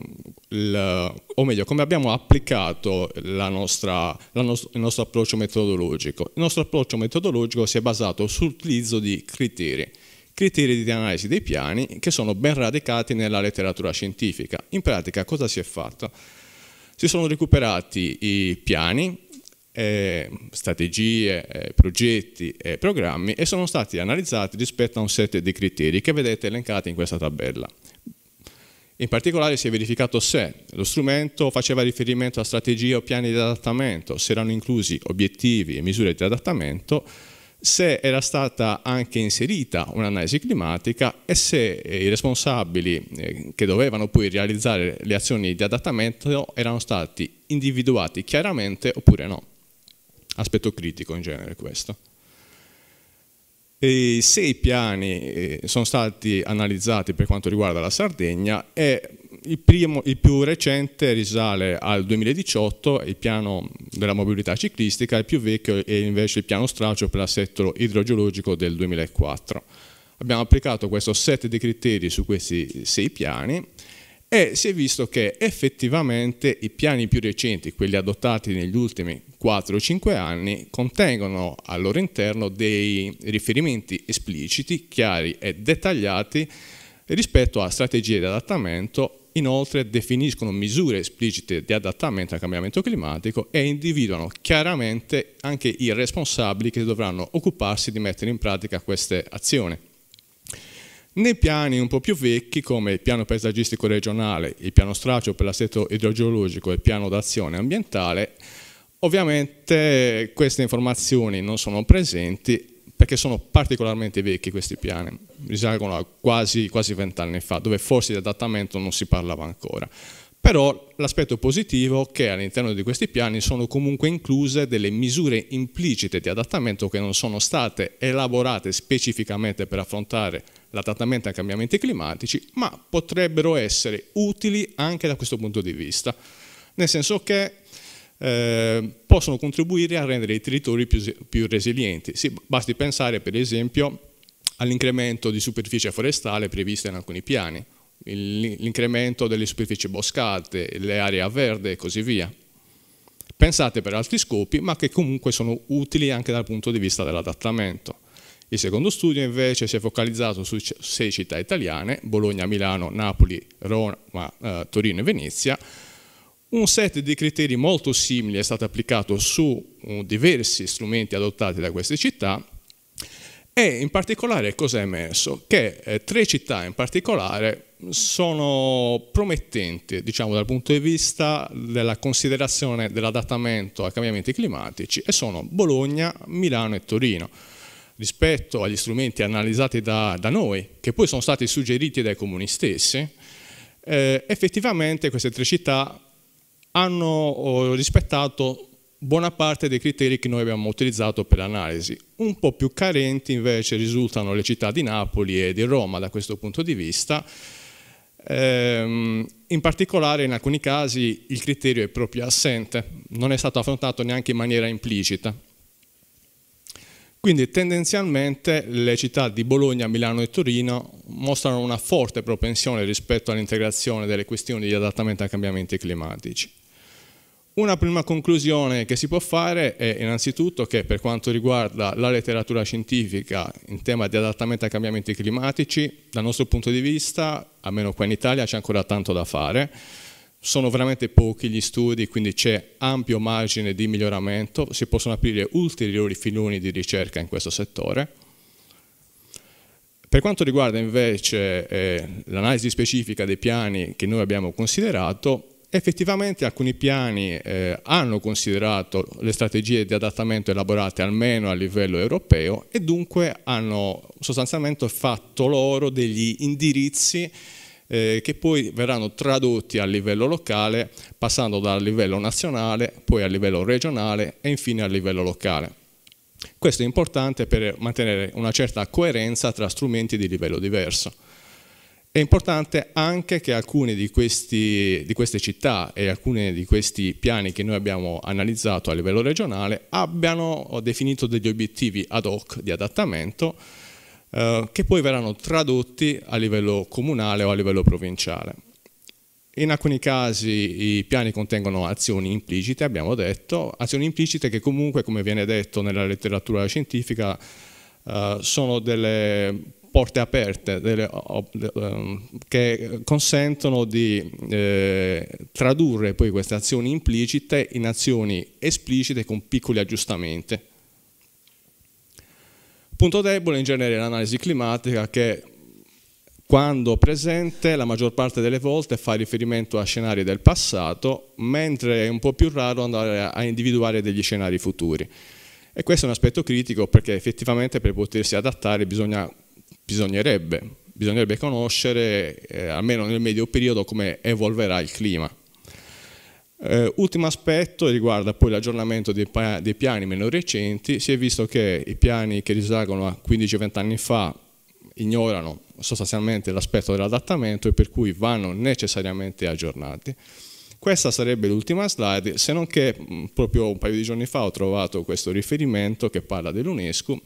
il, o meglio, come abbiamo applicato la nostra, la nos il nostro approccio metodologico? Il nostro approccio metodologico si è basato sull'utilizzo di criteri, criteri di analisi dei piani che sono ben radicati nella letteratura scientifica. In pratica cosa si è fatto? Si sono recuperati i piani, eh, strategie, eh, progetti e eh, programmi e sono stati analizzati rispetto a un set di criteri che vedete elencati in questa tabella. In particolare si è verificato se lo strumento faceva riferimento a strategie o piani di adattamento, se erano inclusi obiettivi e misure di adattamento, se era stata anche inserita un'analisi climatica e se i responsabili eh, che dovevano poi realizzare le azioni di adattamento erano stati individuati chiaramente oppure no. Aspetto critico in genere questo. E se i piani eh, sono stati analizzati per quanto riguarda la Sardegna è il, primo, il più recente risale al 2018, il piano della mobilità ciclistica, il più vecchio è invece il piano straccio per l'assetto idrogeologico del 2004. Abbiamo applicato questo set di criteri su questi sei piani e si è visto che effettivamente i piani più recenti, quelli adottati negli ultimi 4-5 anni, contengono al loro interno dei riferimenti espliciti, chiari e dettagliati rispetto a strategie di adattamento Inoltre definiscono misure esplicite di adattamento al cambiamento climatico e individuano chiaramente anche i responsabili che dovranno occuparsi di mettere in pratica queste azioni. Nei piani un po' più vecchi, come il piano paesaggistico regionale, il piano straccio per l'assetto idrogeologico e il piano d'azione ambientale, ovviamente queste informazioni non sono presenti perché sono particolarmente vecchi questi piani, risalgono a quasi, vent'anni fa, dove forse di adattamento non si parlava ancora. Però l'aspetto positivo è che all'interno di questi piani sono comunque incluse delle misure implicite di adattamento che non sono state elaborate specificamente per affrontare l'adattamento ai cambiamenti climatici, ma potrebbero essere utili anche da questo punto di vista. Nel senso che eh, possono contribuire a rendere i territori più, più resilienti. Sì, basti pensare per esempio all'incremento di superficie forestale prevista in alcuni piani, l'incremento delle superfici boscate, le aree a verde e così via. Pensate per altri scopi, ma che comunque sono utili anche dal punto di vista dell'adattamento. Il secondo studio invece si è focalizzato su sei città italiane, Bologna, Milano, Napoli, Roma, eh, Torino e Venezia, un set di criteri molto simili è stato applicato su uh, diversi strumenti adottati da queste città e in particolare cosa è emerso? Che eh, tre città in particolare sono promettenti diciamo, dal punto di vista della considerazione dell'adattamento ai cambiamenti climatici e sono Bologna, Milano e Torino rispetto agli strumenti analizzati da, da noi, che poi sono stati suggeriti dai comuni stessi, eh, effettivamente queste tre città hanno oh, rispettato buona parte dei criteri che noi abbiamo utilizzato per l'analisi. Un po' più carenti invece risultano le città di Napoli e di Roma da questo punto di vista. Ehm, in particolare in alcuni casi il criterio è proprio assente, non è stato affrontato neanche in maniera implicita. Quindi tendenzialmente le città di Bologna, Milano e Torino mostrano una forte propensione rispetto all'integrazione delle questioni di adattamento ai cambiamenti climatici. Una prima conclusione che si può fare è innanzitutto che per quanto riguarda la letteratura scientifica in tema di adattamento ai cambiamenti climatici, dal nostro punto di vista, almeno qua in Italia, c'è ancora tanto da fare. Sono veramente pochi gli studi, quindi c'è ampio margine di miglioramento, si possono aprire ulteriori filoni di ricerca in questo settore. Per quanto riguarda invece eh, l'analisi specifica dei piani che noi abbiamo considerato, Effettivamente alcuni piani eh, hanno considerato le strategie di adattamento elaborate almeno a livello europeo e dunque hanno sostanzialmente fatto loro degli indirizzi eh, che poi verranno tradotti a livello locale, passando dal livello nazionale, poi a livello regionale e infine a livello locale. Questo è importante per mantenere una certa coerenza tra strumenti di livello diverso. È importante anche che alcune di, questi, di, queste città e alcuni di questi piani che noi abbiamo analizzato a livello regionale abbiano definito degli obiettivi ad hoc di adattamento eh, che poi verranno tradotti a livello comunale o a livello provinciale. In alcuni casi i piani contengono azioni implicite, abbiamo detto, azioni implicite che comunque, come viene detto nella letteratura scientifica, eh, sono delle porte aperte delle, ehm, che consentono di eh, tradurre poi queste azioni implicite in azioni esplicite con piccoli aggiustamenti. Punto debole in genere è l'analisi climatica che quando presente la maggior parte delle volte fa riferimento a scenari del passato, mentre è un po' più raro andare a individuare degli scenari futuri. E questo è un aspetto critico perché effettivamente per potersi adattare bisogna bisognerebbe, bisognerebbe conoscere, eh, almeno nel medio periodo, come evolverà il clima. Eh, ultimo aspetto riguarda poi l'aggiornamento dei, dei, piani meno recenti, si è visto che i piani che risalgono a 15-20 anni fa ignorano sostanzialmente l'aspetto dell'adattamento e per cui vanno necessariamente aggiornati. Questa sarebbe l'ultima slide, se non che mh, proprio un paio di giorni fa ho trovato questo riferimento che parla dell'UNESCO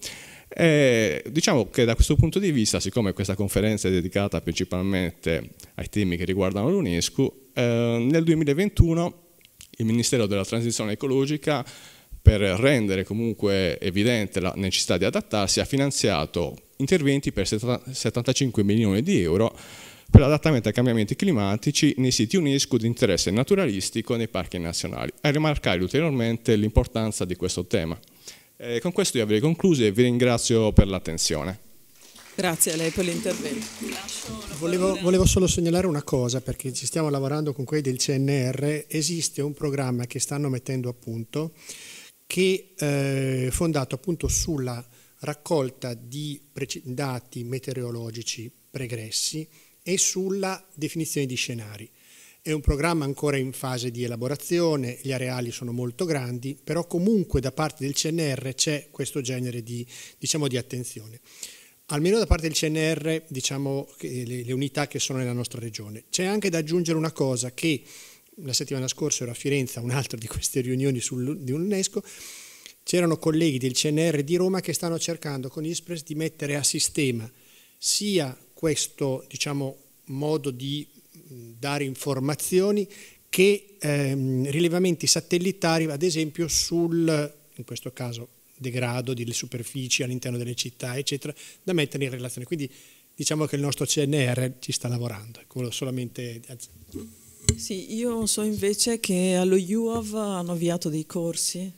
e diciamo che da questo punto di vista, siccome questa conferenza è dedicata principalmente ai temi che riguardano l'UNESCO, eh, nel 2021 il Ministero della Transizione Ecologica per rendere comunque evidente la necessità di adattarsi, ha finanziato interventi per 75 milioni di euro per l'adattamento ai cambiamenti climatici nei siti UNESCO di interesse naturalistico nei parchi nazionali, a rimarcare ulteriormente l'importanza di questo tema. Eh, con questo io avrei concluso e vi ringrazio per l'attenzione. Grazie a lei per l'intervento. Volevo, volevo, solo segnalare una cosa perché ci stiamo lavorando con quelli del CNR, esiste un programma che stanno mettendo a punto che eh, è fondato appunto sulla raccolta di dati meteorologici pregressi e sulla definizione di scenari. È un programma ancora in fase di elaborazione, gli areali sono molto grandi, però comunque da parte del CNR c'è questo genere di, diciamo, di attenzione almeno da parte del CNR, diciamo, le, le, unità che sono nella nostra regione. C'è anche da aggiungere una cosa che la settimana scorsa ero a Firenze a un'altra di queste riunioni di sull'UNESCO, c'erano colleghi del CNR di Roma che stanno cercando con Ispress di mettere a sistema sia questo diciamo, modo di dare informazioni che ehm, rilevamenti satellitari, ad esempio, sul, in questo caso, degrado delle superfici all'interno delle città, eccetera, da mettere in relazione. Quindi diciamo che il nostro CNR ci sta lavorando, solamente... Sì, io so invece che allo UOV hanno avviato dei corsi,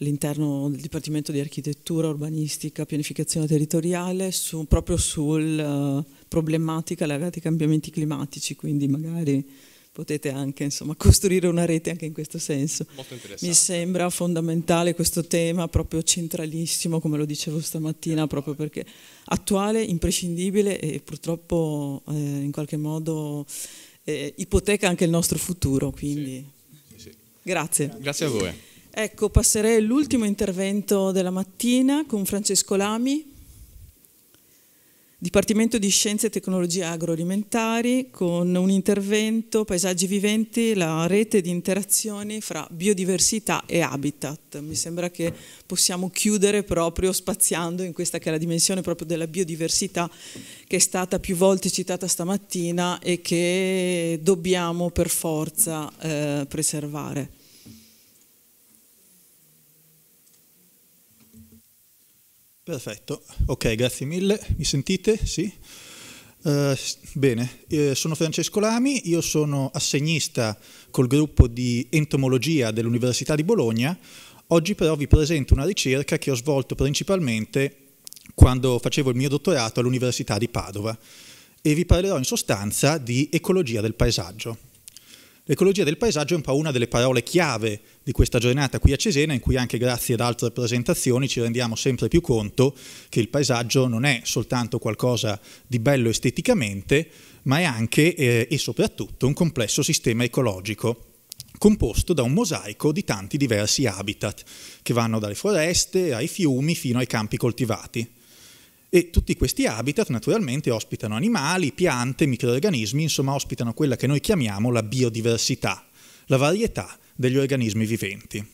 all'interno del Dipartimento di Architettura, Urbanistica, Pianificazione Territoriale, su, proprio sulla uh, eh, problematica legata ai cambiamenti climatici, quindi magari potete anche insomma, costruire una rete anche in questo senso. Molto Mi sembra fondamentale questo tema, proprio centralissimo, come lo dicevo stamattina, certo. proprio perché attuale, imprescindibile e purtroppo eh, in qualche modo eh, ipoteca anche il nostro futuro. Quindi. Sì, sì. Grazie. Grazie a voi. Ecco, passerei all'ultimo intervento della mattina con Francesco Lami, Dipartimento di Scienze e Tecnologie Agroalimentari, con un intervento Paesaggi Viventi, la rete di interazioni fra biodiversità e habitat. Mi sembra che possiamo chiudere proprio spaziando in questa che è la dimensione proprio della biodiversità che è stata più volte citata stamattina e che dobbiamo per forza eh, preservare. Perfetto, ok, grazie mille. Mi sentite? Sì? Uh, bene, eh, sono Francesco Lami, io sono assegnista col gruppo di entomologia dell'Università di Bologna. Oggi però vi presento una ricerca che ho svolto principalmente quando facevo il mio dottorato all'Università di Padova e vi parlerò in sostanza di ecologia del paesaggio. L'ecologia del paesaggio è un po' una delle parole chiave di questa giornata qui a Cesena, in cui anche grazie ad altre presentazioni ci rendiamo sempre più conto che il paesaggio non è soltanto qualcosa di bello esteticamente, ma è anche eh, e soprattutto un complesso sistema ecologico composto da un mosaico di tanti diversi habitat, che vanno dalle foreste ai fiumi fino ai campi coltivati. E tutti questi habitat naturalmente ospitano animali, piante, microorganismi, insomma ospitano quella che noi chiamiamo la biodiversità, la varietà degli organismi viventi.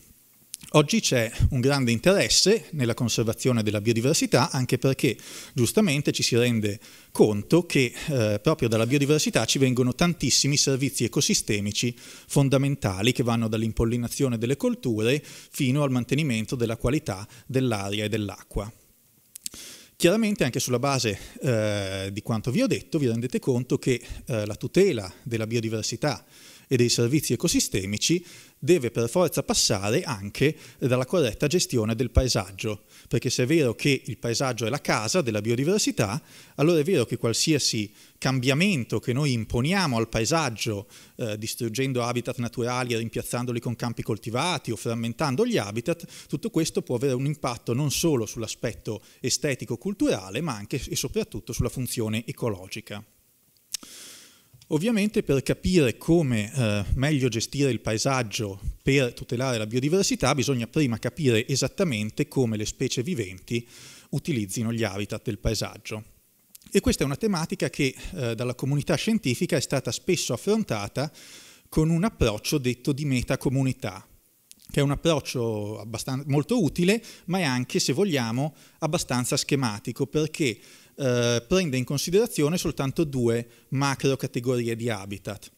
Oggi c'è un grande interesse nella conservazione della biodiversità anche perché giustamente ci si rende conto che eh, proprio dalla biodiversità ci vengono tantissimi servizi ecosistemici fondamentali che vanno dall'impollinazione delle colture fino al mantenimento della qualità dell'aria e dell'acqua. Chiaramente anche sulla base eh, di quanto vi ho detto vi rendete conto che eh, la tutela della biodiversità e dei servizi ecosistemici deve per forza passare anche dalla corretta gestione del paesaggio, perché se è vero che il paesaggio è la casa della biodiversità, allora è vero che qualsiasi cambiamento che noi imponiamo al paesaggio, eh, distruggendo habitat naturali, rimpiazzandoli con campi coltivati o frammentando gli habitat, tutto questo può avere un impatto non solo sull'aspetto estetico-culturale, ma anche e soprattutto sulla funzione ecologica. Ovviamente per capire come eh, meglio gestire il paesaggio per tutelare la biodiversità bisogna prima capire esattamente come le specie viventi utilizzino gli habitat del paesaggio. E questa è una tematica che eh, dalla comunità scientifica è stata spesso affrontata con un approccio detto di metacomunità, che è un approccio molto utile, ma è anche, se vogliamo, abbastanza schematico, perché eh, prende in considerazione soltanto due macro categorie di habitat.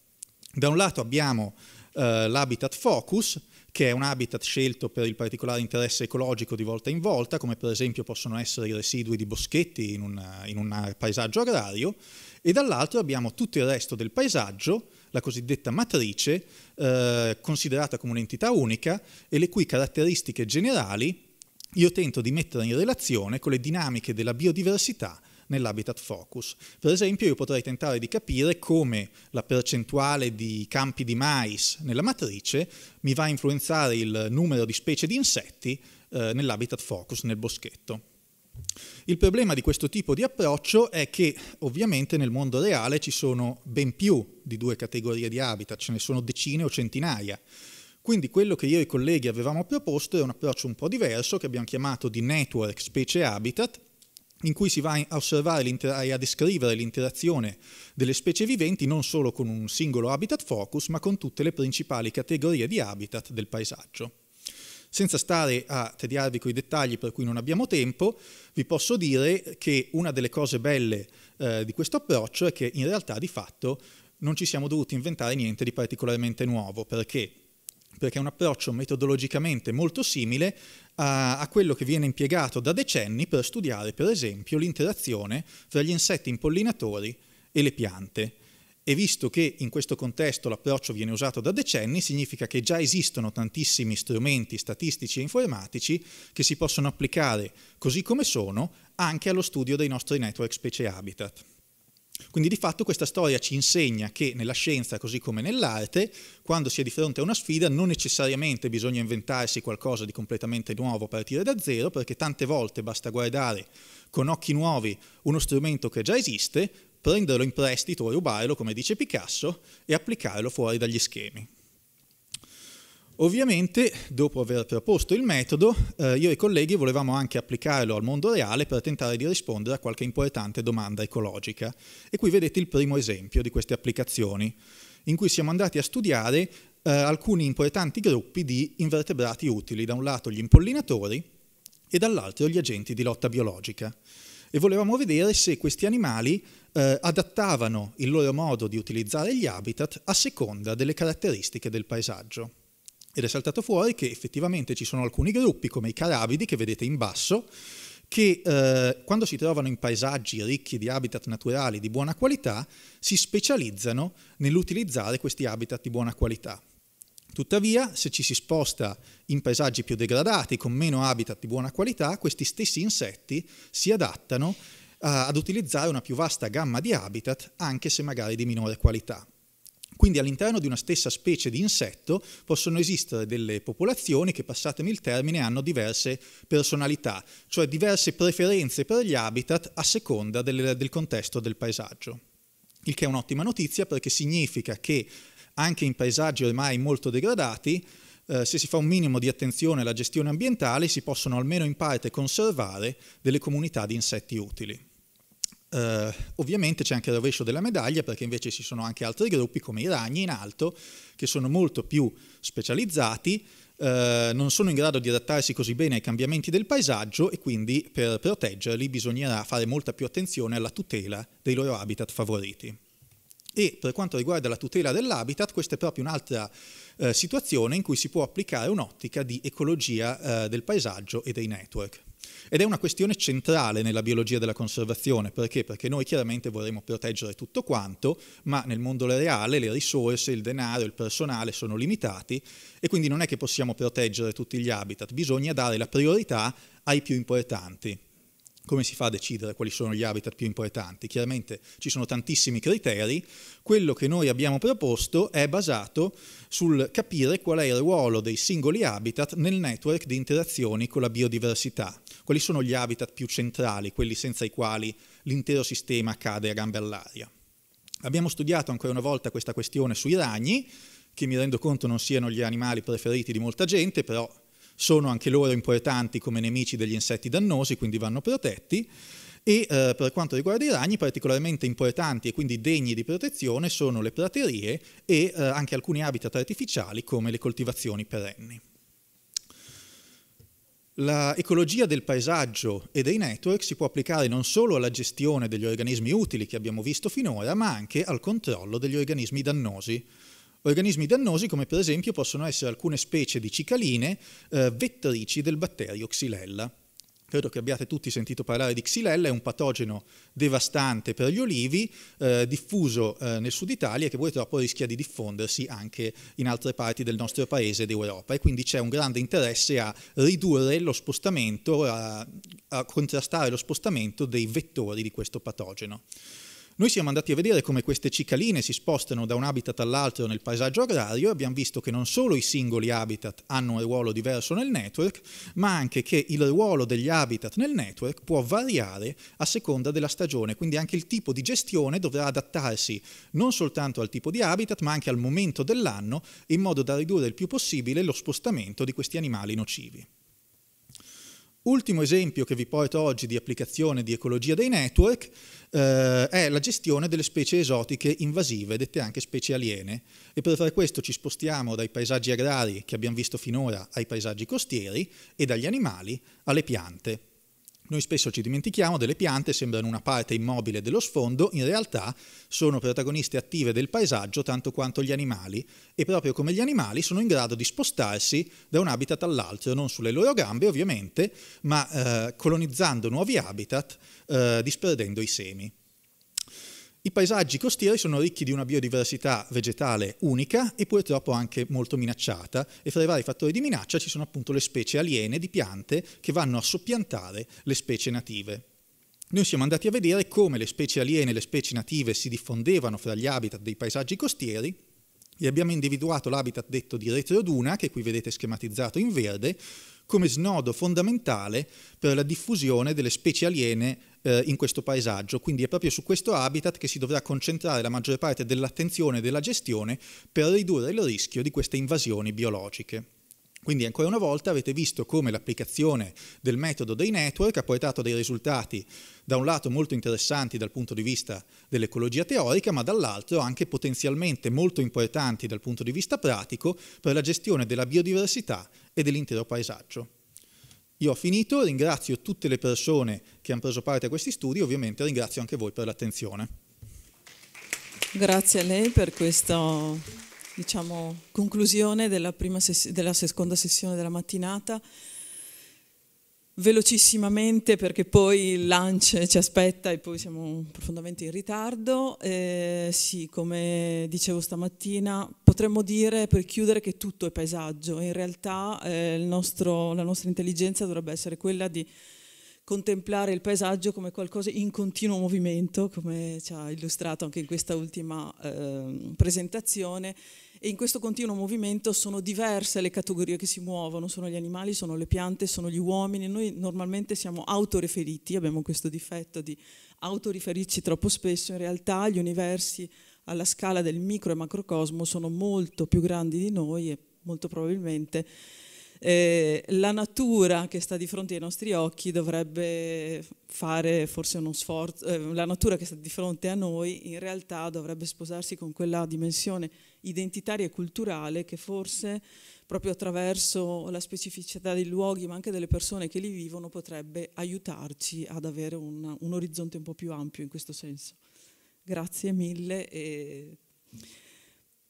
Da un lato abbiamo eh, l'habitat focus, che è un habitat scelto per il particolare interesse ecologico di volta in volta, come per esempio possono essere i residui di boschetti in, una, in un paesaggio agrario, e dall'altro abbiamo tutto il resto del paesaggio, la cosiddetta matrice, eh, considerata come un'entità unica e le cui caratteristiche generali io tento di mettere in relazione con le dinamiche della biodiversità nell'habitat focus. Per esempio io potrei tentare di capire come la percentuale di campi di mais nella matrice mi va a influenzare il numero di specie di insetti eh, nell'habitat focus, nel boschetto. Il problema di questo tipo di approccio è che ovviamente nel mondo reale ci sono ben più di due categorie di habitat, ce ne sono decine o centinaia. Quindi quello che io e i colleghi avevamo proposto è un approccio un po' diverso che abbiamo chiamato di network specie habitat, in cui si va a osservare e a descrivere l'interazione delle specie viventi non solo con un singolo habitat focus, ma con tutte le principali categorie di habitat del paesaggio. Senza stare a tediarvi con i dettagli per cui non abbiamo tempo, vi posso dire che una delle cose belle eh, di questo approccio è che in realtà di fatto non ci siamo dovuti inventare niente di particolarmente nuovo, perché perché è un approccio metodologicamente molto simile a, a quello che viene impiegato da decenni per studiare, per esempio, l'interazione fra gli insetti impollinatori e le piante. E visto che in questo contesto l'approccio viene usato da decenni, significa che già esistono tantissimi strumenti statistici e informatici che si possono applicare così come sono anche allo studio dei nostri network specie habitat. Quindi di fatto questa storia ci insegna che nella scienza, così come nell'arte, quando si è di fronte a una sfida non necessariamente bisogna inventarsi qualcosa di completamente nuovo a partire da zero, perché tante volte basta guardare con occhi nuovi uno strumento che già esiste, prenderlo in prestito o rubarlo, come dice Picasso, e applicarlo fuori dagli schemi. Ovviamente, dopo aver proposto il metodo, eh, io e i colleghi volevamo anche applicarlo al mondo reale per tentare di rispondere a qualche importante domanda ecologica. E qui vedete il primo esempio di queste applicazioni, in cui siamo andati a studiare eh, alcuni importanti gruppi di invertebrati utili, da un lato gli impollinatori e dall'altro gli agenti di lotta biologica. E volevamo vedere se questi animali eh, adattavano il loro modo di utilizzare gli habitat a seconda delle caratteristiche del paesaggio ed è saltato fuori che effettivamente ci sono alcuni gruppi come i carabidi che vedete in basso che eh, quando si trovano in paesaggi ricchi di habitat naturali di buona qualità si specializzano nell'utilizzare questi habitat di buona qualità. Tuttavia, se ci si sposta in paesaggi più degradati, con meno habitat di buona qualità, questi stessi insetti si adattano eh, ad utilizzare una più vasta gamma di habitat, anche se magari di minore qualità. Quindi all'interno di una stessa specie di insetto possono esistere delle popolazioni che, passatemi il termine, hanno diverse personalità, cioè diverse preferenze per gli habitat a seconda del, del contesto del paesaggio. Il che è un'ottima notizia perché significa che anche in paesaggi ormai molto degradati, eh, se si fa un minimo di attenzione alla gestione ambientale, si possono almeno in parte conservare delle comunità di insetti utili. Uh, ovviamente c'è anche il rovescio della medaglia perché invece ci sono anche altri gruppi come i ragni in alto che sono molto più specializzati, uh, non sono in grado di adattarsi così bene ai cambiamenti del paesaggio e quindi per proteggerli bisognerà fare molta più attenzione alla tutela dei loro habitat favoriti. E per quanto riguarda la tutela dell'habitat, questa è proprio un'altra uh, situazione in cui si può applicare un'ottica di ecologia del paesaggio e dei network. Ed è una questione centrale nella biologia della conservazione, perché? Perché noi chiaramente vorremmo proteggere tutto quanto, ma nel mondo reale le risorse, il denaro, il personale sono limitati e quindi non è che possiamo proteggere tutti gli habitat, bisogna dare la priorità ai più importanti come si fa a decidere quali sono gli habitat più importanti? Chiaramente ci sono tantissimi criteri, quello che noi abbiamo proposto è basato sul capire qual è il ruolo dei singoli habitat nel network di interazioni con la biodiversità. Quali sono gli habitat più centrali, quelli senza i quali l'intero sistema cade a gambe all'aria? Abbiamo studiato ancora una volta questa questione sui ragni, che mi rendo conto non siano gli animali preferiti di molta gente, però sono anche loro importanti come nemici degli insetti dannosi, quindi vanno protetti. E eh, per quanto riguarda i ragni, particolarmente importanti e quindi degni di protezione sono le praterie e eh, anche alcuni habitat artificiali come le coltivazioni perenni. L'ecologia del paesaggio e dei network si può applicare non solo alla gestione degli organismi utili che abbiamo visto finora, ma anche al controllo degli organismi dannosi. Organismi dannosi come per esempio possono essere alcune specie di cicaline eh, vettrici del batterio Xylella credo che abbiate tutti sentito parlare di Xylella, è un patogeno devastante per gli olivi, eh, diffuso eh, nel sud Italia e che purtroppo rischia di diffondersi anche in altre parti del nostro paese ed Europa e quindi c'è un grande interesse a ridurre lo spostamento, a, a contrastare lo spostamento dei vettori di questo patogeno. Noi siamo andati a vedere come queste cicaline si spostano da un habitat all'altro nel paesaggio agrario e abbiamo visto che non solo i singoli habitat hanno un ruolo diverso nel network, ma anche che il ruolo degli habitat nel network può variare a seconda della stagione, quindi anche il tipo di gestione dovrà adattarsi non soltanto al tipo di habitat, ma anche al momento dell'anno, in modo da ridurre il più possibile lo spostamento di questi animali nocivi. Ultimo esempio che vi porto oggi di applicazione di ecologia dei network eh, è la gestione delle specie esotiche invasive, dette anche specie aliene. E per fare questo ci spostiamo dai paesaggi agrari che abbiamo visto finora ai paesaggi costieri e dagli animali alle piante. Noi spesso ci dimentichiamo delle piante, sembrano una parte immobile dello sfondo, in realtà sono protagoniste attive del paesaggio tanto quanto gli animali e proprio come gli animali sono in grado di spostarsi da un habitat all'altro, non sulle loro gambe ovviamente, ma eh, colonizzando nuovi habitat, eh, disperdendo i semi. I paesaggi costieri sono ricchi di una biodiversità vegetale unica e purtroppo anche molto minacciata e fra i vari fattori di minaccia ci sono appunto le specie aliene di piante che vanno a soppiantare le specie native. Noi siamo andati a vedere come le specie aliene e le specie native si diffondevano fra gli habitat dei paesaggi costieri e abbiamo individuato l'habitat detto di retroduna, che qui vedete schematizzato in verde, come snodo fondamentale per la diffusione delle specie aliene eh, in questo paesaggio. Quindi è proprio su questo habitat che si dovrà concentrare la maggior parte dell'attenzione e della gestione per ridurre il rischio di queste invasioni biologiche. Quindi ancora una volta avete visto come l'applicazione del metodo dei network ha portato a dei risultati da un lato molto interessanti dal punto di vista dell'ecologia teorica, ma dall'altro anche potenzialmente molto importanti dal punto di vista pratico per la gestione della biodiversità e dell'intero paesaggio. Io ho finito, ringrazio tutte le persone che hanno preso parte a questi studi, ovviamente ringrazio anche voi per l'attenzione. Grazie a lei per questa diciamo, conclusione della, della seconda sessione della mattinata velocissimamente perché poi il lunch ci aspetta e poi siamo profondamente in ritardo. Eh, sì, come dicevo stamattina, potremmo dire per chiudere che tutto è paesaggio. In realtà eh, nostro, la nostra intelligenza dovrebbe essere quella di contemplare il paesaggio come qualcosa in continuo movimento, come ci ha illustrato anche in questa ultima eh, presentazione, e in questo continuo movimento sono diverse le categorie che si muovono, sono gli animali, sono le piante, sono gli uomini, noi normalmente siamo autoreferiti, abbiamo questo difetto di autoriferirci troppo spesso, in realtà gli universi alla scala del micro e macrocosmo sono molto più grandi di noi e molto probabilmente eh, la natura che sta di fronte ai nostri occhi dovrebbe fare forse uno sforzo, eh, la natura che sta di fronte a noi in realtà dovrebbe sposarsi con quella dimensione identitaria e culturale che forse proprio attraverso la specificità dei luoghi ma anche delle persone che li vivono potrebbe aiutarci ad avere un, un orizzonte un po' più ampio in questo senso. Grazie mille. E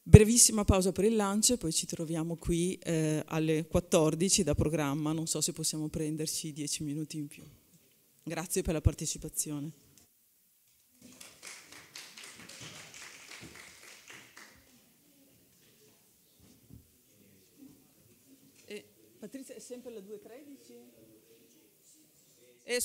Brevissima pausa per il lancio e poi ci troviamo qui eh, alle 14 da programma, non so se possiamo prenderci 10 minuti in più. Grazie per la partecipazione. Patrizia è sempre la 2.13? Eh,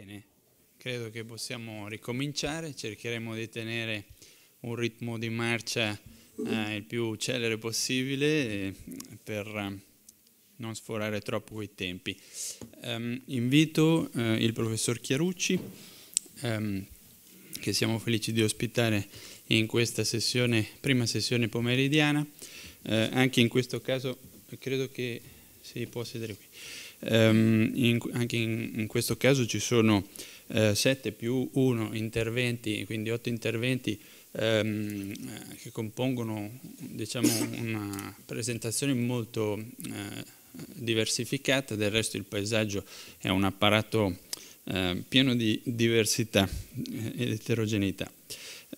Bene, credo che possiamo ricominciare, cercheremo di tenere un ritmo di marcia eh, il più celere possibile eh, per eh, non sforare troppo i tempi. Um, invito eh, il professor Chiarucci, um, che siamo felici di ospitare in questa sessione, prima sessione pomeridiana, anche in questo caso credo che si può sedere qui. Um, in, anche in, in, questo caso ci sono eh, 7 più 1 interventi, quindi 8 interventi ehm, eh, che compongono diciamo, una presentazione molto eh, diversificata, del resto il paesaggio è un apparato eh, pieno di diversità ed eterogeneità.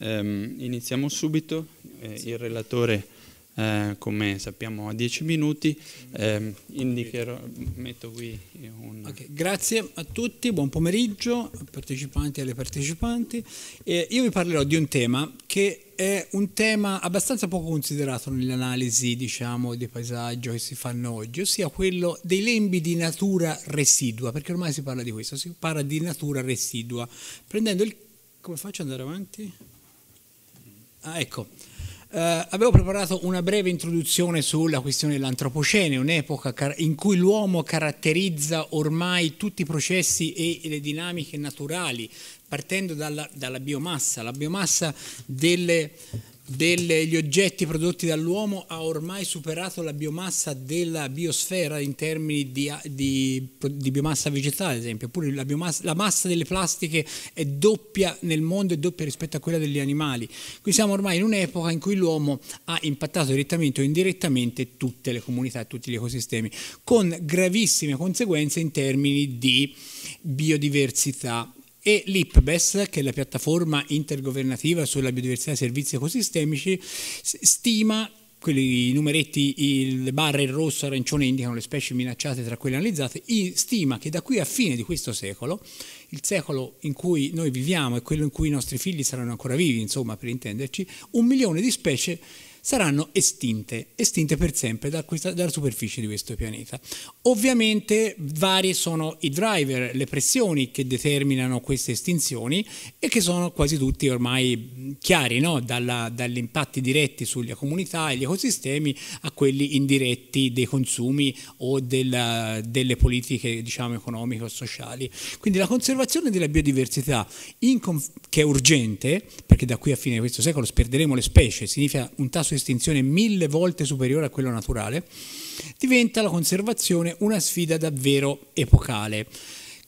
Um, iniziamo subito, eh, il relatore eh, come sappiamo a 10 minuti, eh, indicherò, metto qui un... Okay, grazie a tutti, buon pomeriggio, partecipanti e alle partecipanti. Eh, io vi parlerò di un tema che è un tema abbastanza poco considerato nell'analisi, diciamo, di paesaggio che si fanno oggi, ossia quello dei lembi di natura residua, perché ormai si parla di questo, si parla di natura residua, prendendo il... come faccio ad andare avanti? Ah, ecco Uh, avevo preparato una breve introduzione sulla questione dell'antropocene, un'epoca in cui l'uomo caratterizza ormai tutti i processi e le dinamiche naturali, partendo dalla, dalla biomassa, la biomassa delle, degli oggetti prodotti dall'uomo ha ormai superato la biomassa della biosfera in termini di, di, di biomassa vegetale, ad esempio, oppure la, biomassa, la, massa delle plastiche è doppia nel mondo e doppia rispetto a quella degli animali. Qui siamo ormai in un'epoca in cui l'uomo ha impattato direttamente o indirettamente tutte le comunità tutti gli ecosistemi, con gravissime conseguenze in termini di biodiversità e l'IPBES, che è la piattaforma intergovernativa sulla biodiversità e servizi ecosistemici, stima quelli, i numeretti, le barre in rosso e arancione indicano le specie minacciate tra quelle analizzate, stima che da qui a fine di questo secolo, il secolo in cui noi viviamo e quello in cui i nostri figli saranno ancora vivi, insomma, per intenderci, un milione di specie saranno estinte, estinte per sempre da questa, dalla superficie di questo pianeta. Ovviamente varie sono i driver, le pressioni che determinano queste estinzioni e che sono quasi tutti ormai chiari, no? Dalla, dagli impatti diretti sulle comunità e gli ecosistemi a quelli indiretti dei consumi o della, delle politiche diciamo, economiche o sociali. Quindi la conservazione della biodiversità, che è urgente, perché da qui a fine di questo secolo sperderemo le specie, significa un tasso di estinzione mille volte superiore a quello naturale, diventa la conservazione una sfida davvero epocale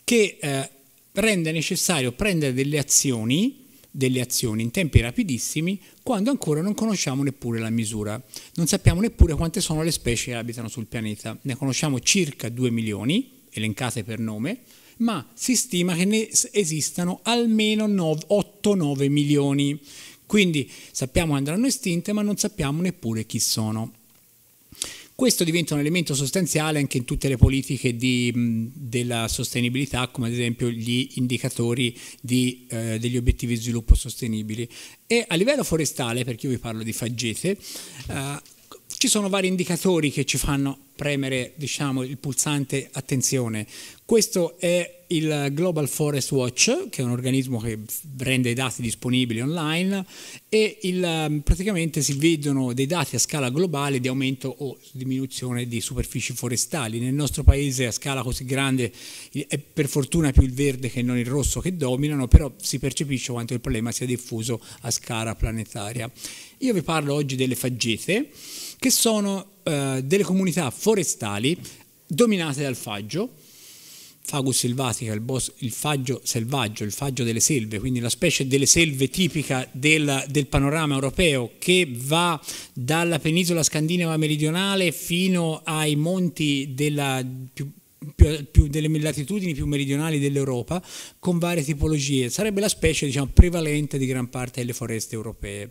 che eh, rende necessario prendere delle azioni delle azioni in tempi rapidissimi quando ancora non conosciamo neppure la misura. Non sappiamo neppure quante sono le specie che abitano sul pianeta. Ne conosciamo circa 2 milioni, elencate per nome, ma si stima che ne esistano almeno 8-9 milioni. Quindi sappiamo che andranno estinte ma non sappiamo neppure chi sono. Questo diventa un elemento sostanziale anche in tutte le politiche di, della sostenibilità, come ad esempio gli indicatori di, eh, degli obiettivi di sviluppo sostenibili. E a livello forestale, perché io vi parlo di faggete, eh, ci sono vari indicatori che ci fanno premere diciamo, il pulsante attenzione. Questo è il Global Forest Watch, che è un organismo che rende i dati disponibili online e il, mm, praticamente si vedono dei dati a scala globale di aumento o diminuzione di superfici forestali. Nel nostro paese a scala così grande è per fortuna più il verde che non il rosso che dominano, però si percepisce quanto il problema sia diffuso a scala planetaria. Io vi parlo oggi delle faggete, che sono eh, delle comunità forestali dominate dal faggio, fagus silvatica, il, bos, il, faggio selvaggio, il faggio delle selve, quindi la specie delle selve tipica del, del panorama europeo che va dalla penisola scandinava meridionale fino ai monti della, più, più, più delle latitudini più meridionali dell'Europa con varie tipologie. Sarebbe la specie diciamo, prevalente di gran parte delle foreste europee.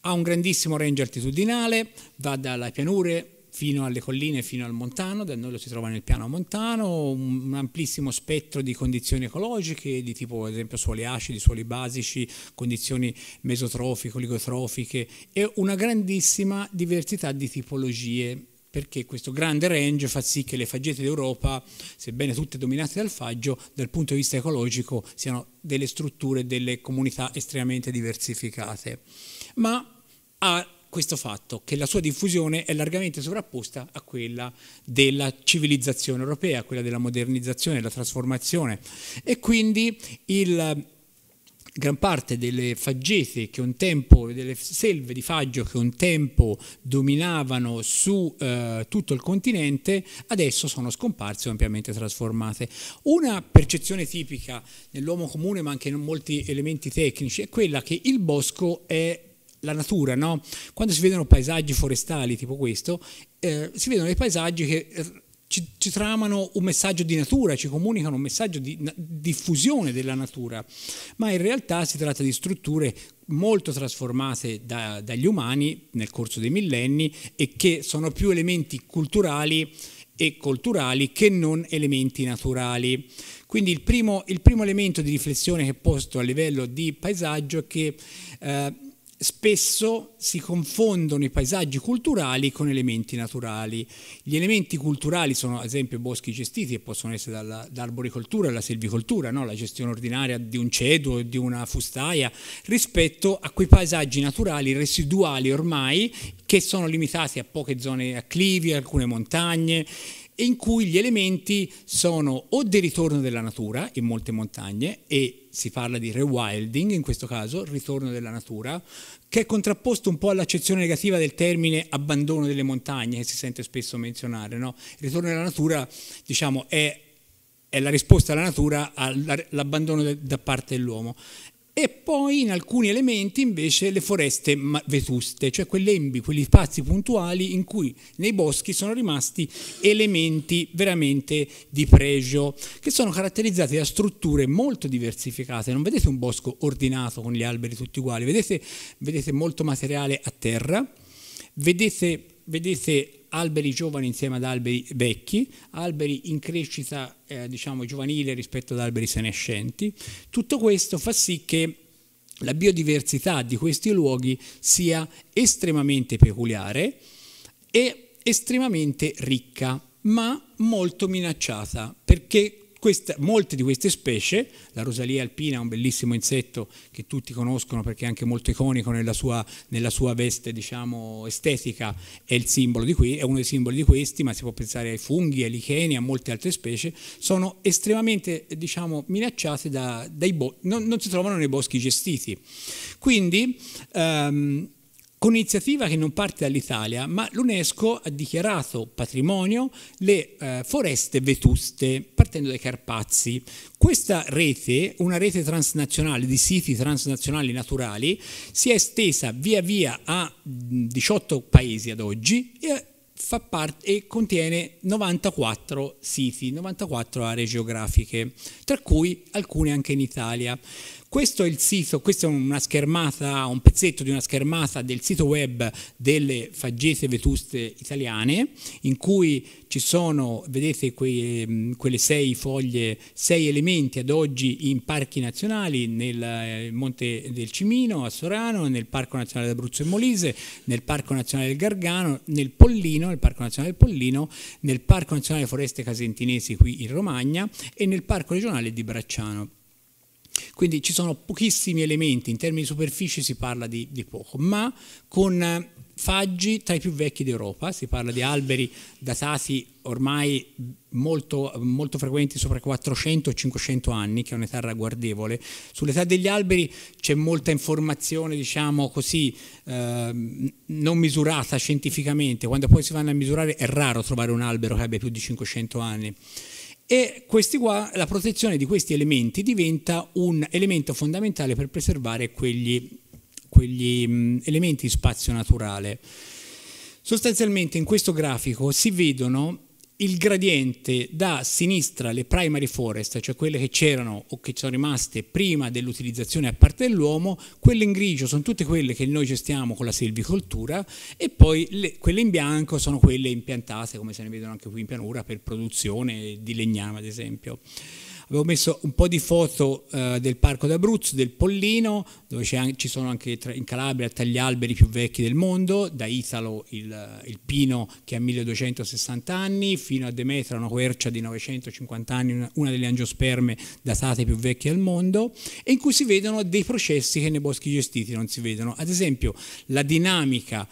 Ha un grandissimo range altitudinale, va dalle pianure fino alle colline, fino al montano, da noi lo si trova nel piano montano, un amplissimo spettro di condizioni ecologiche, di tipo ad esempio suoli acidi, suoli basici, condizioni mesotrofiche, oligotrofiche e una grandissima diversità di tipologie perché questo grande range fa sì che le faggete d'Europa, sebbene tutte dominate dal faggio, dal punto di vista ecologico siano delle strutture, delle comunità estremamente diversificate. Ma ha questo fatto, che la sua diffusione è largamente sovrapposta a quella della civilizzazione europea, quella della modernizzazione, della trasformazione. E quindi il gran parte delle faggete che un tempo, delle selve di faggio che un tempo dominavano su eh, tutto il continente, adesso sono scomparse o ampiamente trasformate. Una percezione tipica nell'uomo comune, ma anche in molti elementi tecnici, è quella che il bosco è la natura, no? quando si vedono paesaggi forestali tipo questo, eh, si vedono dei paesaggi che eh, ci, ci, tramano un messaggio di natura, ci comunicano un messaggio di diffusione della natura, ma in realtà si tratta di strutture molto trasformate da, dagli umani nel corso dei millenni e che sono più elementi culturali e culturali che non elementi naturali. Quindi il primo, il primo elemento di riflessione che posto a livello di paesaggio è che eh, spesso si confondono i paesaggi culturali con elementi naturali. Gli elementi culturali sono ad esempio boschi gestiti che possono essere dalla, dall'arboricoltura alla selvicoltura, no? la gestione ordinaria di un ceto o di una fustaia, rispetto a quei paesaggi naturali residuali ormai che sono limitati a poche zone acclivi, alcune montagne, in cui gli elementi sono o di ritorno della natura in molte montagne e si parla di rewilding in questo caso, ritorno della natura, che è contrapposto un po' all'accezione negativa del termine abbandono delle montagne che si sente spesso menzionare. No? Il ritorno della natura diciamo, è, è la risposta alla natura all'abbandono da parte dell'uomo e poi in alcuni elementi invece le foreste vetuste, cioè quegli quegli spazi puntuali in cui nei boschi sono rimasti elementi veramente di pregio, che sono caratterizzati da strutture molto diversificate. Non vedete un bosco ordinato con gli alberi tutti uguali, vedete, vedete molto materiale a terra, vedete, vedete alberi giovani insieme ad alberi vecchi, alberi in crescita eh, diciamo, giovanile rispetto ad alberi senescenti. Tutto questo fa sì che la biodiversità di questi luoghi sia estremamente peculiare e estremamente ricca, ma molto minacciata, perché questa, molte di queste specie, la rosalia alpina, è un bellissimo insetto che tutti conoscono perché è anche molto iconico nella sua, nella sua veste diciamo, estetica, è, qui, è, uno dei simboli di questi, ma si può pensare ai funghi, ai licheni, a molte altre specie, sono estremamente diciamo, minacciate da, dai boschi, non, non, si trovano nei boschi gestiti. Quindi... Um, con iniziativa che non parte dall'Italia, ma l'UNESCO ha dichiarato patrimonio le eh, foreste vetuste, partendo dai Carpazi. Questa rete, una rete transnazionale di siti transnazionali naturali, si è estesa via via a 18 mm, paesi ad oggi e, parte, e contiene 94 siti, 94 aree geografiche, tra cui alcune anche in Italia. Questo è il sito, questa è una schermata, un pezzetto di una schermata del sito web delle faggete vetuste italiane, in cui ci sono, vedete, quei, ehm, quelle sei foglie, sei elementi ad oggi in parchi nazionali, nel eh, Monte del Cimino a Sorano, nel Parco Nazionale d'Abruzzo e Molise, nel Parco Nazionale del Gargano, nel Pollino, nel Parco Nazionale del Pollino, nel Parco Nazionale Foreste Casentinesi qui in Romagna e nel Parco Regionale di Bracciano. Quindi ci sono pochissimi elementi, in termini di superficie si parla di, di poco, ma con eh, faggi tra i più vecchi d'Europa, si parla di alberi datati ormai molto, molto frequenti sopra 400 500 anni, che è un'età ragguardevole. Sull'età degli alberi c'è molta informazione, diciamo così, eh, non misurata scientificamente, quando poi si vanno a misurare è raro trovare un albero che abbia più di 500 anni e questi qua, la protezione di questi elementi diventa un elemento fondamentale per preservare quegli, quegli mm, elementi di spazio naturale. Sostanzialmente in questo grafico si vedono il gradiente da sinistra, le primary forest, cioè quelle che c'erano o che sono rimaste prima dell'utilizzazione a parte dell'uomo, quelle in grigio sono tutte quelle che noi gestiamo con la silvicoltura e poi le, quelle in bianco sono quelle impiantate, come se ne vedono anche qui in pianura, per produzione di legname ad esempio avevo messo un po' di foto eh, del parco d'Abruzzo, del Pollino, dove anche, ci sono anche tra, in Calabria tra gli alberi più vecchi del mondo, da Italo il, il pino che ha 1260 anni, fino a Demetra una quercia di 950 anni, una, una delle angiosperme datate più vecchie al mondo, e in cui si vedono dei processi che nei boschi gestiti non si vedono. Ad esempio la dinamica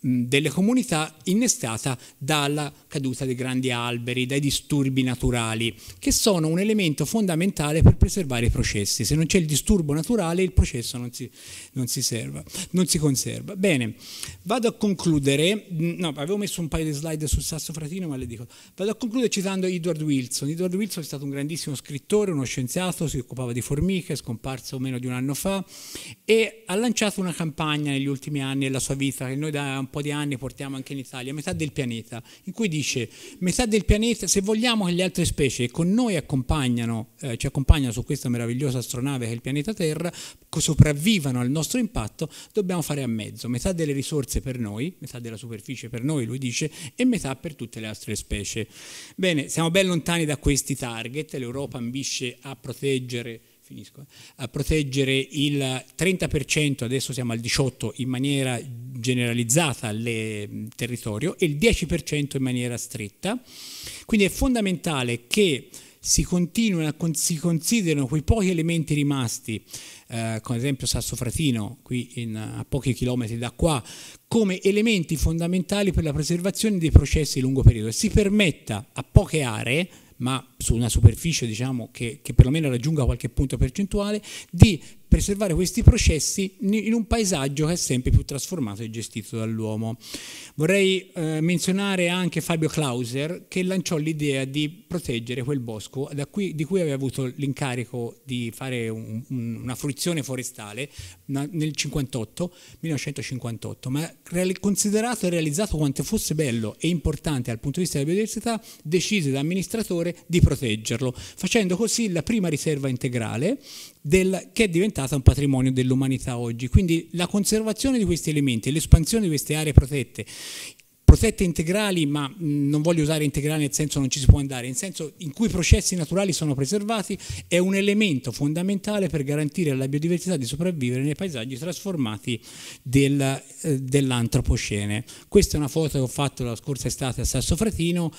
delle comunità innestata dalla caduta dei grandi alberi, dai disturbi naturali, che sono un elemento fondamentale per preservare i processi. Se non c'è il disturbo naturale il processo non si, non si, serva, non si conserva. Bene, vado a concludere, mm, no, avevo messo un paio di slide sul sasso fratino, ma le dico, vado a concludere citando Edward Wilson. Edward Wilson è stato un grandissimo scrittore, uno scienziato, si occupava di formiche, è scomparso meno di un anno fa e ha lanciato una campagna negli ultimi anni della sua vita che noi da un po' di anni portiamo anche in Italia, metà del pianeta, in cui dice metà del pianeta, se vogliamo che le altre specie con noi accompagnano, eh, ci accompagnano su questa meravigliosa astronave che è il pianeta Terra, sopravvivano al nostro nostro impatto dobbiamo fare a mezzo, metà delle risorse per noi, metà della superficie per noi, lui dice, e metà per tutte le altre specie. Bene, siamo ben lontani da questi target, l'Europa ambisce a proteggere a proteggere il 30%, adesso siamo al 18% in maniera generalizzata al mm, territorio e il 10% in maniera stretta. Quindi è fondamentale che si, si considerano quei pochi elementi rimasti, eh, come ad esempio Sassofratino, qui in, a pochi chilometri da qua, come elementi fondamentali per la preservazione dei processi di lungo periodo si permetta a poche aree, ma su una superficie diciamo, che, che perlomeno raggiunga qualche punto percentuale, di preservare questi processi in un paesaggio che è sempre più trasformato e gestito dall'uomo. Vorrei eh, menzionare anche Fabio Clauser che lanciò l'idea di proteggere quel bosco cui, di cui aveva avuto l'incarico di fare un, un, una fruizione forestale una, nel 58, 1958, ma considerato e realizzato quanto fosse bello e importante dal punto di vista della biodiversità, decise da amministratore di proteggerlo, facendo così la prima riserva integrale del, che è diventata un patrimonio dell'umanità oggi. Quindi la conservazione di questi elementi, l'espansione di queste aree protette, protette integrali, ma non voglio usare integrali nel senso non ci si può andare, nel senso in cui i processi naturali sono preservati, è un elemento fondamentale per garantire alla biodiversità di sopravvivere nei paesaggi trasformati del, eh, dell'antropocene. Questa è una foto che ho fatto la scorsa estate a Sassofratino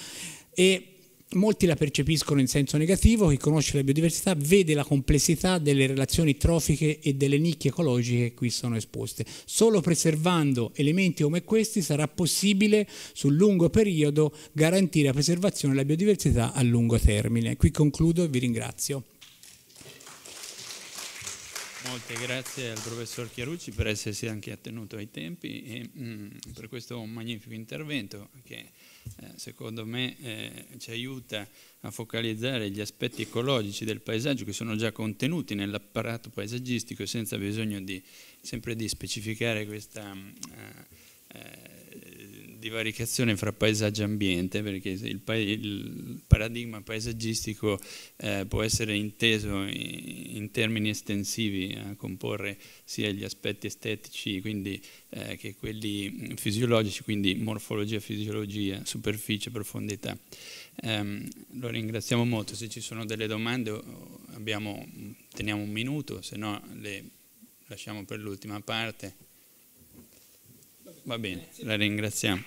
e Molti la percepiscono in senso negativo, chi conosce la biodiversità vede la complessità delle relazioni trofiche e delle nicchie ecologiche che qui sono esposte. Solo preservando elementi come questi sarà possibile sul lungo periodo garantire la preservazione della biodiversità a lungo termine. Qui concludo e vi ringrazio. Molte grazie al professor Chiarucci per essersi anche attenuto ai tempi e mh, mm, per questo magnifico intervento che eh, secondo me eh, ci aiuta a focalizzare gli aspetti ecologici del paesaggio che sono già contenuti nell'apparato paesaggistico senza bisogno di, sempre di specificare questa mm, eh, eh divaricazione fra paesaggio e ambiente, perché il, pa il paradigma paesaggistico eh, può essere inteso in, in termini estensivi a comporre sia gli aspetti estetici quindi, eh, che quelli mm, fisiologici, quindi morfologia, fisiologia, superficie, profondità. Um, lo ringraziamo molto, se ci sono delle domande abbiamo, mm, teniamo un minuto, se no le lasciamo per l'ultima parte. Va bene, la ringraziamo.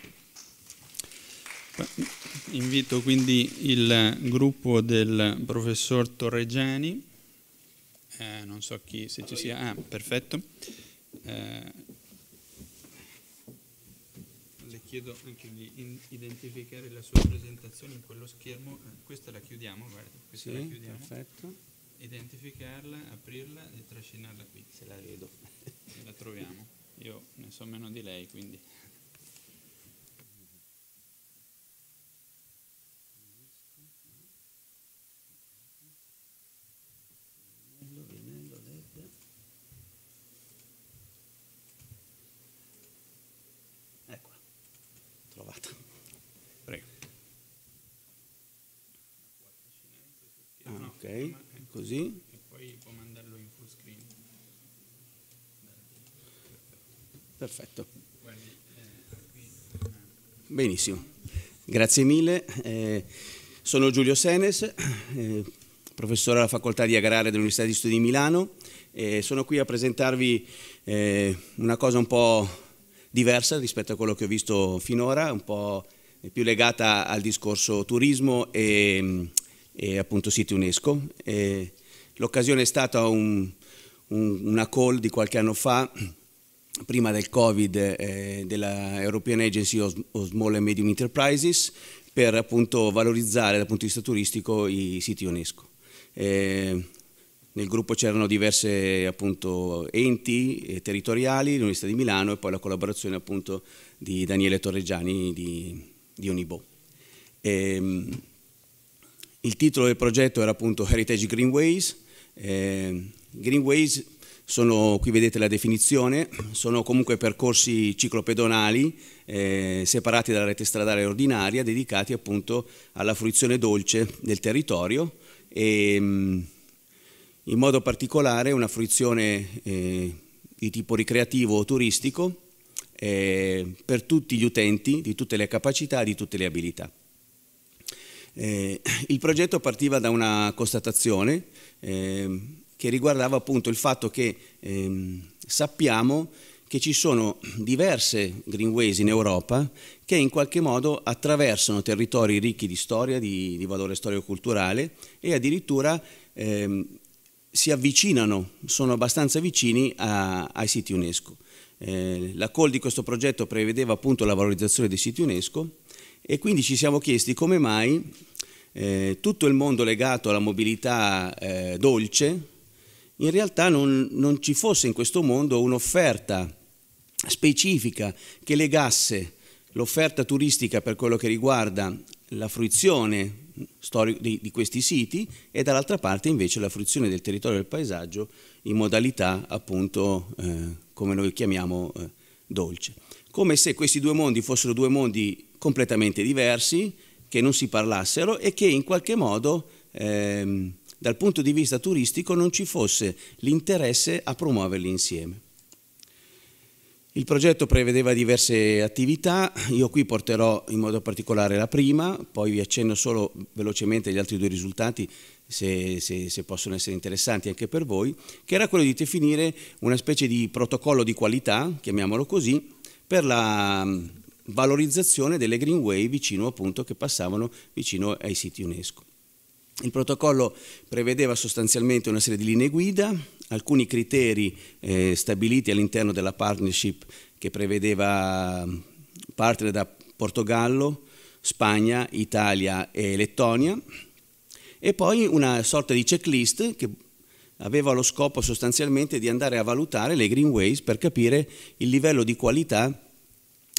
Invito quindi il gruppo del professor Torregiani, eh, non so chi se ci sia, ah perfetto, eh, le chiedo anche di identificare la sua presentazione in quello schermo, eh, questa la chiudiamo, guarda, questa sì, la chiudiamo, perfetto. identificarla, aprirla e trascinarla qui. Se la vedo. La troviamo io ne so meno di lei, quindi... trovato. Prego. Ah, ok, così. Perfetto. Benissimo, grazie mille. Eh, sono Giulio Senes, eh, professore alla Facoltà di Agraria dell'Università di Studi di Milano. Eh, sono qui a presentarvi eh, una cosa un po' diversa rispetto a quello che ho visto finora, un po' più legata al discorso turismo e, e appunto siti UNESCO. Eh, l'occasione è stata un, un, una call di qualche anno fa prima del Covid eh, della European Agency of Small and Medium Enterprises per appunto valorizzare dal punto di vista turistico i siti UNESCO. Eh, nel gruppo c'erano diversi enti eh, territoriali, l'Università di Milano e poi la collaborazione appunto di Daniele Torreggiani di, di Unibo. Eh, il titolo del progetto era appunto Heritage Greenways. Eh, Greenways sono, qui vedete la definizione, sono comunque percorsi ciclopedonali eh, separati dalla rete stradale ordinaria dedicati appunto alla fruizione dolce del territorio e mm, in modo particolare una fruizione eh, di tipo ricreativo o turistico eh, per tutti gli utenti di tutte le capacità, e di tutte le abilità. Eh, il progetto partiva da una constatazione ehm, che riguardava appunto il fatto che eh, sappiamo che ci sono diverse greenways in Europa che in qualche modo attraversano territori ricchi di storia, di, di valore storico-culturale e addirittura eh, si avvicinano, sono abbastanza vicini a, ai siti UNESCO. Eh, la call di questo progetto prevedeva appunto la valorizzazione dei siti UNESCO e quindi ci siamo chiesti come mai eh, tutto il mondo legato alla mobilità eh, dolce, in realtà non, non ci fosse in questo mondo un'offerta specifica che legasse l'offerta turistica per quello che riguarda la fruizione di, di questi siti e dall'altra parte invece la fruizione del territorio e del paesaggio in modalità appunto eh, come noi chiamiamo eh, dolce. Come se questi due mondi fossero due mondi completamente diversi, che non si parlassero e che in qualche modo... Ehm, dal punto di vista turistico non ci fosse l'interesse a promuoverli insieme. Il progetto prevedeva diverse attività, io qui porterò in modo particolare la prima, poi vi accenno solo velocemente gli altri due risultati se, se, se, possono essere interessanti anche per voi, che era quello di definire una specie di protocollo di qualità, chiamiamolo così, per la mm, valorizzazione delle greenway vicino appunto che passavano vicino ai siti UNESCO. Il protocollo prevedeva sostanzialmente una serie di linee guida, alcuni criteri eh, stabiliti all'interno della partnership che prevedeva mm, partner da Portogallo, Spagna, Italia e Lettonia e poi una sorta di checklist che aveva lo scopo sostanzialmente di andare a valutare le greenways per capire il livello di qualità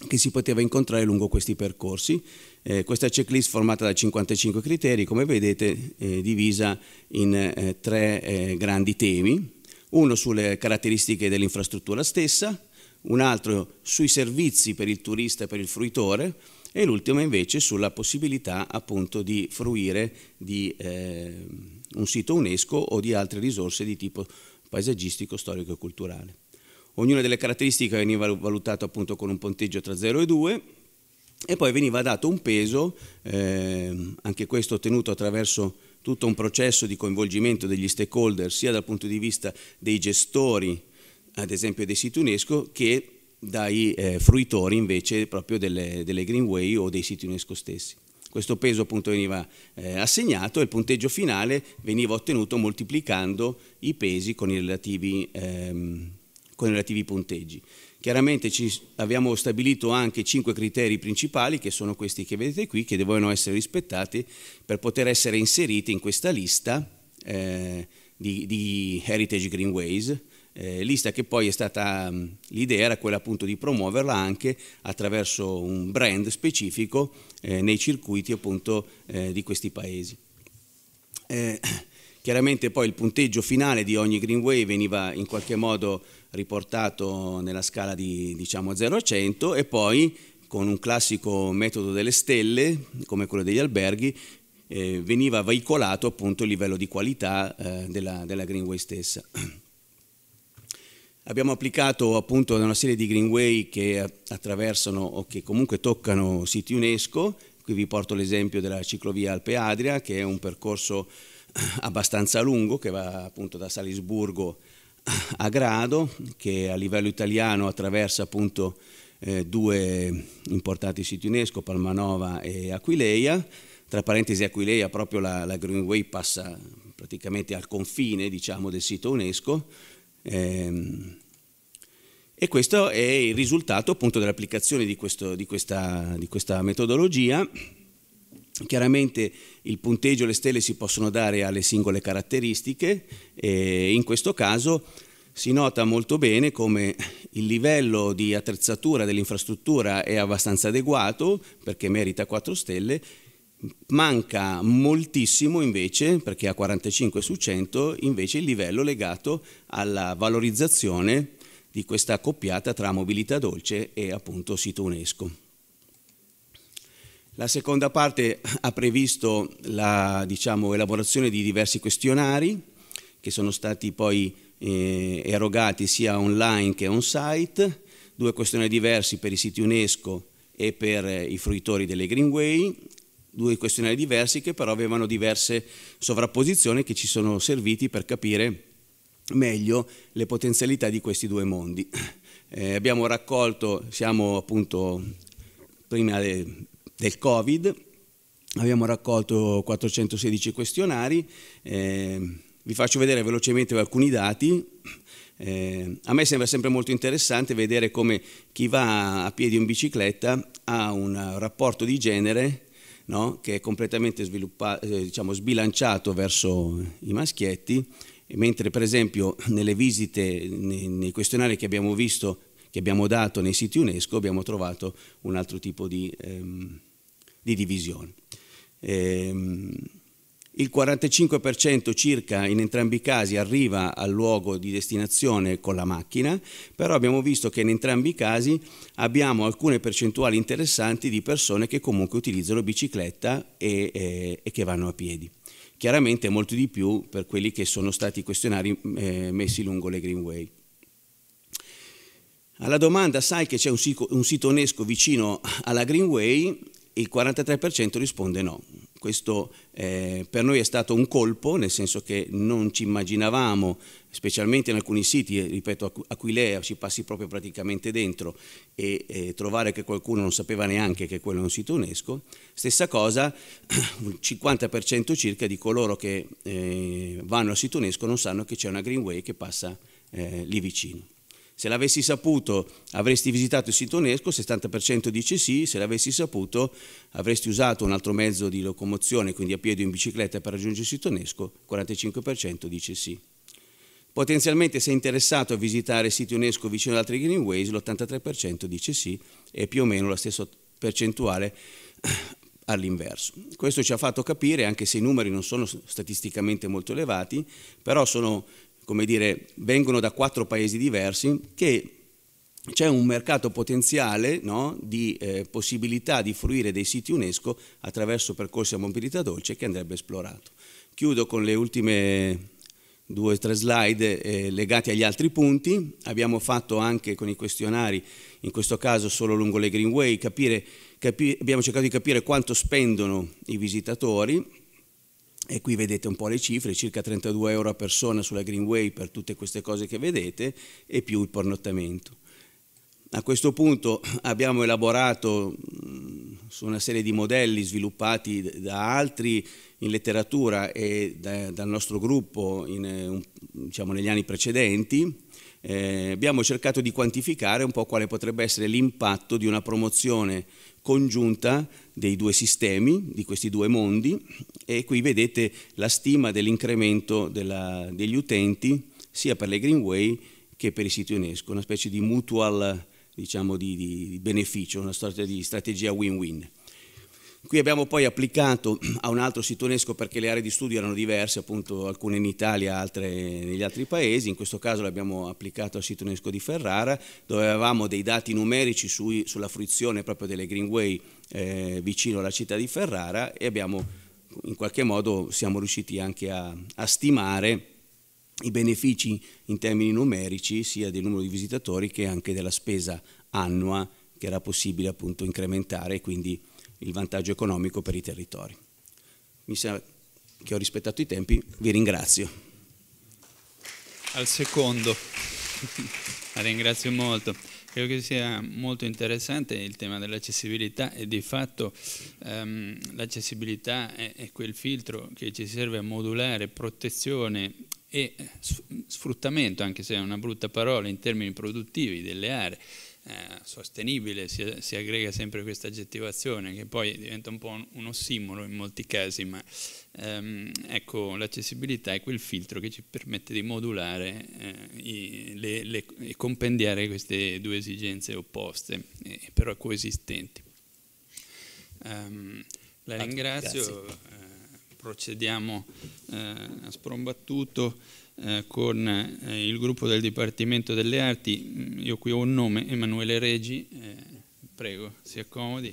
che si poteva incontrare lungo questi percorsi eh, questa checklist formata da 55 criteri, come vedete, è eh, divisa in eh, tre eh, grandi temi. Uno sulle caratteristiche dell'infrastruttura stessa, un altro sui servizi per il turista e per il fruitore e l'ultimo invece sulla possibilità appunto di fruire di eh, un sito UNESCO o di altre risorse di tipo paesaggistico, storico e culturale. Ognuna delle caratteristiche veniva valutata appunto con un punteggio tra 0 e 2 e poi veniva dato un peso, eh, anche questo ottenuto attraverso tutto un processo di coinvolgimento degli stakeholder, sia dal punto di vista dei gestori, ad esempio dei siti UNESCO, che dai eh, fruitori invece proprio delle, delle, Greenway o dei siti UNESCO stessi. Questo peso appunto veniva eh, assegnato e il punteggio finale veniva ottenuto moltiplicando i pesi con i relativi, ehm, con i relativi punteggi. Chiaramente abbiamo stabilito anche cinque criteri principali, che sono questi che vedete qui, che devono essere rispettati per poter essere inseriti in questa lista eh, di, di, Heritage Greenways, eh, lista che poi è stata, mm, l'idea era quella appunto di promuoverla anche attraverso un brand specifico eh, nei circuiti appunto eh, di questi paesi. Eh, Chiaramente poi il punteggio finale di ogni Greenway veniva in qualche modo riportato nella scala di diciamo 0 a 100 e poi con un classico metodo delle stelle come quello degli alberghi eh, veniva veicolato appunto il livello di qualità eh, della, della Greenway stessa. Abbiamo applicato appunto una serie di greenway che attraversano o che comunque toccano siti UNESCO, qui vi porto l'esempio della ciclovia Alpe Adria che è un percorso abbastanza lungo che va appunto da Salisburgo a Grado, che a livello italiano attraversa appunto eh, due importanti siti UNESCO, Palmanova e Aquileia. Tra parentesi Aquileia proprio la, la Greenway passa praticamente al confine diciamo, del sito UNESCO. Eh, e questo è il risultato appunto dell'applicazione di, di, di, questa, metodologia. Chiaramente il punteggio e le stelle si possono dare alle singole caratteristiche e in questo caso si nota molto bene come il livello di attrezzatura dell'infrastruttura è abbastanza adeguato perché merita 4 stelle, manca moltissimo invece, perché a 45 su 100, invece il livello legato alla valorizzazione di questa accoppiata tra mobilità dolce e appunto sito UNESCO. La seconda parte ha previsto la diciamo, elaborazione di diversi questionari che sono stati poi eh, erogati sia online che on-site, due questionari diversi per i siti UNESCO e per eh, i fruitori delle Greenway, due questionari diversi che però avevano diverse sovrapposizioni che ci sono serviti per capire meglio le potenzialità di questi due mondi. Eh, abbiamo raccolto, siamo appunto prima del Covid, abbiamo raccolto 416 questionari, eh, vi faccio vedere velocemente alcuni dati. Eh, a me sembra sempre molto interessante vedere come chi va a piedi o in bicicletta ha un rapporto di genere no? che è completamente eh, diciamo, sbilanciato verso i maschietti, mentre per esempio nelle visite, nei, nei questionari che abbiamo visto, che abbiamo dato nei siti UNESCO, abbiamo trovato un altro tipo di... Ehm, di divisione. Ehm, il 45% circa in entrambi i casi arriva al luogo di destinazione con la macchina, però abbiamo visto che in entrambi i casi abbiamo alcune percentuali interessanti di persone che comunque utilizzano bicicletta e, e, e che vanno a piedi. Chiaramente molto di più per quelli che sono stati i questionari eh, messi lungo le greenway. Alla domanda sai che c'è un, sito UNESCO vicino alla Greenway, il 43% risponde no. Questo eh, per noi è stato un colpo, nel senso che non ci immaginavamo, specialmente in alcuni siti, eh, ripeto, Aquilea ci passi proprio praticamente dentro e eh, trovare che qualcuno non sapeva neanche che quello è un sito UNESCO. Stessa cosa, un 50% circa di coloro che eh, vanno al sito UNESCO non sanno che c'è una Greenway che passa eh, lì vicino. Se l'avessi saputo avresti visitato il sito UNESCO, il 70% dice sì, se l'avessi saputo avresti usato un altro mezzo di locomozione, quindi a piedi o in bicicletta per raggiungere il sito UNESCO, il 45% dice sì. Potenzialmente sei interessato a visitare siti UNESCO vicino ad altri greenways, l'83% dice sì e più o meno la stessa percentuale all'inverso. Questo ci ha fatto capire, anche se i numeri non sono statisticamente molto elevati, però sono come dire, vengono da quattro paesi diversi, che c'è un mercato potenziale no, di eh, possibilità di fruire dei siti UNESCO attraverso percorsi a mobilità dolce che andrebbe esplorato. Chiudo con le ultime due o tre slide eh, legate agli altri punti. Abbiamo fatto anche con i questionari, in questo caso solo lungo le greenway, capire, abbiamo cercato di capire quanto spendono i visitatori e qui vedete un po' le cifre, circa 32 euro a persona sulla Greenway per tutte queste cose che vedete e più il pornottamento. A questo punto abbiamo elaborato mm, su una serie di modelli sviluppati da altri in letteratura e da, dal nostro gruppo in, eh, diciamo, negli anni precedenti, eh, abbiamo cercato di quantificare un po' quale potrebbe essere l'impatto di una promozione congiunta dei due sistemi, di questi due mondi, e qui vedete la stima dell'incremento degli utenti sia per le Greenway che per i siti UNESCO, una specie di mutual diciamo, di, di beneficio, una sorta di strategia win-win. Qui abbiamo poi applicato a un altro sito UNESCO perché le aree di studio erano diverse, appunto alcune in Italia, altre negli altri paesi, in questo caso l'abbiamo applicato al sito UNESCO di Ferrara dove avevamo dei dati numerici sui, sulla fruizione proprio delle Greenway eh, vicino alla città di Ferrara e abbiamo in qualche modo siamo riusciti anche a, a stimare i benefici in termini numerici sia del numero di visitatori che anche della spesa annua che era possibile appunto incrementare e quindi il vantaggio economico per i territori. Mi sa che ho rispettato i tempi, vi ringrazio. Al secondo, la ringrazio molto. Credo che sia molto interessante il tema dell'accessibilità e di fatto um, l'accessibilità è, è, quel filtro che ci serve a modulare protezione e sfruttamento, anche se è una brutta parola, in termini produttivi delle aree eh, sostenibile, si, si, aggrega sempre questa aggettivazione che poi diventa un po' un, un ossimoro in molti casi, ma ehm, ecco l'accessibilità è quel filtro che ci permette di modulare eh, e compendiare queste due esigenze opposte, eh, però coesistenti. Um, la ah, ringrazio, eh, procediamo eh, a sprombattuto. Eh, con eh, il gruppo del Dipartimento delle Arti, mm, io qui ho un nome, Emanuele Regi, eh, prego, si accomodi.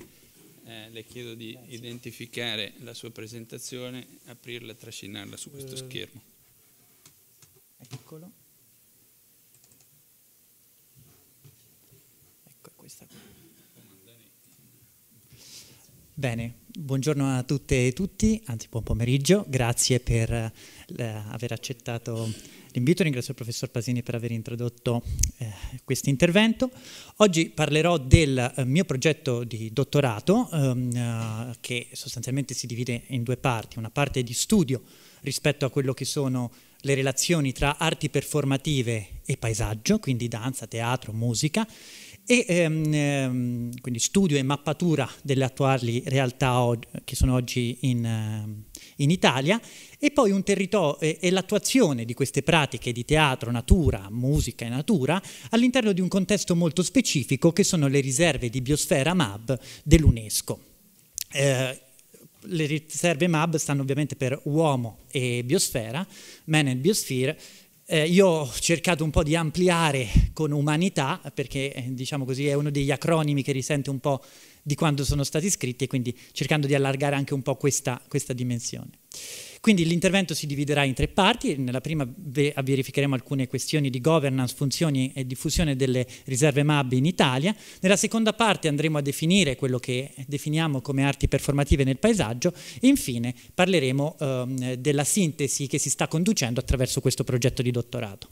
Eh, le chiedo di Grazie. identificare la sua presentazione, aprirla e trascinarla su questo eh, schermo. Eccolo. Ecco questa qui. Bene, buongiorno a tutte e tutti, anzi buon pomeriggio, grazie per aver accettato l'invito, ringrazio il professor Pasini per aver introdotto eh, questo intervento. Oggi parlerò del eh, mio progetto di dottorato ehm, eh, che sostanzialmente si divide in due parti, una parte di studio rispetto a quello che sono le relazioni tra arti performative e paesaggio, quindi danza, teatro, musica, e ehm, ehm quindi studio e mappatura delle attuali realtà che sono oggi in, ehm, in Italia, e poi un territorio e l'attuazione di queste pratiche di teatro, natura, musica e natura all'interno di un contesto molto specifico che sono le riserve di biosfera MAB dell'UNESCO. Eh, le riserve MAB stanno ovviamente per uomo e biosfera, man and biosphere, eh, io ho cercato un po' di ampliare con umanità, perché eh, diciamo così è uno degli acronimi che risente un po' di quando sono stati scritti e quindi cercando di allargare anche un po' questa, questa dimensione. Quindi l'intervento si dividerà in tre parti, nella prima verificheremo alcune questioni di governance, funzioni e diffusione delle riserve MAB in Italia, nella seconda parte andremo a definire quello che definiamo come arti performative nel paesaggio e infine parleremo ehm, della sintesi che si sta conducendo attraverso questo progetto di dottorato.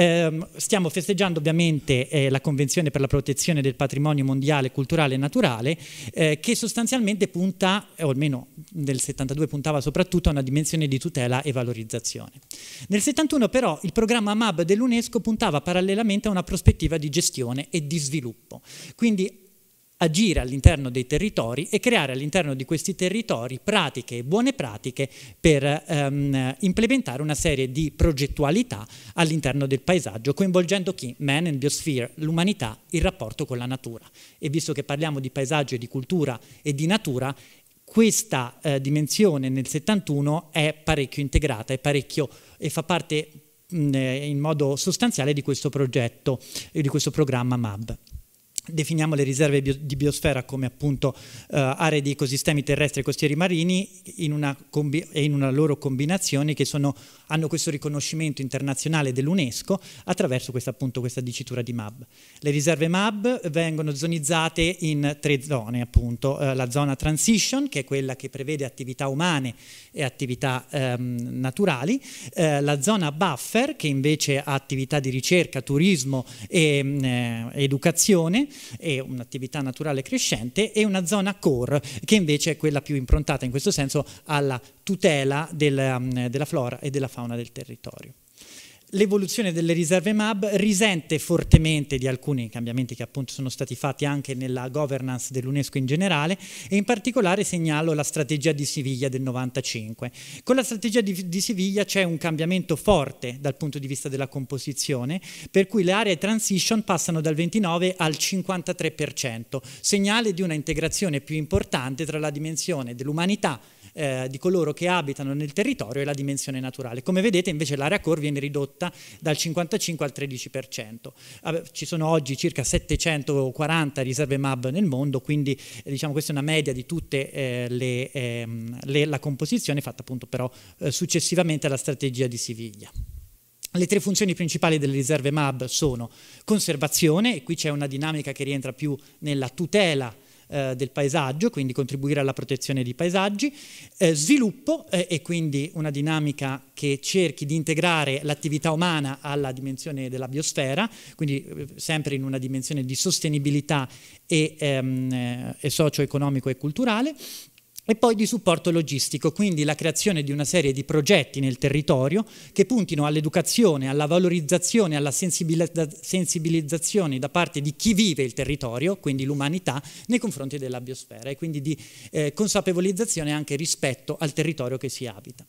Ehm, stiamo festeggiando ovviamente eh, la Convenzione per la protezione del patrimonio mondiale culturale e naturale eh, che sostanzialmente punta, o almeno nel 72 puntava soprattutto a una dimensione di tutela e valorizzazione. Nel 71 però il programma MAB dell'UNESCO puntava parallelamente a una prospettiva di gestione e di sviluppo. Quindi agire all'interno dei territori e creare all'interno di questi territori pratiche e buone pratiche per ehm, implementare una serie di progettualità all'interno del paesaggio, coinvolgendo chi? Man and biosphere, l'umanità, il rapporto con la natura. E visto che parliamo di paesaggio e di cultura e di natura, questa eh, dimensione nel 71 è parecchio integrata, è parecchio, e fa parte mh, in modo sostanziale di questo progetto, di questo programma MAB definiamo le riserve di biosfera come appunto eh, aree di ecosistemi terrestri e costieri marini in una e in una loro combinazione che sono, hanno questo riconoscimento internazionale dell'UNESCO attraverso questa, appunto, questa dicitura di MAB. Le riserve MAB vengono zonizzate in tre zone appunto, eh, la zona transition che è quella che prevede attività umane e attività ehm, naturali, eh, la zona buffer che invece ha attività di ricerca, turismo e mm, eh, educazione, e un'attività naturale crescente e una zona core che invece è quella più improntata in questo senso alla tutela della, mm, della flora e della fauna del territorio l'evoluzione delle riserve MAB risente fortemente di alcuni cambiamenti che appunto sono stati fatti anche nella governance dell'UNESCO in generale e in particolare segnalo la strategia di Siviglia del 95. Con la strategia di, di Siviglia c'è un cambiamento forte dal punto di vista della composizione, per cui le aree transition passano dal 29 al 53%, segnale di una integrazione più importante tra la dimensione dell'umanità eh, di coloro che abitano nel territorio e la dimensione naturale. Come vedete invece l'area core viene ridotta dal 55 al 13%. Ci sono oggi circa 740 riserve MAB nel mondo, quindi eh, diciamo questa è una media di tutta eh, ehm, la composizione fatta appunto però eh, successivamente alla strategia di Siviglia. Le tre funzioni principali delle riserve MAB sono conservazione, e qui c'è una dinamica che rientra più nella tutela eh, del paesaggio, quindi contribuire alla protezione di paesaggi, eh, sviluppo eh, e quindi una dinamica che cerchi di integrare l'attività umana alla dimensione della biosfera, quindi eh, sempre in una dimensione di sostenibilità e, ehm, eh, e socio-economico e culturale, e poi di supporto logistico, quindi la creazione di una serie di progetti nel territorio che puntino all'educazione, alla valorizzazione, alla sensibilizzazione da parte di chi vive il territorio, quindi l'umanità, nei confronti della biosfera e quindi di eh, consapevolizzazione anche rispetto al territorio che si abita.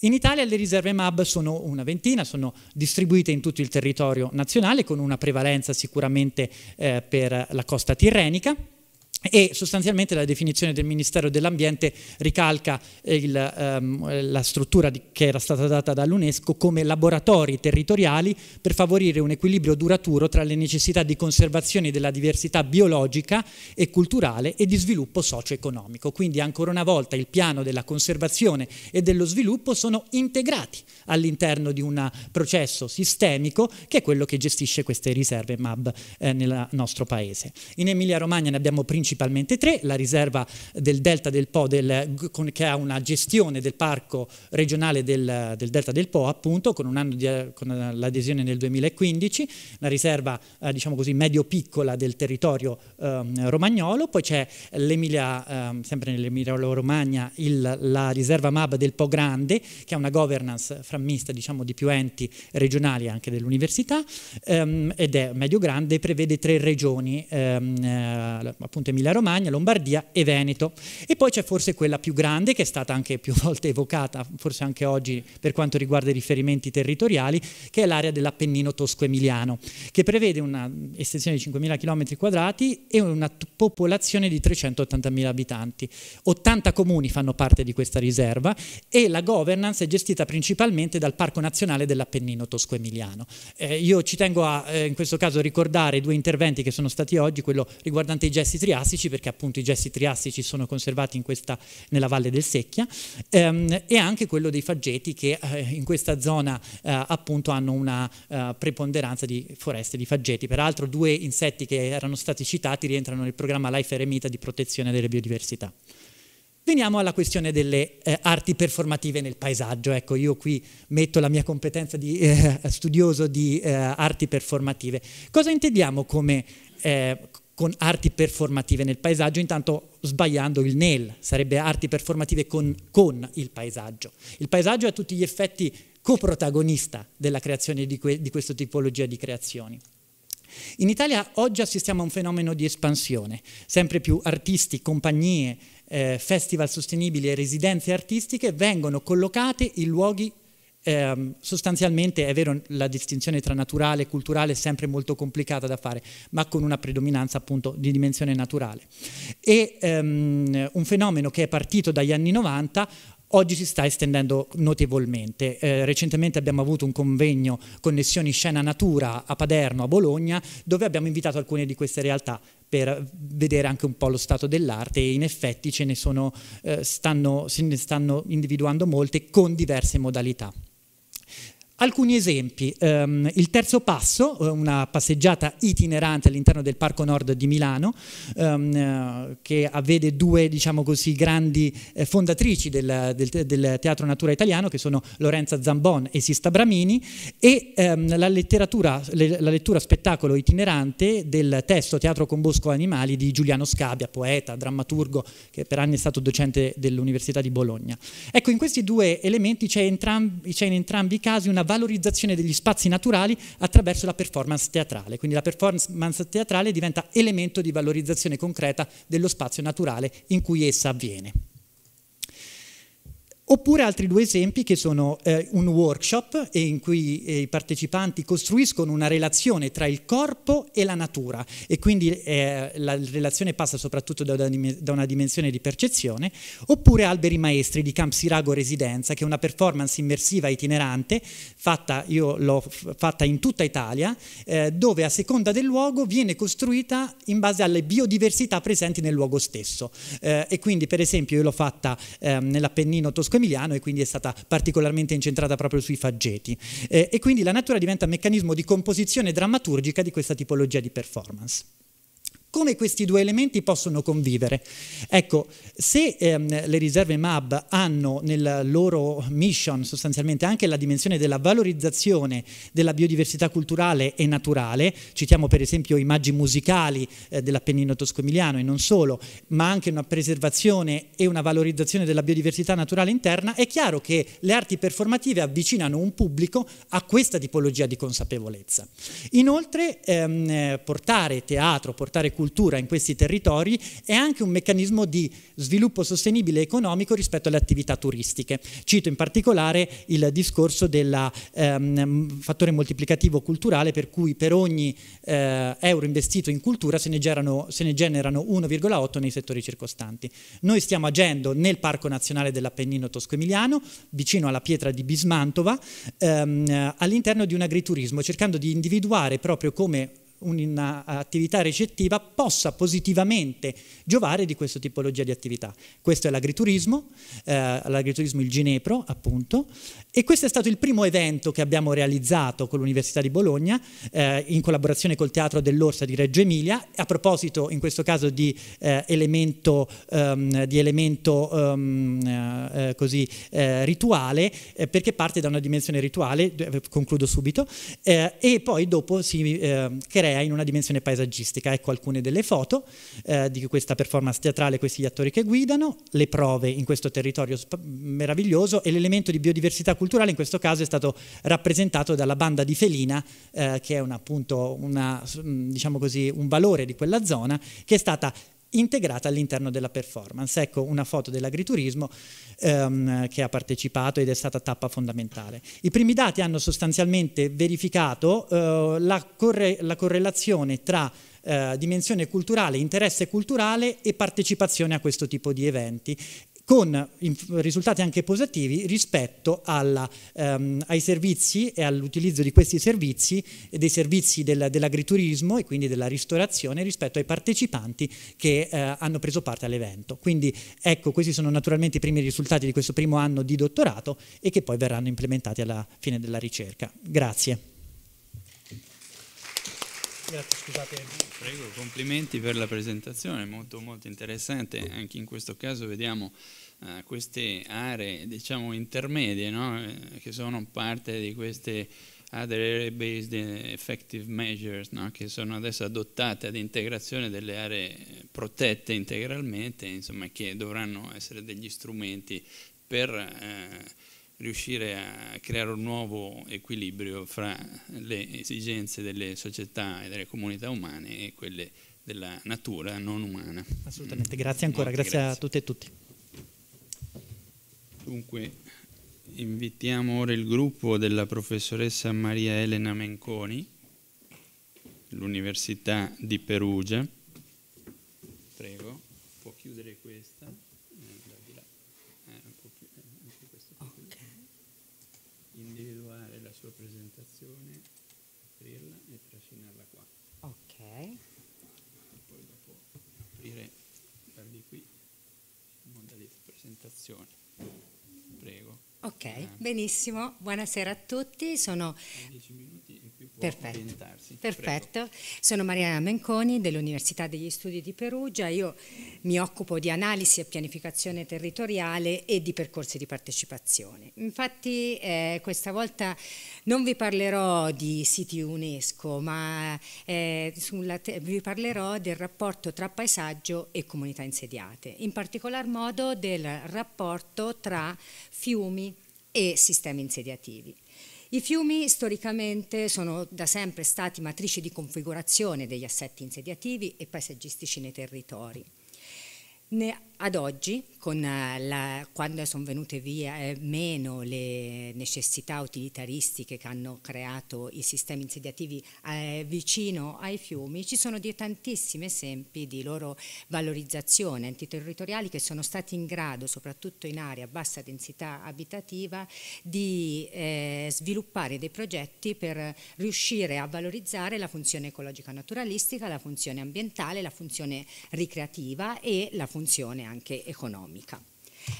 In Italia le riserve MAB sono una ventina, sono distribuite in tutto il territorio nazionale con una prevalenza sicuramente eh, per la costa tirrenica e sostanzialmente la definizione del Ministero dell'Ambiente ricalca il, ehm, la struttura di, che era stata data dall'UNESCO come laboratori territoriali per favorire un equilibrio duraturo tra le necessità di conservazione della diversità biologica e culturale e di sviluppo socio-economico. Quindi ancora una volta il piano della conservazione e dello sviluppo sono integrati all'interno di un processo sistemico che è quello che gestisce queste riserve MAB eh, nel nostro paese. In Emilia Romagna ne abbiamo principalmente principalmente tre, la riserva del Delta del Po del, con, che ha una gestione del parco regionale del, del Delta del Po appunto con, con eh, l'adesione nel 2015, la riserva eh, diciamo così medio-piccola del territorio ehm, romagnolo, poi c'è l'Emilia, ehm, sempre nell'Emilia Romagna, il, la riserva MAB del Po Grande che ha una governance frammista diciamo di più enti regionali anche dell'università ehm, ed è medio-grande, prevede tre regioni, ehm, eh, appunto Emilia Emilia-Romagna, Lombardia e Veneto. E poi c'è forse quella più grande, che è stata anche più volte evocata, forse anche oggi per quanto riguarda i riferimenti territoriali, che è l'area dell'Appennino tosco-emiliano, che prevede un'estensione di 5.000 km quadrati e una popolazione di 380.000 abitanti. 80 comuni fanno parte di questa riserva e la governance è gestita principalmente dal Parco Nazionale dell'Appennino tosco-emiliano. Eh, io ci tengo a, eh, in questo caso, ricordare i due interventi che sono stati oggi, quello riguardante i gesti triassi triassici, perché appunto i gessi triassici sono conservati questa, nella Valle del Secchia, ehm, e anche quello dei faggeti che eh, in questa zona eh, appunto hanno una eh, preponderanza di foreste di faggeti. Peraltro due insetti che erano stati citati rientrano nel programma Life Eremita di protezione delle biodiversità. Veniamo alla questione delle eh, arti performative nel paesaggio. Ecco, io qui metto la mia competenza di eh, studioso di eh, arti performative. Cosa intendiamo come, eh, con arti performative nel paesaggio, intanto sbagliando il nel, sarebbe arti performative con, con il paesaggio. Il paesaggio è a tutti gli effetti coprotagonista della creazione di, que, di questa tipologia di creazioni. In Italia oggi assistiamo a un fenomeno di espansione, sempre più artisti, compagnie, eh, festival sostenibili e residenze artistiche vengono collocate in luoghi eh, sostanzialmente è vero la distinzione tra naturale e culturale è sempre molto complicata da fare, ma con una predominanza appunto di dimensione naturale. E ehm, un fenomeno che è partito dagli anni 90 oggi si sta estendendo notevolmente. Eh, recentemente abbiamo avuto un convegno Connessioni Scena Natura a Paderno, a Bologna, dove abbiamo invitato alcune di queste realtà per vedere anche un po' lo stato dell'arte e in effetti ce ne sono, eh, stanno, se ne stanno individuando molte con diverse modalità. Alcuni esempi, um, il terzo passo, eh, una passeggiata itinerante all'interno del Parco Nord di Milano, um, che avvede due diciamo così, grandi eh, fondatrici del, del, del, Teatro Natura Italiano, che sono Lorenza Zambon e Sista Bramini, e um, la, le, la lettura spettacolo itinerante del testo Teatro con Bosco Animali di Giuliano Scabia, poeta, drammaturgo, che per anni è stato docente dell'Università di Bologna. Ecco, in questi due elementi c'è, in entrambi i casi una valorizzazione degli spazi naturali attraverso la performance teatrale. Quindi la performance teatrale diventa elemento di valorizzazione concreta dello spazio naturale in cui essa avviene. Oppure altri due esempi che sono eh, un workshop in cui eh, i partecipanti costruiscono una relazione tra il corpo e la natura e quindi eh, la relazione passa soprattutto da, da, una dimensione di percezione, oppure Alberi Maestri di Camp Sirago Residenza che è una performance immersiva itinerante fatta, io l'ho fatta in tutta Italia, eh, dove a seconda del luogo viene costruita in base alle biodiversità presenti nel luogo stesso eh, e quindi per esempio io l'ho fatta ehm, nell'Appennino tosco Emiliano e quindi è stata particolarmente incentrata proprio sui faggeti. Eh, e quindi la natura diventa meccanismo di composizione drammaturgica di questa tipologia di performance. Come questi due elementi possono convivere? Ecco, se ehm, le riserve MAB hanno nella loro mission sostanzialmente anche la dimensione della valorizzazione della biodiversità culturale e naturale, citiamo per esempio immagini musicali eh, dell'Appennino toscomigliano e non solo, ma anche una preservazione e una valorizzazione della biodiversità naturale interna, è chiaro che le arti performative avvicinano un pubblico a questa tipologia di consapevolezza. Inoltre, ehm, portare teatro, portare cultura, cultura in questi territori è anche un meccanismo di sviluppo sostenibile economico rispetto alle attività turistiche. Cito in particolare il discorso del ehm, fattore moltiplicativo culturale per cui per ogni eh, euro investito in cultura se ne generano, generano 1,8 nei settori circostanti. Noi stiamo agendo nel Parco Nazionale dell'Appennino Tosco-Emiliano, vicino alla pietra di Bismantova, ehm, all'interno di un agriturismo, cercando di individuare proprio come un'attività recettiva possa positivamente giovare di questa tipologia di attività. Questo è l'agriturismo, eh, l'agriturismo il ginepro appunto, e questo è stato il primo evento che abbiamo realizzato con l'Università di Bologna eh, in collaborazione col Teatro dell'Orsa di Reggio Emilia, a proposito in questo caso di eh, elemento, um, di elemento um, eh, così, eh, rituale, eh, perché parte da una dimensione rituale, eh, concludo subito, e poi dopo si ehm, crea in una dimensione paesaggistica. Ecco alcune delle foto di questa performance teatrale, questi attori che guidano, le prove in questo territorio meraviglioso e l'elemento di biodiversità culturale, in questo caso è stato rappresentato dalla banda di Felina, eh, che è un, appunto una, diciamo così, un valore di quella zona, che è stata integrata all'interno della performance. Ecco una foto dell'agriturismo ehm, che ha partecipato ed è stata tappa fondamentale. I primi dati hanno sostanzialmente verificato eh, la, corre la, correlazione tra eh, dimensione culturale, interesse culturale e partecipazione a questo tipo di eventi con risultati anche positivi rispetto alla, ehm, ai servizi e all'utilizzo di questi servizi e dei servizi del, dell'agriturismo e quindi della ristorazione rispetto ai partecipanti che eh, hanno preso parte all'evento. Quindi ecco, questi sono naturalmente i primi risultati di questo primo anno di dottorato e che poi verranno implementati alla fine della ricerca. Grazie. Grazie, scusate. Prego, complimenti per la presentazione, molto molto interessante, anche in questo caso vediamo a queste aree diciamo intermedie no? Eh, che sono parte di queste other area based effective measures no? che sono adesso adottate ad integrazione delle aree protette integralmente insomma che dovranno essere degli strumenti per uh, riuscire a creare un nuovo equilibrio fra le esigenze delle società e delle comunità umane e quelle della natura non umana. Assolutamente, mm. grazie ancora, grazie, grazie a tutte e tutti. Dunque, invitiamo ora il gruppo della professoressa Maria Elena Menconi, dell'Università di Perugia. Prego, può chiudere questo. Ok, benissimo. Buonasera a tutti, sono Perfetto. Perfetto. Sono Mariana Menconi dell'Università degli Studi di Perugia. Io mi occupo di analisi e pianificazione territoriale e di percorsi di partecipazione. Infatti eh, questa volta non vi parlerò di siti UNESCO, ma eh, vi parlerò del rapporto tra paesaggio e comunità insediate, in particolar modo del rapporto tra fiumi e sistemi insediativi. I fiumi storicamente sono da sempre stati matrici di configurazione degli assetti insediativi e paesaggistici nei territori. Ne ad oggi, eh, la, quando sono venute via eh, meno le necessità utilitaristiche che hanno creato i sistemi insediativi eh, vicino ai fiumi, ci sono di tantissimi esempi di loro valorizzazione antiterritoriali che sono stati in grado, soprattutto in aree a bassa densità abitativa, di eh, sviluppare dei progetti per riuscire a valorizzare la funzione ecologica naturalistica, la funzione ambientale, la funzione ricreativa e la funzione anche anche economica.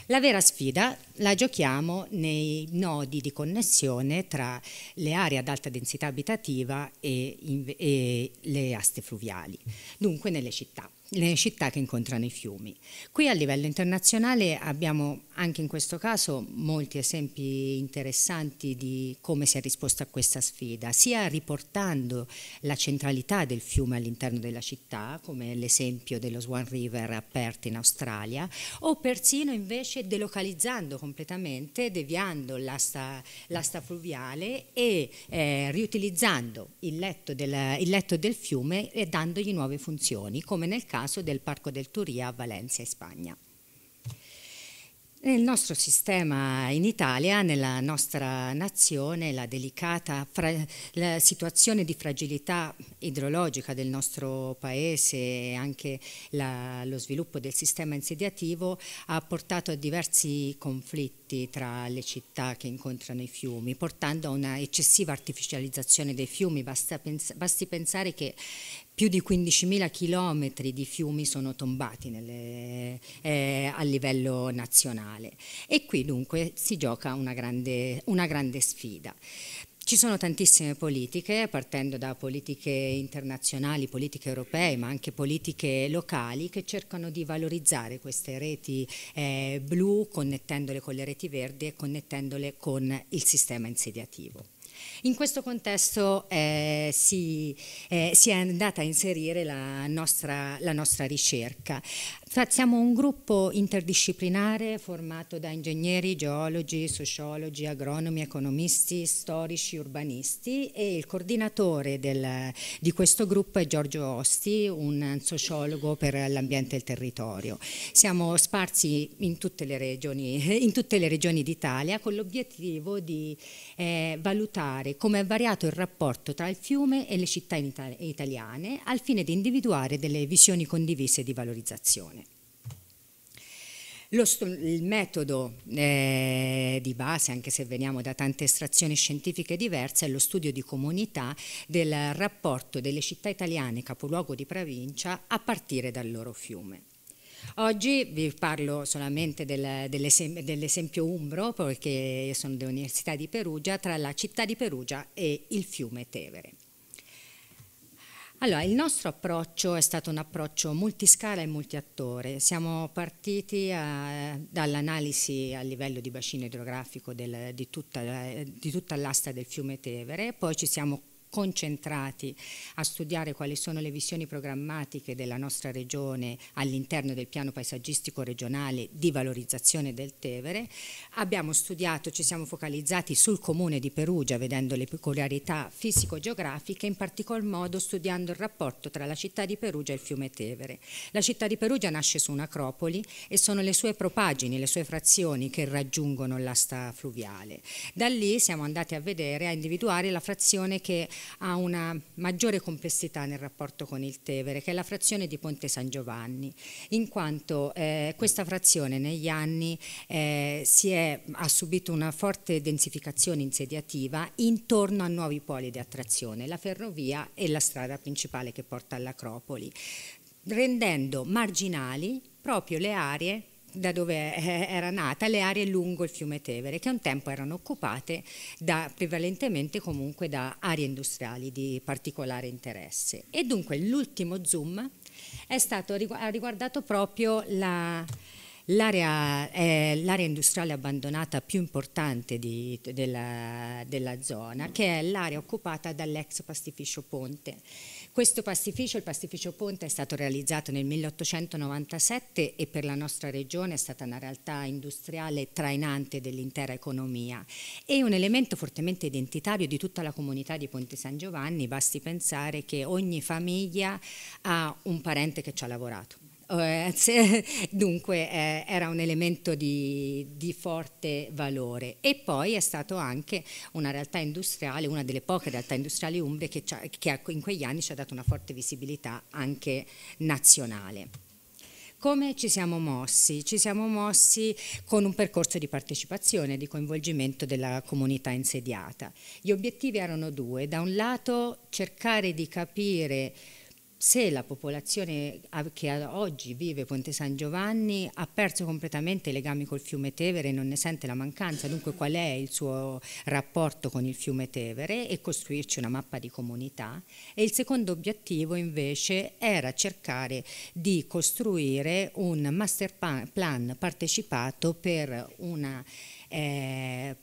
La vera sfida la giochiamo nei nodi di connessione tra le aree ad alta densità abitativa e, e le aste fluviali, dunque nelle città le città che incontrano i fiumi. Qui a livello internazionale abbiamo anche in questo caso molti esempi interessanti di come si è risposto a questa sfida, sia riportando la centralità del fiume all'interno della città, come l'esempio dello Swan River aperto in Australia, o persino invece delocalizzando completamente, deviando l'asta, fluviale e eh, riutilizzando il letto, del, il letto del fiume e dandogli nuove funzioni, come nel caso caso del Parco del Turia a Valencia in Spagna. Nel nostro sistema in Italia, nella nostra nazione, la delicata la situazione di fragilità idrologica del nostro paese e anche la, lo sviluppo del sistema insediativo ha portato a diversi conflitti tra le città che incontrano i fiumi, portando a una eccessiva artificializzazione dei fiumi. Basta pens basti pensare che più di 15.000 chilometri di fiumi sono tombati nelle, eh, a livello nazionale e qui dunque si gioca una grande, una grande sfida. Ci sono tantissime politiche, partendo da politiche internazionali, politiche europee, ma anche politiche locali, che cercano di valorizzare queste reti eh, blu, connettendole con le reti verdi e connettendole con il sistema insediativo. In questo contesto eh, si, eh, si, è andata a inserire la nostra, la nostra ricerca. Siamo un gruppo interdisciplinare formato da ingegneri, geologi, sociologi, agronomi, economisti, storici, urbanisti e il coordinatore del, di questo gruppo è Giorgio Osti, un sociologo per l'ambiente e il territorio. Siamo sparsi in tutte le regioni, regioni d'Italia con l'obiettivo di eh, valutare come è variato il rapporto tra il fiume e le città italiane al fine di individuare delle visioni condivise di valorizzazione il metodo eh, di base, anche se veniamo da tante estrazioni scientifiche diverse, è lo studio di comunità del rapporto delle città italiane capoluogo di provincia a partire dal loro fiume. Oggi vi parlo solamente del, dell'esempio umbro, perché io sono dell'Università di Perugia, tra la città di Perugia e il fiume Tevere. Allora, il nostro approccio è stato un approccio multiscala e multiattore. Siamo partiti eh, dall'analisi a livello di bacino idrografico del, di tutta, eh, di tutta l'asta del fiume Tevere, poi ci siamo concentrati a studiare quali sono le visioni programmatiche della nostra regione all'interno del piano paesaggistico regionale di valorizzazione del Tevere. Abbiamo studiato, ci siamo focalizzati sul comune di Perugia vedendo le peculiarità fisico-geografiche, in particolar modo studiando il rapporto tra la città di Perugia e il fiume Tevere. La città di Perugia nasce su un'acropoli e sono le sue propagini, le sue frazioni che raggiungono l'asta fluviale. Da lì siamo andati a vedere, a individuare la frazione che ha una maggiore complessità nel rapporto con il Tevere, che è la frazione di Ponte San Giovanni, in quanto eh, questa frazione negli anni eh, è, ha subito una forte densificazione insediativa intorno a nuovi poli di attrazione, la ferrovia e la strada principale che porta all'Acropoli rendendo marginali proprio le aree da dove eh, era nata, le aree lungo il fiume Tevere, che un tempo erano occupate da, prevalentemente comunque da aree industriali di particolare interesse. E dunque l'ultimo zoom stato, ha riguardato proprio la, L'area, eh, industriale abbandonata più importante di, della, della, zona, che è l'area occupata dall'ex pastificio Ponte, questo pastificio, il pastificio Ponte, è stato realizzato nel 1897 e per la nostra regione è stata una realtà industriale trainante dell'intera economia e un elemento fortemente identitario di tutta la comunità di Ponte San Giovanni, basti pensare che ogni famiglia ha un parente che ci ha lavorato eh, dunque eh, era un elemento di, di, forte valore e poi è stato anche una realtà industriale, una delle poche realtà industriali umbre che, che in quegli anni ci ha dato una forte visibilità anche nazionale. Come ci siamo mossi? Ci siamo mossi con un percorso di partecipazione, di coinvolgimento della comunità insediata. Gli obiettivi erano due, da un lato cercare di capire se la popolazione che oggi vive Ponte San Giovanni ha perso completamente i legami col fiume Tevere e non ne sente la mancanza, dunque qual è il suo rapporto con il fiume Tevere e costruirci una mappa di comunità. E il secondo obiettivo invece era cercare di costruire un master plan partecipato per una eh,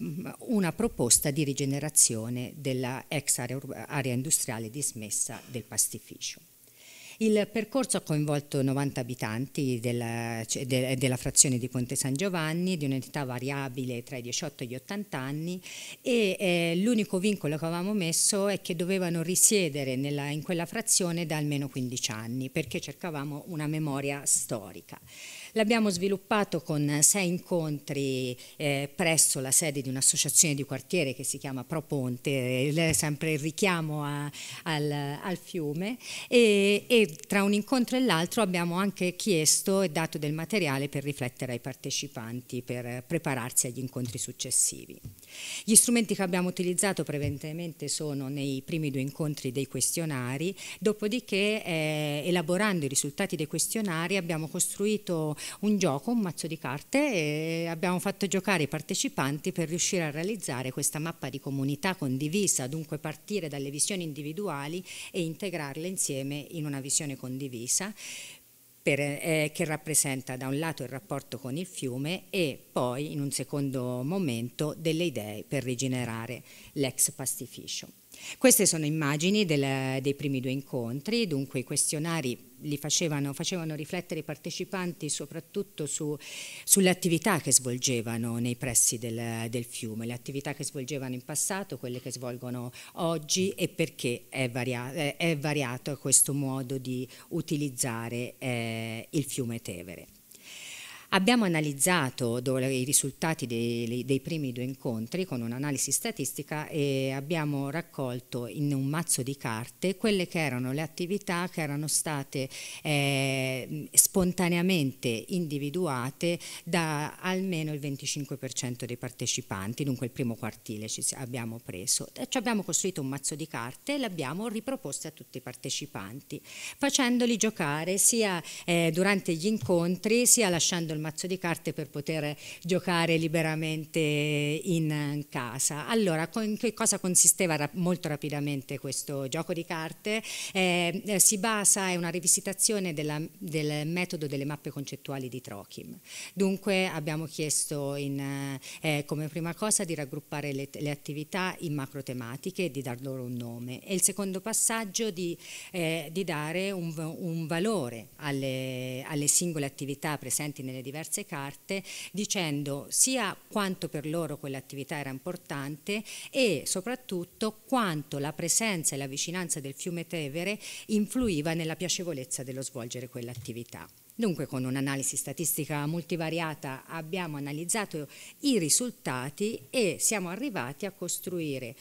una proposta di rigenerazione della ex area, area industriale dismessa del pastificio. Il percorso ha coinvolto 90 abitanti della, de, della frazione di Ponte San Giovanni, di un'entità variabile tra i 18 e gli 80 anni e eh, l'unico vincolo che avevamo messo è che dovevano risiedere nella, in quella frazione da almeno 15 anni perché cercavamo una memoria storica. L'abbiamo sviluppato con sei incontri eh, presso la sede di un'associazione di quartiere che si chiama Pro Ponte, sempre il richiamo a, al, al, fiume e, e tra un incontro e l'altro abbiamo anche chiesto e dato del materiale per riflettere ai partecipanti, per prepararsi agli incontri successivi. Gli strumenti che abbiamo utilizzato prevalentemente sono nei primi due incontri dei questionari, dopodiché eh, elaborando i risultati dei questionari abbiamo costruito un gioco, un mazzo di carte e abbiamo fatto giocare i partecipanti per riuscire a realizzare questa mappa di comunità condivisa, dunque partire dalle visioni individuali e integrarle insieme in una visione condivisa. Per, eh, che rappresenta da un lato il rapporto con il fiume e poi in un secondo momento delle idee per rigenerare l'ex pastificio. Queste sono immagini del, dei primi due incontri, dunque i questionari li facevano, facevano riflettere i partecipanti soprattutto su, sulle attività che svolgevano nei pressi del, del, fiume, le attività che svolgevano in passato, quelle che svolgono oggi e perché è, varia, è variato questo modo di utilizzare eh, il fiume Tevere. Abbiamo analizzato i risultati dei, dei, primi due incontri con un'analisi statistica e abbiamo raccolto in un mazzo di carte quelle che erano le attività che erano state eh, spontaneamente individuate da almeno il 25% dei partecipanti, dunque il primo quartile ci abbiamo preso. Ci abbiamo costruito un mazzo di carte e l'abbiamo riproposto a tutti i partecipanti, facendoli giocare sia eh, durante gli incontri sia lasciando il al mazzo di carte per poter giocare liberamente in casa. Allora, in che cosa consisteva molto rapidamente questo gioco di carte? Eh, eh, si basa, è una rivisitazione della, del metodo delle mappe concettuali di Trochim. Dunque abbiamo chiesto in, eh, eh, come prima cosa di raggruppare le, le attività in macro tematiche e di dar loro un nome. E il secondo passaggio di, eh, di dare un, un valore alle, alle singole attività presenti nelle diverse carte dicendo sia quanto per loro quell'attività era importante e soprattutto quanto la presenza e la vicinanza del fiume Tevere influiva nella piacevolezza dello svolgere quell'attività. Dunque con un'analisi statistica multivariata abbiamo analizzato i risultati e siamo arrivati a costruire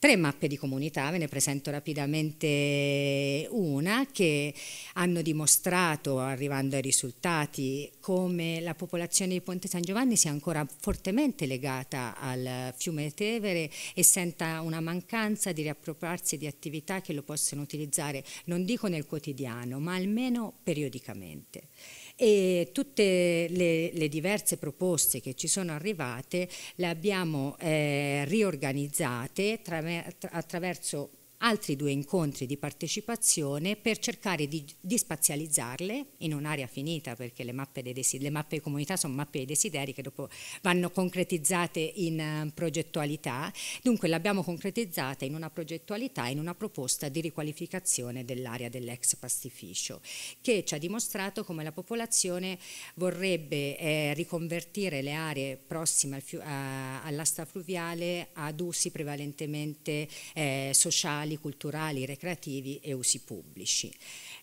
tre mappe di comunità, ve ne presento rapidamente una, che hanno dimostrato, arrivando ai risultati, come la popolazione di Ponte San Giovanni sia ancora fortemente legata al fiume Tevere e senta una mancanza di riappropriarsi di attività che lo possono utilizzare, non dico nel quotidiano, ma almeno periodicamente e tutte le, le diverse proposte che ci sono arrivate le abbiamo eh, riorganizzate attraverso altri due incontri di partecipazione per cercare di, di spazializzarle in un'area finita perché le mappe, le mappe, di comunità sono mappe dei desideri che dopo vanno concretizzate in eh, progettualità, dunque l'abbiamo concretizzata in una progettualità, in una proposta di riqualificazione dell'area dell'ex pastificio che ci ha dimostrato come la popolazione vorrebbe eh, riconvertire le aree prossime al all'asta fluviale ad usi prevalentemente eh, sociali locali, culturali, recreativi e usi pubblici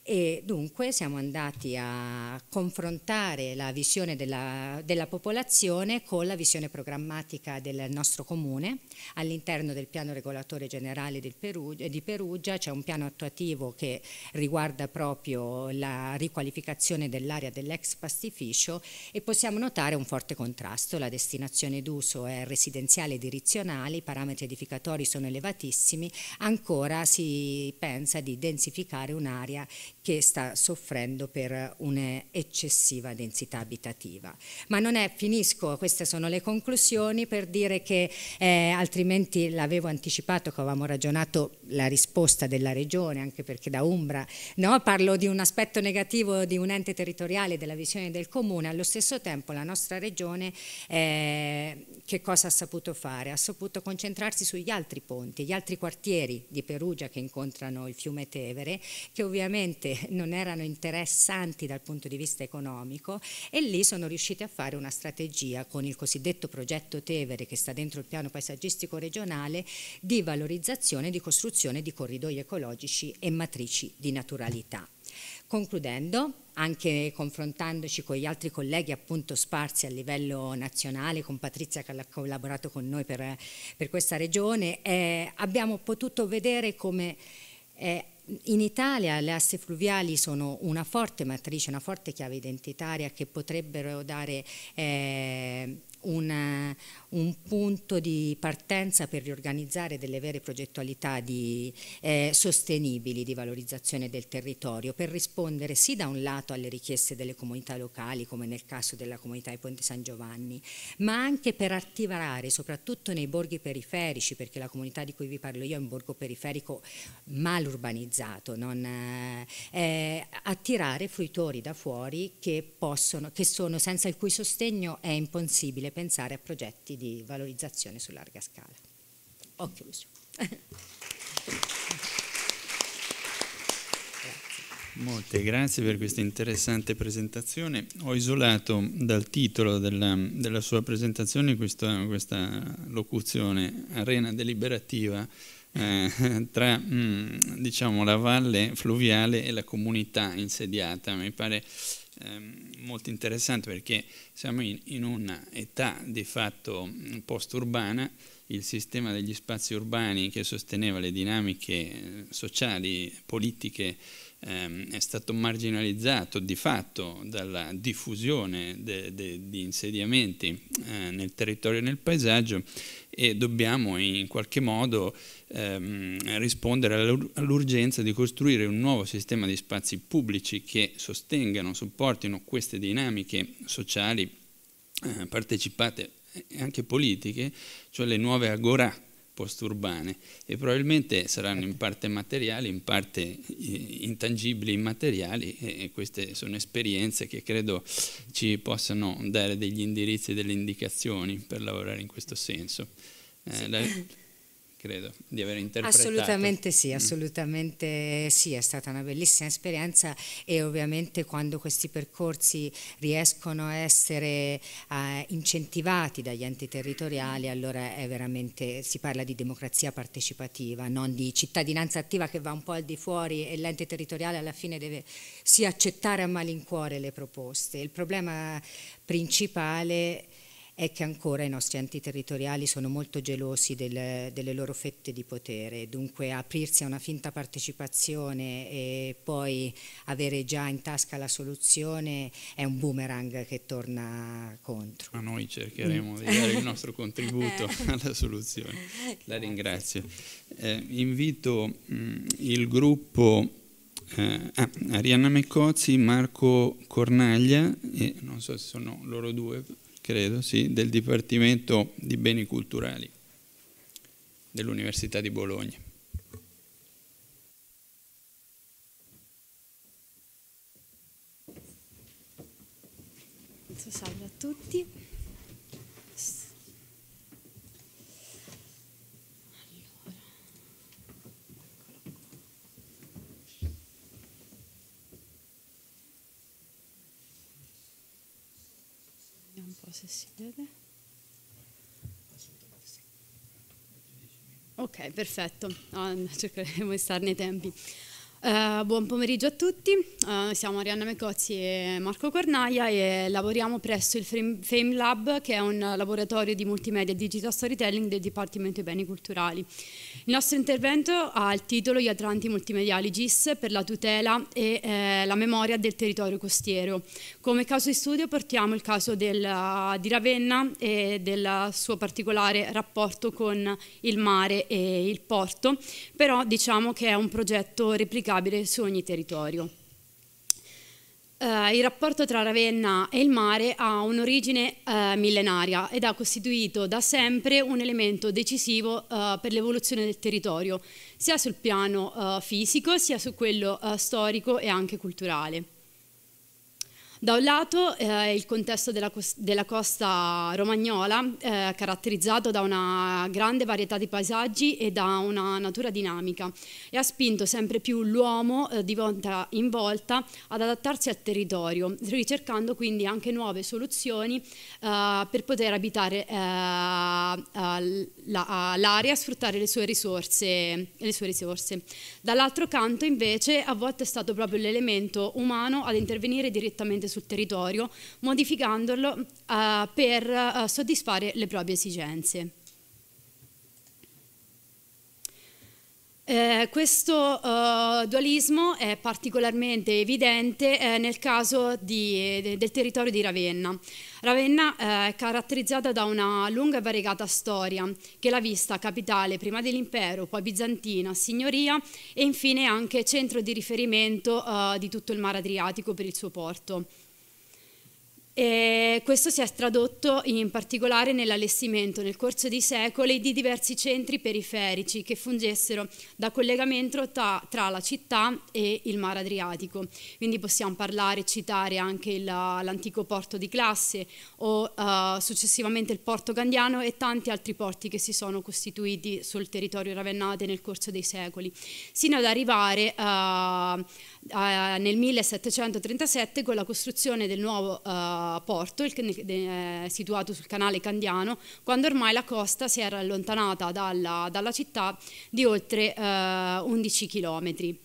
e dunque siamo andati a confrontare la visione della, della popolazione con la visione programmatica del nostro comune. All'interno del piano regolatore generale Perugia, di Perugia c'è un piano attuativo che riguarda proprio la riqualificazione dell'area dell'ex pastificio e possiamo notare un forte contrasto, la destinazione d'uso è residenziale e direzionale, i parametri edificatori sono elevatissimi, ancora si pensa di densificare un'area che sta soffrendo per un'eccessiva densità abitativa. Ma non è, finisco, queste sono le conclusioni per dire che eh, altrimenti l'avevo anticipato che avevamo ragionato la risposta della regione, anche perché da Umbra no? parlo di un aspetto negativo di un ente territoriale, della visione del comune, allo stesso tempo la nostra regione eh, che cosa ha saputo fare? Ha saputo concentrarsi sugli altri ponti, gli altri quartieri di Perugia che incontrano il fiume Tevere, che ovviamente non erano interessanti dal punto di vista economico e lì sono riusciti a fare una strategia con il cosiddetto progetto Tevere che sta dentro il piano paesaggistico regionale di valorizzazione e di costruzione di corridoi ecologici e matrici di naturalità. Concludendo, anche confrontandoci con gli altri colleghi appunto sparsi a livello nazionale, con Patrizia che ha collaborato con noi per, per questa regione, eh, abbiamo potuto vedere come eh, in Italia le asse fluviali sono una forte matrice, una forte chiave identitaria che potrebbero dare eh, una un punto di partenza per riorganizzare delle vere progettualità di, eh, sostenibili di valorizzazione del territorio, per rispondere sì da un lato alle richieste delle comunità locali, come nel caso della comunità di Ponte San Giovanni, ma anche per attivare, soprattutto nei borghi periferici, perché la comunità di cui vi parlo io è un borgo periferico mal urbanizzato, non, eh, eh attirare fruitori da fuori che, possono, che sono, senza il cui sostegno è impossibile pensare a progetti di valorizzazione su larga scala. Ho chiuso. Molte grazie per questa interessante presentazione. Ho isolato dal titolo della, della sua presentazione questa, questa, locuzione, arena deliberativa, eh, tra mh, mm, diciamo, la valle fluviale e la comunità insediata. Mi pare Ehm, molto interessante perché siamo in, in un'età di fatto mm, post-urbana, il sistema degli spazi urbani che sosteneva le dinamiche eh, sociali, politiche, ehm, è stato marginalizzato di fatto dalla diffusione de, de, di insediamenti eh, nel territorio e nel paesaggio e dobbiamo in qualche modo ehm, rispondere all'urgenza di costruire un nuovo sistema di spazi pubblici che sostengano, supportino queste dinamiche sociali eh, partecipate e anche politiche, cioè le nuove agorà posturbane e probabilmente saranno in parte materiali, in parte eh, intangibili, immateriali e, e queste sono esperienze che credo ci possano dare degli indirizzi e delle indicazioni per lavorare in questo senso. Eh, sì. la, credo di aver interpretato. Assolutamente sì, mm. assolutamente mm. sì, è stata una bellissima esperienza e ovviamente quando questi percorsi riescono a essere eh, incentivati dagli enti territoriali allora è veramente, si parla di democrazia partecipativa, non di cittadinanza attiva che va un po' al di fuori e l'ente territoriale alla fine deve sì accettare a malincuore le proposte. Il problema principale è è che ancora i nostri antiterritoriali sono molto gelosi del, delle loro fette di potere, dunque aprirsi a una finta partecipazione e poi avere già in tasca la soluzione è un boomerang che torna contro. Ma noi cercheremo mm. di dare il nostro contributo eh. alla soluzione. La ringrazio. Eh, invito mh, mm, il gruppo eh, ah, Arianna Meccozzi, Marco Cornaglia, e non so se sono loro due, credo, sì, del Dipartimento di Beni Culturali dell'Università di Bologna. Salve Vedete? Ok, perfetto, ah, cercheremo di starne nei tempi. Uh, buon pomeriggio a tutti, uh, siamo Arianna Mecozzi e Marco Cornaia e lavoriamo presso il Fame Lab che è un laboratorio di multimedia e digital storytelling del Dipartimento dei Beni Culturali. Il nostro intervento ha il titolo Gli Atlanti Multimediali GIS per la tutela e eh, la memoria del territorio costiero. Come caso di studio portiamo il caso del, eh, di Ravenna e del suo particolare rapporto con il mare e il porto, però diciamo che è un progetto replicato applicabile su ogni territorio. Uh, il rapporto tra Ravenna e il mare ha un'origine uh, millenaria ed ha costituito da sempre un elemento decisivo uh, per l'evoluzione del territorio, sia sul piano fisico sia su quello storico e anche culturale. Da un lato eh, il contesto della, della costa romagnola, eh, caratterizzato da una grande varietà di paesaggi e da una natura dinamica, e ha spinto sempre più l'uomo eh, di volta in volta ad adattarsi al territorio, ricercando quindi anche nuove soluzioni eh, per poter abitare eh, l'area e sfruttare le sue risorse. Le sue risorse. Dall'altro canto invece a volte è stato proprio l'elemento umano ad intervenire direttamente presente sul territorio, modificandolo eh, per eh, soddisfare le proprie esigenze. Eh, questo eh, dualismo è particolarmente evidente eh, nel caso di, de, del territorio di Ravenna. Ravenna eh, è caratterizzata da una lunga e variegata storia che l'ha vista capitale prima dell'impero, poi bizantina, signoria e infine anche centro di riferimento eh, di tutto il mare Adriatico per il suo porto. E questo si è tradotto in particolare nell'allestimento nel corso dei secoli di diversi centri periferici che fungessero da collegamento tra, tra la città e il mare Adriatico. Quindi possiamo parlare e citare anche l'antico porto di classe o uh, successivamente il porto gandiano e tanti altri porti che si sono costituiti sul territorio ravennate nel corso dei secoli, sino ad arrivare uh, uh, nel 1737 con la costruzione del nuovo eh, a Porto, eh, situato sul canale Candiano, quando ormai la costa si era allontanata dalla, dalla città di oltre eh, 11 chilometri.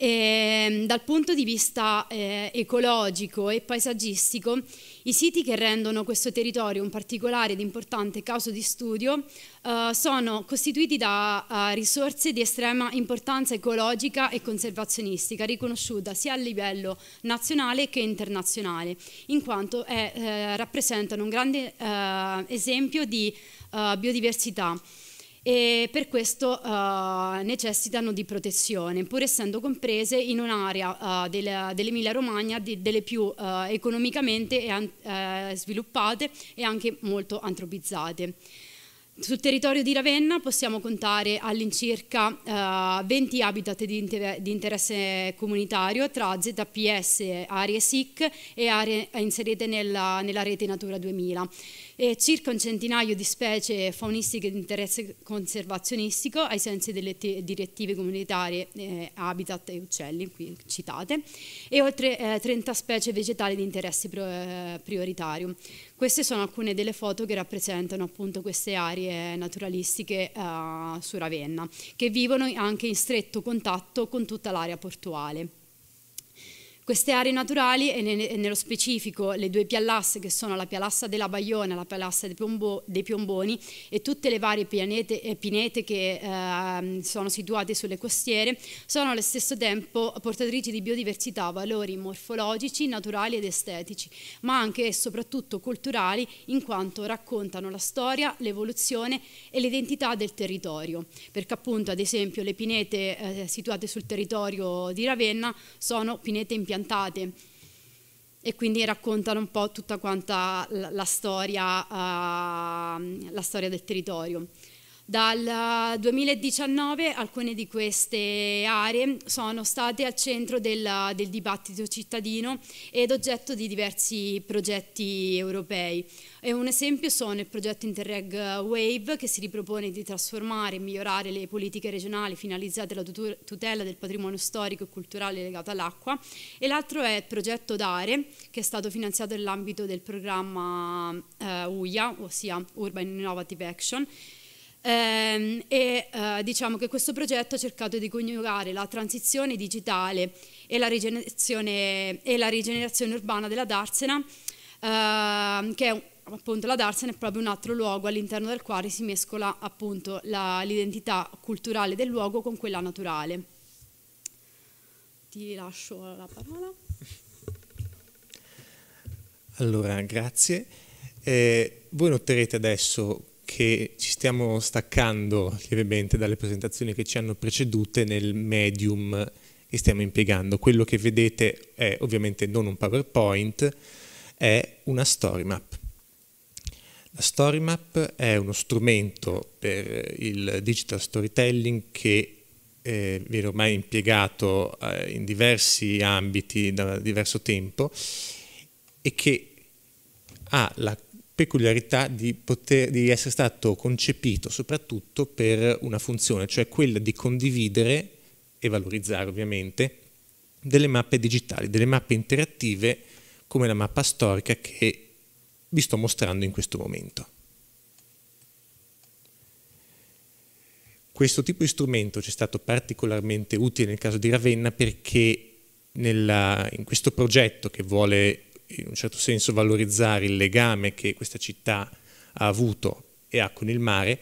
E, ehm, dal punto di vista eh, ecologico e paesaggistico, i siti che rendono questo territorio un particolare ed importante caso di studio eh, sono costituiti da eh, risorse di estrema importanza ecologica e conservazionistica, riconosciuta sia a livello nazionale che internazionale, in quanto è, eh, rappresentano un grande eh, esempio di eh, biodiversità e per questo uh, necessitano di protezione, pur essendo comprese in un'area uh, dell'Emilia Romagna di, delle più uh, economicamente e, sviluppate e anche molto antropizzate. Sul territorio di Ravenna possiamo contare all'incirca 20 habitat di, inter di, interesse comunitario tra ZPS, aree SIC e aree inserite nella, nella rete Natura 2000 e circa un centinaio di specie faunistiche di interesse conservazionistico ai sensi delle direttive comunitarie eh, Habitat e Uccelli, qui citate, e oltre eh, 30 specie vegetali di interesse eh, prioritario. Queste sono alcune delle foto che rappresentano appunto queste aree naturalistiche eh, su Ravenna, che vivono anche in stretto contatto con tutta l'area portuale. Queste aree naturali, e, ne, e nello specifico le due piallasse che sono la pialassa della Baiona, la pialassa dei, Pombo, dei Piomboni e tutte le varie pianete, eh, pinete che eh, sono situate sulle costiere, sono allo stesso tempo portatrici di biodiversità, valori morfologici, naturali ed estetici, ma anche e soprattutto culturali in quanto raccontano la storia, l'evoluzione e l'identità del territorio, perché appunto ad esempio le pinete eh, situate sul territorio di Ravenna sono pinete impiantate impiantate e quindi raccontano un po' tutta quanta la, la, storia, uh, la storia del territorio. Dal 2019 eh, alcune di queste aree sono state al centro del, del, dibattito cittadino ed oggetto di diversi progetti europei. E un esempio sono il progetto Interreg Wave che si ripropone di trasformare e migliorare le politiche regionali finalizzate alla tutela del patrimonio storico e culturale legato all'acqua e l'altro è il progetto Dare che è stato finanziato nell'ambito del programma eh, UIA, ossia Urban Innovative Action, Ehm, e eh, diciamo che questo progetto ha cercato di coniugare la transizione digitale e la rigenerazione, e la rigenerazione urbana della Darsena, eh, che è, appunto la Darsena è proprio un altro luogo all'interno del quale si mescola appunto l'identità culturale del luogo con quella naturale. Ti lascio la parola. Allora, grazie. Eh, voi noterete adesso che ci stiamo staccando lievemente dalle presentazioni che ci hanno precedute nel medium che stiamo impiegando. Quello che vedete è ovviamente non un PowerPoint, è una story map. La story map è uno strumento per il digital storytelling che eh, viene ormai impiegato eh, in diversi ambiti da diverso tempo e che ha la peculiarità di, poter, di essere stato concepito soprattutto per una funzione, cioè quella di condividere e valorizzare ovviamente delle mappe digitali, delle mappe interattive come la mappa storica che vi sto mostrando in questo momento. Questo tipo di strumento ci è stato particolarmente utile nel caso di Ravenna perché nella, in questo progetto che vuole in un certo senso valorizzare il legame che questa città ha avuto e ha con il mare,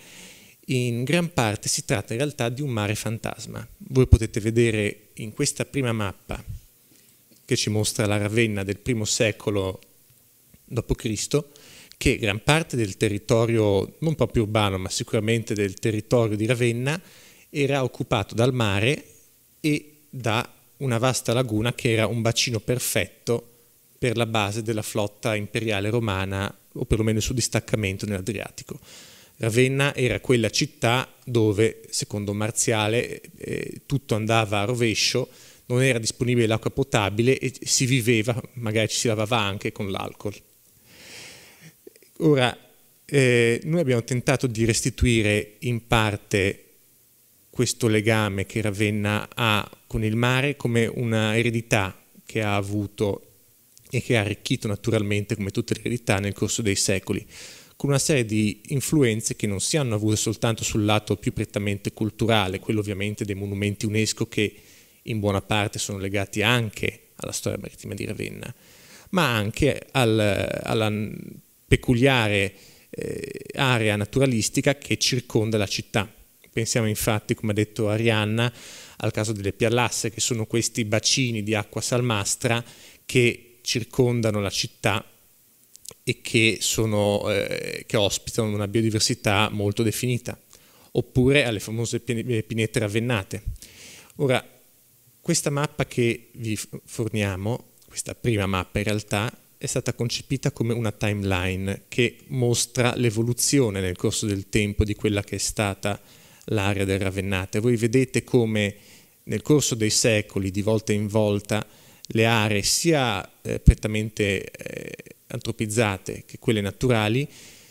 in gran parte si tratta in realtà di un mare fantasma. Voi potete vedere in questa prima mappa che ci mostra la Ravenna del primo secolo d.C., che gran parte del territorio, non proprio urbano, ma sicuramente del territorio di Ravenna, era occupato dal mare e da una vasta laguna che era un bacino perfetto per la base della flotta imperiale romana, o perlomeno il suo distaccamento nell'Adriatico. Ravenna era quella città dove, secondo Marziale, eh, eh, tutto andava a rovescio, non era disponibile l'acqua potabile e si viveva, magari ci si lavava anche con l'alcol. Ora, eh, noi abbiamo tentato di restituire in parte questo legame che Ravenna ha con il mare come una eredità che ha avuto e che ha arricchito naturalmente, come tutte le verità, nel corso dei secoli, con una serie di influenze che non si hanno avute soltanto sul lato più prettamente culturale, quello ovviamente dei monumenti UNESCO che in buona parte sono legati anche alla storia marittima di Ravenna, ma anche al, alla peculiare eh, area naturalistica che circonda la città. Pensiamo infatti, come ha detto Arianna, al caso delle piallasse, che sono questi bacini di acqua salmastra che circondano la città e che, sono, eh, che ospitano una biodiversità molto definita, oppure alle famose eh, pinete ravennate. Ora, questa mappa che vi forniamo, questa prima mappa in realtà, è stata concepita come una timeline che mostra l'evoluzione nel corso del tempo di quella che è stata l'area del Ravennate. Voi vedete come nel corso dei secoli, di volta in volta, le aree sia eh, prettamente eh, antropizzate che quelle naturali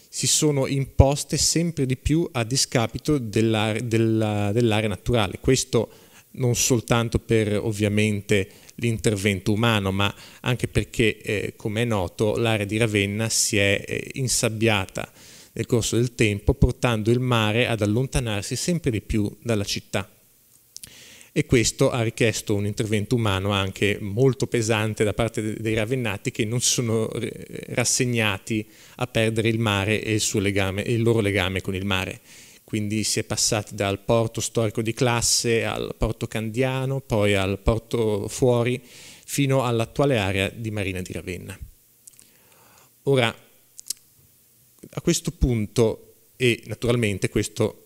si sono imposte sempre di più a discapito dell'area della, dell naturale. Questo non soltanto per ovviamente l'intervento umano, ma anche perché, eh, come è noto, l'area di Ravenna si è eh, insabbiata nel corso del tempo, portando il mare ad allontanarsi sempre di più dalla città e questo ha richiesto un intervento umano anche molto pesante da parte dei ravennati che non si sono eh, rassegnati a perdere il mare e il, legame, e il loro legame con il mare quindi si è passati dal porto storico di classe al porto candiano, poi al porto fuori, fino all'attuale area di Marina di Ravenna. Ora, a questo punto, e naturalmente questo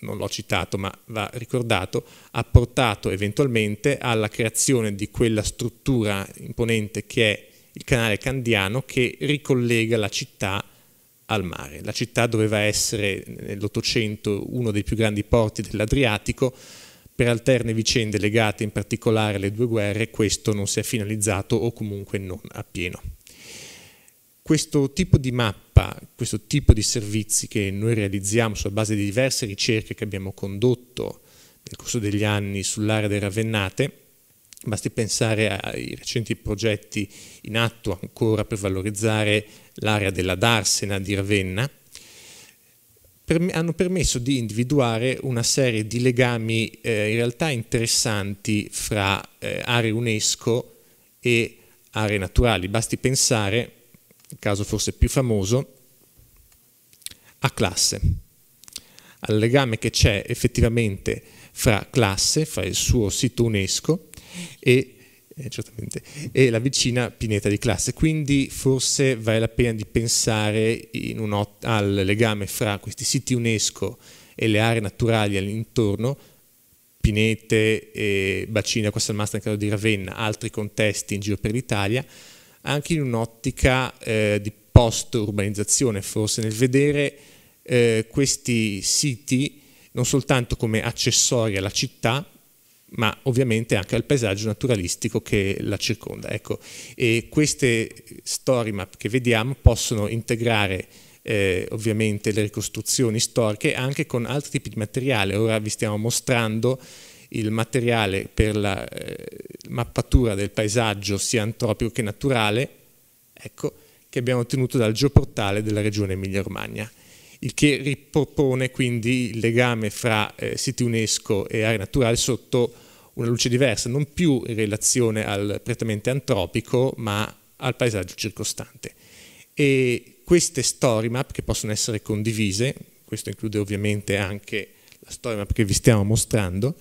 non l'ho citato ma va ricordato, ha portato eventualmente alla creazione di quella struttura imponente che è il canale candiano che ricollega la città al mare. La città doveva essere nell'Ottocento uno dei più grandi porti dell'Adriatico, per alterne vicende legate in particolare alle due guerre questo non si è finalizzato o comunque non appieno. Questo tipo di mappa sviluppa questo tipo di servizi che noi realizziamo sulla base di diverse ricerche che abbiamo condotto nel corso degli anni sull'area delle ravennate. Basti pensare ai recenti progetti in atto ancora per valorizzare l'area della Darsena di Ravenna, hanno permesso di individuare una serie di legami eh, in realtà interessanti fra eh, aree UNESCO e aree naturali. Basti pensare il caso forse più famoso, a classe, al legame che c'è effettivamente fra classe, fra il suo sito UNESCO e, eh, e la vicina pineta di classe. Quindi forse vale la pena di pensare al legame fra questi siti UNESCO e le aree naturali all'intorno, pinete, e bacini acqua salmastra in caso di Ravenna, altri contesti in giro per l'Italia, anche in un'ottica eh, di post-urbanizzazione, forse nel vedere eh, questi siti non soltanto come accessori alla città, ma ovviamente anche al paesaggio naturalistico che la circonda. Ecco, e queste story map che vediamo possono integrare eh, ovviamente le ricostruzioni storiche anche con altri tipi di materiale. Ora vi stiamo mostrando il materiale per la eh, mappatura del paesaggio sia antropico che naturale, ecco, che abbiamo ottenuto dal geoportale della regione Emilia-Romagna, il che ripropone quindi il legame fra eh, siti UNESCO e aree naturali sotto una luce diversa, non più in relazione al prettamente antropico, ma al paesaggio circostante. E queste story map che possono essere condivise, questo include ovviamente anche la story map che vi stiamo mostrando,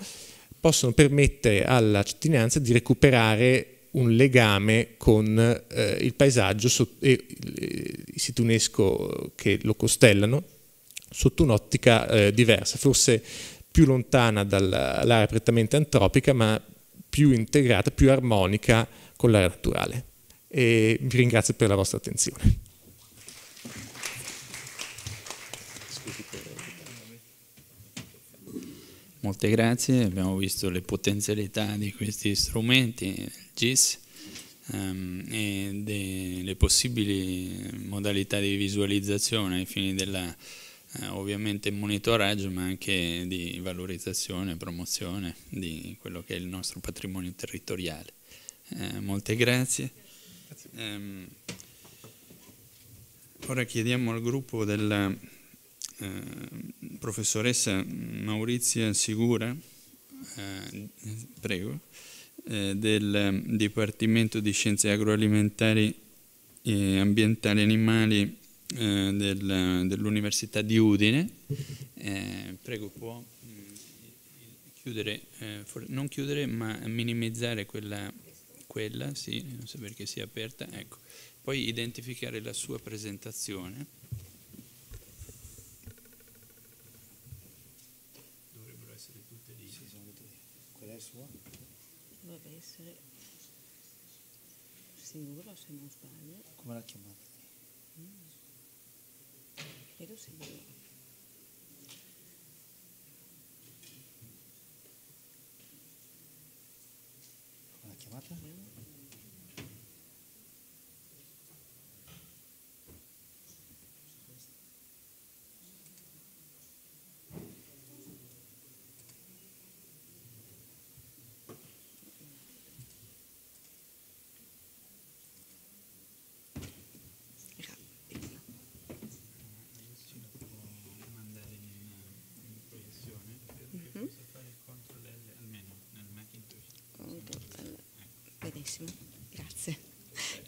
possono permettere alla cittadinanza di recuperare un legame con eh, il paesaggio e eh, i siti UNESCO che lo costellano sotto un'ottica eh, diversa, forse più lontana dall'area prettamente antropica, ma più integrata, più armonica con l'area naturale. E vi ringrazio per la vostra attenzione. Molte grazie, abbiamo visto le potenzialità di questi strumenti, il GIS, um, ehm, e le possibili modalità di visualizzazione ai fini della eh, monitoraggio ma anche di valorizzazione e promozione di quello che è il nostro patrimonio territoriale. Eh, molte grazie. grazie. Um, ora chiediamo al gruppo della Ehm, professoressa Maurizia Sigura, eh, prego, eh, del Dipartimento di Scienze Agroalimentari e Ambientali Animali eh, del, dell'Università di Udine. Eh, prego, può mm, chiudere, eh, non chiudere, ma minimizzare quella, quella, sì, non so perché sia aperta, ecco. Poi identificare la sua presentazione. seguro se ¿Cómo la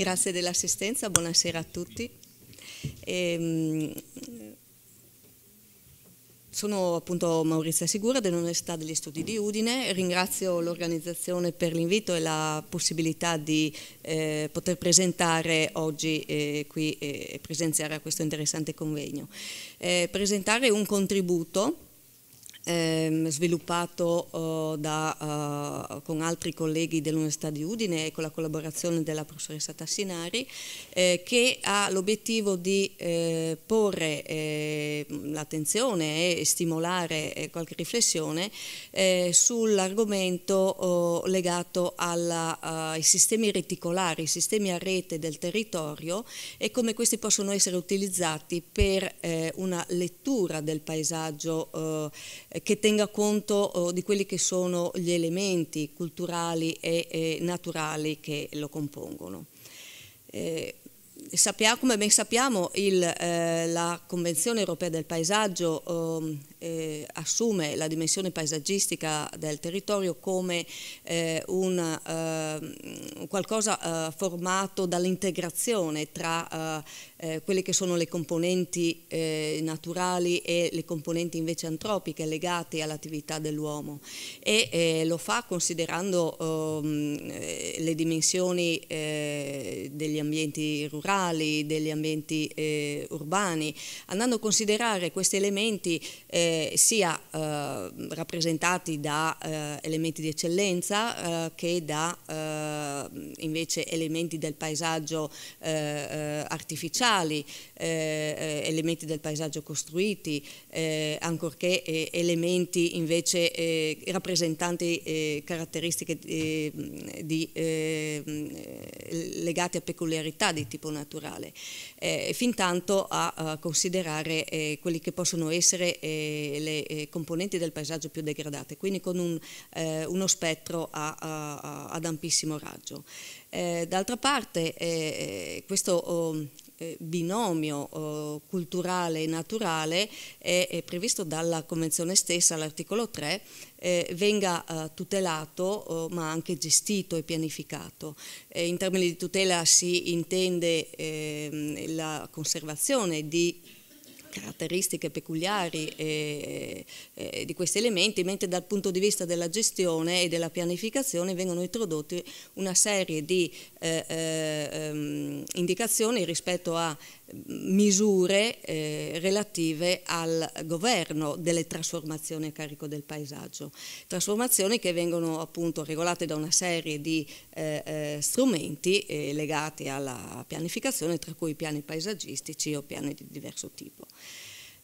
Grazie dell'assistenza, buonasera a tutti. E, ehm, sono appunto Maurizia Sigura dell'Università degli Studi di Udine, ringrazio l'organizzazione per l'invito e la possibilità di eh, poter presentare oggi eh, qui eh, e eh, presenziare a questo interessante convegno. Eh, presentare un contributo ehm, sviluppato eh, da, eh, con altri colleghi dell'Università di Udine e con la collaborazione della professoressa Tassinari, eh, che ha l'obiettivo di eh, porre ehm, l'attenzione e stimolare eh, qualche riflessione eh, sull'argomento oh, legato alla, ai sistemi reticolari, ai sistemi a rete del territorio e come questi possono essere utilizzati per una lettura del paesaggio oh, eh, che tenga conto oh, di quelli che sono gli elementi culturali e, naturali che lo compongono. Eh, sappia, come ben sappiamo il, eh, la Convenzione europea del paesaggio ehm, eh, assume la dimensione paesaggistica del territorio come eh, un, ehm, qualcosa eh, formato dall'integrazione tra eh, quelle che sono le componenti naturali e le componenti invece antropiche legate all'attività dell'uomo e lo fa considerando ehm, le dimensioni degli ambienti rurali locali, degli ambienti eh, urbani, andando a considerare questi elementi eh, sia eh, rappresentati da eh, elementi di eccellenza eh, che da eh, invece elementi del paesaggio artificiali, elementi del paesaggio costruiti, ancorché elementi invece rappresentanti caratteristiche di, legate a peculiarità di tipo naturale naturale, eh, fin tanto a, a considerare eh, quelli che possono essere eh, le eh, componenti del paesaggio più degradate, quindi con un, eh, uno spettro a, a, ad ampissimo raggio. Eh, d'altra parte questo oh, eh, binomio eh, culturale e naturale è, previsto dalla Convenzione stessa, l'articolo 3, eh, venga tutelato ma anche gestito e pianificato. in termini di tutela si intende ehm, la conservazione di caratteristiche peculiari eh, eh, di questi elementi, mentre dal punto di vista della gestione e della pianificazione vengono introdotte una serie di eh, eh ehm, indicazioni rispetto a misure eh, relative al governo delle trasformazioni a carico del paesaggio, trasformazioni che vengono appunto regolate da una serie di eh, strumenti legati alla pianificazione, tra cui piani paesaggistici o piani di diverso tipo.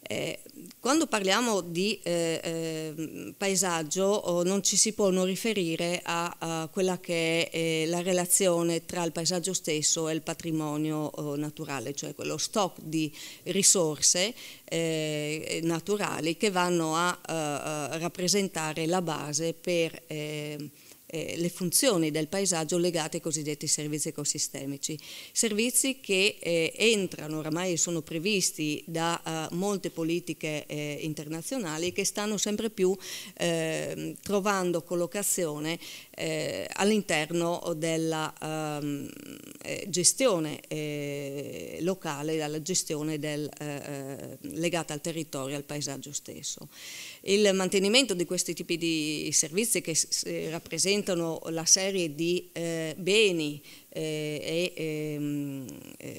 Eh, quando parliamo di eh, ehm, paesaggio oh, non ci si può non riferire a, a quella che è eh, la relazione tra il paesaggio stesso e il patrimonio oh, naturale, cioè quello stock di risorse eh, naturali che vanno a, a rappresentare la base per ehm, eh, le funzioni del paesaggio legate ai cosiddetti servizi ecosistemici, servizi che eh, entrano oramai e sono previsti da eh, molte politiche eh, internazionali che stanno sempre più ehm, trovando collocazione eh, all'interno della ehm, eh, gestione locale, dalla gestione del, legata al territorio, e al paesaggio stesso. Il mantenimento di questi tipi di servizi che rappresentano la serie di eh, beni eh, e ehm, eh,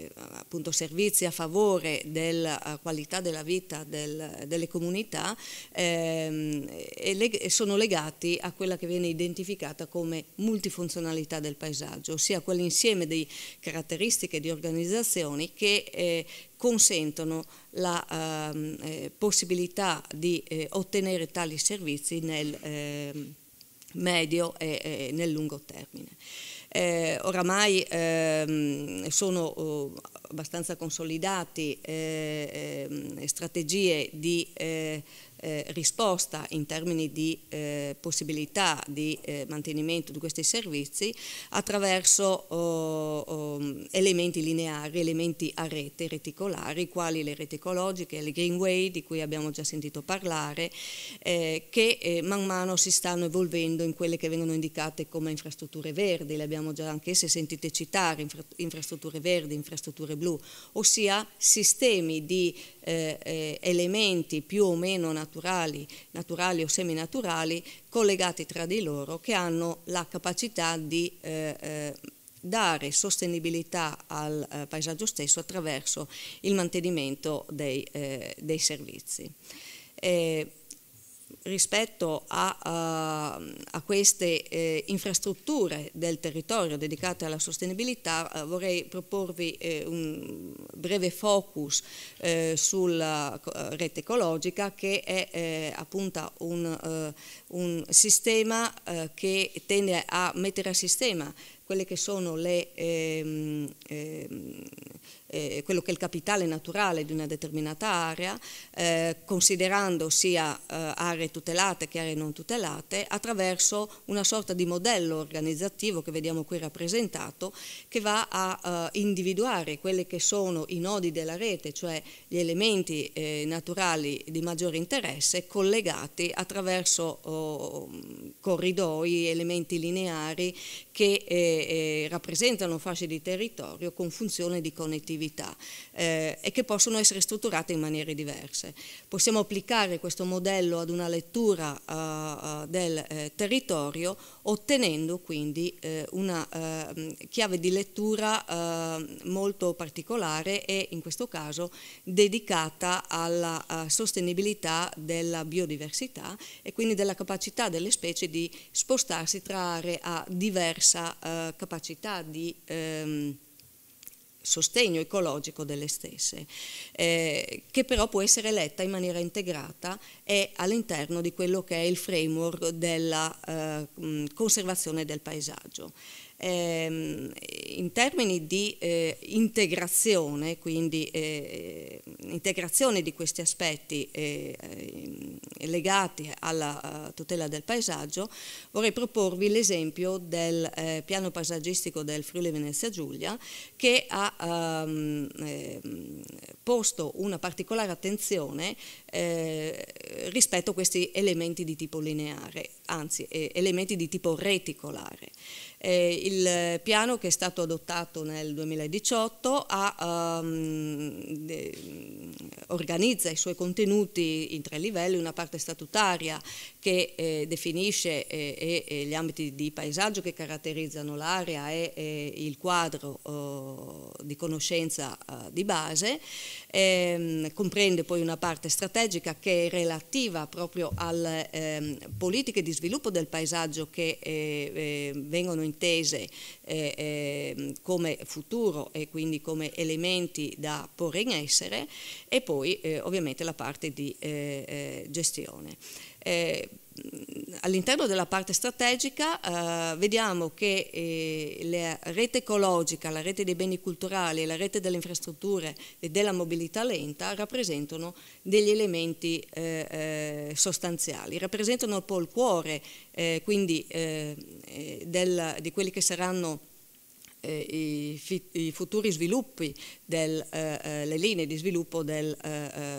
appunto, servizi a favore della eh, qualità della vita del, delle comunità ehm, e leg sono legati a quella che viene identificata come multifunzionalità del paesaggio, ossia quell'insieme di caratteristiche di organizzazioni che eh, consentono la ehm, eh, possibilità di eh, ottenere tali servizi nel ehm, medio e, e nel lungo termine eh, oramai ehm, sono oh, abbastanza consolidati eh, ehm, strategie di eh, eh, risposta in termini di eh, possibilità di eh, mantenimento di questi servizi attraverso oh, oh, elementi lineari, elementi a rete, reticolari, quali le reti ecologiche, le greenway di cui abbiamo già sentito parlare, eh, che eh, man mano si stanno evolvendo in quelle che vengono indicate come infrastrutture verdi, le abbiamo già anch'esse sentite citare, infra infrastrutture verdi, infrastrutture blu, ossia sistemi di eh, eh, elementi più o meno naturali, naturali o seminaturali collegati tra di loro che hanno la capacità di eh, eh dare sostenibilità al eh, paesaggio stesso attraverso il mantenimento dei, eh, dei servizi. Eh, rispetto a, uh, a queste eh, infrastrutture del territorio dedicate alla sostenibilità eh, vorrei proporvi eh, un breve focus eh, sulla eh, rete ecologica che è appunto un, un sistema che tende a mettere a sistema quelle che sono le ehm, ehm, eh, quello che è il capitale naturale di una determinata area, eh, considerando sia eh, aree tutelate che aree non tutelate, attraverso una sorta di modello organizzativo che vediamo qui rappresentato, che va a eh, individuare quelli che sono i nodi della rete, cioè gli elementi eh, naturali di maggiore interesse, collegati attraverso oh, corridoi, elementi lineari che eh, rappresentano fasce di territorio con funzione di connettività attività eh, e che possono essere strutturate in maniere diverse. Possiamo applicare questo modello ad una lettura uh, uh, del eh, territorio ottenendo quindi eh, una ehm, chiave di lettura ehm, molto particolare e in questo caso dedicata alla eh, sostenibilità della biodiversità e quindi della capacità delle specie di spostarsi tra aree a diversa capacità di ehm, sostegno ecologico delle stesse, eh, che però può essere letta in maniera integrata e all'interno di quello che è il framework della eh, conservazione del paesaggio ehm, in termini di eh, integrazione, quindi eh, integrazione di questi aspetti eh, eh legati alla eh, tutela del paesaggio, vorrei proporvi l'esempio del eh, piano paesaggistico del Friuli Venezia Giulia che ha ehm, ehm posto una particolare attenzione rispetto a questi elementi di tipo lineare, anzi elementi di tipo reticolare. Eh, il piano che è stato adottato nel 2018 ha, um, de, organizza i suoi contenuti in tre livelli, una parte statutaria che eh, definisce eh, gli ambiti di paesaggio che caratterizzano l'area e il quadro oh, di conoscenza uh, di base, ehm, comprende poi una parte strategica che è relativa proprio alle ehm, politiche di sviluppo del paesaggio che eh, eh, vengono intese eh, eh, come futuro e quindi come elementi da porre in essere e poi eh, ovviamente la parte di eh, eh, gestione all'interno della parte strategica eh, vediamo che eh, la rete ecologica, la rete dei beni culturali, la rete delle infrastrutture e della mobilità lenta rappresentano degli elementi eh, eh sostanziali, rappresentano un po' il cuore eh, quindi eh, del, di quelli che saranno eh, i, i, futuri sviluppi eh, eh, le linee di sviluppo del,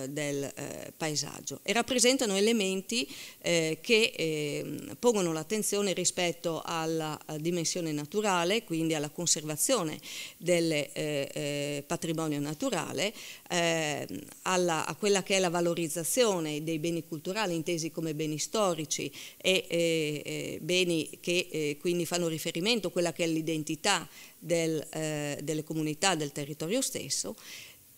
del paesaggio e rappresentano elementi che ehm, pongono l'attenzione rispetto alla dimensione naturale, quindi alla conservazione del patrimonio naturale, eh, alla, a quella che è la valorizzazione dei beni culturali intesi come beni storici e eh, beni che eh, quindi fanno riferimento a quella che è l'identità del, eh, delle comunità, del territorio stesso,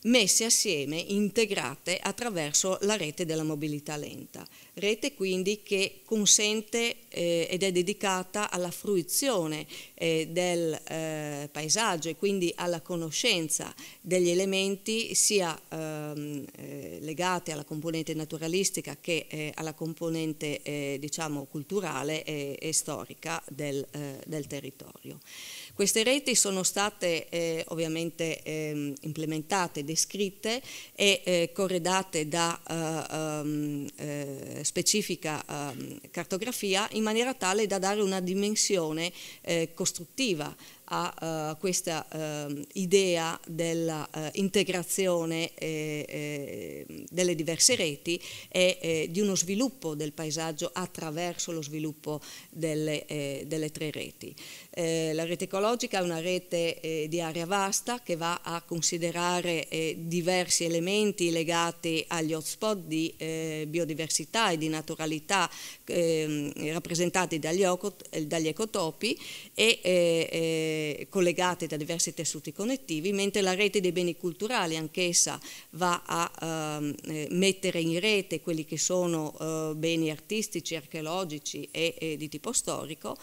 messe assieme, integrate attraverso la rete della mobilità lenta. Rete quindi che consente eh, ed è dedicata alla fruizione eh, del eh, paesaggio e quindi alla conoscenza degli elementi sia ehm, eh, legati alla componente naturalistica che eh, alla componente eh, diciamo, culturale e, e storica del, del territorio. Queste reti sono state eh, ovviamente eh, implementate, descritte e eh, corredate da eh, ehm, eh, specifica ehm, cartografia in maniera tale da dare una dimensione eh, costruttiva a uh, questa uh, idea dell'integrazione uh, eh, delle diverse reti e eh, di uno sviluppo del paesaggio attraverso lo sviluppo delle, delle tre reti. Eh, la rete ecologica è una rete eh, di area vasta che va a considerare eh, diversi elementi legati agli hotspot di eh, biodiversità e di naturalità ehm, rappresentati dagli, eh, dagli, ecotopi e eh, collegati da diversi tessuti connettivi, mentre la rete dei beni culturali anch'essa va a ehm, mettere in rete quelli che sono beni artistici, archeologici e di tipo storico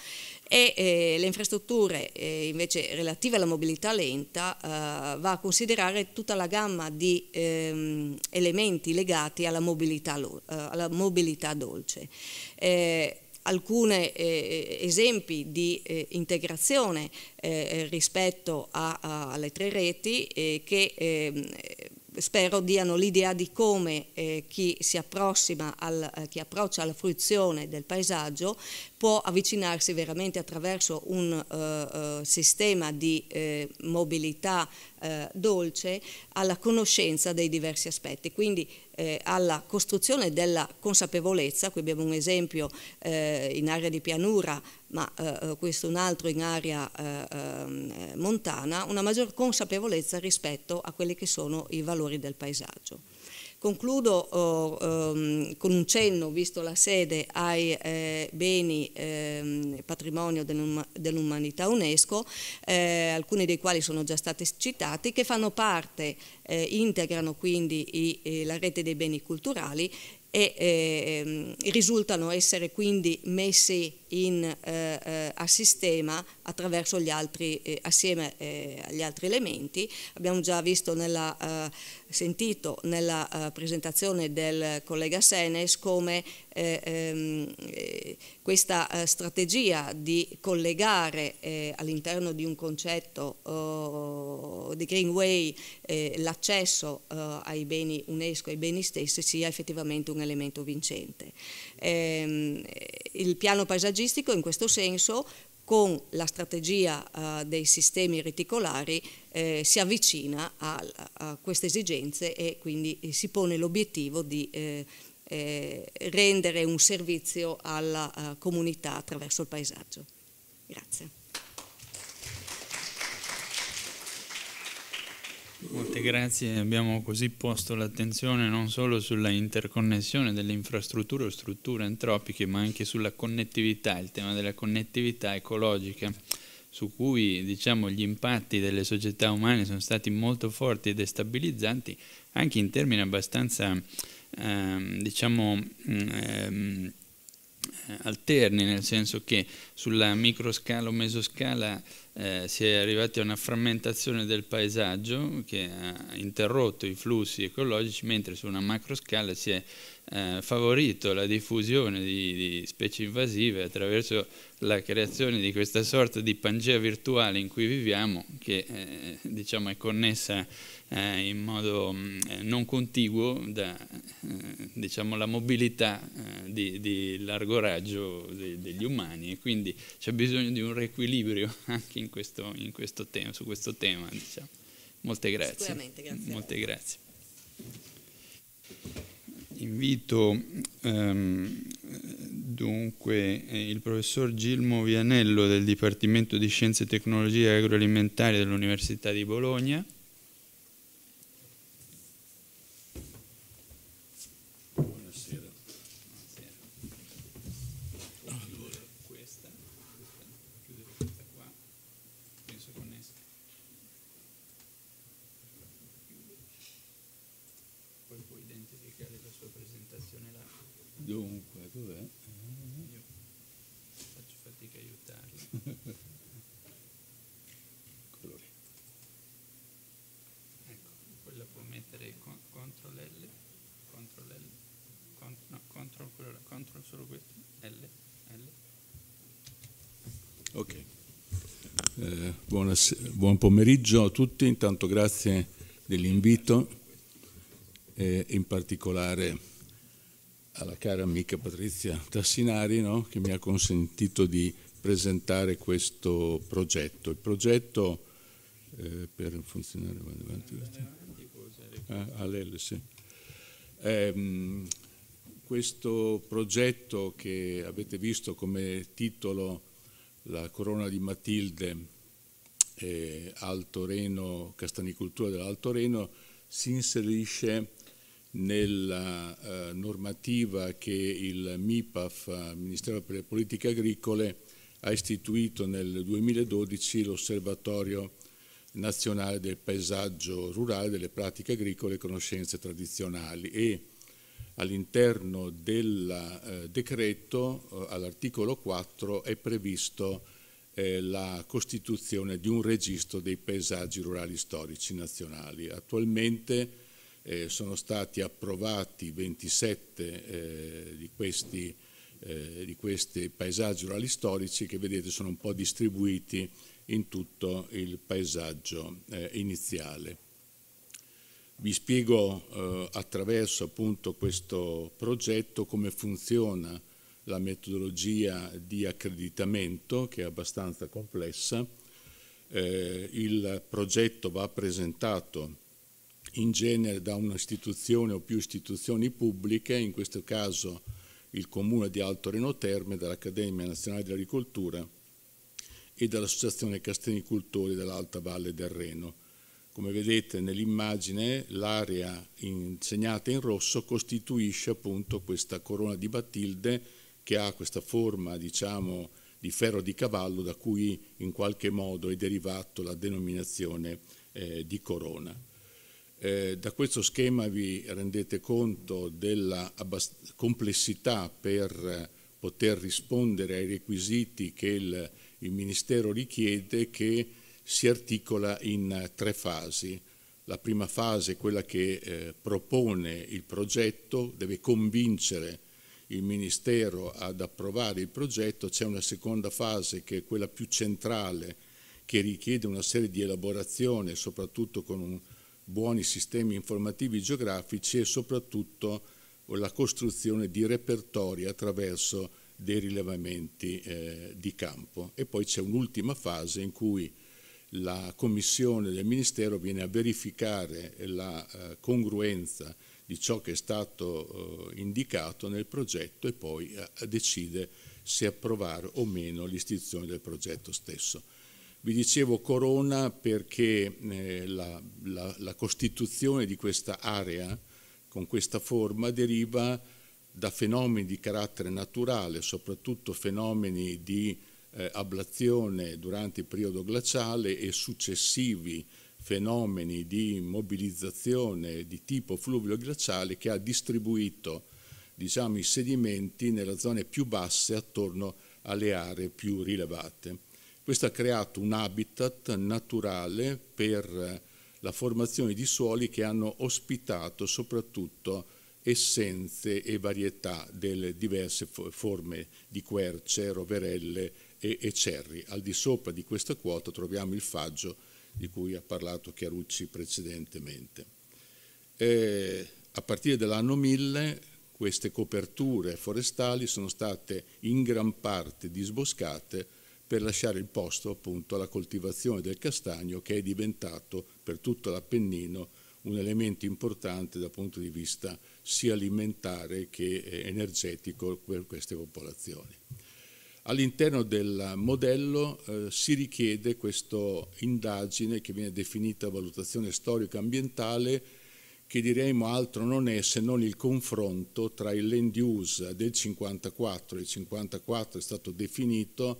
e eh, le infrastrutture eh, invece relative alla mobilità lenta eh, va a considerare tutta la gamma di ehm, elementi legati alla mobilità, eh, alla mobilità dolce. Eh, Alcuni eh, esempi di integrazione rispetto a, a, alle tre reti che ehm, spero diano l'idea di come eh, chi si approssima al, eh, chi approccia alla fruizione del paesaggio può avvicinarsi veramente attraverso un eh, eh sistema di eh, mobilità eh, dolce alla conoscenza dei diversi aspetti. Quindi eh, alla costruzione della consapevolezza, qui abbiamo un esempio eh, in area di pianura ma eh, eh questo un altro in area eh, ehm, montana, una maggior consapevolezza rispetto a quelli che sono i valori del paesaggio. Concludo oh, um, con un cenno, visto la sede, ai eh, beni eh, patrimonio dell'umanità UNESCO, eh, alcuni dei quali sono già stati citati, che fanno parte, eh, integrano quindi i, eh, la rete dei beni culturali e ehm, risultano essere quindi messi in, eh, eh, a sistema attraverso gli altri, eh, assieme eh, agli altri elementi. Abbiamo già visto nella, eh, sentito nella eh, presentazione del collega Senes come ehm, questa strategia di collegare all'interno di un concetto oh, di Greenway l'accesso ai beni UNESCO, ai beni stessi, sia effettivamente un elemento vincente. Ehm, il piano paesaggistico paesaggistico in questo senso con la strategia uh, dei sistemi reticolari eh, si avvicina a, a, queste esigenze e quindi eh, si pone l'obiettivo di eh, eh, rendere un servizio alla eh, comunità attraverso il paesaggio. Grazie. Molte grazie, abbiamo così posto l'attenzione non solo sulla interconnessione delle infrastrutture o strutture antropiche, ma anche sulla connettività, il tema della connettività ecologica, su cui diciamo, gli impatti delle società umane sono stati molto forti e destabilizzanti, anche in termini abbastanza ehm, diciamo, ehm, eh, alterni, nel senso che sulla microscala o mesoscala eh, si è arrivati a una frammentazione del paesaggio che ha interrotto i flussi ecologici, mentre su una macro scala si è eh, favorito la diffusione di, di, specie invasive attraverso la creazione di questa sorta di pangea virtuale in cui viviamo, che eh, diciamo è connessa eh, in modo mm, eh, non contiguo da, eh, diciamo, la mobilità eh, di, di, largo raggio de, degli umani e quindi c'è bisogno di un riequilibrio anche in questo, in questo tema, su questo tema. Diciamo. Molte grazie. grazie. Molte grazie. Invito ehm, dunque eh, il professor Gilmo Vianello del Dipartimento di Scienze e Tecnologie Agroalimentari dell'Università di Bologna. solo questo, L, L. Ok, eh, buon pomeriggio a tutti, intanto grazie dell'invito e in particolare alla cara amica Patrizia Tassinari no? che mi ha consentito di presentare questo progetto. Il progetto eh, per funzionare va avanti. Ah, all'L, sì. Eh, questo progetto che avete visto come titolo La corona di Matilde, eh, Alto Reno, Castanicultura dell'Alto Reno, si inserisce nella eh, normativa che il MIPAF, eh, Ministero per le Politiche Agricole, ha istituito nel 2012 l'Osservatorio nazionale del paesaggio rurale, delle pratiche agricole e conoscenze tradizionali e all'interno del eh, decreto, eh, all'articolo 4, è previsto eh, la costituzione di un registro dei paesaggi rurali storici nazionali. Attualmente eh, sono stati approvati 27 eh, di questi, eh, di, questi, paesaggi rurali storici che vedete sono un po' distribuiti in tutto il paesaggio iniziale. Vi spiego eh, attraverso appunto questo progetto come funziona la metodologia di accreditamento che è abbastanza complessa. Eh, il progetto va presentato in genere da un'istituzione o più istituzioni pubbliche, in questo caso il Comune di Alto Reno Terme, dall'Accademia Nazionale dell'Agricoltura e dall'Associazione Castenicultori dell'Alta Valle del Reno come vedete nell'immagine l'area segnata in rosso costituisce appunto questa corona di Batilde che ha questa forma diciamo, di ferro di cavallo da cui in qualche modo è derivato la denominazione eh, di corona. Eh, da questo schema vi rendete conto della complessità per poter rispondere ai requisiti che il, il Ministero richiede che si articola in eh, tre fasi. La prima fase è quella che eh, propone il progetto, deve convincere il Ministero ad approvare il progetto, c'è una seconda fase che è quella più centrale che richiede una serie di elaborazioni, soprattutto con un, buoni sistemi informativi geografici e soprattutto la costruzione di repertori attraverso dei rilevamenti eh, di campo. E poi c'è un'ultima fase in cui la commissione del Ministero viene a verificare la eh, congruenza di ciò che è stato eh, indicato nel progetto e poi eh, decide se approvare o meno l'istituzione del progetto stesso. Vi dicevo Corona perché la, la, la costituzione di questa area con questa forma deriva da fenomeni di carattere naturale, soprattutto fenomeni di eh, ablazione durante il periodo glaciale e successivi fenomeni di mobilizzazione di tipo fluvio-glaciale che ha distribuito diciamo, i sedimenti nelle zone più basse attorno alle aree più rilevate. Questo ha creato un habitat naturale per eh, la formazione di suoli che hanno ospitato soprattutto essenze e varietà delle diverse forme di querce, roverelle e, e Cerri. Al di sopra di questa quota troviamo il faggio di cui ha parlato Chiarucci precedentemente. E eh, a partire dall'anno 1000 queste coperture forestali sono state in gran parte disboscate per lasciare il posto appunto alla coltivazione del castagno che è diventato per tutto l'Appennino un elemento importante dal punto di vista sia alimentare che eh, energetico per queste popolazioni. All'interno del modello eh, si richiede questa indagine che viene definita valutazione storica ambientale che diremmo altro non è se non il confronto tra il land use del 54, il 54 è stato definito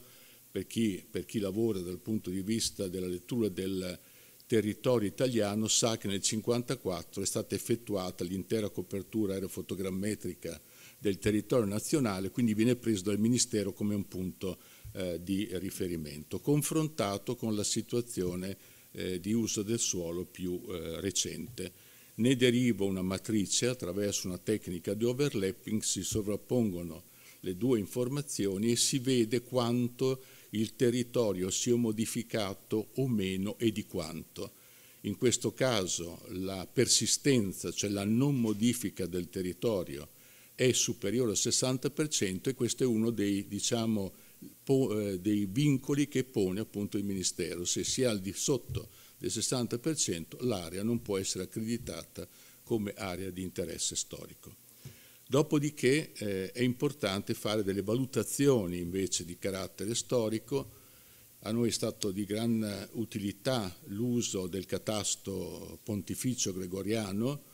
per chi, per chi lavora dal punto di vista della lettura del territorio italiano sa che nel 54 è stata effettuata l'intera copertura aerofotogrammetrica del territorio nazionale, quindi viene preso dal Ministero come un punto eh, di riferimento, confrontato con la situazione eh, di uso del suolo più eh, recente. Ne deriva una matrice attraverso una tecnica di overlapping, si sovrappongono le due informazioni e si vede quanto il territorio sia modificato o meno e di quanto. In questo caso la persistenza, cioè la non modifica del territorio è superiore al 60% e questo è uno dei, diciamo, po, eh, dei vincoli che pone appunto il Ministero. Se si è al di sotto del 60% l'area non può essere accreditata come area di interesse storico. Dopodiché eh, è importante fare delle valutazioni invece di carattere storico. A noi è stato di gran utilità l'uso del catasto pontificio gregoriano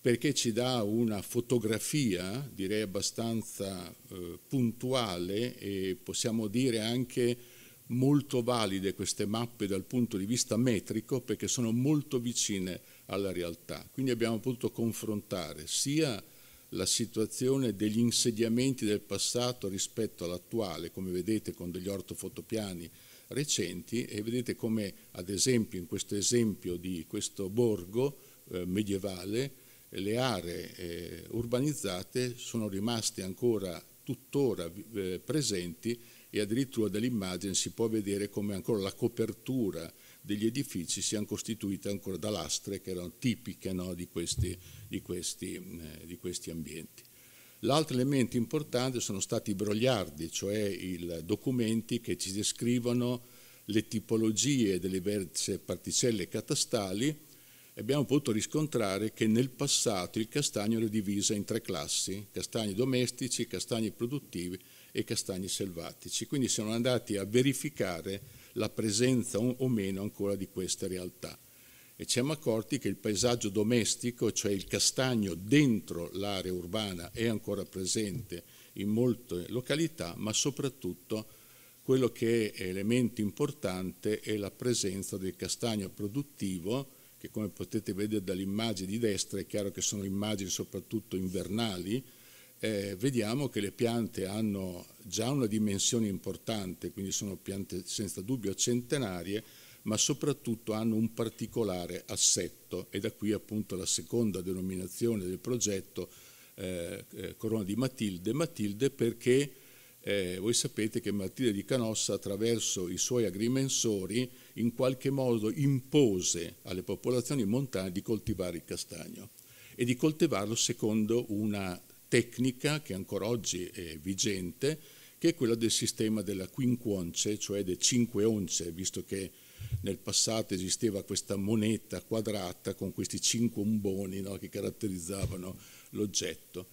perché ci dà una fotografia, direi abbastanza eh, puntuale e possiamo dire anche molto valide queste mappe dal punto di vista metrico perché sono molto vicine alla realtà. Quindi abbiamo potuto confrontare sia la situazione degli insediamenti del passato rispetto all'attuale, come vedete con degli ortofotopiani recenti, e vedete come ad esempio in questo esempio di questo borgo eh, medievale le aree eh, urbanizzate sono rimaste ancora tuttora eh, presenti e addirittura dall'immagine si può vedere come ancora la copertura degli edifici siano costituite ancora da lastre che erano tipiche no, di, questi, di, questi, mm, eh, di, questi, ambienti. L'altro elemento importante sono stati i brogliardi, cioè i documenti che ci descrivono le tipologie delle diverse particelle catastali abbiamo potuto riscontrare che nel passato il castagno era diviso in tre classi, castagni domestici, castagni produttivi e castagni selvatici. Quindi siamo andati a verificare la presenza o meno ancora di queste realtà. E ci siamo accorti che il paesaggio domestico, cioè il castagno dentro l'area urbana, è ancora presente in molte località, ma soprattutto quello che è elemento importante è la presenza del castagno produttivo, che come potete vedere dall'immagine di destra, è chiaro che sono immagini soprattutto invernali, eh, vediamo che le piante hanno già una dimensione importante, quindi sono piante senza dubbio centenarie, ma soprattutto hanno un particolare assetto e da qui appunto la seconda denominazione del progetto eh, eh Corona di Matilde, Matilde perché eh, voi sapete che Martire di Canossa attraverso i suoi agrimensori in qualche modo impose alle popolazioni montane di coltivare il castagno e di coltivarlo secondo una tecnica che ancora oggi è vigente, che è quella del sistema della quinquonce, cioè delle cinque once, visto che nel passato esisteva questa moneta quadrata con questi cinque umboni no, che caratterizzavano l'oggetto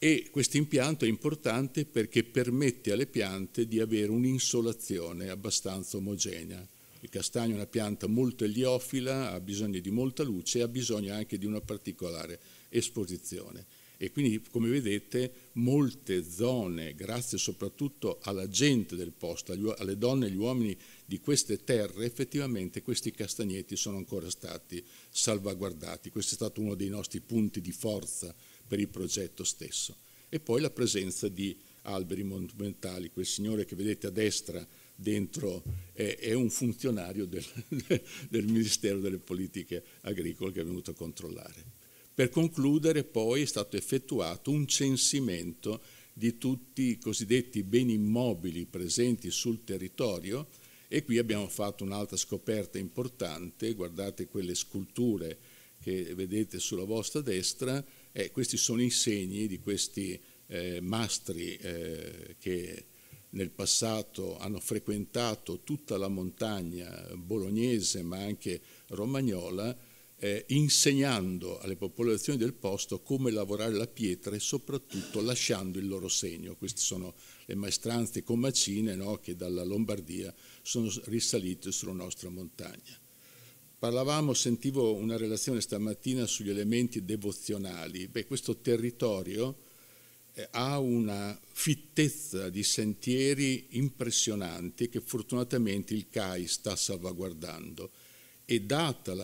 e questo impianto è importante perché permette alle piante di avere un'insolazione abbastanza omogenea. Il castagno è una pianta molto eliofila, ha bisogno di molta luce e ha bisogno anche di una particolare esposizione. E quindi, come vedete, molte zone, grazie soprattutto alla gente del posto, alle donne e agli uomini di queste terre, effettivamente questi castagneti sono ancora stati salvaguardati. Questo è stato uno dei nostri punti di forza per il progetto stesso. E poi la presenza di alberi monumentali, quel signore che vedete a destra dentro è, è un funzionario del, del Ministero delle Politiche Agricole che è venuto a controllare. Per concludere poi è stato effettuato un censimento di tutti i cosiddetti beni immobili presenti sul territorio e qui abbiamo fatto un'altra scoperta importante, guardate quelle sculture che vedete sulla vostra destra, eh, questi sono i segni di questi eh, mastri eh, che nel passato hanno frequentato tutta la montagna bolognese ma anche romagnola eh, insegnando alle popolazioni del posto come lavorare la pietra e soprattutto lasciando il loro segno. Queste sono le maestranze comacine no, che dalla Lombardia sono risalite sulla nostra montagna. Parlavamo, sentivo una relazione stamattina sugli elementi devozionali. Beh, questo territorio eh, ha una fittezza di sentieri impressionanti che fortunatamente il CAI sta salvaguardando e data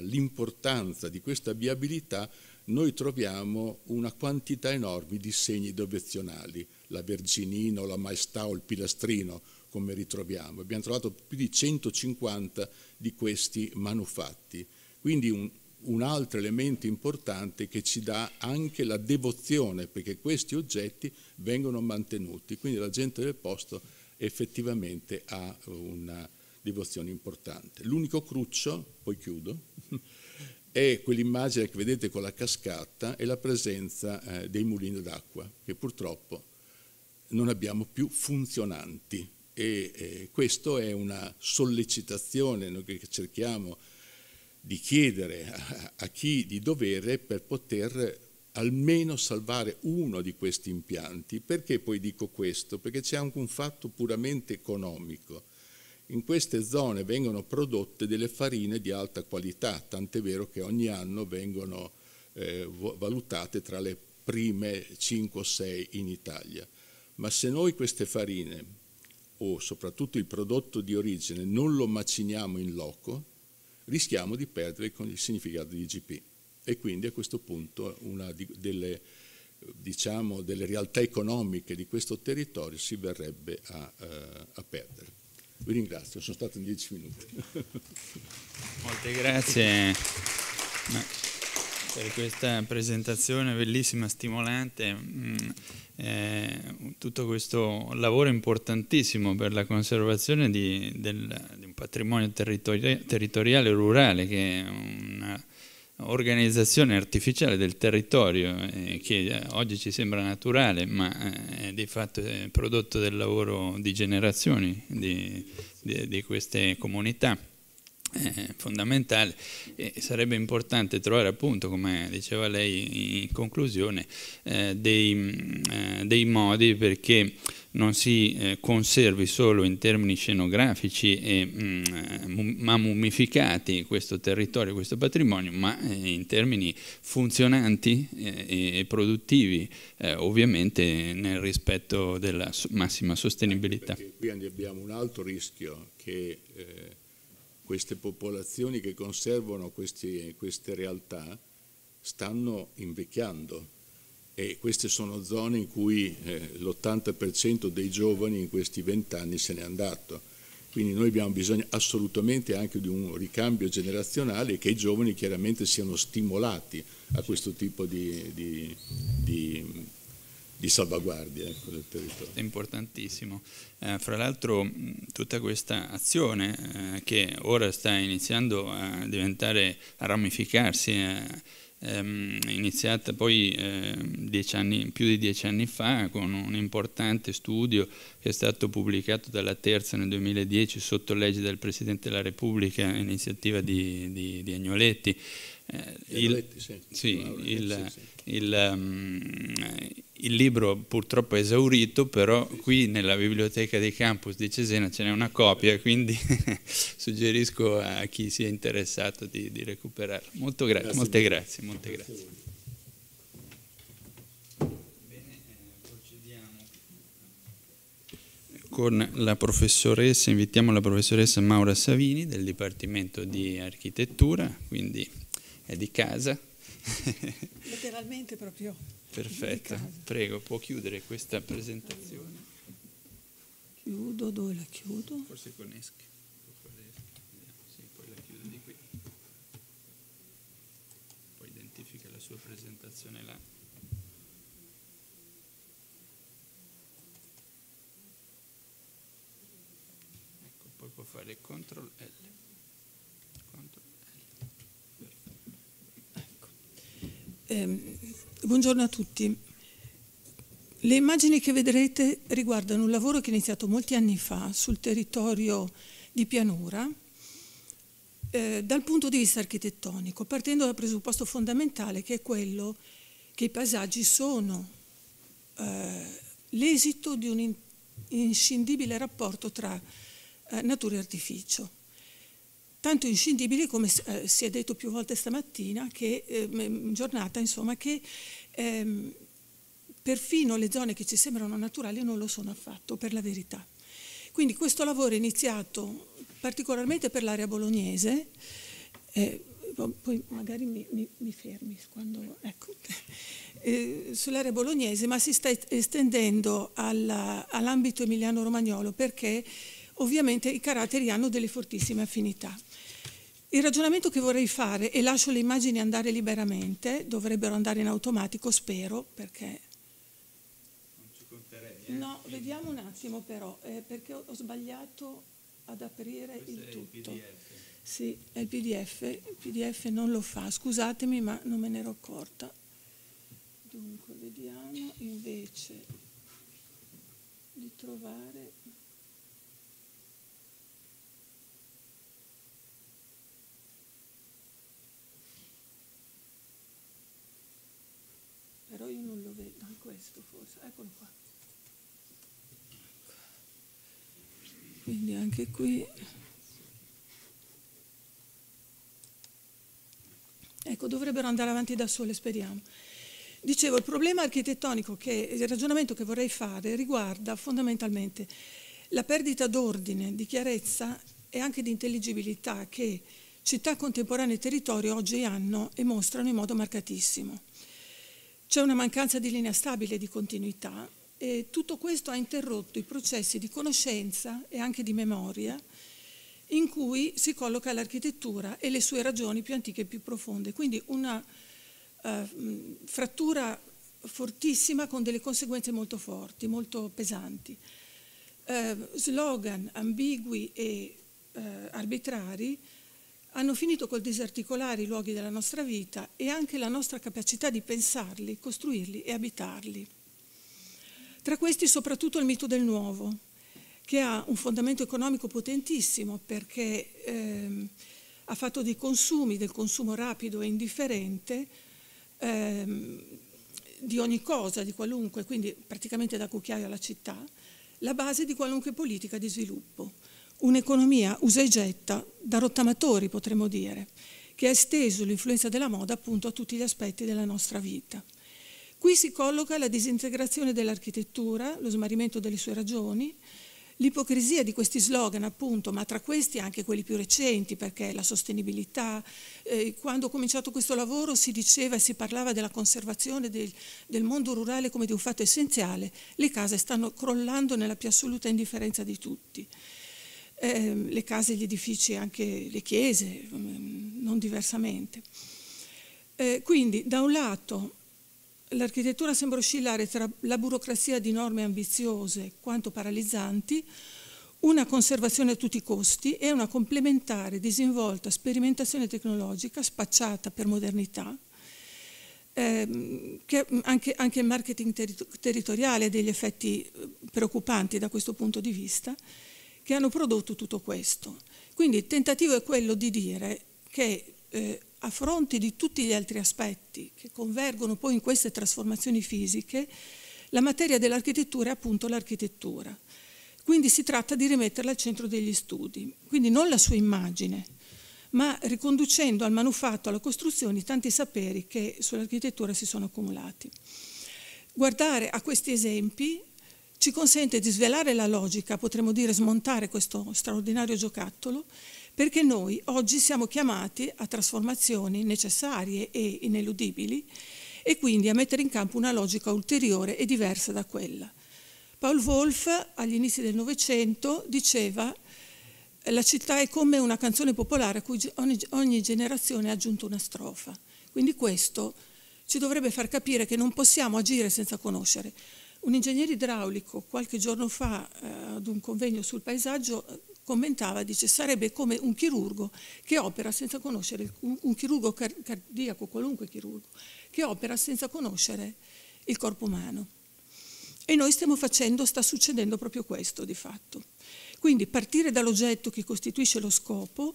l'importanza di questa viabilità noi troviamo una quantità enorme di segni devozionali, la Verginino, la Maestà o il Pilastrino, come ritroviamo. Abbiamo trovato più di 150 di questi manufatti. Quindi un, un altro elemento importante che ci dà anche la devozione perché questi oggetti vengono mantenuti, quindi la gente del posto effettivamente ha una devozione importante. L'unico cruccio, poi chiudo, è quell'immagine che vedete con la cascata e la presenza eh, dei mulini d'acqua che purtroppo non abbiamo più funzionanti e eh, questa è una sollecitazione no, che cerchiamo di chiedere a, a chi di dovere per poter almeno salvare uno di questi impianti. Perché poi dico questo? Perché c'è anche un fatto puramente economico. In queste zone vengono prodotte delle farine di alta qualità, tant'è vero che ogni anno vengono eh, valutate tra le prime 5 o 6 in Italia. Ma se noi queste farine o soprattutto il prodotto di origine non lo maciniamo in loco, rischiamo di perdere il significato di IGP. E quindi a questo punto una delle, diciamo, delle realtà economiche di questo territorio si verrebbe a, eh, a perdere. Vi ringrazio, sono stato in dieci minuti. Molte grazie per questa presentazione bellissima, stimolante. Mm, eh, tutto questo lavoro importantissimo per la conservazione di, del, di un patrimonio territori territoriale rurale che è un'organizzazione artificiale del territorio eh, che oggi ci sembra naturale ma eh, è di fatto è prodotto del lavoro di generazioni di, di, di queste comunità eh, fondamentale eh, sarebbe importante trovare appunto come diceva lei in conclusione eh, dei, mm, eh, dei, modi perché non si eh, conservi solo in termini scenografici e, mh, mm, eh, ma mummificati questo territorio, questo patrimonio ma in termini funzionanti e produttivi ovviamente nel rispetto della massima sostenibilità. Perché qui abbiamo un altro rischio che queste popolazioni che conservano questi, queste realtà stanno invecchiando e queste sono zone in cui eh, l'80% dei giovani in questi vent'anni se n'è andato. Quindi noi abbiamo bisogno assolutamente anche di un ricambio generazionale e che i giovani chiaramente siano stimolati a questo tipo di, di, di di salvaguardia ecco, del territorio. È importantissimo. Eh, fra l'altro tutta questa azione eh, che ora sta iniziando a diventare, a ramificarsi, eh, ehm, iniziata poi eh, anni, più di dieci anni fa con un importante studio che è stato pubblicato dalla Terza nel 2010 sotto legge del Presidente della Repubblica, iniziativa di, di, di Agnoletti. Eh, il, sì, sì, il, il, um, il libro purtroppo è esaurito, però qui nella biblioteca dei campus di Cesena ce n'è una copia, quindi suggerisco a chi sia interessato di, di recuperarla. Molto gra grazie, molte grazie, molte grazie. grazie. Eh, con la professoressa, invitiamo la professoressa Maura Savini del Dipartimento di Architettura, quindi è di casa. Letteralmente proprio. Perfetto, prego, può chiudere questa presentazione. Chiudo, dove la chiudo? Forse con ESC. Sì, poi la chiudo di qui. Poi identifica la sua presentazione là. Ecco, poi può fare CTRL L. Ctrl Ecco. Buongiorno a tutti. Le immagini che vedrete riguardano un lavoro che è iniziato molti anni fa sul territorio di pianura eh, dal punto di vista architettonico, partendo dal presupposto fondamentale che è quello che i paesaggi sono eh, l'esito di un inscindibile rapporto tra eh, natura e artificio tanto inscindibili come eh, si è detto più volte stamattina, che, eh, giornata, insomma, che ehm, perfino le zone che ci sembrano naturali non lo sono affatto, per la verità. Quindi questo lavoro è iniziato particolarmente per l'area bolognese, eh, poi magari mi, mi, mi fermi quando... Ecco. Eh, sull'area bolognese, ma si sta estendendo all'ambito emiliano-romagnolo perché ovviamente i caratteri hanno delle fortissime affinità. Il ragionamento che vorrei fare, e lascio le immagini andare liberamente, dovrebbero andare in automatico, spero, perché... Non ci conterei. Eh? No, vediamo un attimo però, eh, perché ho sbagliato ad aprire Questo il tutto. Il sì, è il PDF, il PDF non lo fa, scusatemi ma non me ne ero accorta. Dunque, vediamo invece di trovare però io non lo vedo è questo forse eccolo qua quindi anche qui ecco dovrebbero andare avanti da sole speriamo dicevo il problema architettonico che il ragionamento che vorrei fare riguarda fondamentalmente la perdita d'ordine di chiarezza e anche di intelligibilità che città contemporanee e territorio oggi hanno e mostrano in modo marcatissimo c'è una mancanza di linea stabile e di continuità e tutto questo ha interrotto i processi di conoscenza e anche di memoria in cui si colloca l'architettura e le sue ragioni più antiche e più profonde. Quindi una eh, frattura fortissima con delle conseguenze molto forti, molto pesanti. Eh, slogan ambigui e eh, arbitrari hanno finito col disarticolare i luoghi della nostra vita e anche la nostra capacità di pensarli, costruirli e abitarli. Tra questi soprattutto il mito del nuovo, che ha un fondamento economico potentissimo perché ehm, ha fatto dei consumi, del consumo rapido e indifferente, ehm, di ogni cosa, di qualunque, quindi praticamente da cucchiaio alla città, la base di qualunque politica di sviluppo un'economia usa e getta da rottamatori, potremmo dire, che ha esteso l'influenza della moda appunto a tutti gli aspetti della nostra vita. Qui si colloca la disintegrazione dell'architettura, lo smarrimento delle sue ragioni, l'ipocrisia di questi slogan appunto, ma tra questi anche quelli più recenti, perché la sostenibilità, eh, quando ho cominciato questo lavoro si diceva e si parlava della conservazione del, del mondo rurale come di un fatto essenziale, le case stanno crollando nella più assoluta indifferenza di tutti eh, le case, gli edifici, anche le chiese, mm, non diversamente. Eh, quindi da un lato l'architettura sembra oscillare tra la burocrazia di norme ambiziose quanto paralizzanti, una conservazione a tutti i costi e una complementare disinvolta sperimentazione tecnologica spacciata per modernità, ehm, che anche, anche, il marketing territoriale ha degli effetti eh, preoccupanti da questo punto di vista, che hanno prodotto tutto questo. Quindi il tentativo è quello di dire che eh, a fronte di tutti gli altri aspetti che convergono poi in queste trasformazioni fisiche, la materia dell'architettura è appunto l'architettura. Quindi si tratta di rimetterla al centro degli studi, quindi non la sua immagine, ma riconducendo al manufatto, alla costruzione, tanti saperi che sull'architettura si sono accumulati. Guardare a questi esempi ci consente di svelare la logica, potremmo dire smontare questo straordinario giocattolo, perché noi oggi siamo chiamati a trasformazioni necessarie e ineludibili e quindi a mettere in campo una logica ulteriore e diversa da quella. Paul Wolf agli inizi del Novecento diceva la città è come una canzone popolare a cui ogni, ogni generazione ha aggiunto una strofa. Quindi questo ci dovrebbe far capire che non possiamo agire senza conoscere. Un ingegnere idraulico qualche giorno fa eh, ad un convegno sul paesaggio eh, commentava, dice sarebbe come un chirurgo che opera senza conoscere, un, un, chirurgo car cardiaco, qualunque chirurgo, che opera senza conoscere il corpo umano. E noi stiamo facendo, sta succedendo proprio questo di fatto. Quindi partire dall'oggetto che costituisce lo scopo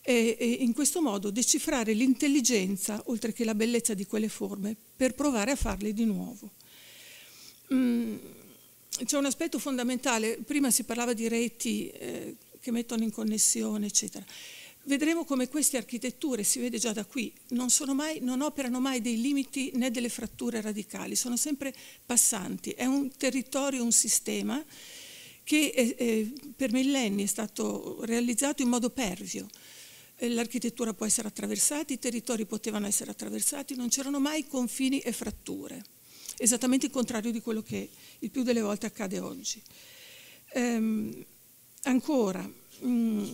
e, e in questo modo decifrare l'intelligenza, oltre che la bellezza di quelle forme, per provare a farle di nuovo. Mm, c'è un aspetto fondamentale, prima si parlava di reti eh, che mettono in connessione, eccetera. Vedremo come queste architetture, si vede già da qui, non, mai, non, operano mai dei limiti né delle fratture radicali, sono sempre passanti. È un territorio, un sistema che è, eh, è, eh, per millenni è stato realizzato in modo pervio. Eh, l'architettura può essere attraversata, i territori potevano essere attraversati, non c'erano mai confini e fratture esattamente il contrario di quello che il più delle volte accade oggi. Ehm, ancora, mm,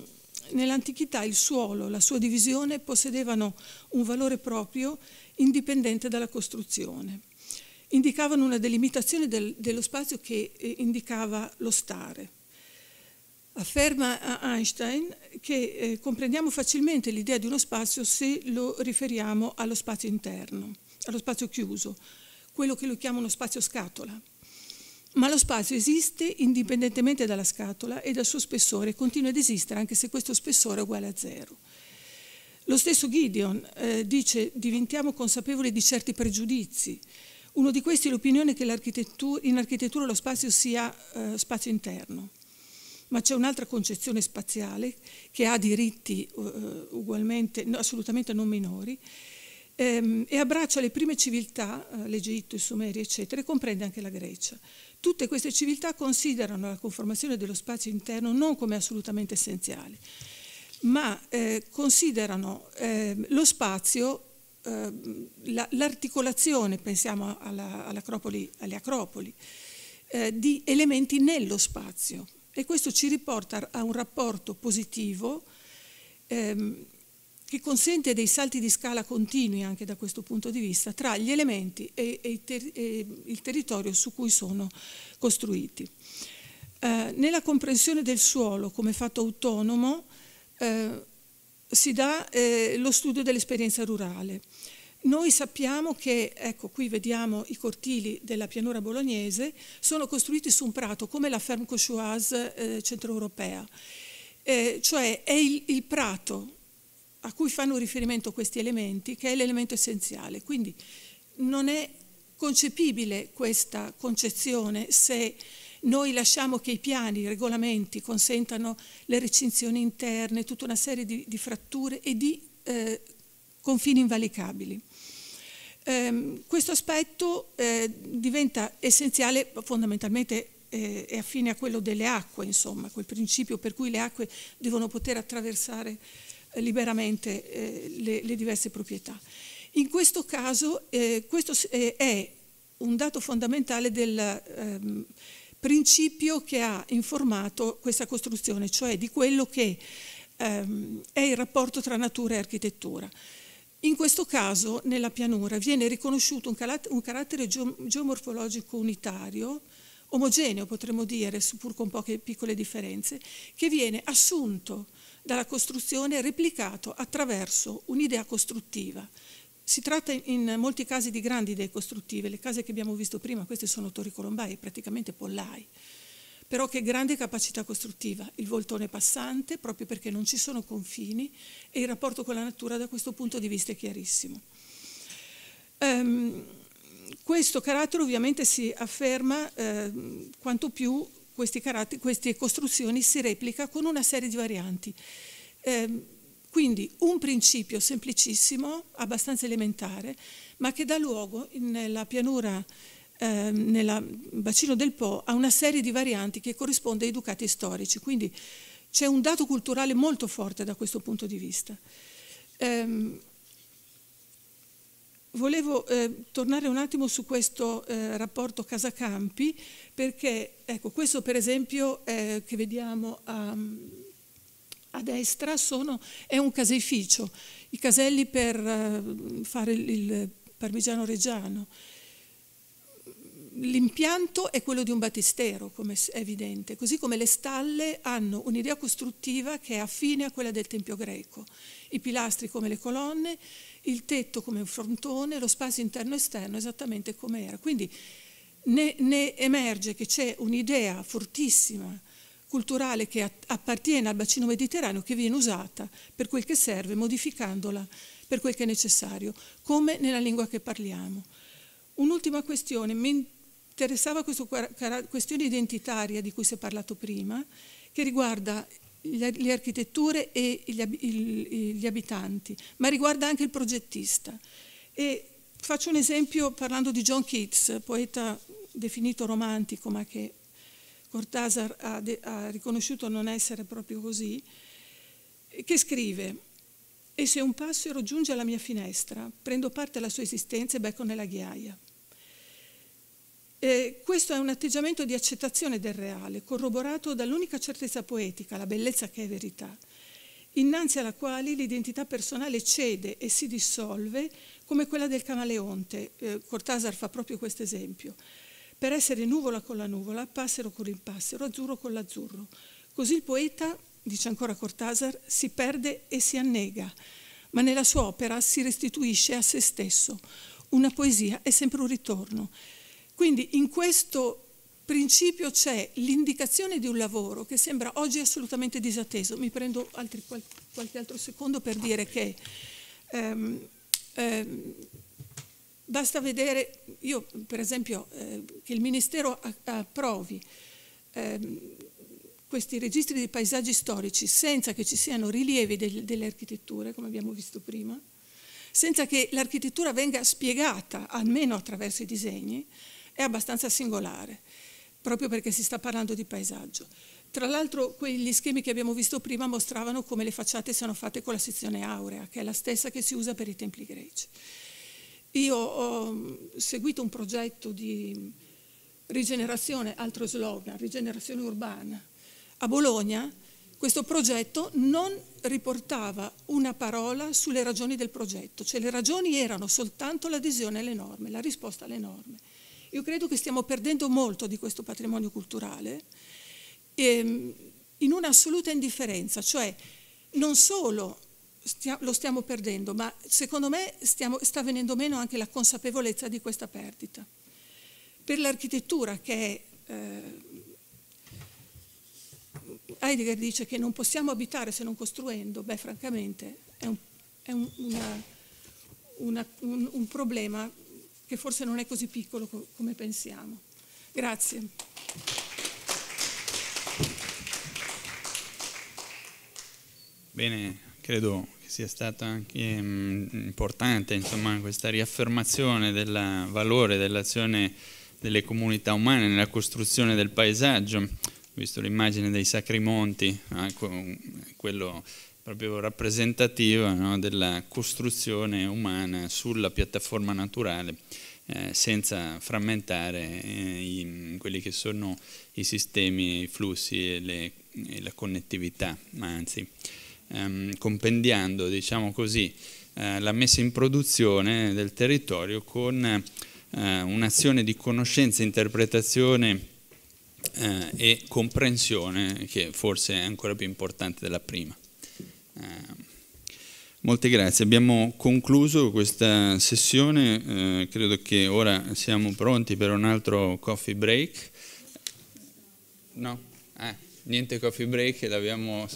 nell'antichità il suolo, la sua divisione possedevano un valore proprio indipendente dalla costruzione. Indicavano una delimitazione del, dello spazio che eh, indicava lo stare. Afferma Einstein che eh, comprendiamo facilmente l'idea di uno spazio se lo riferiamo allo spazio interno, allo spazio chiuso, quello che lui chiama uno spazio scatola. Ma lo spazio esiste indipendentemente dalla scatola e dal suo spessore, continua ad esistere anche se questo spessore è uguale a zero. Lo stesso Gideon eh, dice diventiamo consapevoli di certi pregiudizi. Uno di questi è l'opinione che architettura, in architettura lo spazio sia eh, spazio interno, ma c'è un'altra concezione spaziale che ha diritti eh, ugualmente, no, assolutamente non minori, ehm, e abbraccia le prime civiltà, eh, l'Egitto, i Sumeri, eccetera, e comprende anche la Grecia. Tutte queste civiltà considerano la conformazione dello spazio interno non come assolutamente essenziale, ma eh, considerano eh, lo spazio ehm, l'articolazione, la, pensiamo alla, all alle acropoli, eh, di elementi nello spazio. E questo ci riporta a un rapporto positivo ehm, che consente dei salti di scala continui anche da questo punto di vista tra gli elementi e, e, ter, e il territorio su cui sono costruiti. Eh, nella comprensione del suolo come fatto autonomo eh, si dà eh, lo studio dell'esperienza rurale. Noi sappiamo che, ecco qui vediamo i cortili della pianura bolognese, sono costruiti su un prato come la ferme Cauchoise eh, centroeuropea, eh, cioè è il, il prato a cui fanno riferimento questi elementi, che è l'elemento essenziale. Quindi non è concepibile questa concezione se noi lasciamo che i piani, i regolamenti consentano le recinzioni interne, tutta una serie di, di fratture e di eh, confini invalicabili. Eh, questo aspetto eh, diventa essenziale fondamentalmente eh, è affine a quello delle acque, insomma, quel principio per cui le acque devono poter attraversare eh, liberamente eh, le, le, diverse proprietà. In questo caso eh, questo eh, è un dato fondamentale del ehm, principio che ha informato questa costruzione, cioè di quello che ehm, è il rapporto tra natura e architettura. In questo caso, nella pianura, viene riconosciuto un, un carattere geomorfologico unitario, omogeneo potremmo dire, pur con poche piccole differenze, che viene assunto dalla costruzione replicato attraverso un'idea costruttiva. Si tratta in molti casi di grandi idee costruttive, le case che abbiamo visto prima, queste sono torri colombai, praticamente pollai, però che grande capacità costruttiva, il voltone passante, proprio perché non ci sono confini e il rapporto con la natura da questo punto di vista è chiarissimo. Um, questo carattere ovviamente si afferma eh, quanto più questi queste costruzioni si replica con una serie di varianti. Eh, quindi un principio semplicissimo, abbastanza elementare, ma che dà luogo nella pianura, eh, nel bacino del Po, a una serie di varianti che corrisponde ai ducati storici. Quindi c'è un dato culturale molto forte da questo punto di vista. Eh, volevo eh, tornare un attimo su questo eh, rapporto Campi, perché ecco, questo per esempio eh, che vediamo a, a destra sono, è un caseificio, i caselli per eh, fare il parmigiano reggiano. L'impianto è quello di un battistero, come è evidente, così come le stalle hanno un'idea costruttiva che è affine a quella del Tempio greco. I pilastri come le colonne, il tetto come un frontone, lo spazio interno esterno esattamente come era. Quindi ne, ne emerge che c'è un'idea fortissima culturale che appartiene al bacino mediterraneo che viene usata per quel che serve, modificandola per quel che è necessario, come nella lingua che parliamo. Un'ultima questione, mi interessava questa questione identitaria di cui si è parlato prima, che riguarda le architetture e gli, abitanti, ma riguarda anche il progettista. E faccio un esempio parlando di John Keats, poeta definito romantico, ma che Cortázar ha, ha riconosciuto non essere proprio così, che scrive «E se un passero giunge alla mia finestra, prendo parte alla sua esistenza e becco nella ghiaia». Eh, questo è un atteggiamento di accettazione del reale, corroborato dall'unica certezza poetica, la bellezza che è verità, innanzi alla quale l'identità personale cede e si dissolve come quella del camaleonte. Eh, fa proprio questo esempio. Per essere nuvola con la nuvola, passero con il passero, azzurro con l'azzurro. Così il poeta, dice ancora Cortasar, si perde e si annega, ma nella sua opera si restituisce a se stesso. Una poesia è sempre un ritorno. Quindi in questo principio c'è l'indicazione di un lavoro che sembra oggi assolutamente disatteso. Mi prendo altri, qualche altro secondo per dire che ehm, ehm, basta vedere, io per esempio, eh, che il Ministero approvi ehm, questi registri di paesaggi storici senza che ci siano rilievi del, delle architetture, come abbiamo visto prima, senza che l'architettura venga spiegata almeno attraverso i disegni, è abbastanza singolare, proprio perché si sta parlando di paesaggio. Tra l'altro quegli schemi che abbiamo visto prima mostravano come le facciate siano fatte con la sezione aurea, che è la stessa che si usa per i templi greci. Io ho mm, seguito un progetto di rigenerazione, altro slogan, rigenerazione urbana. A Bologna questo progetto non riportava una parola sulle ragioni del progetto, cioè le ragioni erano soltanto l'adesione alle norme, la risposta alle norme. Io credo che stiamo perdendo molto di questo patrimonio culturale ehm, in un'assoluta indifferenza, cioè non solo stia lo stiamo perdendo, ma secondo me stiamo, sta venendo meno anche la consapevolezza di questa perdita. Per l'architettura che è... Eh, Heidegger dice che non possiamo abitare se non costruendo, beh francamente è un, è un, una, una, un, un problema che forse non è così piccolo co come pensiamo. Grazie. Bene, credo che sia stata anche mm, importante insomma, questa riaffermazione del valore dell'azione delle comunità umane nella costruzione del paesaggio, visto l'immagine dei sacri monti, eh, quello proprio rappresentativa no, della costruzione umana sulla piattaforma naturale eh, senza frammentare eh, i, quelli che sono i sistemi, i flussi e, le, e la connettività, ma anzi ehm, compendiando diciamo così, eh, la messa in produzione del territorio con eh, un'azione di conoscenza, interpretazione eh, e comprensione che forse è ancora più importante della prima. Eh, molte grazie, abbiamo concluso questa sessione, eh, credo che ora siamo pronti per un altro coffee break. No? Ah, niente coffee break, l'abbiamo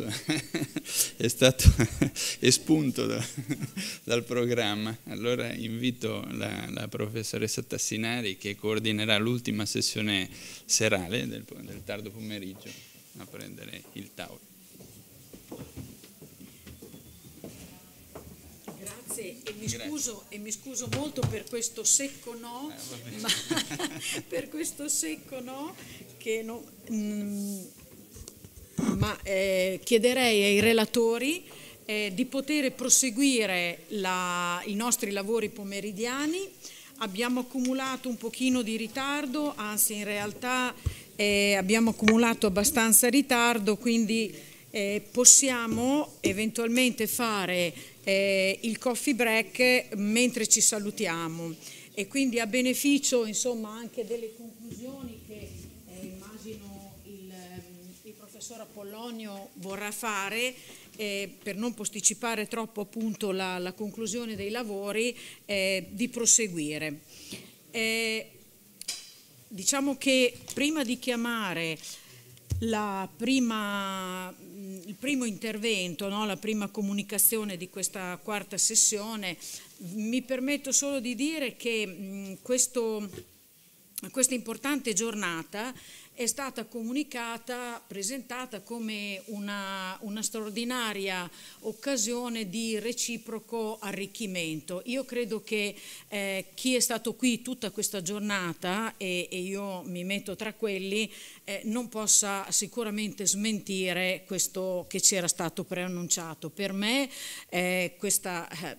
è stato espunto da, dal programma. Allora invito la, la, professoressa Tassinari che coordinerà l'ultima sessione serale del, del tardo pomeriggio a prendere il tavolo. Grazie e mi, scuso, e mi scuso molto per questo secco no, eh, ma per questo secco no che no, mh, mm, ma eh, chiederei ai relatori eh, di poter proseguire la, i nostri lavori pomeridiani. Abbiamo accumulato un pochino di ritardo, anzi in realtà eh, abbiamo accumulato abbastanza ritardo, quindi eh, possiamo eventualmente fare eh, il coffee break mentre ci salutiamo e quindi a beneficio insomma, anche delle conclusioni che eh, immagino il, ehm, il, professor Apollonio vorrà fare. Eh, per non posticipare troppo appunto la, la conclusione dei lavori, eh, di proseguire. Eh, diciamo che prima di chiamare prima, mm, il primo intervento, no? la prima comunicazione di questa quarta sessione. Mi permetto solo di dire che mh, mm, questo, questa importante giornata è stata comunicata, presentata come una, una, straordinaria occasione di reciproco arricchimento. Io credo che eh, chi è stato qui tutta questa giornata e, e io mi metto tra quelli eh, non possa sicuramente smentire questo che c'era stato preannunciato. Per me eh, questa eh,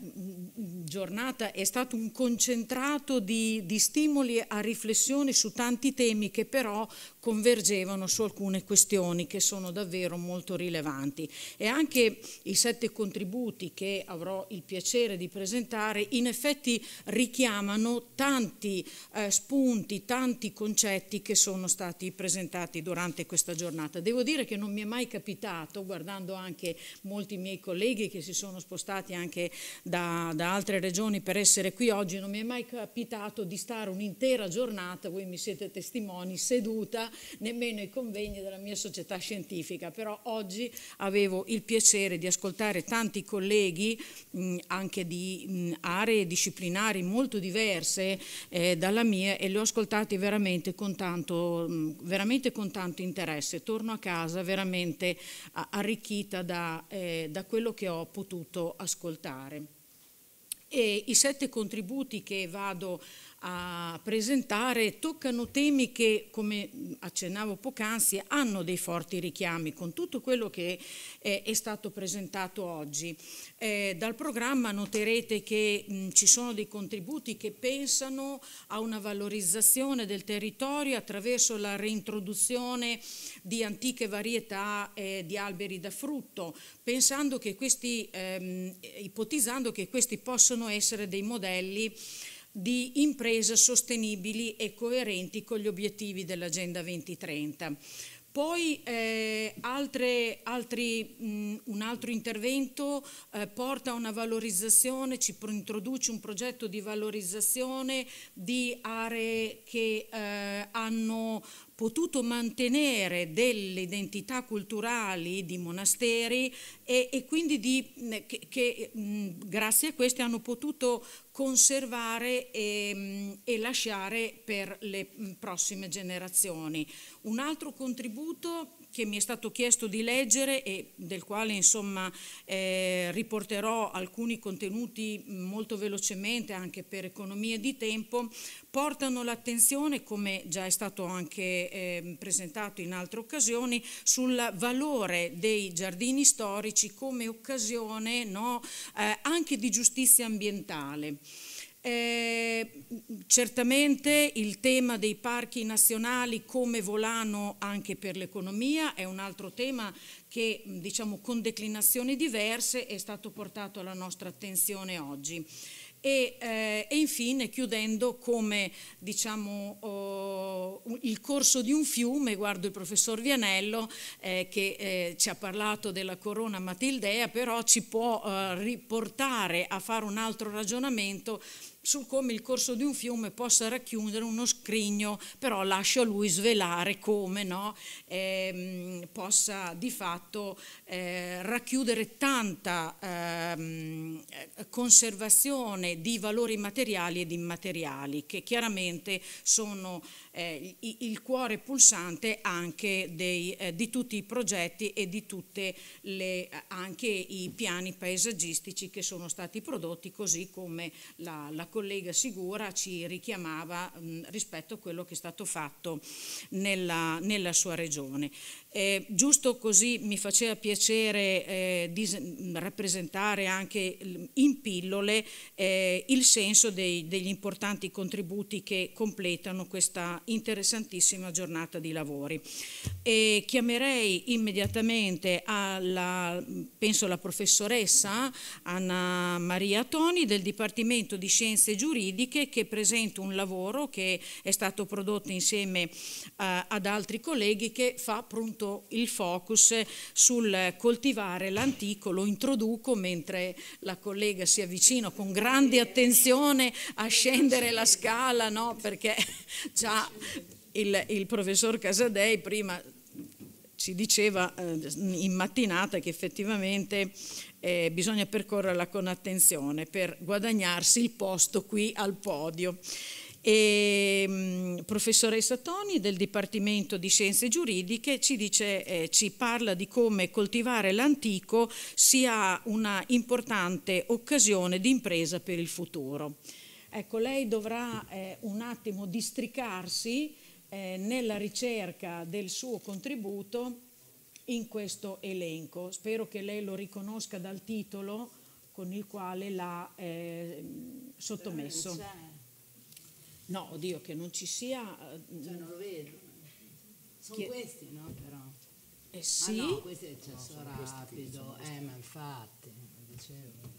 giornata è stato un concentrato di, di stimoli a riflessione su tanti temi che però convergevano su alcune questioni che sono davvero molto rilevanti e anche i sette contributi che avrò il piacere di presentare in effetti richiamano tanti eh, spunti, tanti concetti che sono stati presentati incontrati durante questa giornata. Devo dire che non mi è mai capitato, guardando anche molti miei colleghi che si sono spostati anche da, da altre regioni per essere qui oggi, non mi è mai capitato di stare un'intera giornata, voi mi siete testimoni, seduta nemmeno ai convegni della mia società scientifica, però oggi avevo il piacere di ascoltare tanti colleghi mh, anche di mh, aree disciplinari molto diverse eh, dalla mia e li ho ascoltati veramente con tanto, mh, veramente veramente con tanto interesse, torno a casa veramente arricchita da, eh, da quello che ho potuto ascoltare. E I sette contributi che vado a presentare toccano temi che, come accennavo poc'anzi, hanno dei forti richiami con tutto quello che eh, è stato presentato oggi. Eh, dal programma noterete che mh, ci sono dei contributi che pensano a una valorizzazione del territorio attraverso la reintroduzione di antiche varietà eh, di alberi da frutto, pensando che questi, ehm, ipotizzando che questi possono essere dei modelli di imprese sostenibili e coerenti con gli obiettivi dell'Agenda 2030. Poi eh, altre, altri, mh, un altro intervento eh, porta a una valorizzazione, ci introduce un progetto di valorizzazione di aree che eh, hanno potuto mantenere delle identità culturali di monasteri e, e quindi di, che, che grazie a queste hanno potuto conservare e, e, lasciare per le prossime generazioni. Un altro contributo che mi è stato chiesto di leggere e del quale insomma eh, riporterò alcuni contenuti molto velocemente anche per economia di tempo, portano l'attenzione, come già è stato anche eh, presentato in altre occasioni, sul valore dei giardini storici come occasione no, eh, anche di giustizia ambientale. Eh, certamente il tema dei parchi nazionali come volano anche per l'economia è un altro tema che diciamo con declinazioni diverse è stato portato alla nostra attenzione oggi. E, eh, e, infine chiudendo come diciamo, oh, il corso di un fiume, guardo il professor Vianello eh, che eh, ci ha parlato della corona matildea, però ci può eh, riportare a fare un altro ragionamento su come il corso di un fiume possa racchiudere uno scrigno, però lascio a lui svelare come no? eh, possa di fatto eh, racchiudere tanta eh, conservazione di valori materiali ed immateriali che chiaramente sono eh, il cuore pulsante anche dei, eh, di tutti i progetti e di tutti eh, anche i piani paesaggistici che sono stati prodotti, così come la, la collega Sigura ci richiamava mh, mm, rispetto a quello che è stato fatto nella, nella sua regione. Eh, giusto così mi faceva piacere eh, rappresentare anche in pillole eh, il senso dei, degli importanti contributi che completano questa interessantissima giornata di lavori. E chiamerei immediatamente alla, penso la professoressa Anna Maria Toni del Dipartimento di Scienze Giuridiche che presenta un lavoro che è stato prodotto insieme eh, ad altri colleghi che fa pronto molto il focus sul coltivare l'antico, lo introduco mentre la collega si avvicina con grande attenzione a scendere la scala, no? perché già il, il professor Casadei prima ci diceva eh, in mattinata che effettivamente eh, bisogna percorrerla con attenzione per guadagnarsi il posto qui al podio. E, mh, mm, professoressa Toni del Dipartimento di Scienze Giuridiche ci, dice, eh, ci parla di come coltivare l'antico sia una importante occasione di impresa per il futuro. Ecco, lei dovrà eh, un attimo districarsi eh, nella ricerca del suo contributo in questo elenco. Spero che lei lo riconosca dal titolo con il quale l'ha eh, sottomesso. No, oddio, che non ci sia... Eh, cioè non lo vedo. Sono che... questi, no, però? Eh ah, sì. Ah no, questo è il cesso no, rapido. Eh, ma infatti, dicevo...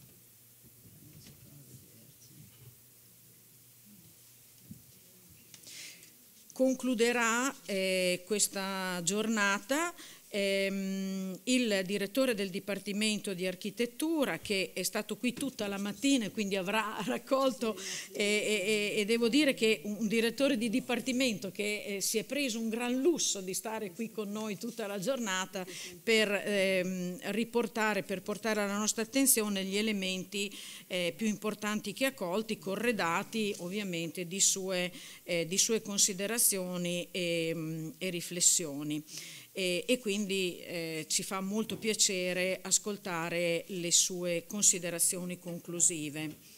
Concluderà eh, questa giornata ehm, il direttore del Dipartimento di Architettura che è stato qui tutta la mattina e quindi avrà raccolto eh, eh, e devo dire che un direttore di Dipartimento che eh, si è preso un gran lusso di stare qui con noi tutta la giornata per ehm, riportare, per portare alla nostra attenzione gli elementi eh, più importanti che ha colti, corredati ovviamente di sue, eh, di sue considerazioni e, mh, mm, e riflessioni e, e quindi eh, ci fa molto piacere ascoltare le sue considerazioni conclusive.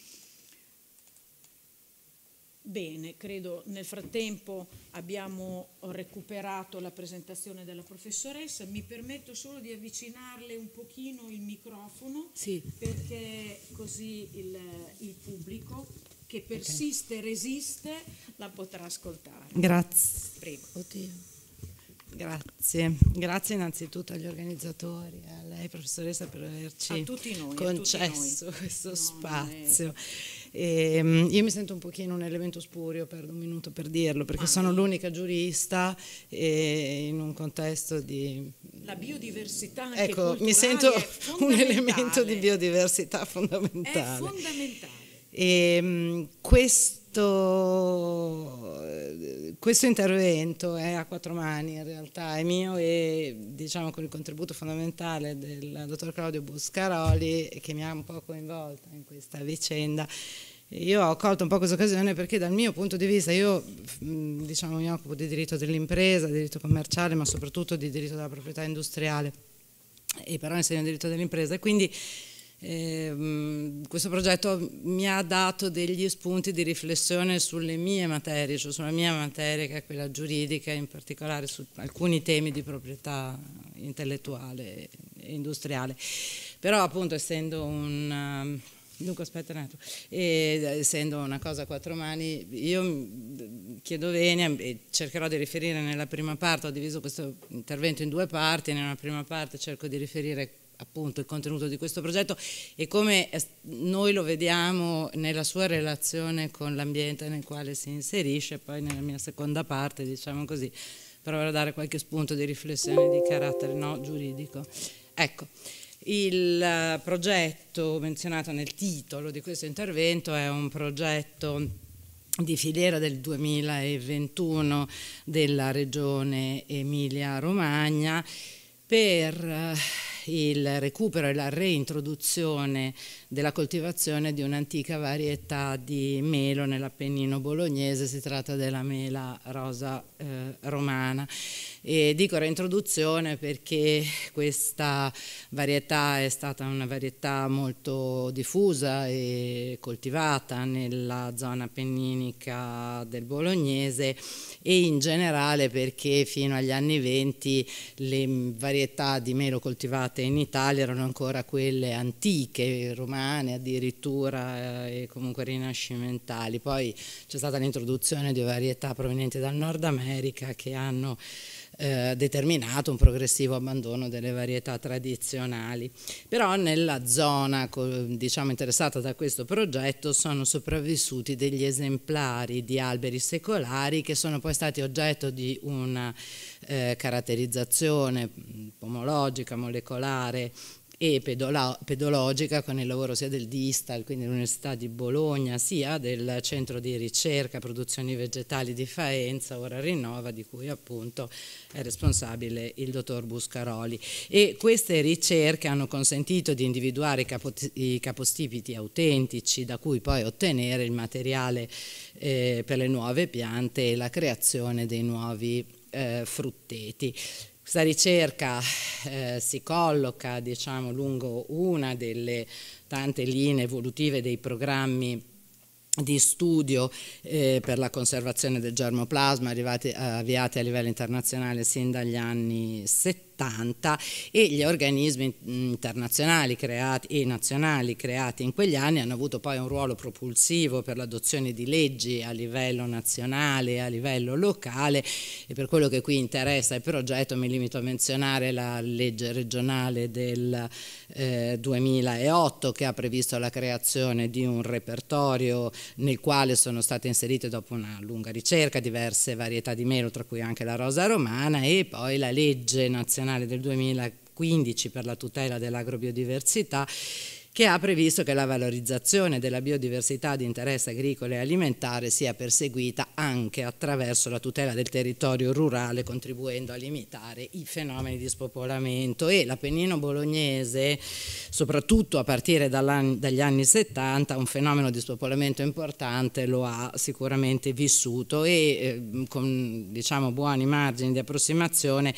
Bene, credo nel frattempo abbiamo recuperato la presentazione della professoressa, mi permetto solo di avvicinarle un pochino il microfono sì. perché così il, il pubblico che persiste e resiste la potrà ascoltare. Grazie. Prego. Oddio. Grazie, grazie innanzitutto agli organizzatori, a lei professoressa per averci noi, concesso questo no, spazio. E, ehm, io mi sento un pochino un elemento spurio, per un minuto per dirlo, perché Ma ah, sono l'unica giurista in un contesto di... La biodiversità Ecco, mi sento un elemento di biodiversità fondamentale. È fondamentale. E, ehm, questo questo, eh, questo intervento è a quattro mani in realtà, è mio e diciamo con il contributo fondamentale del dottor Claudio Buscaroli che mi ha un po' coinvolta in questa vicenda. Io ho colto un po' questa occasione perché dal mio punto di vista io diciamo, mi occupo di diritto dell'impresa, diritto commerciale, ma soprattutto di diritto della proprietà industriale e però insegno diritto dell'impresa e quindi Ehm, questo progetto mi ha dato degli spunti di riflessione sulle mie materie, cioè sulla mia materia che è quella giuridica, in particolare su alcuni temi di proprietà intellettuale e industriale. Però appunto essendo un... Ehm, dunque aspetta un attimo, e, essendo una cosa a quattro mani, io mm, chiedo venia e cercherò di riferire nella prima parte, ho diviso questo intervento in due parti, nella prima parte cerco di riferire appunto il contenuto di questo progetto e come eh, noi lo vediamo nella sua relazione con l'ambiente nel quale si inserisce, poi nella mia seconda parte, diciamo così, proverò a dare qualche spunto di riflessione di carattere no, giuridico. Ecco, il eh, progetto menzionato nel titolo di questo intervento è un progetto di filiera del 2021 della regione Emilia-Romagna per eh, il recupero e la reintroduzione della coltivazione di un'antica varietà di melo nell'Appennino bolognese, si tratta della mela rosa eh, romana. E dico reintroduzione perché questa varietà è stata una varietà molto diffusa e coltivata nella zona appenninica del bolognese e in generale perché fino agli anni 20 le varietà di melo coltivate fatte in Italia erano ancora quelle antiche, romane addirittura eh, e comunque rinascimentali. Poi c'è stata l'introduzione di varietà provenienti dal Nord America che hanno eh, determinato un progressivo abbandono delle varietà tradizionali. Però nella zona diciamo, interessata da questo progetto sono sopravvissuti degli esemplari di alberi secolari che sono poi stati oggetto di una eh, caratterizzazione mm, pomologica, molecolare e pedologica con il lavoro sia del Distal, quindi dell'Università di Bologna, sia del Centro di Ricerca Produzioni Vegetali di Faenza, ora Rinnova, di cui appunto è responsabile il dottor Buscaroli. E queste ricerche hanno consentito di individuare i, capo, i capostipiti autentici da cui poi ottenere il materiale eh, per le nuove piante e la creazione dei nuovi eh, frutteti. Questa ricerca eh, si colloca diciamo, lungo una delle tante linee evolutive dei programmi di studio eh, per la conservazione del germoplasma arrivati, avviati a livello internazionale sin dagli anni 70 70 e gli organismi mm, internazionali creati, e nazionali creati in quegli anni hanno avuto poi un ruolo propulsivo per l'adozione di leggi a livello nazionale e a livello locale e per quello che qui interessa il progetto mi limito a menzionare la legge regionale del eh, 2008 che ha previsto la creazione di un repertorio nel quale sono state inserite dopo una lunga ricerca diverse varietà di melo tra cui anche la rosa romana e poi la legge nazionale nazionale del 2015 per la tutela dell'agrobiodiversità che ha previsto che la valorizzazione della biodiversità di interesse agricolo e alimentare sia perseguita anche attraverso la tutela del territorio rurale, contribuendo a limitare i fenomeni di spopolamento. E l'Appennino bolognese, soprattutto a partire dagli anni 70, un fenomeno di spopolamento importante lo ha sicuramente vissuto e eh, con diciamo, buoni margini di approssimazione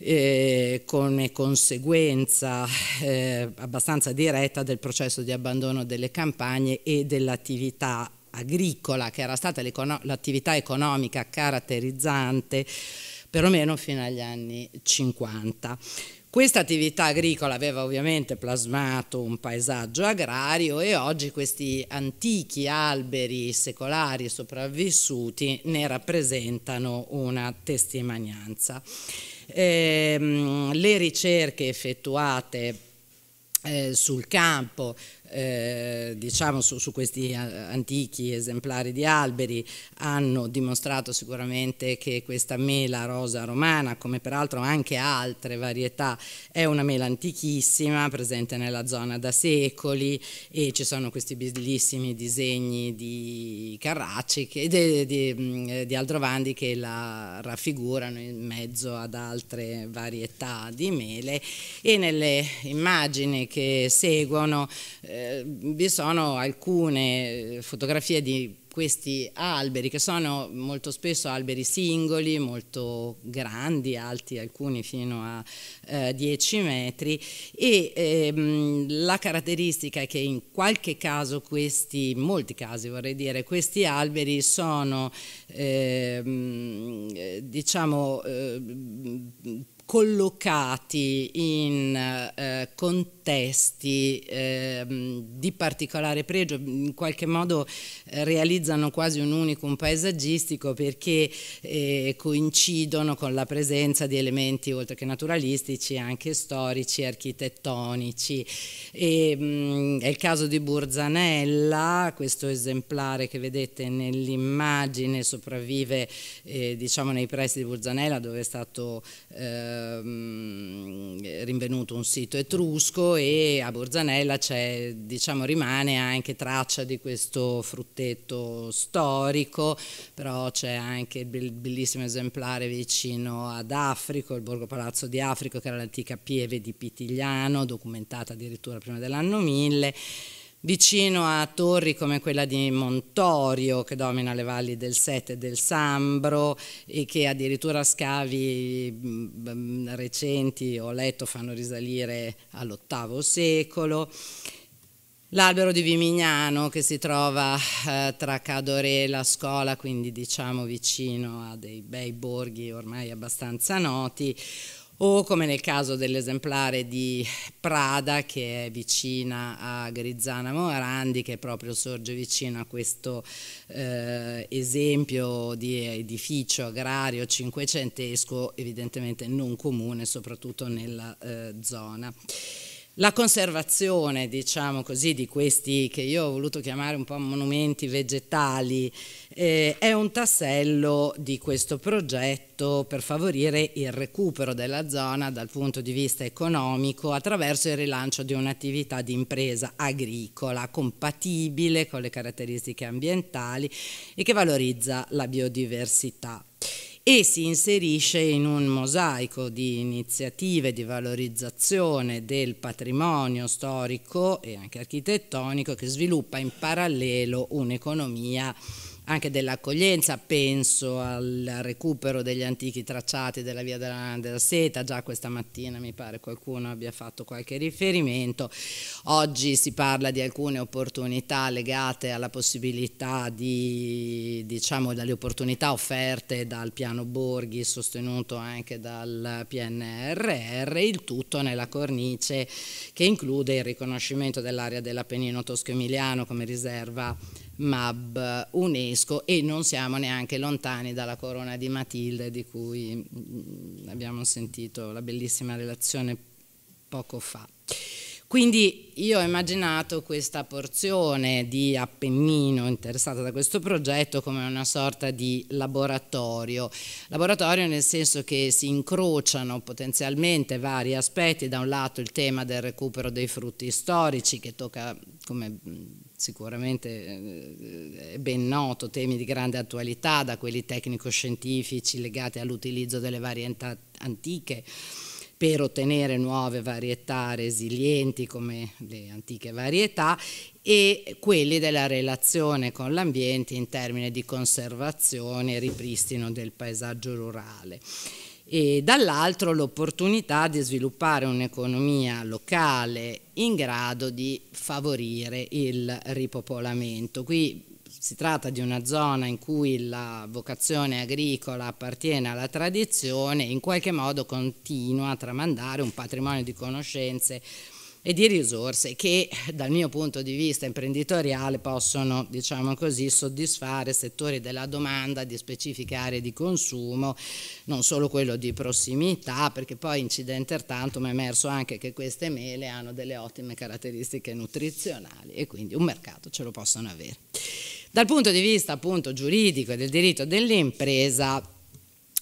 eh, come conseguenza eh, abbastanza diretta del processo di abbandono delle campagne e dell'attività agricola che era stata l'attività economica caratterizzante perlomeno fino agli anni 50. Questa attività agricola aveva ovviamente plasmato un paesaggio agrario e oggi questi antichi alberi secolari sopravvissuti ne rappresentano una testimonianza ehm, le ricerche effettuate eh, sul campo eh, diciamo su, su, questi eh, antichi esemplari di alberi hanno dimostrato sicuramente che questa mela rosa romana, come peraltro anche altre varietà, è una mela antichissima, presente nella zona da secoli e ci sono questi bellissimi disegni di Carracci, e di, di, mm, di Aldrovandi che la raffigurano in mezzo ad altre varietà di mele e nelle immagini che seguono eh, eh, vi sono alcune eh, fotografie di questi alberi che sono molto spesso alberi singoli, molto grandi, alti alcuni fino a eh, 10 metri e ehm, la caratteristica è che in qualche caso questi, in molti casi vorrei dire, questi alberi sono ehm, eh, diciamo eh, collocati in eh, contatto testi eh, di particolare pregio, in qualche modo eh, realizzano quasi un unicum paesaggistico perché eh, coincidono con la presenza di elementi oltre che naturalistici anche storici, architettonici. E, mh, mm, è il caso di Burzanella, questo esemplare che vedete nell'immagine sopravvive eh, diciamo nei pressi di Burzanella dove è stato ehm, rinvenuto un sito etrusco e a Borzanella diciamo, rimane anche traccia di questo frutteto storico, però c'è anche il bellissimo esemplare vicino ad Africo, il Borgo Palazzo di Africo che era l'antica pieve di Pitigliano, documentata addirittura prima dell'anno 1000 vicino a torri come quella di Montorio che domina le valli del Sette e del Sambro e che addirittura scavi mm, mm, recenti ho letto fanno risalire all'VIII secolo. L'albero di Vimignano che si trova eh, tra Cadore e la Scola, quindi diciamo vicino a dei bei borghi ormai abbastanza noti, o come nel caso dell'esemplare di Prada che è vicina a Grizzana Morandi che proprio sorge vicino a questo eh, esempio di edificio agrario cinquecentesco evidentemente non comune soprattutto nella eh, zona la conservazione, diciamo così, di questi che io ho voluto chiamare un po' monumenti vegetali, eh, è un tassello di questo progetto per favorire il recupero della zona dal punto di vista economico attraverso il rilancio di un'attività di impresa agricola compatibile con le caratteristiche ambientali e che valorizza la biodiversità e si inserisce in un mosaico di iniziative di valorizzazione del patrimonio storico e anche architettonico che sviluppa in parallelo un'economia anche dell'accoglienza, penso al recupero degli antichi tracciati della via della, della, seta, già questa mattina mi pare qualcuno abbia fatto qualche riferimento, oggi si parla di alcune opportunità legate alla possibilità di, diciamo, dalle opportunità offerte dal piano Borghi sostenuto anche dal PNRR, il tutto nella cornice che include il riconoscimento dell'area dell'Appennino Tosco-Emiliano come riserva MAB, UNESCO e non siamo neanche lontani dalla corona di Matilde di cui mm, abbiamo sentito la bellissima relazione poco fa. Quindi io ho immaginato questa porzione di Appennino interessata da questo progetto come una sorta di laboratorio, laboratorio nel senso che si incrociano potenzialmente vari aspetti, da un lato il tema del recupero dei frutti storici che tocca come mm, sicuramente eh, ben noto, temi di grande attualità, da quelli tecnico-scientifici legati all'utilizzo delle varietà antiche per ottenere nuove varietà resilienti come le antiche varietà e quelli della relazione con l'ambiente in termini di conservazione e ripristino del paesaggio rurale e dall'altro l'opportunità di sviluppare un'economia locale in grado di favorire il ripopolamento. Qui si tratta di una zona in cui la vocazione agricola appartiene alla tradizione e in qualche modo continua a tramandare un patrimonio di conoscenze e di risorse che dal mio punto di vista imprenditoriale possono, diciamo così, soddisfare settori della domanda di specifiche aree di consumo, non solo quello di prossimità, perché poi incidente tanto mi è emerso anche che queste mele hanno delle ottime caratteristiche nutrizionali e quindi un mercato ce lo possono avere. Dal punto di vista appunto giuridico e del diritto dell'impresa,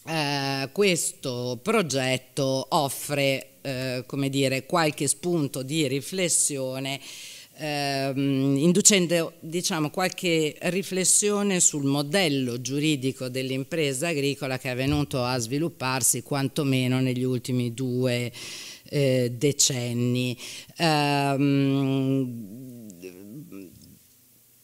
eh, questo progetto offre eh, come dire, qualche spunto di riflessione Ehm, inducendo diciamo, qualche riflessione sul modello giuridico dell'impresa agricola che è venuto a svilupparsi quantomeno negli ultimi due eh, decenni. Ehm,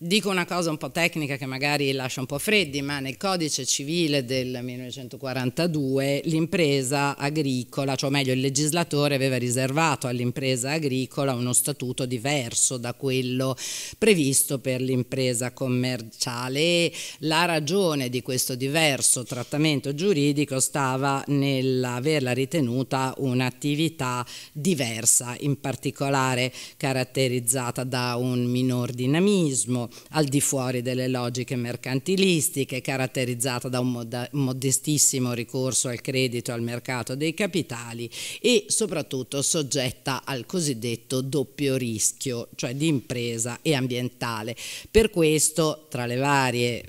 Dico una cosa un po' tecnica che magari lascia un po' freddi, ma nel codice civile del 1942 l'impresa agricola, cioè meglio il legislatore aveva riservato all'impresa agricola uno statuto diverso da quello previsto per l'impresa commerciale e la ragione di questo diverso trattamento giuridico stava nell'averla ritenuta un'attività diversa, in particolare caratterizzata da un minor dinamismo al di fuori delle logiche mercantilistiche, caratterizzata da un modestissimo ricorso al credito e al mercato dei capitali e soprattutto soggetta al cosiddetto doppio rischio, cioè di impresa e ambientale. Per questo, tra le varie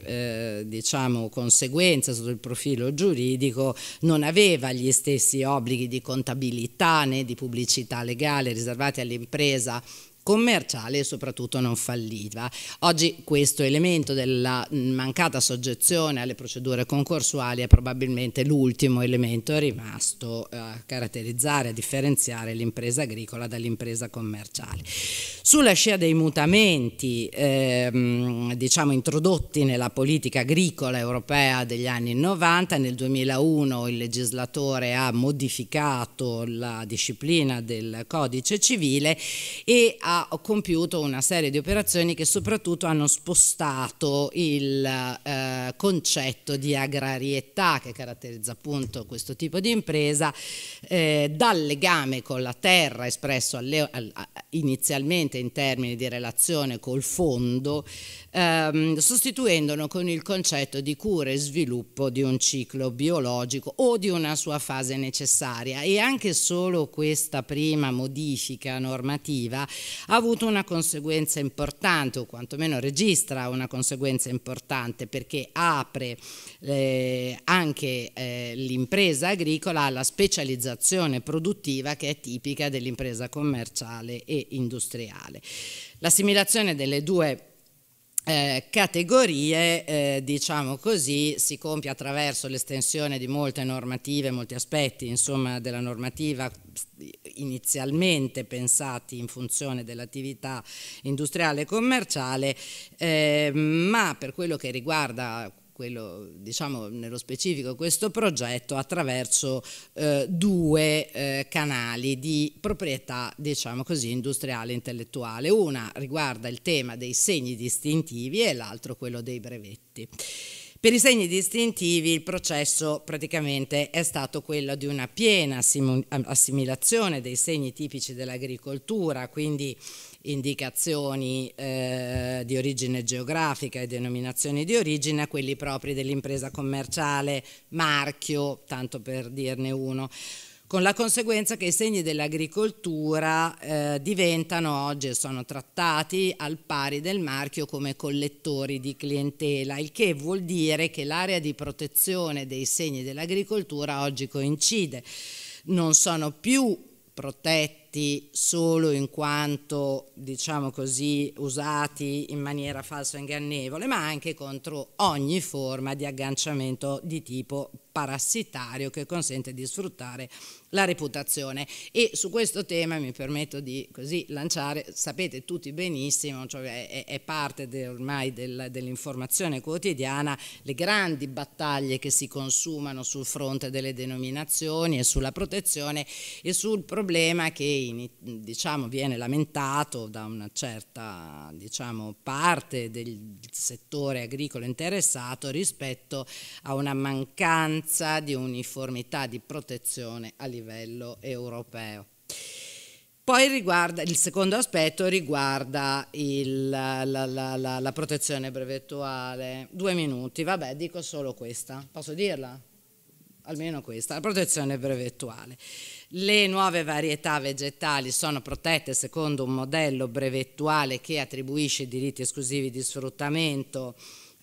eh, diciamo, conseguenze sotto il profilo giuridico, non aveva gli stessi obblighi di contabilità né di pubblicità legale riservati all'impresa commerciale soprattutto non falliva. Oggi questo elemento della mancata soggezione alle procedure concorsuali è probabilmente l'ultimo elemento rimasto eh, a caratterizzare, a differenziare l'impresa agricola dall'impresa commerciale. Sulla scia dei mutamenti ehm, diciamo introdotti nella politica agricola europea degli anni 90, nel 2001 il legislatore ha modificato la disciplina del codice civile e ha ha compiuto una serie di operazioni che soprattutto hanno spostato il eh, concetto di agrarietà che caratterizza appunto questo tipo di impresa eh, dal legame con la terra espresso alle, al, inizialmente in termini di relazione col fondo ehm, sostituendolo con il concetto di cura e sviluppo di un ciclo biologico o di una sua fase necessaria e anche solo questa prima modifica normativa ha avuto una conseguenza importante, o quantomeno registra una conseguenza importante, perché apre eh, anche eh, l'impresa agricola alla specializzazione produttiva che è tipica dell'impresa commerciale e industriale. L'assimilazione delle due eh, categorie, eh, diciamo così, si compie attraverso l'estensione di molte normative, molti aspetti insomma, della normativa inizialmente pensati in funzione dell'attività industriale e commerciale, eh, ma per quello che riguarda quello, diciamo nello specifico questo progetto attraverso eh, due eh, canali di proprietà, diciamo così, industriale e intellettuale. Una riguarda il tema dei segni distintivi e l'altro quello dei brevetti. Per i segni distintivi il processo praticamente è stato quello di una piena assimilazione dei segni tipici dell'agricoltura, quindi indicazioni eh, di origine geografica e denominazioni di origine a quelli propri dell'impresa commerciale, marchio, tanto per dirne uno con la conseguenza che i segni dell'agricoltura eh, diventano oggi e sono trattati al pari del marchio come collettori di clientela, il che vuol dire che l'area di protezione dei segni dell'agricoltura oggi coincide. Non sono più protetti oggetti solo in quanto, diciamo così, usati in maniera falsa e ingannevole, ma anche contro ogni forma di agganciamento di tipo parassitario che consente di sfruttare la reputazione. E su questo tema mi permetto di così lanciare, sapete tutti benissimo, cioè è, è, parte de, ormai del, dell'informazione quotidiana, le grandi battaglie che si consumano sul fronte delle denominazioni e sulla protezione e sul problema che lei in, diciamo, viene lamentato da una certa diciamo, parte del settore agricolo interessato rispetto a una mancanza di uniformità di protezione a livello europeo. Poi riguarda, il secondo aspetto riguarda il, la, la, la, la, protezione brevettuale. Due minuti, vabbè, dico solo questa. Posso dirla? Almeno questa, la protezione brevettuale. Le nuove varietà vegetali sono protette secondo un modello brevettuale che attribuisce diritti esclusivi di sfruttamento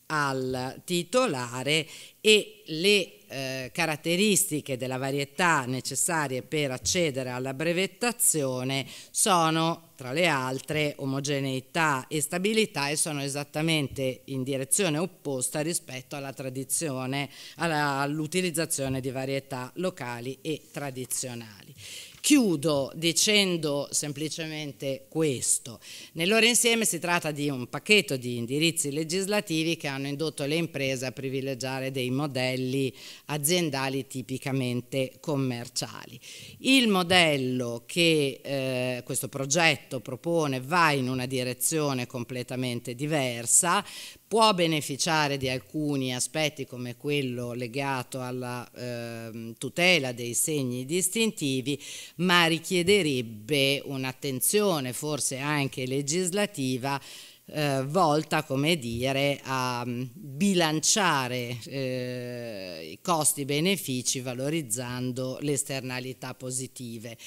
al titolare e le eh, caratteristiche della varietà necessarie per accedere alla brevettazione sono tra le altre omogeneità e stabilità e sono esattamente in direzione opposta rispetto alla tradizione, all'utilizzazione di varietà locali e tradizionali. Chiudo dicendo semplicemente questo. Nel loro insieme si tratta di un pacchetto di indirizzi legislativi che hanno indotto le imprese a privilegiare dei modelli aziendali tipicamente commerciali. Il modello che eh, questo progetto propone va in una direzione completamente diversa, può beneficiare di alcuni aspetti come quello legato alla eh, tutela dei segni distintivi, ma richiederebbe un'attenzione forse anche legislativa eh, volta, come dire, a mm, bilanciare eh, i costi-benefici valorizzando le esternalità positive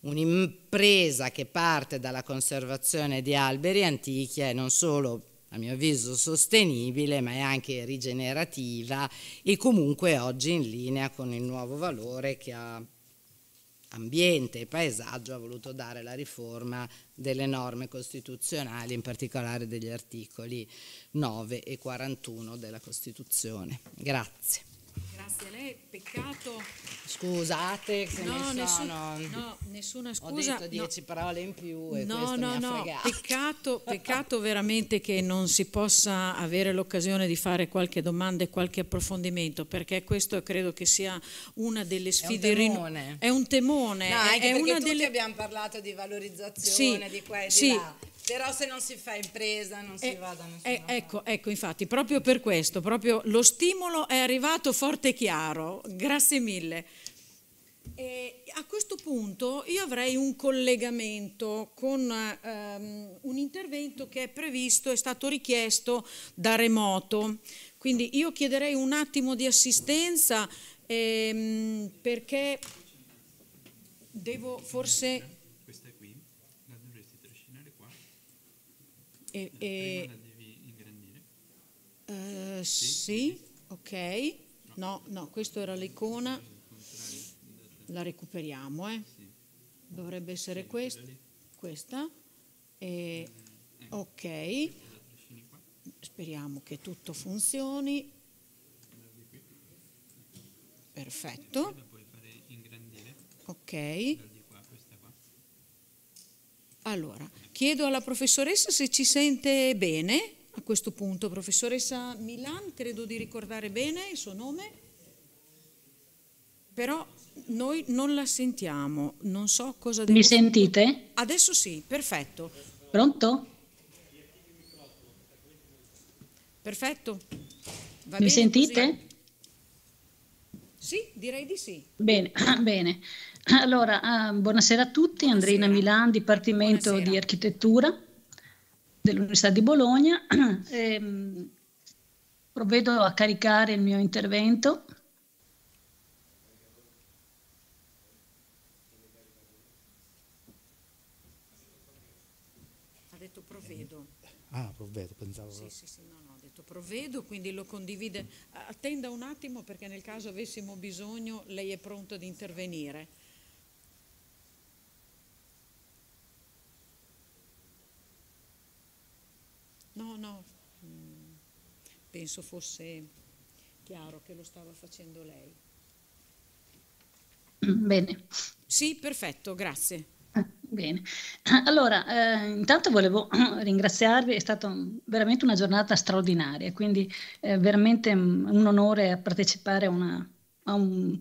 un'impresa che parte dalla conservazione di alberi antichi è non solo a mio avviso sostenibile ma è anche rigenerativa e comunque oggi in linea con il nuovo valore che a ambiente e paesaggio ha voluto dare la riforma delle norme costituzionali, in particolare degli articoli 9 e 41 della Costituzione. Grazie. Grazie a lei, peccato. Scusate se no, nessun, no, nessuna scusa. Ho detto dieci no. parole in più e no, no, no. Peccato, peccato veramente che non si possa avere l'occasione di fare qualche domanda e qualche approfondimento, perché questo credo che sia una delle sfide... È un temone. È un temone. No, anche è perché delle... abbiamo parlato di valorizzazione, sì, di questo. sì. là però se non si fa impresa non si eh, va da nessuna eh, ecco, ecco, infatti, proprio per questo, proprio lo stimolo è arrivato forte e chiaro. Grazie mille. E a questo punto io avrei un collegamento con um, un intervento che è previsto, è stato richiesto da remoto. Quindi io chiederei un attimo di assistenza ehm, perché devo forse E, e devi ingrandire. Uh, sì, sì, ok. No, no, questa era l'icona. La recuperiamo, eh. Sì. Dovrebbe essere sì, questa. Questa. E, eh, ecco. ok. Speriamo che tutto funzioni. Perfetto. La Ok. Allora, Chiedo alla professoressa se ci sente bene a questo punto. Professoressa Milan, credo di ricordare bene il suo nome, però noi non la sentiamo, non so cosa devo... Mi sentite? Adesso sì, perfetto. Pronto? Perfetto. Va Mi sentite? Così? Sì, direi di sì. Bene, bene. Allora, uh, buonasera a tutti, Andreina Milan, Dipartimento buonasera. di Architettura dell'Università di Bologna. e, ehm, provvedo a caricare il mio intervento. Ha detto provvedo. Ah, provvedo, pensavo. Sì, sì, sì, no, no, ha detto provvedo, quindi lo condivide. Attenda un attimo perché nel caso avessimo bisogno lei è pronto ad intervenire. No, no, mm, penso fosse chiaro che lo stava facendo lei. Bene. Sì, perfetto, grazie. Ah, bene, allora eh, intanto volevo ringraziarvi, è stata veramente una giornata straordinaria, quindi è eh, veramente mm, un onore partecipare a una, a un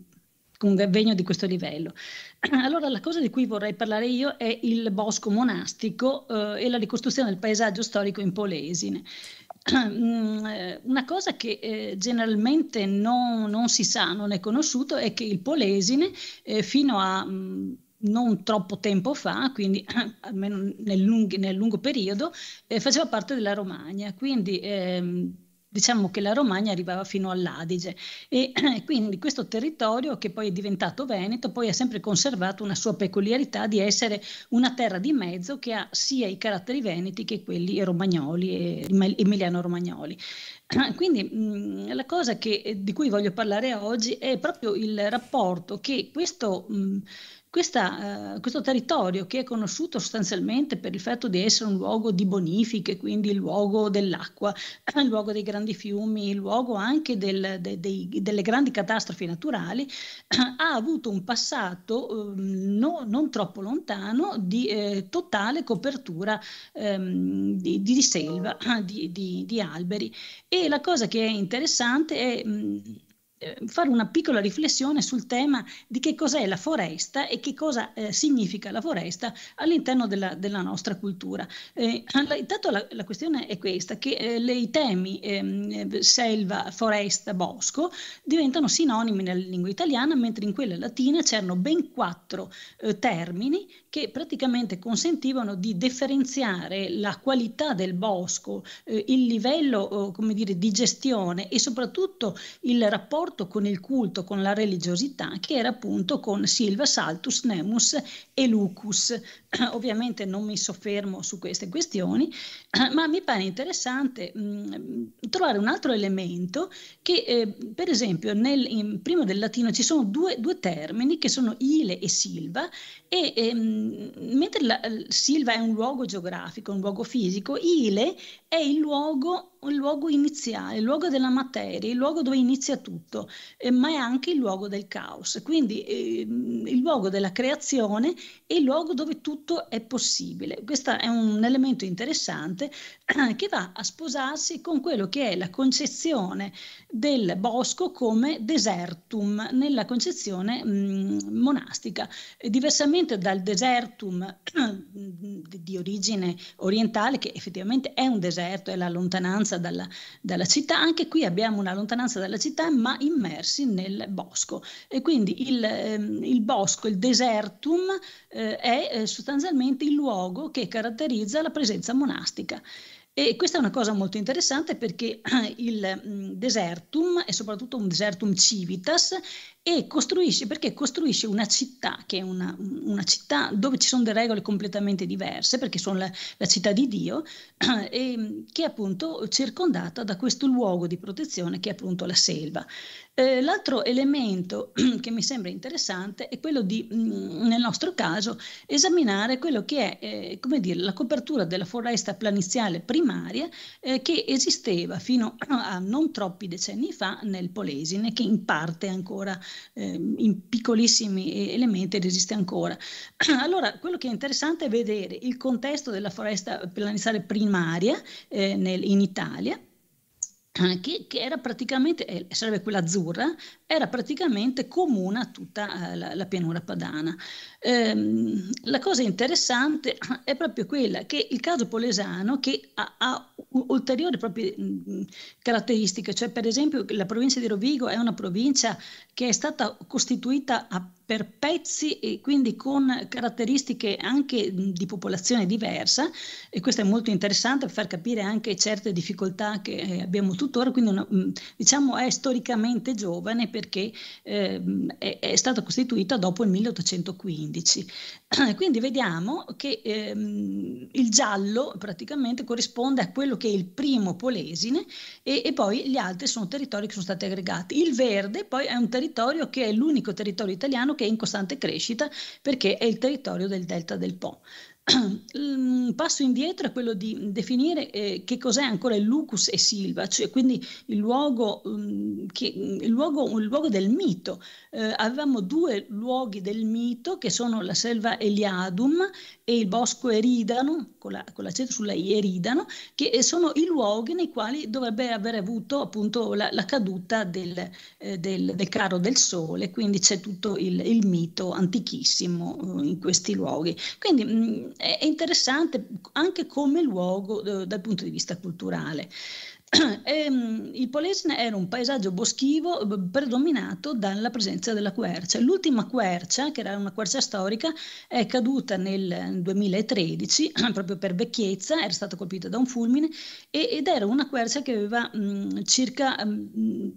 un convegno di questo livello. Allora la cosa di cui vorrei parlare io è il bosco monastico eh, e la ricostruzione del paesaggio storico in Polesine. Mm, eh, una cosa che eh, generalmente non, non, si sa, non è conosciuto, è che il Polesine eh, fino a... Mh, mm, non troppo tempo fa, quindi almeno nel, lung- nel lungo periodo, eh, faceva parte della Romagna, quindi ehm, diciamo che la Romagna arrivava fino all'Adige e quindi questo territorio che poi è diventato Veneto poi ha sempre conservato una sua peculiarità di essere una terra di mezzo che ha sia i caratteri veneti che quelli romagnoli e emiliano-romagnoli. Quindi la cosa che, di cui voglio parlare oggi è proprio il rapporto che questo mh, questa, eh, questo territorio che è conosciuto sostanzialmente per il fatto di essere un luogo di bonifiche, quindi il luogo dell'acqua, il luogo dei grandi fiumi, il luogo anche del, de, de, delle grandi catastrofi naturali, ha avuto un passato eh, no, non troppo lontano di eh, totale copertura ehm, di, di, selva, di, di, di, alberi. E la cosa che è interessante è... Mh, mm, Ehm, fare una piccola riflessione sul tema di che cos'è la foresta e che cosa eh, significa la foresta all'interno della, della nostra cultura. Eh, intanto la, la, questione è questa, che eh, le, i temi ehm, selva, foresta, bosco diventano sinonimi nella lingua italiana, mentre in quella latina c'erano ben quattro eh, termini che praticamente consentivano di differenziare la qualità del bosco, eh, il livello come dire, di gestione e soprattutto il rapporto rapporto con il culto, con la religiosità, che era appunto con Silva, Saltus, Nemus e Lucus, Ovviamente non mi soffermo su queste questioni, ma mi pare interessante mh, mm, trovare un altro elemento che, eh, per esempio, nel, prima del latino ci sono due, due, termini che sono ile e silva, e ehm, mentre la, silva è un luogo geografico, un luogo fisico, ile è il luogo il luogo iniziale, il luogo della materia, il luogo dove inizia tutto, eh, ma è anche il luogo del caos, quindi eh, il luogo della creazione e il luogo dove tutto tutto è possibile. Questo è un elemento interessante che va a sposarsi con quello che è la concezione del bosco come desertum nella concezione mm, monastica. Eh, diversamente dal desertum di origine orientale, che effettivamente è un deserto, è la lontananza dalla, dalla città, anche qui abbiamo una lontananza dalla città ma immersi nel bosco. E quindi il, ehm, il bosco, il desertum eh, è sostanzialmente eh, sostanzialmente il luogo che caratterizza la presenza monastica. E questa è una cosa molto interessante perché il mm, desertum è soprattutto un desertum civitas e costruisce, perché costruisce una città che è una, mm, una città dove ci sono delle regole completamente diverse perché sono la, la città di Dio e mm, che è appunto circondata da questo luogo di protezione che è appunto la selva. Eh, l'altro elemento che mi sembra interessante è quello di, mm, nel nostro caso, esaminare quello che è eh, dire, la copertura della foresta planiziale primaria eh, che esisteva fino a non troppi decenni fa nel Polesine, che in parte ancora, ehm, in piccolissimi eh, elementi esiste ancora. Allora, quello che è interessante è vedere il contesto della foresta planiziale primaria eh, nel, in Italia che, che, era praticamente, eh, sarebbe quella azzurra, era praticamente comune a tutta eh, la, la pianura padana. Ehm, la cosa interessante è proprio quella che il caso polesano che ha, ha ulteriori proprie mh, mm, caratteristiche, cioè per esempio la provincia di Rovigo è una provincia che è stata costituita a, per pezzi e quindi con caratteristiche anche mh, mm, di popolazione diversa e questo è molto interessante per far capire anche certe difficoltà che eh, abbiamo tuttora, quindi una, mh, mm, diciamo è storicamente giovane perché eh, è, è, stata costituita dopo il 1815. Quindi vediamo che ehm, il giallo praticamente corrisponde a quello che è il primo Polesine e, e poi gli altri sono territori che sono stati aggregati. Il verde poi è un territorio che è l'unico territorio italiano che è in costante crescita perché è il territorio del delta del Po. Un ehm, passo indietro è quello di definire eh, che cos'è ancora il lucus e silva, cioè quindi il luogo, um, che, mm, il luogo, il luogo del mito. Eh, avevamo due luoghi del mito che sono la selva Eliadum e il bosco eridano, con, la, l'accento sulla I eridano, che eh, sono i luoghi nei quali dovrebbe aver avuto appunto la, la caduta del, eh, del, del, caro del sole, quindi c'è tutto il, il mito antichissimo eh, in questi luoghi. Quindi mh, mm, è interessante anche come luogo eh, dal punto di vista culturale. E, ehm, il Polesne era un paesaggio boschivo eh, predominato dalla presenza della quercia. L'ultima quercia, che era una quercia storica, è caduta nel 2013 proprio per vecchiezza, era stata colpita da un fulmine e, ed era una quercia che aveva mh, mm, circa mh, mm,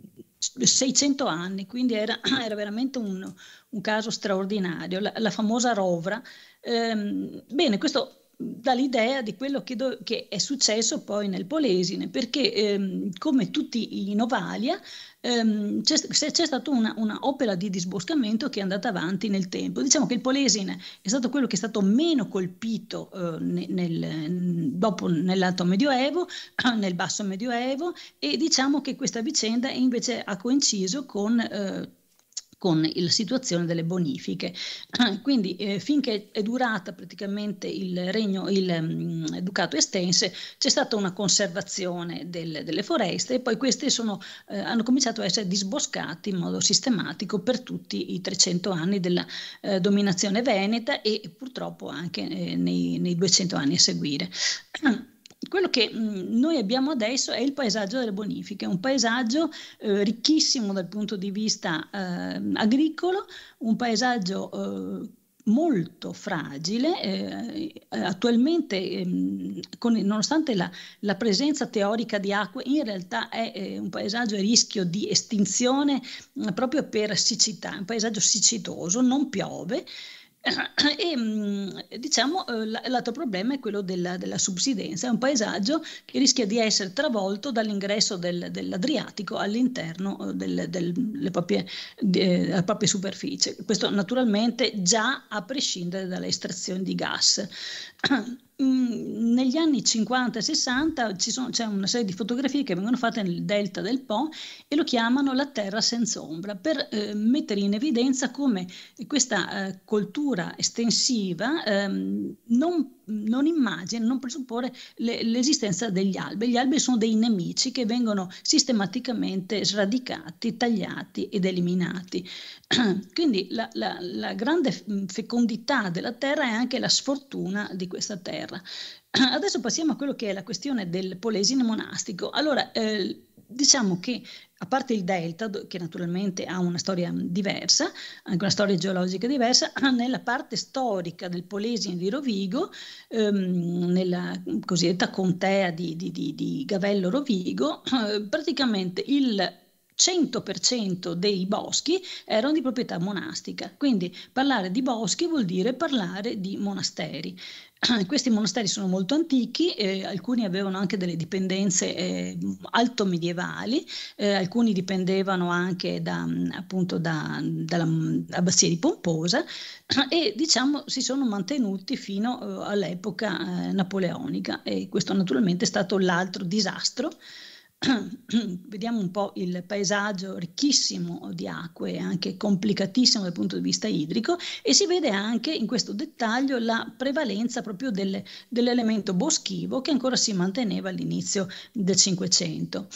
600 anni, quindi era, era veramente un, un, caso straordinario, la, la famosa Rovra. Ehm, bene, questo dall'idea di quello che, do- che, è successo poi nel Polesine, perché ehm, come tutti i Novalia ehm, c'è, c'è, stata un'opera di disboscamento che è andata avanti nel tempo. Diciamo che il Polesine è stato quello che è stato meno colpito eh, nel, dopo nell'alto medioevo, nel basso medioevo e diciamo che questa vicenda invece ha coinciso con... Eh, con la situazione delle bonifiche. Quindi eh, finché è durata praticamente il regno, il um, ducato estense, c'è stata una conservazione del, delle foreste e poi queste sono, eh, hanno cominciato a essere disboscate in modo sistematico per tutti i 300 anni della eh, dominazione veneta e purtroppo anche eh, nei, nei 200 anni a seguire. quello che mm, noi abbiamo adesso è il paesaggio delle bonifiche, un paesaggio eh, ricchissimo dal punto di vista eh, agricolo, un paesaggio eh, molto fragile, eh, eh attualmente ehm, con, nonostante la, la, presenza teorica di acque in realtà è eh, un paesaggio a rischio di estinzione mh, eh, proprio per siccità, un paesaggio siccitoso, non piove, e mm, diciamo eh, l'altro problema è quello della, della, subsidenza, è un paesaggio che rischia di essere travolto dall'ingresso del, dell'Adriatico all'interno eh, del, del, proprie, de, della propria superficie. Questo naturalmente già a prescindere dalle estrazioni di gas. Mm, negli anni 50 e 60 sono, c'è una serie di fotografie che vengono fatte nel delta del Po e lo chiamano la terra senza ombra per eh, mettere in evidenza come questa eh, coltura estensiva ehm, non non immagina, non presuppone le, l'esistenza degli alberi. Gli alberi sono dei nemici che vengono sistematicamente sradicati, tagliati ed eliminati. Quindi la, la, la grande fecondità della terra è anche la sfortuna di questa terra guerra. Adesso passiamo a quello che è la questione del Polesine monastico. Allora, eh, diciamo che a parte il delta, che naturalmente ha una storia mm, diversa, anche una storia geologica diversa, nella parte storica del Polesine di Rovigo, ehm, nella cosiddetta contea di, di, di, di Gavello Rovigo, eh, praticamente il 100% dei boschi erano di proprietà monastica, quindi parlare di boschi vuol dire parlare di monasteri. Questi monasteri sono molto antichi, eh, alcuni avevano anche delle dipendenze eh, alto medievali, eh, alcuni dipendevano anche da, mm, appunto da, dall'abbazia mm, di Pomposa e diciamo si sono mantenuti fino eh, all'epoca eh, napoleonica e questo naturalmente è stato l'altro disastro vediamo un po' il paesaggio ricchissimo di acque, anche complicatissimo dal punto di vista idrico e si vede anche in questo dettaglio la prevalenza proprio del, dell'elemento boschivo che ancora si manteneva all'inizio del Cinquecento.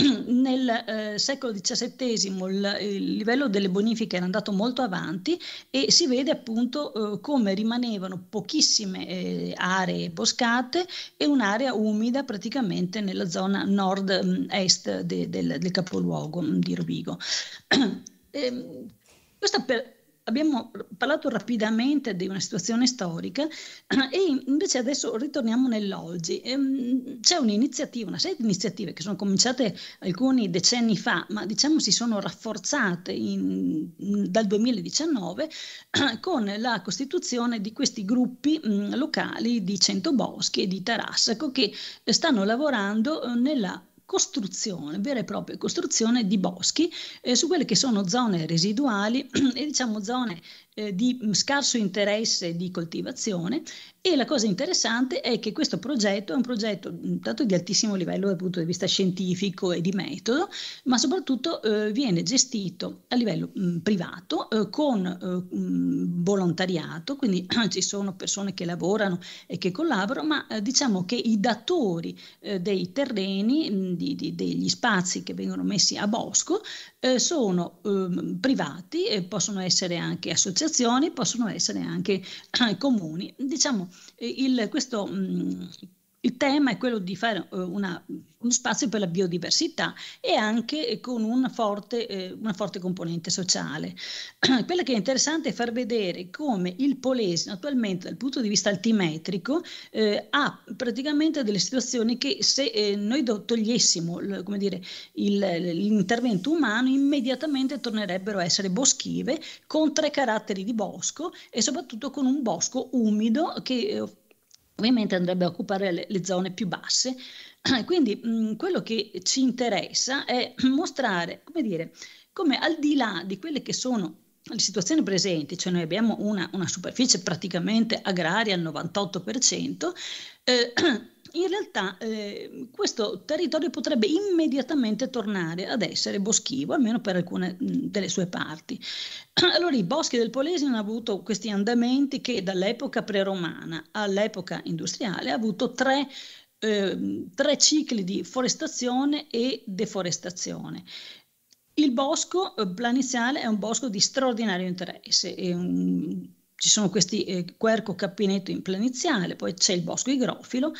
nel eh, secolo XVII il, il, livello delle bonifiche era andato molto avanti e si vede appunto eh, come rimanevano pochissime eh, aree boscate e un'area umida praticamente nella zona nord-est de, del, del, capoluogo di Rovigo. Ehm, questa per, abbiamo parlato rapidamente di una situazione storica e invece adesso ritorniamo nell'oggi. Ehm, c'è un'iniziativa, una serie di iniziative che sono cominciate alcuni decenni fa, ma diciamo si sono rafforzate in, dal 2019 con la costituzione di questi gruppi mm, locali di Centoboschi e di Tarassaco che stanno lavorando eh, nella costruzione, vera e propria costruzione di boschi eh, su quelle che sono zone residuali e diciamo zone eh, di scarso interesse di coltivazione e la cosa interessante è che questo progetto è un progetto tanto di altissimo livello dal punto di vista scientifico e di metodo, ma soprattutto eh, viene gestito a livello mh, privato eh, con eh, mh, volontariato, quindi ci sono persone che lavorano e che collaborano, ma eh, diciamo che i datori eh, dei terreni, mh, di, di, degli spazi che vengono messi a bosco, eh, sono ehm, privati, possono essere anche associazioni, possono essere anche comuni. Diciamo il, questo mh, mm, il tema è quello di fare eh, una, uno spazio per la biodiversità e anche eh, con una forte, eh, una forte componente sociale. Quello che è interessante è far vedere come il Polesino attualmente dal punto di vista altimetrico eh, ha praticamente delle situazioni che se eh, noi togliessimo dire, il, l'intervento umano immediatamente tornerebbero a essere boschive con tre caratteri di bosco e soprattutto con un bosco umido che ovviamente andrebbe a occupare le, le zone più basse. Quindi mh, mm, quello che ci interessa è mostrare, come dire, come al di là di quelle che sono le situazioni presenti, cioè noi abbiamo una, una superficie praticamente agraria al 98%, eh, in realtà eh, questo territorio potrebbe immediatamente tornare ad essere boschivo, almeno per alcune mh, mhmm, delle sue parti. Allora i boschi del Polesine hanno avuto questi andamenti che dall'epoca preromana all'epoca industriale ha avuto tre, eh, tre cicli di forestazione e deforestazione. Il bosco eh, planiziale è un bosco di straordinario interesse, un, ci sono questi eh, querco cappinetto in planiziale, poi c'è il bosco igrofilo,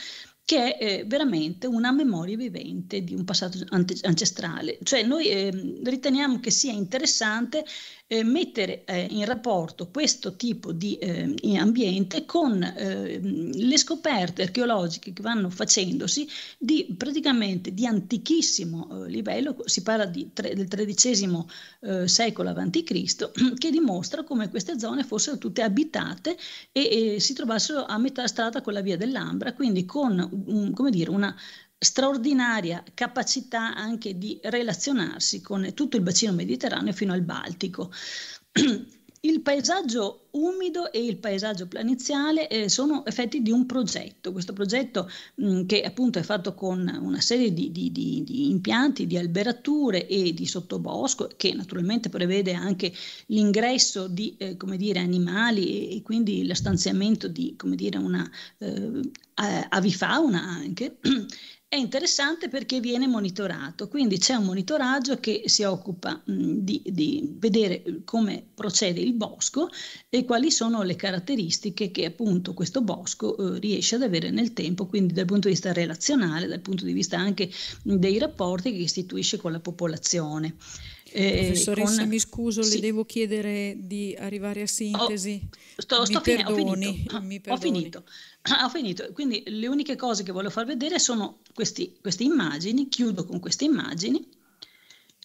che è eh, veramente una memoria vivente di un passato ancestrale. Cioè noi ehm, riteniamo che sia interessante eh, mettere eh, in rapporto questo tipo di eh, ambiente con eh, le scoperte archeologiche che vanno facendosi di praticamente di antichissimo eh, livello, si parla tre, del XIII eh, secolo a.C., che dimostra come queste zone fossero tutte abitate e, e si trovassero a metà strada con la via dell'Ambra, quindi con un, dire, una straordinaria capacità anche di relazionarsi con tutto il bacino mediterraneo fino al Baltico. Il paesaggio umido e il paesaggio planiziale eh, sono effetti di un progetto, questo progetto mh, mm, che appunto è fatto con una serie di, di, di, di, impianti, di alberature e di sottobosco che naturalmente prevede anche l'ingresso di eh, dire, animali e, e quindi lo stanziamento di come dire, una eh, avifauna anche. è interessante perché viene monitorato, quindi c'è un monitoraggio che si occupa mh, di, di, vedere eh, come procede il bosco e quali sono le caratteristiche che appunto questo bosco eh, riesce ad avere nel tempo, quindi dal punto di vista relazionale, dal punto di vista anche dei rapporti che istituisce con la popolazione. Eh, Professoressa, con... mi scuso, sì. le devo chiedere di arrivare a sintesi. Oh, sto, mi sto perdoni, ah, ho, finito. Ho, ah, finito. ho finito. Quindi le uniche cose che voglio far vedere sono questi, queste immagini, chiudo con queste immagini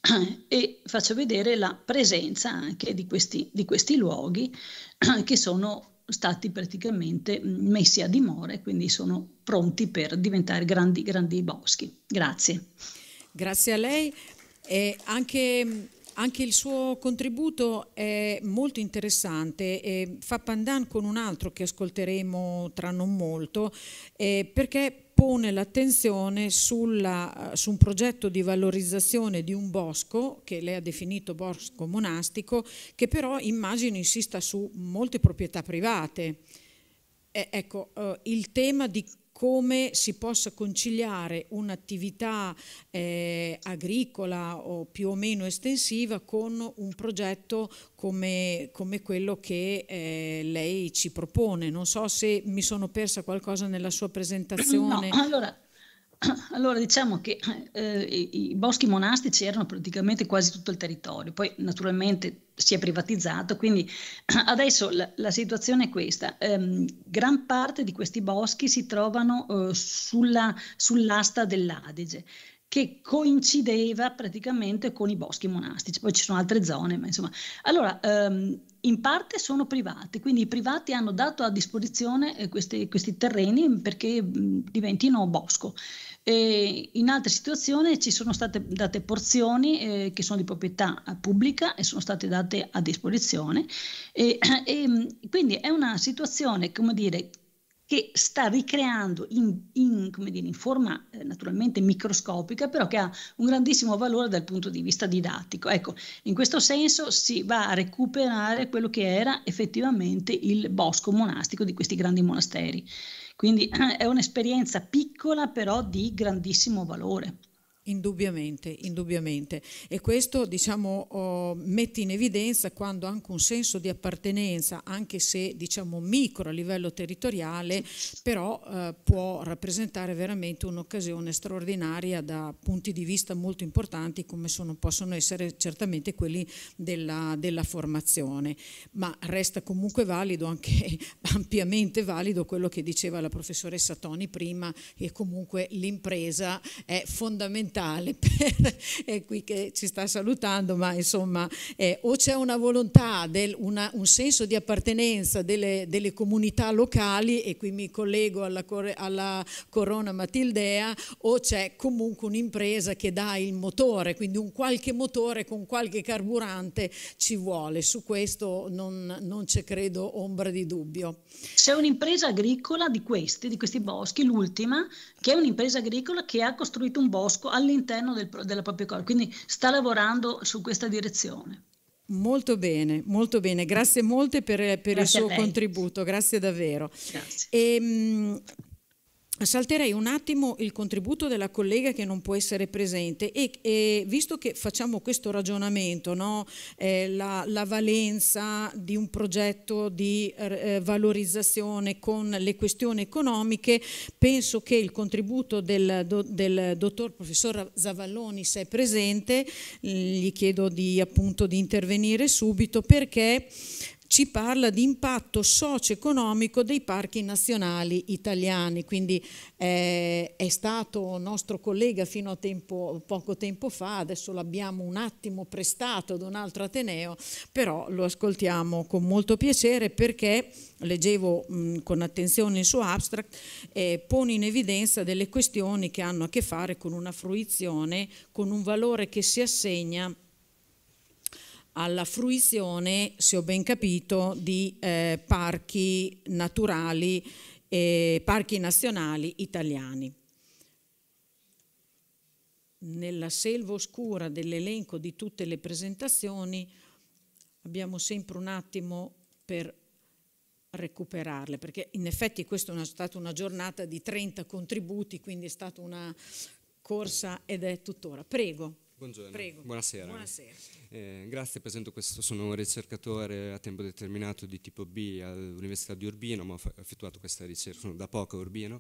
e faccio vedere la presenza anche di questi, di questi luoghi che sono stati praticamente mm, messi a dimora quindi sono pronti per diventare grandi, grandi boschi. Grazie. Grazie a lei. Eh, anche, anche, il suo contributo è molto interessante, eh, fa pandan con un altro che ascolteremo tra non molto, eh, perché pone l'attenzione su un progetto di valorizzazione di un bosco, che lei ha definito bosco monastico, che però immagino insista su molte proprietà private. Eh, ecco, eh, il tema di come si possa conciliare un'attività eh, agricola o più o meno estensiva con un progetto come, come quello che eh, lei ci propone. Non so se mi sono persa qualcosa nella sua presentazione. No, allora Allora diciamo che eh, i, boschi monastici erano praticamente quasi tutto il territorio, poi naturalmente si è privatizzato, quindi adesso la, la situazione è questa, eh, gran parte di questi boschi si trovano eh, sulla, sull'asta dell'Adige che coincideva praticamente con i boschi monastici, poi ci sono altre zone, ma insomma. Allora, ehm, in parte sono privati, quindi i privati hanno dato a disposizione eh, questi, questi, terreni perché mh, diventino bosco. E in altre situazioni ci sono state date porzioni eh, che sono di proprietà eh, pubblica e sono state date a disposizione. E, e mm, quindi è una situazione, come dire, che sta ricreando in, in, dire, in forma eh, naturalmente microscopica, però che ha un grandissimo valore dal punto di vista didattico. Ecco, in questo senso si va a recuperare quello che era effettivamente il bosco monastico di questi grandi monasteri. Quindi è un'esperienza piccola però di grandissimo valore. Indubbiamente, indubbiamente. E questo diciamo, oh, mette in evidenza quando anche un senso di appartenenza, anche se diciamo, micro a livello territoriale, però eh, può rappresentare veramente un'occasione straordinaria da punti di vista molto importanti come sono, possono essere certamente quelli della, della, formazione. Ma resta comunque valido, anche ampiamente valido, quello che diceva la professoressa Toni prima, che comunque l'impresa è fondamentale fondamentale per, è qui che ci sta salutando, ma insomma eh, o c'è una volontà, del, una, un senso di appartenenza delle, delle, comunità locali e qui mi collego alla, alla Corona Matildea o c'è comunque un'impresa che dà il motore, quindi un qualche motore con qualche carburante ci vuole, su questo non, non c'è credo ombra di dubbio. C'è un'impresa agricola di questi, di questi boschi, l'ultima, che è un'impresa agricola che ha costruito un bosco al all'interno del, della propria cosa, quindi sta lavorando su questa direzione. Molto bene, molto bene, grazie molte per, per il suo contributo, grazie davvero. Grazie. E, ehm, Salterei un attimo il contributo della collega che non può essere presente e, e visto che facciamo questo ragionamento, no? eh, la, la, valenza di un progetto di eh, eh valorizzazione con le questioni economiche, penso che il contributo del, do, del dottor professor Zavalloni se è presente, gli chiedo di, appunto di intervenire subito perché ci parla di impatto socio-economico dei parchi nazionali italiani, quindi eh, è stato nostro collega fino a tempo, poco tempo fa, adesso l'abbiamo un attimo prestato ad un altro Ateneo, però lo ascoltiamo con molto piacere perché, leggevo mh, con attenzione il suo abstract, eh, pone in evidenza delle questioni che hanno a che fare con una fruizione, con un valore che si assegna alla fruizione, se ho ben capito, di eh, parchi naturali e parchi nazionali italiani. Nella selva oscura dell'elenco di tutte le presentazioni abbiamo sempre un attimo per recuperarle, perché in effetti questa è una, stata una giornata di 30 contributi, quindi è stata una corsa ed è tuttora. Prego. Buongiorno, Prego. buonasera. buonasera. Eh, grazie, presento questo, sono un ricercatore a tempo determinato di tipo B all'Università di Urbino, ma ho effettuato questa ricerca, sono da poco a Urbino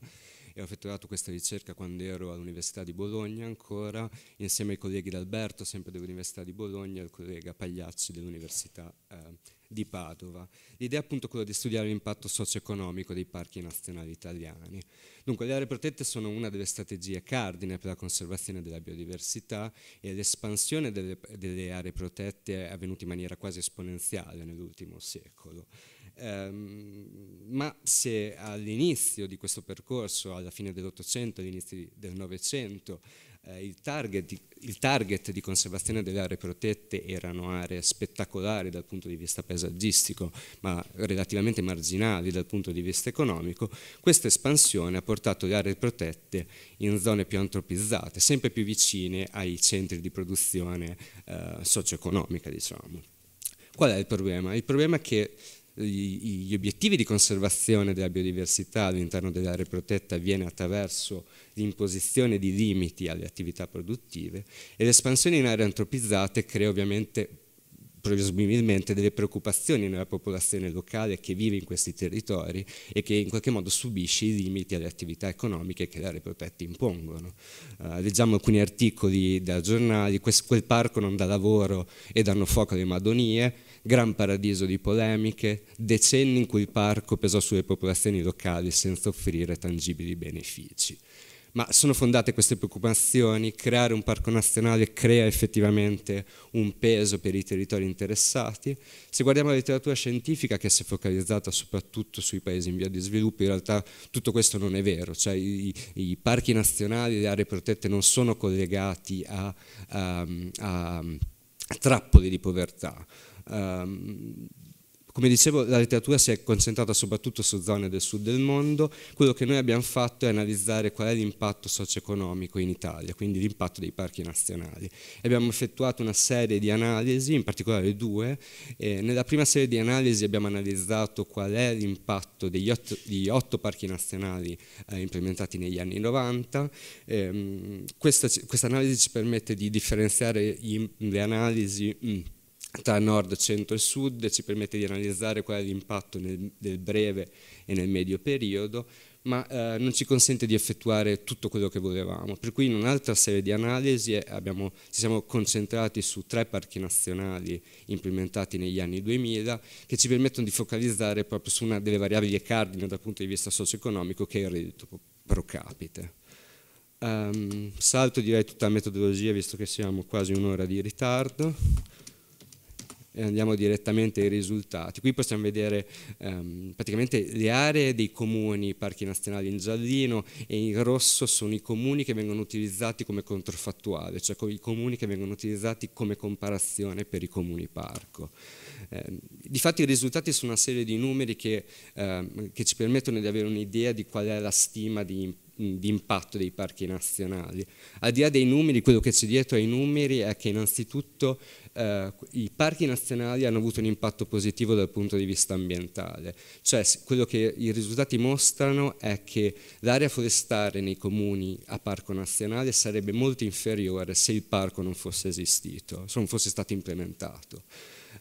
e ho effettuato questa ricerca quando ero all'Università di Bologna ancora, insieme ai colleghi d'Alberto, sempre dell'Università di Bologna, e al collega Pagliacci dell'Università eh, di Padova. L'idea è appunto quella di studiare l'impatto socio-economico dei parchi nazionali italiani. Dunque le aree protette sono una delle strategie cardine per la conservazione della biodiversità e l'espansione delle, delle aree protette è avvenuta in maniera quasi esponenziale nell'ultimo secolo. Um, ma se all'inizio di questo percorso, alla fine dell'Ottocento, all'inizio del Novecento, il eh, target, il, target di, conservazione delle aree protette erano aree spettacolari dal punto di vista paesaggistico, ma relativamente marginali dal punto di vista economico, questa espansione ha portato le aree protette in zone più antropizzate, sempre più vicine ai centri di produzione eh, socio-economica, diciamo. Qual è il problema? Il problema è che gli obiettivi di conservazione della biodiversità all'interno dell'area protetta avviene attraverso l'imposizione di limiti alle attività produttive e l'espansione in aree antropizzate crea ovviamente presumibilmente delle preoccupazioni nella popolazione locale che vive in questi territori e che in qualche modo subisce i limiti alle attività economiche che le aree protette impongono. Uh, leggiamo alcuni articoli da giornali, quel parco non dà lavoro e danno fuoco alle madonie, gran paradiso di polemiche, decenni in cui il parco pesò sulle popolazioni locali senza offrire tangibili benefici. Ma sono fondate queste preoccupazioni, creare un parco nazionale crea effettivamente un peso per i territori interessati. Se guardiamo la letteratura scientifica che si è focalizzata soprattutto sui paesi in via di sviluppo, in realtà tutto questo non è vero, cioè i, i parchi nazionali, le aree protette non sono collegati a, a, a trappole di povertà. Um, come dicevo, la letteratura si è concentrata soprattutto su zone del sud del mondo. Quello che noi abbiamo fatto è analizzare qual è l'impatto socio-economico in Italia, quindi l'impatto dei parchi nazionali. Abbiamo effettuato una serie di analisi, in particolare due. nella prima serie di analisi abbiamo analizzato qual è l'impatto degli otto, di otto parchi nazionali eh, implementati negli anni 90. Ehm, questa, questa, analisi ci permette di differenziare gli, le analisi. Mh, mm, tra nord, centro e sud ci permette di analizzare qual è l'impatto nel, nel breve e nel medio periodo, ma eh, non ci consente di effettuare tutto quello che volevamo. Per cui in un'altra serie di analisi eh, abbiamo, ci siamo concentrati su tre parchi nazionali implementati negli anni 2000 che ci permettono di focalizzare proprio su una delle variabili cardine dal punto di vista socio-economico che è il reddito pro capite. Um, salto direi tutta la metodologia visto che siamo quasi un'ora di ritardo e andiamo direttamente ai risultati. Qui possiamo vedere ehm, praticamente le aree dei comuni, i parchi nazionali in giallino e in rosso sono i comuni che vengono utilizzati come controfattuale, cioè i comuni che vengono utilizzati come comparazione per i comuni parco. Eh, difatti i risultati sono una serie di numeri che, eh, che ci permettono di avere un'idea di qual è la stima di, di impatto dei parchi nazionali. Al di là dei numeri, quello che c'è dietro ai numeri è che innanzitutto eh, i parchi nazionali hanno avuto un impatto positivo dal punto di vista ambientale, cioè quello che i risultati mostrano è che l'area forestale nei comuni a parco nazionale sarebbe molto inferiore se il parco non fosse esistito, se non fosse stato implementato.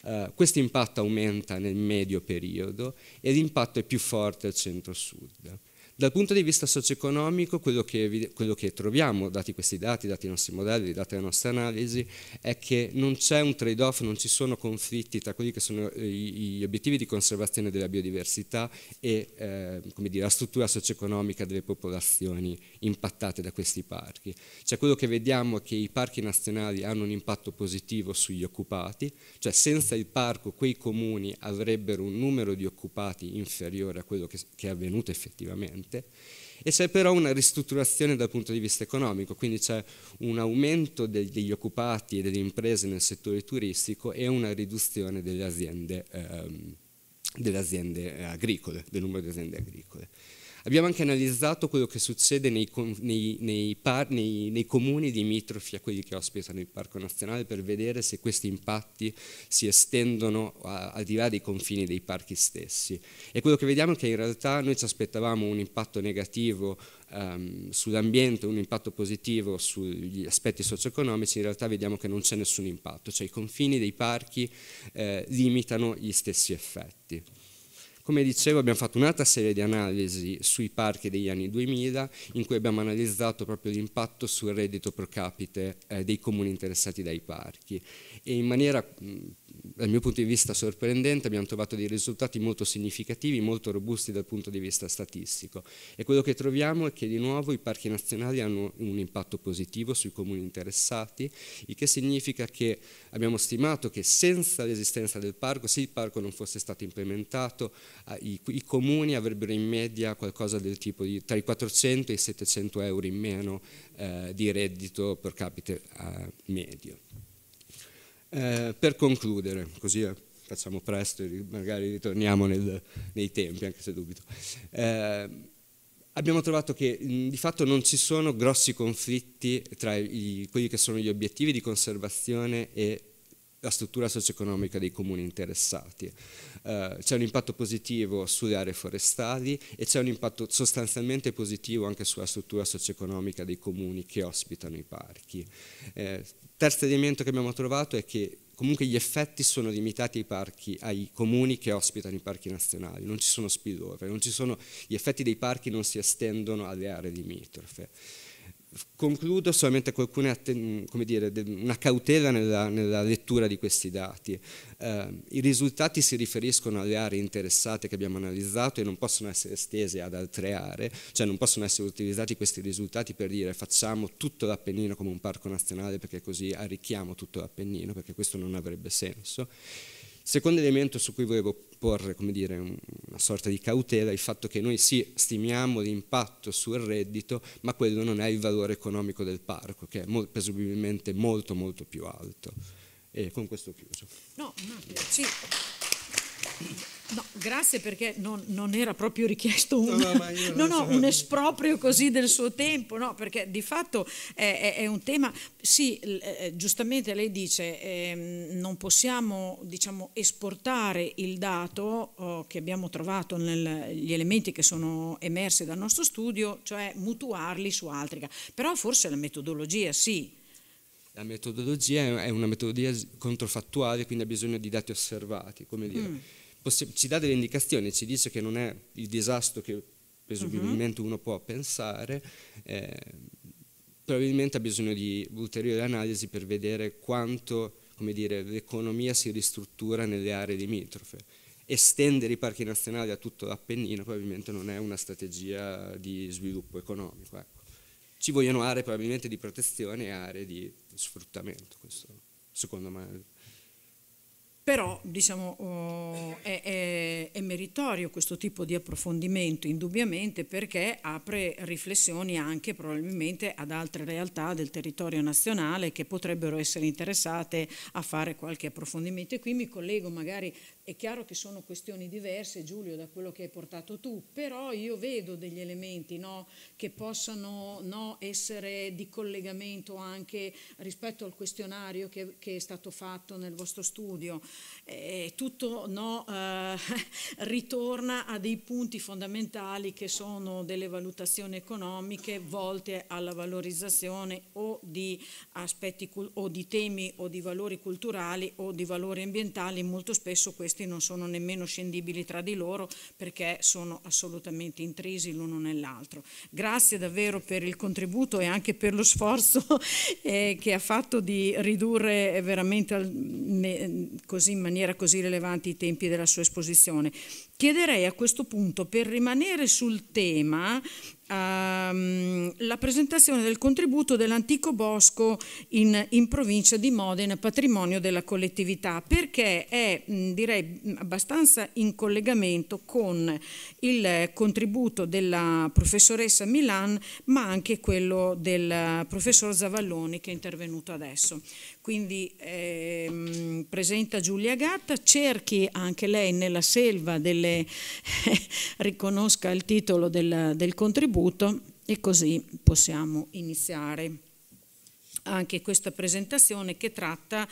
Eh, questo impatto aumenta nel medio periodo e l'impatto è più forte al centro-sud. Dal punto di vista socio-economico, quello, quello che, troviamo, dati questi dati, dati i nostri modelli, data la nostra analisi, è che non c'è un trade-off, non ci sono conflitti tra quelli che sono gli eh, obiettivi di conservazione della biodiversità e eh, dire, la struttura socio-economica delle popolazioni impattate da questi parchi. Cioè quello che vediamo è che i parchi nazionali hanno un impatto positivo sugli occupati, cioè senza il parco quei comuni avrebbero un numero di occupati inferiore a quello che, che è avvenuto effettivamente ambiente e c'è però una ristrutturazione dal punto di vista economico, quindi c'è un aumento degli occupati e delle imprese nel settore turistico e una riduzione delle aziende, ehm, delle aziende eh, agricole, del numero di aziende agricole. Abbiamo anche analizzato quello che succede nei, nei, nei, par, nei, comuni limitrofi a quelli che ospitano il Parco Nazionale per vedere se questi impatti si estendono al di là dei confini dei parchi stessi. E quello che vediamo è che in realtà noi ci aspettavamo un impatto negativo um, sull'ambiente, un impatto positivo sugli aspetti socio-economici, in realtà vediamo che non c'è nessun impatto, cioè i confini dei parchi eh, limitano gli stessi effetti. Come dicevo abbiamo fatto un'altra serie di analisi sui parchi degli anni 2000 in cui abbiamo analizzato proprio l'impatto sul reddito pro capite eh, dei comuni interessati dai parchi e in maniera mh, dal mio punto di vista sorprendente, abbiamo trovato dei risultati molto significativi, molto robusti dal punto di vista statistico e quello che troviamo è che di nuovo i parchi nazionali hanno un impatto positivo sui comuni interessati, il che significa che abbiamo stimato che senza l'esistenza del parco, se il parco non fosse stato implementato, i, i comuni avrebbero in media qualcosa del tipo di tra i 400 e i 700 euro in meno eh, di reddito per capite eh, medio. Eh, per concludere, così eh, facciamo presto e magari ritorniamo nel, nei tempi, anche se dubito. Eh, abbiamo trovato che mm, di fatto non ci sono grossi conflitti tra i, quelli che sono gli obiettivi di conservazione e la struttura socio-economica dei comuni interessati. Eh, c'è un impatto positivo sulle aree forestali e c'è un impatto sostanzialmente positivo anche sulla struttura socio-economica dei comuni che ospitano i parchi. Eh, terzo elemento che abbiamo trovato è che comunque gli effetti sono limitati ai, parchi, ai comuni che ospitano i parchi nazionali, non ci sono spillover, non ci sono, gli effetti dei parchi non si estendono alle aree limitrofe. Concludo solamente con alcune, mm, come dire, una cautela nella, nella, lettura di questi dati. Eh, I risultati si riferiscono alle aree interessate che abbiamo analizzato e non possono essere estese ad altre aree, cioè non possono essere utilizzati questi risultati per dire facciamo tutto l'Appennino come un parco nazionale perché così arricchiamo tutto l'Appennino, perché questo non avrebbe senso. Secondo elemento su cui volevo porre dire, una sorta di cautela è il fatto che noi sì stimiamo l'impatto sul reddito, ma quello non è il valore economico del parco, che è mo presumibilmente molto molto più alto. E con questo chiuso. No, no, sì. No, grazie perché non, non, era proprio richiesto un, no, no, no, un esproprio così del suo tempo, no, perché di fatto è, è, è un tema, sì, eh, eh, giustamente lei dice eh, non possiamo diciamo, esportare il dato oh, che abbiamo trovato negli elementi che sono emersi dal nostro studio, cioè mutuarli su altri, però forse la metodologia sì. La metodologia è una metodologia controfattuale, quindi ha bisogno di dati osservati, come dire. Mm ci dà delle indicazioni, ci dice che non è il disastro che presumibilmente uh mhm. -huh. uno può pensare, eh, probabilmente ha bisogno di ulteriori analisi per vedere quanto l'economia si ristruttura nelle aree limitrofe. Estendere i parchi nazionali a tutto l'Appennino probabilmente non è una strategia di sviluppo economico. Ecco. Ci vogliono aree probabilmente di protezione e aree di sfruttamento, questo secondo me però diciamo, oh, è, è, è, meritorio questo tipo di approfondimento, indubbiamente, perché apre riflessioni anche probabilmente ad altre realtà del territorio nazionale che potrebbero essere interessate a fare qualche approfondimento. E qui mi collego magari, è chiaro che sono questioni diverse, Giulio, da quello che hai portato tu, però io vedo degli elementi no, che possano no, essere di collegamento anche rispetto al questionario che, che è stato fatto nel vostro studio eh, tutto no, eh, ritorna a dei punti fondamentali che sono delle valutazioni economiche volte alla valorizzazione o di aspetti o di temi o di valori culturali o di valori ambientali, molto spesso questi non sono nemmeno scendibili tra di loro perché sono assolutamente intrisi l'uno nell'altro. Grazie davvero per il contributo e anche per lo sforzo eh, che ha fatto di ridurre veramente al, ne, così così in maniera così rilevante i tempi della sua esposizione. Chiederei a questo punto, per rimanere sul tema, ehm, la presentazione del contributo dell'antico bosco in, in, provincia di Modena, patrimonio della collettività, perché è mh, direi abbastanza in collegamento con il contributo della professoressa Milan, ma anche quello del eh, professor Zavalloni che è intervenuto adesso. Quindi ehm, presenta Giulia Gatta, cerchi anche lei nella selva delle, riconosca il titolo del, del contributo e così possiamo iniziare anche questa presentazione che tratta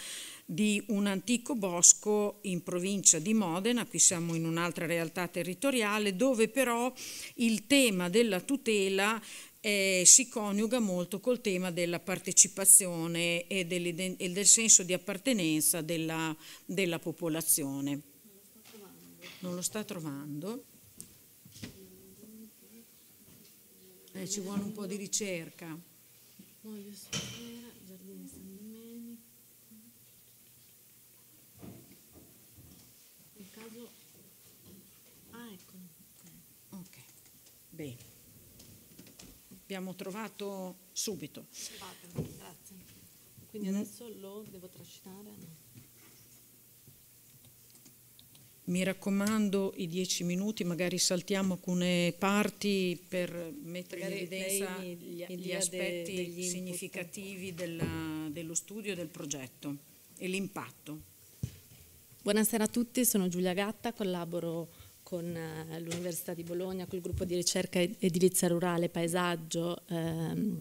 di un antico bosco in provincia di Modena, qui siamo in un'altra realtà territoriale, dove però il tema della tutela eh, si coniuga molto col tema della partecipazione e, e del senso di appartenenza della, della popolazione. Non lo sta trovando? Eh, ci vuole un po' di ricerca. l'abbiamo trovato subito. grazie. Quindi mm. adesso lo devo trascinare? Mi raccomando i dieci minuti, magari saltiamo alcune parti per mettere magari in evidenza gli, gli, aspetti de, significativi della, dello studio del progetto e l'impatto. Buonasera a tutti, sono Giulia Gatta, collaboro con eh, l'Università di Bologna, col gruppo di ricerca edilizia rurale, paesaggio, ehm,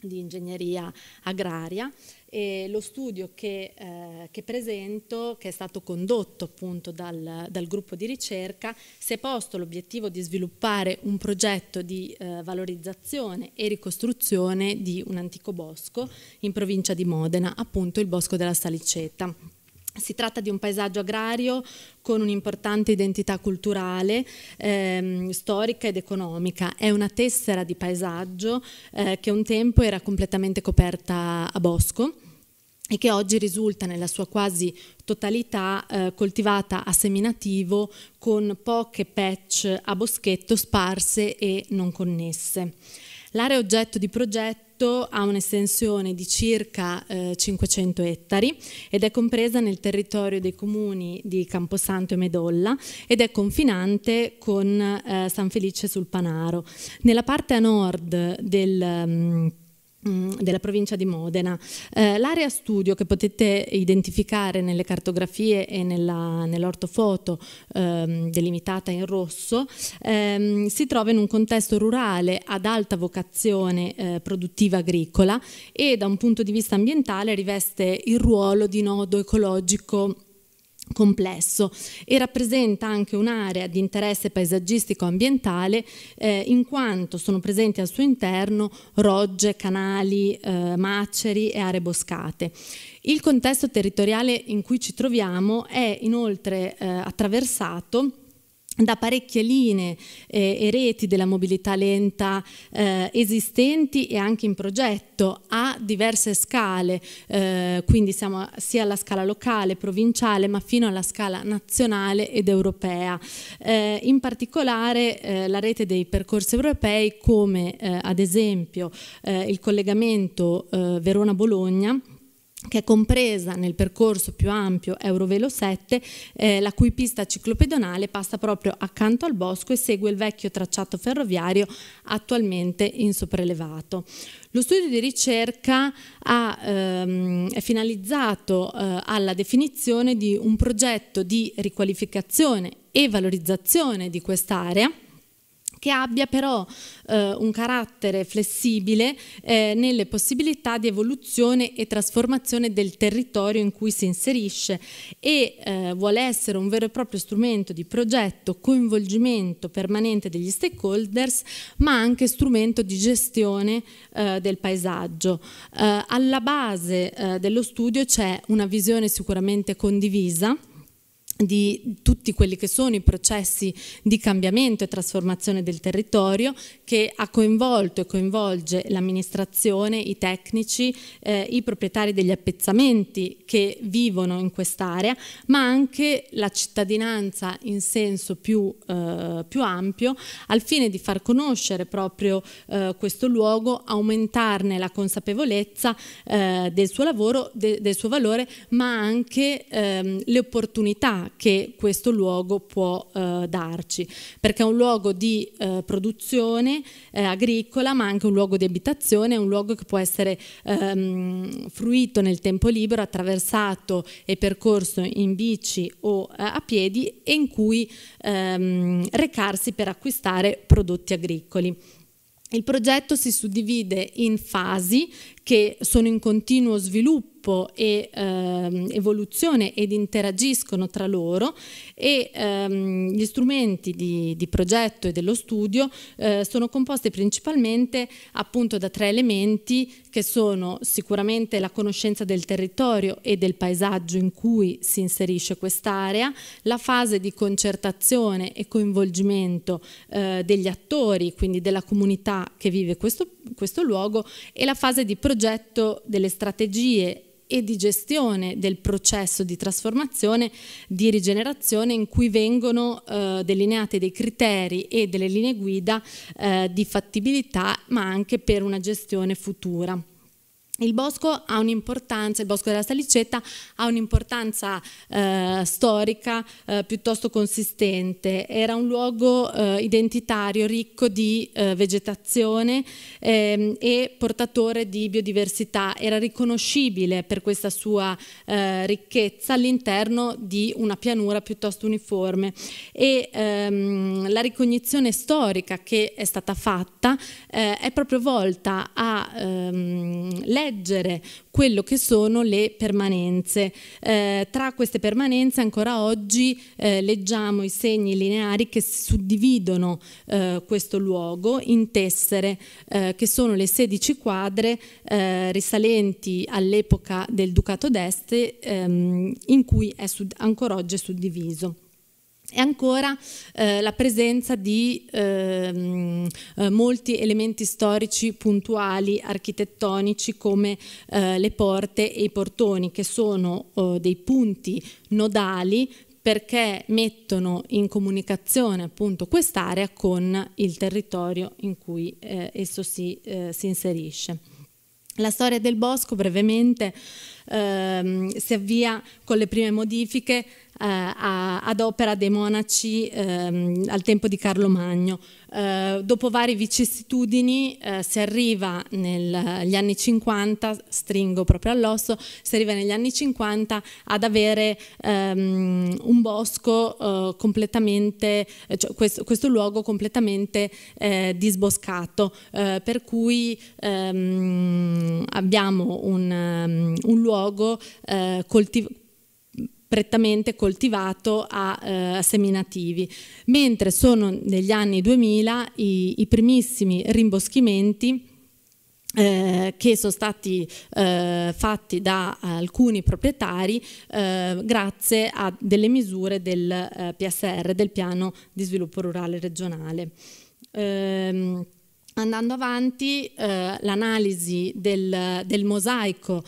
di ingegneria agraria e lo studio che, eh, che, presento, che è stato condotto appunto dal, dal gruppo di ricerca, si è posto l'obiettivo di sviluppare un progetto di eh, valorizzazione e ricostruzione di un antico bosco in provincia di Modena, appunto il Bosco della Saliceta si tratta di un paesaggio agrario con un'importante identità culturale, ehm, storica ed economica. È una tessera di paesaggio eh, che un tempo era completamente coperta a bosco e che oggi risulta nella sua quasi totalità eh, coltivata a seminativo con poche patch a boschetto sparse e non connesse. L'area oggetto di progetto progetto ha un'estensione di circa eh, 500 ettari ed è compresa nel territorio dei comuni di Camposanto e Medolla ed è confinante con eh, San Felice sul Panaro. Nella parte a nord del... Um, Mm, della provincia di Modena. Eh, l'area studio che potete identificare nelle cartografie e nell'ortofoto ehm, delimitata in rosso ehm, si trova in un contesto rurale ad alta vocazione eh, produttiva agricola e da un punto di vista ambientale riveste il ruolo di nodo ecologico complesso e rappresenta anche un'area di interesse paesaggistico ambientale eh, in quanto sono presenti al suo interno rogge, canali, eh, maceri e aree boscate. Il contesto territoriale in cui ci troviamo è inoltre eh, attraversato da parecchie linee eh, e reti della mobilità lenta eh, esistenti e anche in progetto a diverse scale, eh, quindi siamo sia alla scala locale, provinciale, ma fino alla scala nazionale ed europea. Eh, in particolare eh, la rete dei percorsi europei come eh, ad esempio il collegamento Verona-Bologna che è compresa nel percorso più ampio Eurovelo 7, eh, la cui pista ciclopedonale passa proprio accanto al bosco e segue il vecchio tracciato ferroviario attualmente in sopraelevato. Lo studio di ricerca ha, ehm, è finalizzato eh, alla definizione di un progetto di riqualificazione e valorizzazione di quest'area che abbia però eh, un carattere flessibile eh, nelle possibilità di evoluzione e trasformazione del territorio in cui si inserisce e eh, vuole essere un vero e proprio strumento di progetto, coinvolgimento permanente degli stakeholders, ma anche strumento di gestione eh, del paesaggio. Eh, alla base eh, dello studio c'è una visione sicuramente condivisa, di tutti quelli che sono i processi di cambiamento e trasformazione del territorio che ha coinvolto e coinvolge l'amministrazione, i tecnici, eh, i proprietari degli appezzamenti che vivono in quest'area, ma anche la cittadinanza in senso più, eh, più, ampio al fine di far conoscere proprio eh, questo luogo, aumentarne la consapevolezza eh, del suo lavoro, de del suo valore, ma anche ehm, le opportunità che questo luogo può eh, darci, perché è un luogo di eh, produzione eh, agricola, ma anche un luogo di abitazione, è un luogo che può essere ehm, fruito nel tempo libero, attraversato e percorso in bici o eh, a piedi e in cui ehm, recarsi per acquistare prodotti agricoli. Il progetto si suddivide in fasi che sono in continuo sviluppo e ehm, evoluzione ed interagiscono tra loro e ehm, gli strumenti di, di, progetto e dello studio eh, sono composti principalmente appunto da tre elementi che sono sicuramente la conoscenza del territorio e del paesaggio in cui si inserisce quest'area, la fase di concertazione e coinvolgimento eh, degli attori, quindi della comunità che vive questo questo luogo e la fase di progetto delle strategie e di gestione del processo di trasformazione, di rigenerazione in cui vengono eh, delineati dei criteri e delle linee guida eh, di fattibilità ma anche per una gestione futura. Il bosco, ha un'importanza, il bosco della Salicetta ha un'importanza eh, storica eh, piuttosto consistente. Era un luogo eh, identitario ricco di eh, vegetazione ehm, e portatore di biodiversità. Era riconoscibile per questa sua eh, ricchezza all'interno di una pianura piuttosto uniforme. E ehm, la ricognizione storica che è stata fatta eh, è proprio volta a ehm, leggere quello che sono le permanenze. Eh, tra queste permanenze ancora oggi eh, leggiamo i segni lineari che suddividono eh, questo luogo in tessere, eh, che sono le 16 quadre eh, risalenti all'epoca del Ducato d'Este ehm, in cui è ancora oggi è suddiviso e ancora eh, la presenza di ehm, eh, molti elementi storici puntuali, architettonici come eh, le porte e i portoni che sono oh, dei punti nodali perché mettono in comunicazione appunto quest'area con il territorio in cui eh, esso si, eh, si inserisce. La storia del bosco brevemente ehm, si avvia con le prime modifiche eh, a, ad opera dei monaci ehm, al tempo di Carlo Magno. Eh, dopo varie vicissitudini eh, si arriva negli anni 50, stringo proprio all'osso, si arriva negli anni 50 ad avere ehm, un bosco eh, completamente, eh, cioè questo, questo, luogo completamente eh, disboscato, per cui ehm, abbiamo un, ehm, un luogo coltivato prettamente coltivato a eh, seminativi, mentre sono negli anni 2000 i, i primissimi rimboschimenti eh, che sono stati eh, fatti da alcuni proprietari eh, grazie a delle misure del eh, PSR, del piano di sviluppo rurale regionale. Ehm, andando avanti, eh, l'analisi del, del, mosaico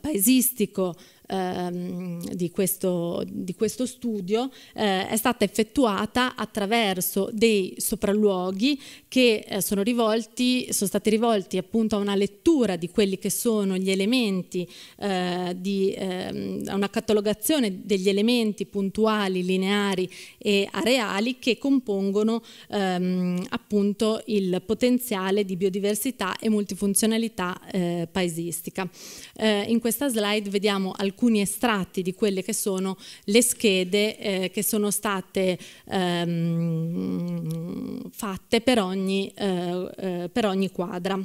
paesistico ehm, di, questo, di, questo, studio eh, è stata effettuata attraverso dei sopralluoghi che eh, sono, rivolti, sono, stati rivolti appunto a una lettura di quelli che sono gli elementi, eh, di, ehm, a una catalogazione degli elementi puntuali, lineari e areali che compongono ehm, appunto il potenziale di biodiversità e multifunzionalità eh, paesistica. Eh, in questa slide vediamo alcuni alcuni estratti di quelle che sono le schede eh, che sono state ehm, fatte per ogni, eh, eh per ogni quadra.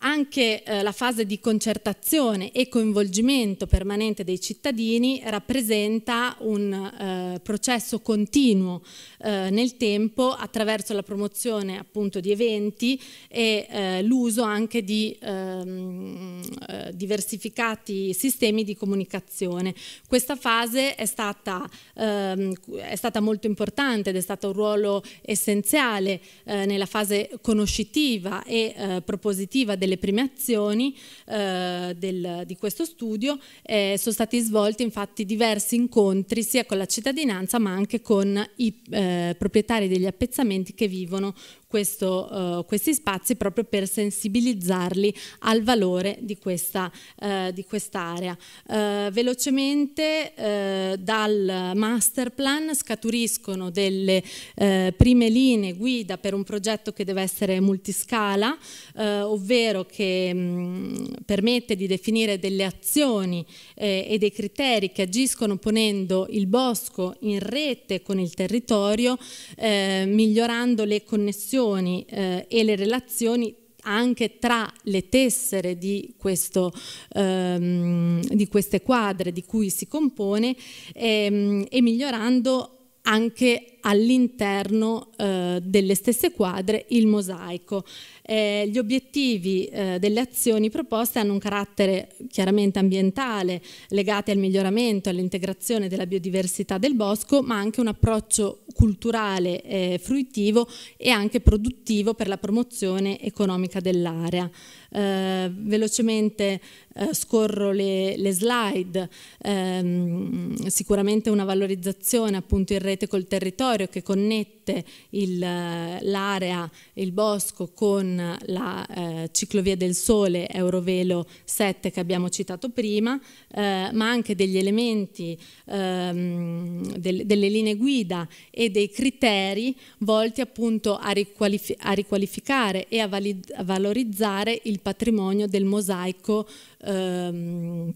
Anche eh, la fase di concertazione e coinvolgimento permanente dei cittadini rappresenta un eh, processo continuo eh, nel tempo attraverso la promozione appunto di eventi e eh, l'uso anche di ehm, eh, diversificati sistemi di comunicazione. Questa fase è stata, ehm, è stata molto importante ed è stato un ruolo essenziale eh, nella fase conoscitiva e propositiva del delle prime azioni eh, del, di questo studio eh, sono stati svolti infatti diversi incontri sia con la cittadinanza ma anche con i eh, proprietari degli appezzamenti che vivono questo, uh, questi spazi proprio per sensibilizzarli al valore di questa uh, di quest'area. Uh, velocemente dal master plan scaturiscono delle prime linee guida per un progetto che deve essere multiscala, ovvero che mh, mm, permette di definire delle azioni eh, e dei criteri che agiscono ponendo il bosco in rete con il territorio, eh, migliorando le connessioni funzioni eh, e le relazioni anche tra le tessere di, questo, ehm, di queste quadre di cui si compone ehm, e migliorando anche all'interno eh, delle stesse quadre il mosaico. Eh, gli obiettivi eh, delle azioni proposte hanno un carattere chiaramente ambientale, legati al miglioramento, e all'integrazione della biodiversità del bosco, ma anche un approccio culturale, eh, fruitivo e anche produttivo per la promozione economica dell'area. Eh, velocemente eh, scorro le, le slide, ehm, sicuramente una valorizzazione appunto in rete col territorio, territorio che connette l'area, il, bosco con la eh, ciclovia del sole Eurovelo 7 che abbiamo citato prima, eh, ma anche degli elementi, ehm, del, delle linee guida e dei criteri volti appunto a, riqualifi a riqualificare e a, a, valorizzare il patrimonio del mosaico ehm,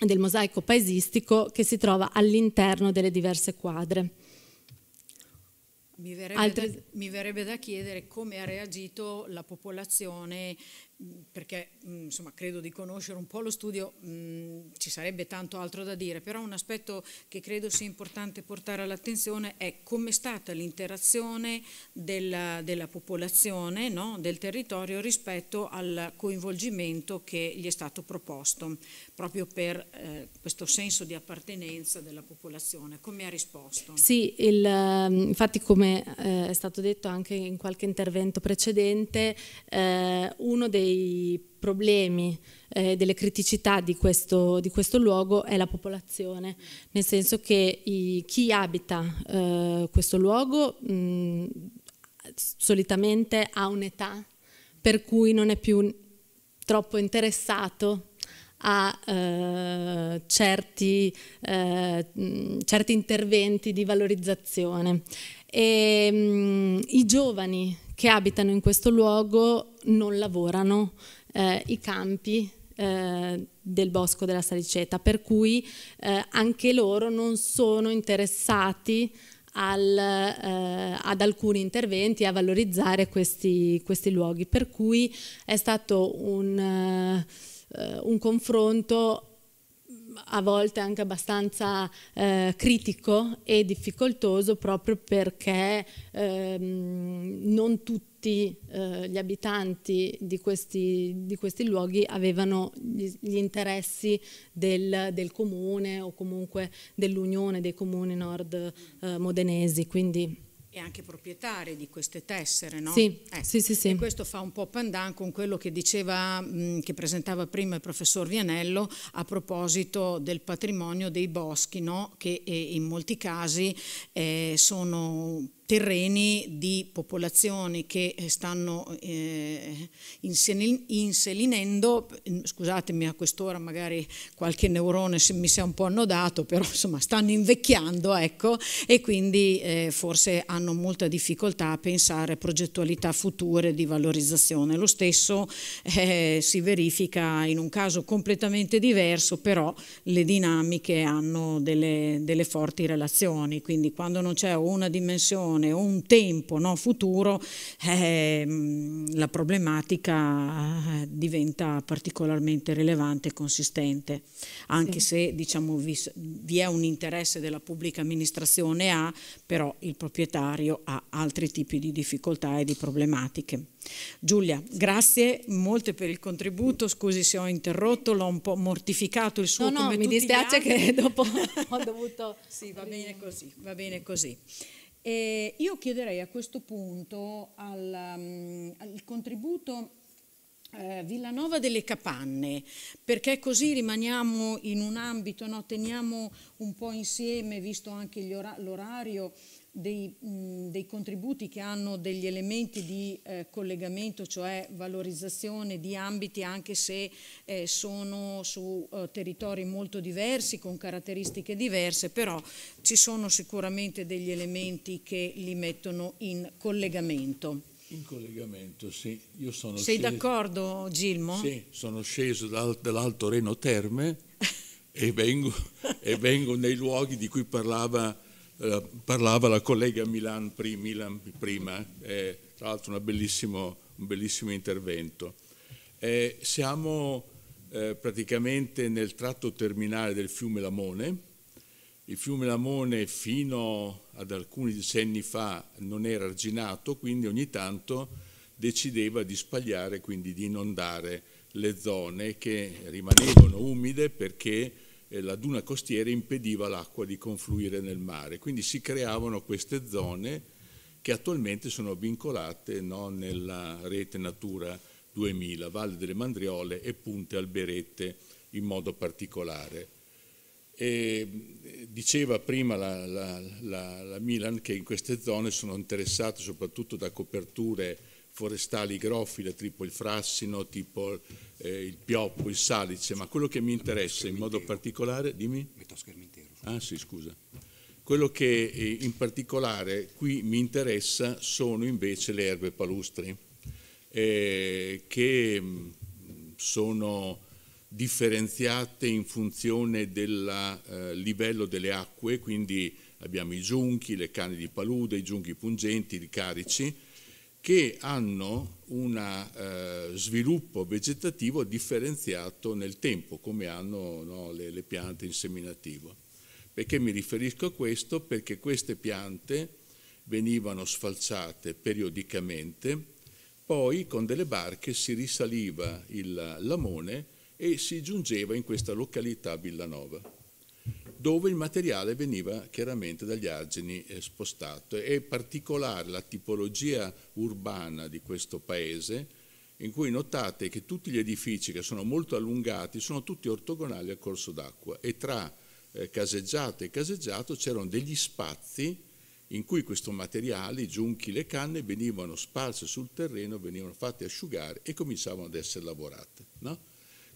del mosaico paesistico che si trova all'interno delle diverse quadre. Mi verrebbe, Altre... da, mi verrebbe, da, chiedere come ha reagito la popolazione, mm, perché mm, insomma, credo di conoscere un po' lo studio, mm, ci sarebbe tanto altro da dire, però un aspetto che credo sia importante portare all'attenzione è come è stata l'interazione della, della, popolazione, no, del territorio rispetto al coinvolgimento che gli è stato proposto proprio per eh, questo senso di appartenenza della popolazione. Come ha risposto? Sì, il, ehm, infatti come eh, è stato detto anche in qualche intervento precedente, eh, uno dei problemi, eh, delle criticità di questo, di questo, luogo è la popolazione, nel senso che i, chi abita eh, questo luogo mh, solitamente ha un'età per cui non è più troppo interessato a eh, certi, eh, mm, certi, interventi di valorizzazione. E, mh, mm, I giovani che abitano in questo luogo non lavorano eh, i campi eh, del bosco della saliceta, per cui eh, anche loro non sono interessati al, eh, ad alcuni interventi a valorizzare questi, questi, luoghi, per cui è stato un, eh, eh, un confronto a volte anche abbastanza eh, critico e difficoltoso proprio perché ehm, non tutti eh, gli abitanti di questi, di questi luoghi avevano gli, gli interessi del, del, comune o comunque dell'unione dei comuni nord eh, modenesi. Quindi e anche proprietarie di queste tessere, no? Sì, eh, sì, sì, sì. questo fa un po' pandan con quello che diceva, mh, che presentava prima il professor Vianello a proposito del patrimonio dei boschi, no? Che eh, in molti casi eh, sono terreni di popolazioni che eh, stanno eh, inselinendo, scusatemi a quest'ora magari qualche neurone mi si è un po' annodato, però insomma stanno invecchiando ecco, e quindi eh, forse hanno molta difficoltà a pensare a progettualità future di valorizzazione. Lo stesso eh, si verifica in un caso completamente diverso, però le dinamiche hanno delle, delle forti relazioni, quindi quando non c'è una dimensione situazione o un tempo no, futuro, eh, la problematica eh, diventa particolarmente rilevante e consistente, anche sì. se diciamo, vi, vi, è un interesse della pubblica amministrazione A, però il proprietario ha altri tipi di difficoltà e di problematiche. Giulia, grazie molte per il contributo, scusi se ho interrotto, l'ho un po' mortificato il suo no, no, mi dispiace che dopo ho dovuto... sì, va bene così, va bene così. E io chiederei a questo punto al, mm, al contributo eh, Villanova delle Capanne, perché così rimaniamo in un ambito, no? teniamo un po' insieme, visto anche l'orario, dei, mh, dei, contributi che hanno degli elementi di eh, collegamento, cioè valorizzazione di ambiti anche se eh, sono su eh, territori molto diversi, con caratteristiche diverse, però ci sono sicuramente degli elementi che li mettono in collegamento. In collegamento, sì. Io sono Sei sceso... d'accordo Gilmo? Sì, sono sceso dal, dall'Alto Reno Terme e, vengo, e vengo nei luoghi di cui parlava eh, parlava la collega Milan, prima, Milan prima eh, tra l'altro un bellissimo, intervento. Eh, siamo eh, praticamente nel tratto terminale del fiume Lamone, il fiume Lamone fino ad alcuni decenni fa non era arginato, quindi ogni tanto decideva di spagliare, quindi di inondare le zone che rimanevano umide perché la duna costiera impediva l'acqua di confluire nel mare, quindi si creavano queste zone che attualmente sono vincolate no, nella rete Natura 2000, Valle delle Mandriole e Punte Alberette in modo particolare. E eh, diceva prima la, la, la, la Milan che in queste zone sono interessate soprattutto da coperture forestali grofile, tipo il frassino, tipo eh, il pioppo, il salice, ma quello che mi interessa in modo particolare, dimmi? Metto schermo intero. Ah sì, scusa. Quello che eh, in particolare qui mi interessa sono invece le erbe palustri, eh, che mm, sono differenziate in funzione del eh, livello delle acque, quindi abbiamo i giunchi, le canne di palude, i giunchi pungenti, i carici, che hanno un eh, sviluppo vegetativo differenziato nel tempo, come hanno no, le, le, piante in seminativo. Perché mi riferisco a questo? Perché queste piante venivano sfalciate periodicamente, poi con delle barche si risaliva il lamone e si giungeva in questa località Villanova dove il materiale veniva chiaramente dagli argini eh, spostato. È particolare la tipologia urbana di questo paese, in cui notate che tutti gli edifici che sono molto allungati sono tutti ortogonali al corso d'acqua e tra eh, caseggiato e caseggiato c'erano degli spazi in cui questo materiale, i giunchi, le canne venivano sparse sul terreno, venivano fatte asciugare e cominciavano ad essere lavorate. No?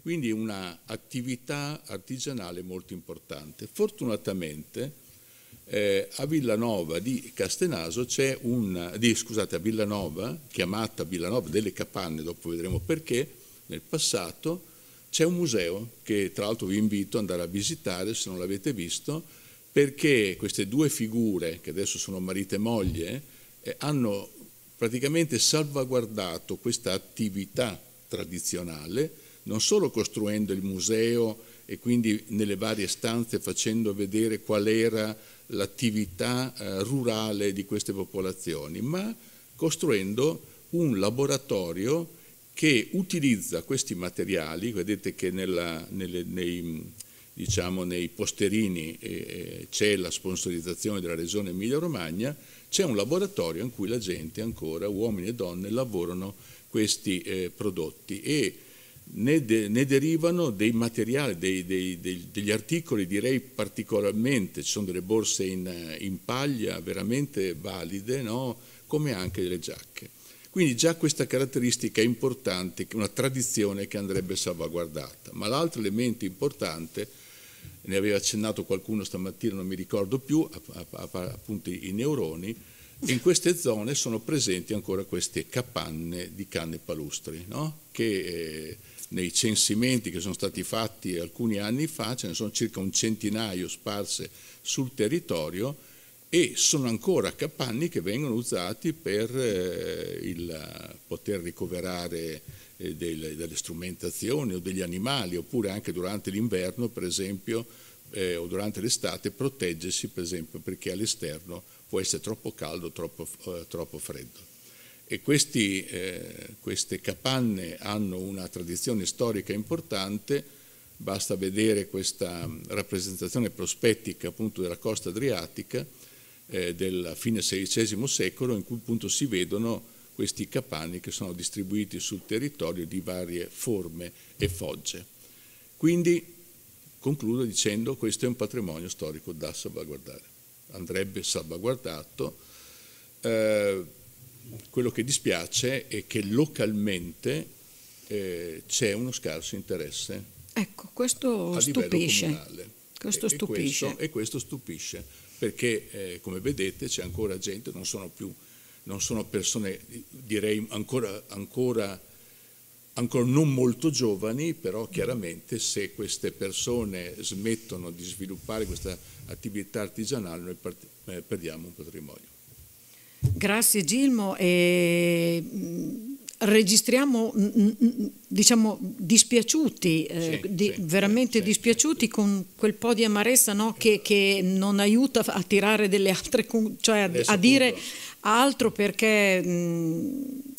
Quindi un'attività artigianale molto importante. Fortunatamente eh, a Villanova di Castenaso c'è una, scusate, a Villanova, chiamata Villanova delle Capanne, dopo vedremo perché, nel passato c'è un museo che tra l'altro vi invito ad andare a visitare se non l'avete visto, perché queste due figure, che adesso sono marito e moglie, eh, hanno praticamente salvaguardato questa attività tradizionale non solo costruendo il museo e quindi nelle varie stanze facendo vedere qual era l'attività eh, rurale di queste popolazioni, ma costruendo un laboratorio che utilizza questi materiali, vedete che nella, nelle, nei, diciamo, nei, posterini eh, eh c'è la sponsorizzazione della regione Emilia-Romagna, c'è un laboratorio in cui la gente ancora, uomini e donne, lavorano questi eh, prodotti e ne, de, ne derivano dei materiali, dei, dei, dei, degli articoli direi particolarmente, ci sono delle borse in, in paglia veramente valide, no? come anche delle giacche. Quindi già questa caratteristica è importante, una tradizione che andrebbe salvaguardata. Ma l'altro elemento importante, ne aveva accennato qualcuno stamattina, non mi ricordo più, appunto i neuroni, in queste zone sono presenti ancora queste capanne di canne palustri, no? che eh, nei censimenti che sono stati fatti alcuni anni fa, ce ne sono circa un centinaio sparse sul territorio e sono ancora capanni che vengono usati per eh, il eh, poter ricoverare eh, delle, delle, strumentazioni o degli animali, oppure anche durante l'inverno, per esempio, eh, o durante l'estate, proteggersi, per esempio, perché all'esterno può essere troppo caldo, troppo, eh, troppo freddo e questi, eh, queste capanne hanno una tradizione storica importante, basta vedere questa mm, rappresentazione prospettica appunto della costa adriatica eh, del fine XVI secolo in cui appunto si vedono questi capanni che sono distribuiti sul territorio di varie forme e fogge. Quindi concludo dicendo che questo è un patrimonio storico da salvaguardare, andrebbe salvaguardato. Eh, quello che dispiace è che localmente eh, c'è uno scarso interesse. Ecco, questo stupisce. Questo e, stupisce. E questo, e questo stupisce, perché eh, come vedete c'è ancora gente, non sono più, non sono persone, direi ancora, ancora, ancora non molto giovani, però chiaramente se queste persone smettono di sviluppare questa attività artigianale noi eh, perdiamo un patrimonio. Grazie Gilmo. E mm, registriamo mm, mm, diciamo dispiaciuti, eh, di, sì, veramente sì, dispiaciuti con quel po' di amarezza no? che, che, non aiuta a tirare delle altre, cioè a, a dire altro perché mh,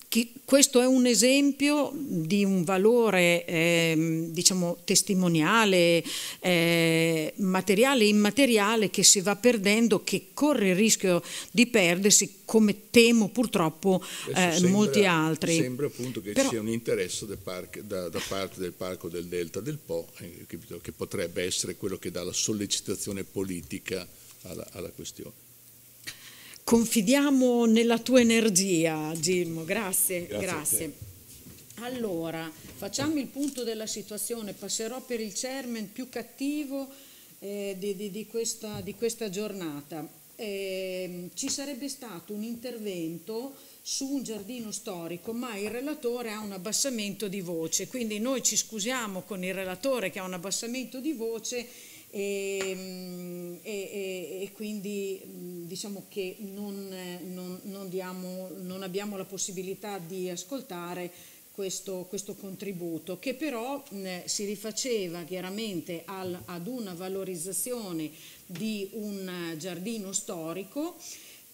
questo è un esempio di un valore eh, diciamo, testimoniale, eh, materiale e immateriale che si va perdendo, che corre il rischio di perdersi, come temo purtroppo eh, sembra, molti altri. Sembra appunto che Però, ci sia un interesse parco, da, da, parte del Parco del Delta del Po, eh, che, che potrebbe essere quello che dà la sollecitazione politica alla, alla questione. Confidiamo nella tua energia, Gilmo. Grazie, grazie. grazie. Allora, facciamo il punto della situazione. Passerò per il chairman più cattivo eh, di, di, di, questa, di, questa, giornata. Eh, ci sarebbe stato un intervento su un giardino storico, ma il relatore ha un abbassamento di voce, quindi noi ci scusiamo con il relatore che ha un abbassamento di voce Mm, e, e, e quindi mm, diciamo che non, non, non, diamo, non, abbiamo la possibilità di ascoltare questo, questo contributo che però mh, mm, si rifaceva chiaramente al, ad una valorizzazione di un giardino storico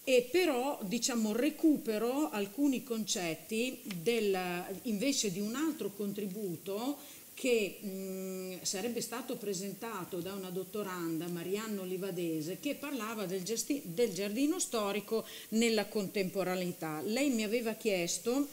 e però diciamo, recupero alcuni concetti del, invece di un altro contributo che mh, mm, sarebbe stato presentato da una dottoranda, Marianno Livadese, che parlava del, del giardino storico nella contemporaneità. Lei mi aveva chiesto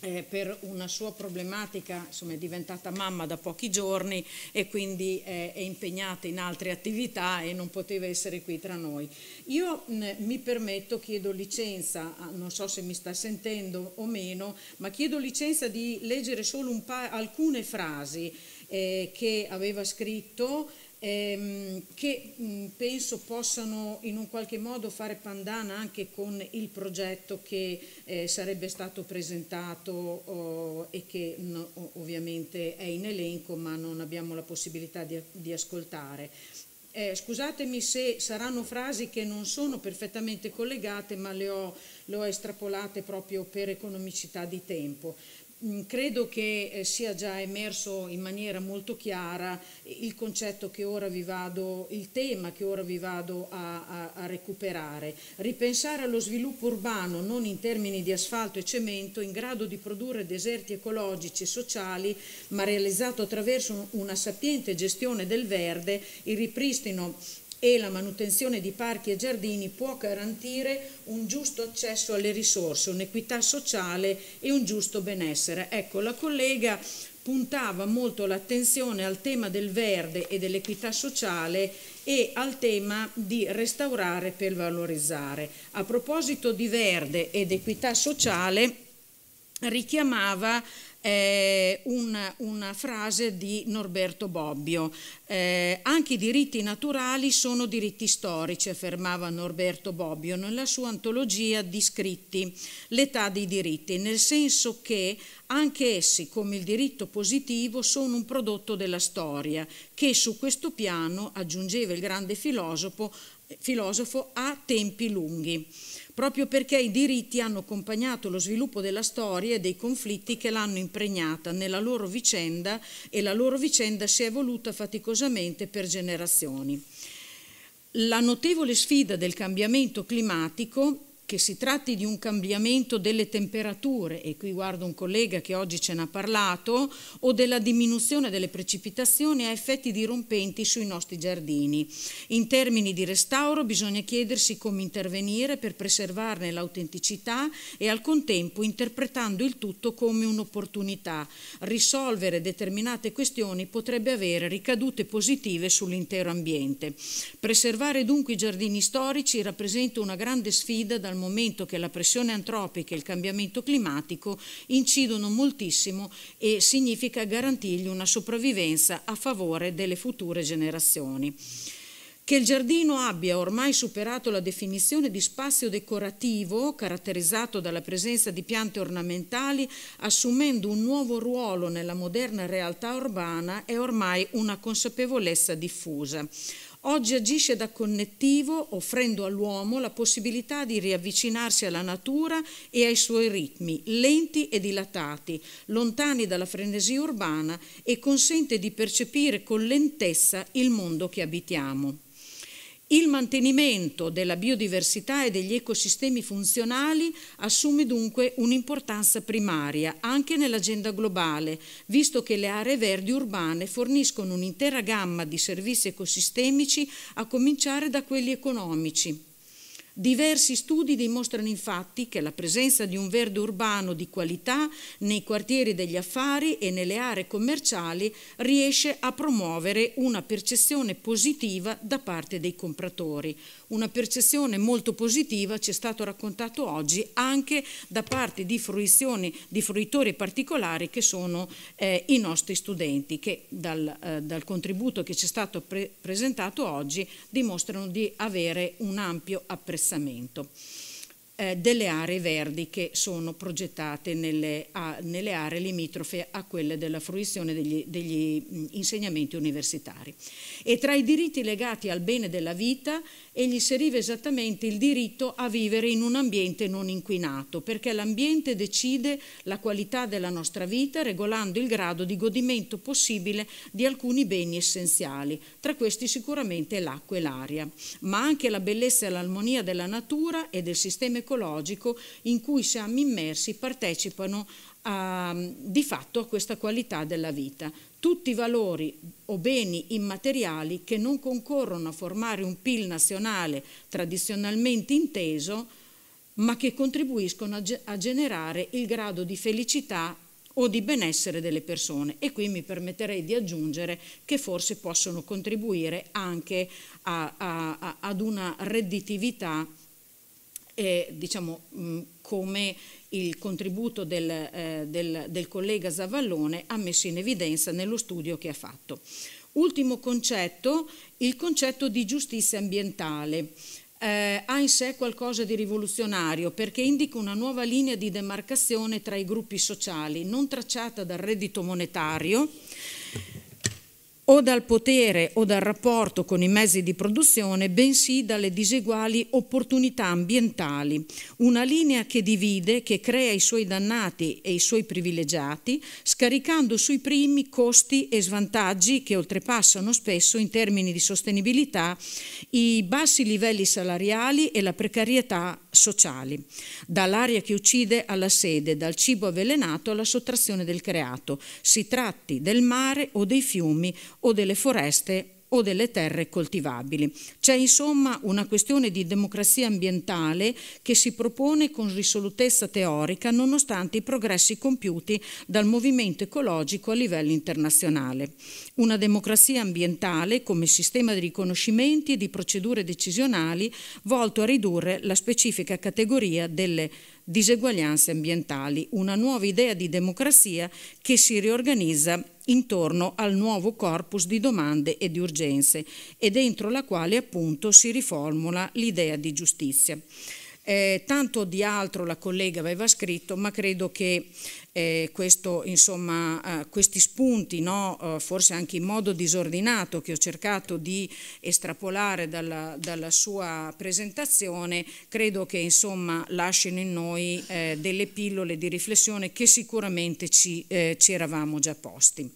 eh, per una sua problematica, insomma è diventata mamma da pochi giorni e quindi eh, è impegnata in altre attività e non poteva essere qui tra noi. Io mh, mi permetto, chiedo licenza, ah, non so se mi sta sentendo o meno, ma chiedo licenza di leggere solo alcune frasi eh, che aveva scritto ehm, che mh, penso possano in un qualche modo fare pandana anche con il progetto che eh, sarebbe stato presentato oh, e che no, ovviamente è in elenco ma non abbiamo la possibilità di, di ascoltare. Eh, scusatemi se saranno frasi che non sono perfettamente collegate ma le ho, le ho estrapolate proprio per economicità di tempo. Mm, credo che eh, sia già emerso in maniera molto chiara eh, il concetto che ora vi vado, il tema che ora vi vado a, a, a recuperare. Ripensare allo sviluppo urbano non in termini di asfalto e cemento, in grado di produrre deserti ecologici e sociali, ma realizzato attraverso una sapiente gestione del verde, il ripristino e la manutenzione di parchi e giardini può garantire un giusto accesso alle risorse, un'equità sociale e un giusto benessere. Ecco, la collega puntava molto l'attenzione al tema del verde e dell'equità sociale e al tema di restaurare per valorizzare. A proposito di verde ed equità sociale, richiamava eh, una, una, frase di Norberto Bobbio. Eh, anche i diritti naturali sono diritti storici, affermava Norberto Bobbio nella sua antologia di scritti, l'età dei diritti, nel senso che anche essi, come il diritto positivo, sono un prodotto della storia, che su questo piano, aggiungeva il grande filosofo, eh, filosofo ha tempi lunghi proprio perché i diritti hanno accompagnato lo sviluppo della storia e dei conflitti che l'hanno impregnata nella loro vicenda e la loro vicenda si è evoluta faticosamente per generazioni. La notevole sfida del cambiamento climatico che si tratti di un cambiamento delle temperature, e qui guardo un collega che oggi ce n'ha parlato, o della diminuzione delle precipitazioni ha effetti dirompenti sui nostri giardini. In termini di restauro bisogna chiedersi come intervenire per preservarne l'autenticità e al contempo, interpretando il tutto come un'opportunità, risolvere determinate questioni potrebbe avere ricadute positive sull'intero ambiente. Preservare dunque i giardini storici rappresenta una grande sfida dal momento che la pressione antropica e il cambiamento climatico incidono moltissimo e significa garantirgli una sopravvivenza a favore delle future generazioni. Che il giardino abbia ormai superato la definizione di spazio decorativo, caratterizzato dalla presenza di piante ornamentali, assumendo un nuovo ruolo nella moderna realtà urbana, è ormai una consapevolezza diffusa oggi agisce da connettivo offrendo all'uomo la possibilità di riavvicinarsi alla natura e ai suoi ritmi, lenti e dilatati, lontani dalla frenesia urbana e consente di percepire con lentezza il mondo che abitiamo. Il mantenimento della biodiversità e degli ecosistemi funzionali assume dunque un'importanza primaria anche nell'agenda globale, visto che le aree verdi urbane forniscono un'intera gamma di servizi ecosistemici a cominciare da quelli economici. Diversi studi dimostrano infatti che la presenza di un verde urbano di qualità nei quartieri degli affari e nelle aree commerciali riesce a promuovere una percezione positiva da parte dei compratori, una percezione molto positiva, ci è stato raccontato oggi, anche da parte di, fruizioni, di fruitori particolari che sono eh, i nostri studenti, che dal, eh, dal contributo che ci è stato pre presentato oggi dimostrano di avere un ampio apprezzamento eh, delle aree verdi che sono progettate nelle, a, nelle, aree limitrofe a quelle della fruizione degli, degli mh, insegnamenti universitari. E tra i diritti legati al bene della vita egli inseriva esattamente il diritto a vivere in un ambiente non inquinato, perché l'ambiente decide la qualità della nostra vita regolando il grado di godimento possibile di alcuni beni essenziali, tra questi sicuramente l'acqua e l'aria, ma anche la bellezza e l'armonia della natura e del sistema economico ecologico in cui siamo immersi partecipano a, ehm, di fatto a questa qualità della vita. Tutti i valori o beni immateriali che non concorrono a formare un PIL nazionale tradizionalmente inteso, ma che contribuiscono a, ge a generare il grado di felicità o di benessere delle persone e qui mi permetterei di aggiungere che forse possono contribuire anche a, a, ad una redditività eh, diciamo, mh, come il contributo del, eh, del, del collega Zavallone ha messo in evidenza nello studio che ha fatto. Ultimo concetto, il concetto di giustizia ambientale. Eh, ha in sé qualcosa di rivoluzionario perché indica una nuova linea di demarcazione tra i gruppi sociali non tracciata dal reddito monetario o dal potere o dal rapporto con i mezzi di produzione, bensì dalle diseguali opportunità ambientali, una linea che divide, che crea i suoi dannati e i suoi privilegiati, scaricando sui primi costi e svantaggi che oltrepassano spesso in termini di sostenibilità i bassi livelli salariali e la precarietà sociali, dall'aria che uccide alla sede, dal cibo avvelenato alla sottrazione del creato, si tratti del mare o dei fiumi o delle foreste o delle terre coltivabili. C'è insomma una questione di democrazia ambientale che si propone con risolutezza teorica nonostante i progressi compiuti dal movimento ecologico a livello internazionale. Una democrazia ambientale come sistema di riconoscimenti e di procedure decisionali volto a ridurre la specifica categoria delle diseguaglianze ambientali, una nuova idea di democrazia che si riorganizza intorno al nuovo corpus di domande e di urgenze e dentro la quale appunto si riformula l'idea di giustizia. Eh, tanto di altro la collega aveva scritto, ma credo che eh, questo, insomma, eh, questi spunti, no, eh, forse anche in modo disordinato, che ho cercato di estrapolare dalla, dalla sua presentazione, credo che insomma, lasciano in noi eh, delle pillole di riflessione che sicuramente ci, eh, ci eravamo già posti.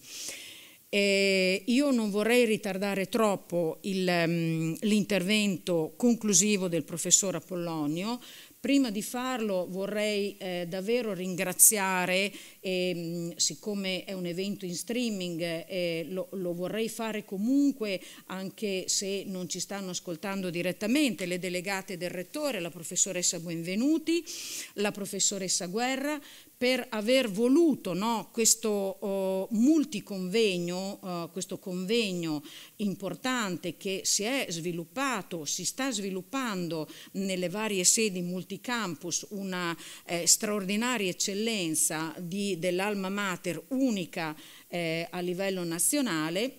Eh, io non vorrei ritardare troppo mm, l'intervento um, conclusivo del professor Apollonio, Prima di farlo vorrei eh, davvero ringraziare, eh, siccome è un evento in streaming, eh, lo, lo, vorrei fare comunque anche se non ci stanno ascoltando direttamente, le delegate del Rettore, la professoressa Buenvenuti, la professoressa Guerra, per aver voluto no, questo oh, multiconvegno, oh, questo convegno importante che si è sviluppato, si sta sviluppando nelle varie sedi multicampus, una eh, straordinaria eccellenza di, dell'alma mater unica eh, a livello nazionale.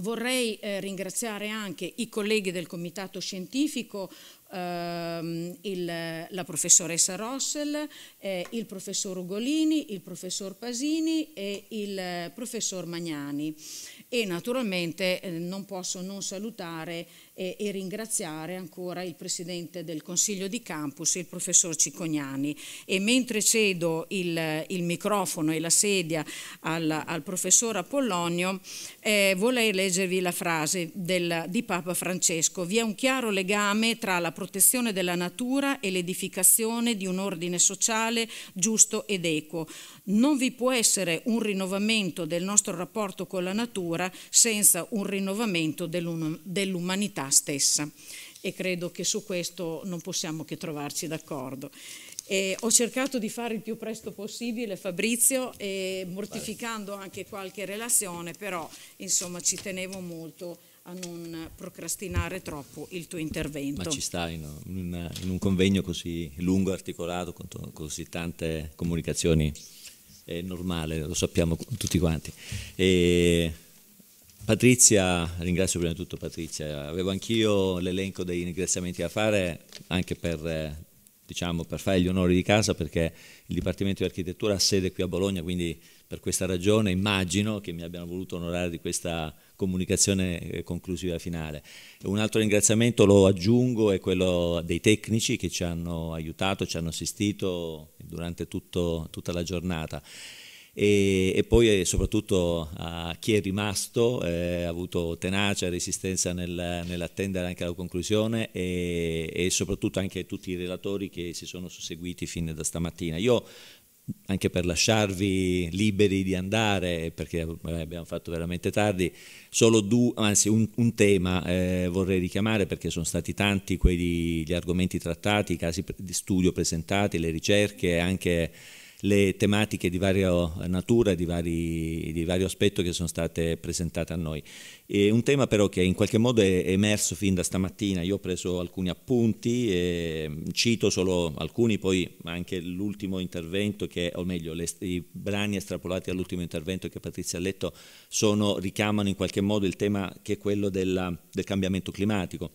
Vorrei eh, ringraziare anche i colleghi del Comitato Scientifico ehm, il, la professoressa Rossel, eh, il professor Ugolini, il professor Pasini e il eh, professor Magnani. E naturalmente eh, non posso non salutare e, e, ringraziare ancora il Presidente del Consiglio di Campus, il Professor Cicognani. E mentre cedo il, il microfono e la sedia al, al Professor Apollonio, eh, vorrei leggervi la frase del, di Papa Francesco. Vi è un chiaro legame tra la protezione della natura e l'edificazione di un ordine sociale giusto ed equo. Non vi può essere un rinnovamento del nostro rapporto con la natura senza un rinnovamento dell'umanità stessa e credo che su questo non possiamo che trovarci d'accordo. E ho cercato di fare il più presto possibile Fabrizio mortificando anche qualche relazione, però insomma ci tenevo molto a non procrastinare troppo il tuo intervento. Ma ci stai no? in, in, un convegno così lungo, articolato, con to- così tante comunicazioni, è normale, lo sappiamo tutti quanti. E Patrizia, ringrazio prima di tutto Patrizia, avevo anch'io l'elenco dei ringraziamenti da fare anche per, eh, diciamo, per fare gli onori di casa perché il Dipartimento di Architettura ha sede qui a Bologna, quindi per questa ragione immagino che mi abbiano voluto onorare di questa comunicazione eh, conclusiva finale. Un altro ringraziamento lo aggiungo è quello dei tecnici che ci hanno aiutato, ci hanno assistito durante tutto, tutta la giornata e, e poi eh, soprattutto a chi è rimasto, eh, ha avuto tenacia, resistenza nel, nell'attendere anche alla conclusione e, e soprattutto anche a tutti i relatori che si sono susseguiti fin da stamattina. Io anche per lasciarvi liberi di andare, perché abbiamo fatto veramente tardi, solo due, anzi un, un tema eh, vorrei richiamare perché sono stati tanti quelli, gli argomenti trattati, i casi di studio presentati, le ricerche, anche le tematiche di varia natura, di, vari, di vario aspetto che sono state presentate a noi. E un tema però che in qualche modo è emerso fin da stamattina, io ho preso alcuni appunti, cito solo alcuni, poi anche l'ultimo intervento, che, o meglio le, i brani estrapolati all'ultimo intervento che Patrizia ha letto sono, richiamano in qualche modo il tema che è quello della, del cambiamento climatico.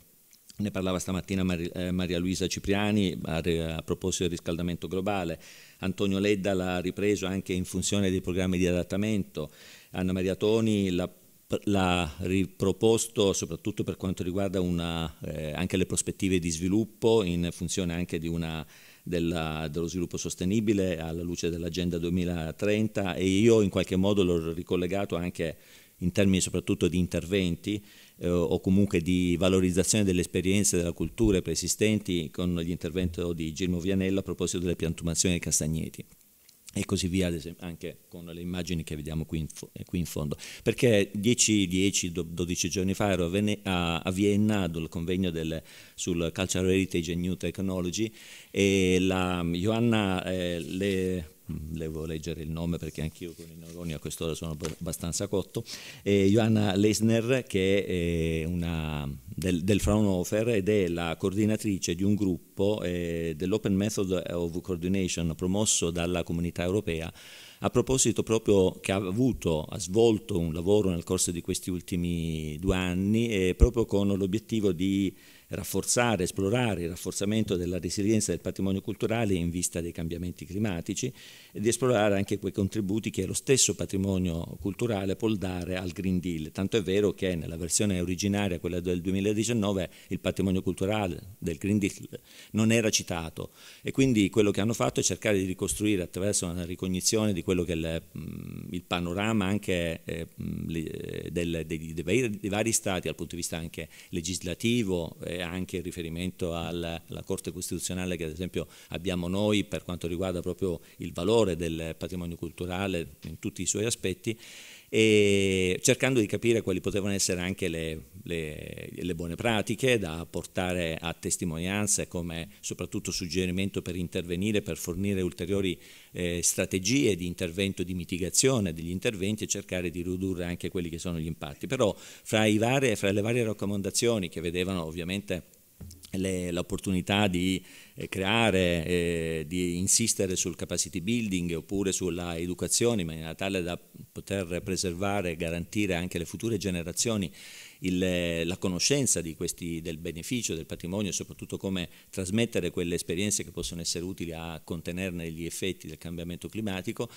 Ne parlava stamattina eh, Maria Luisa Cipriani a proposito del riscaldamento globale. Antonio Ledda l'ha ripreso anche in funzione dei programmi di adattamento, Anna Maria Toni l'ha l'ha riproposto soprattutto per quanto riguarda una, eh, anche le prospettive di sviluppo in funzione anche una, della, dello sviluppo sostenibile alla luce dell'agenda 2030 e io in qualche modo l'ho ricollegato anche in termini soprattutto di interventi eh, o comunque di valorizzazione delle esperienze della cultura preesistenti con l'intervento di Girmo Vianello a proposito delle piantumazioni dei castagneti e così via, esempio, anche con le immagini che vediamo qui in, eh, qui in fondo. Perché 10-12 giorni fa ero a, Vene a, a Vienna al convegno del, sul Cultural Heritage and New Technology e la Joanna eh, le devo mm, leggere il nome perché anch'io con i neuroni a quest'ora sono abbastanza cotto, eh, Johanna Leisner che è eh, una, del, del Fraunhofer ed è la coordinatrice di un gruppo eh, dell'Open Method of Coordination promosso dalla comunità europea a proposito proprio che ha avuto, ha svolto un lavoro nel corso di questi ultimi due anni eh, proprio con l'obiettivo di rafforzare, esplorare il rafforzamento della resilienza del patrimonio culturale in vista dei cambiamenti climatici e di esplorare anche quei contributi che lo stesso patrimonio culturale può dare al Green Deal. Tanto è vero che nella versione originaria, quella del 2019, il patrimonio culturale del Green Deal non era citato e quindi quello che hanno fatto è cercare di ricostruire attraverso una ricognizione di quello che è il, mm, panorama anche eh, mm, eh, dei, dei vari stati dal punto di vista anche legislativo e anche il riferimento alla, alla, Corte Costituzionale che ad esempio abbiamo noi per quanto riguarda proprio il valore del patrimonio culturale in tutti i suoi aspetti e cercando di capire quali potevano essere anche le, le, le buone pratiche da portare a testimonianze come soprattutto suggerimento per intervenire, per fornire ulteriori eh, strategie di intervento, di mitigazione degli interventi e cercare di ridurre anche quelli che sono gli impatti. Però fra, varie, fra le varie raccomandazioni che vedevano ovviamente l'opportunità di eh, creare, eh, di insistere sul capacity building oppure sulla educazione in maniera tale da poter preservare e garantire anche alle future generazioni il, eh, la conoscenza questi, del beneficio, del patrimonio e soprattutto come trasmettere quelle esperienze che possono essere utili a contenerne gli effetti del cambiamento climatico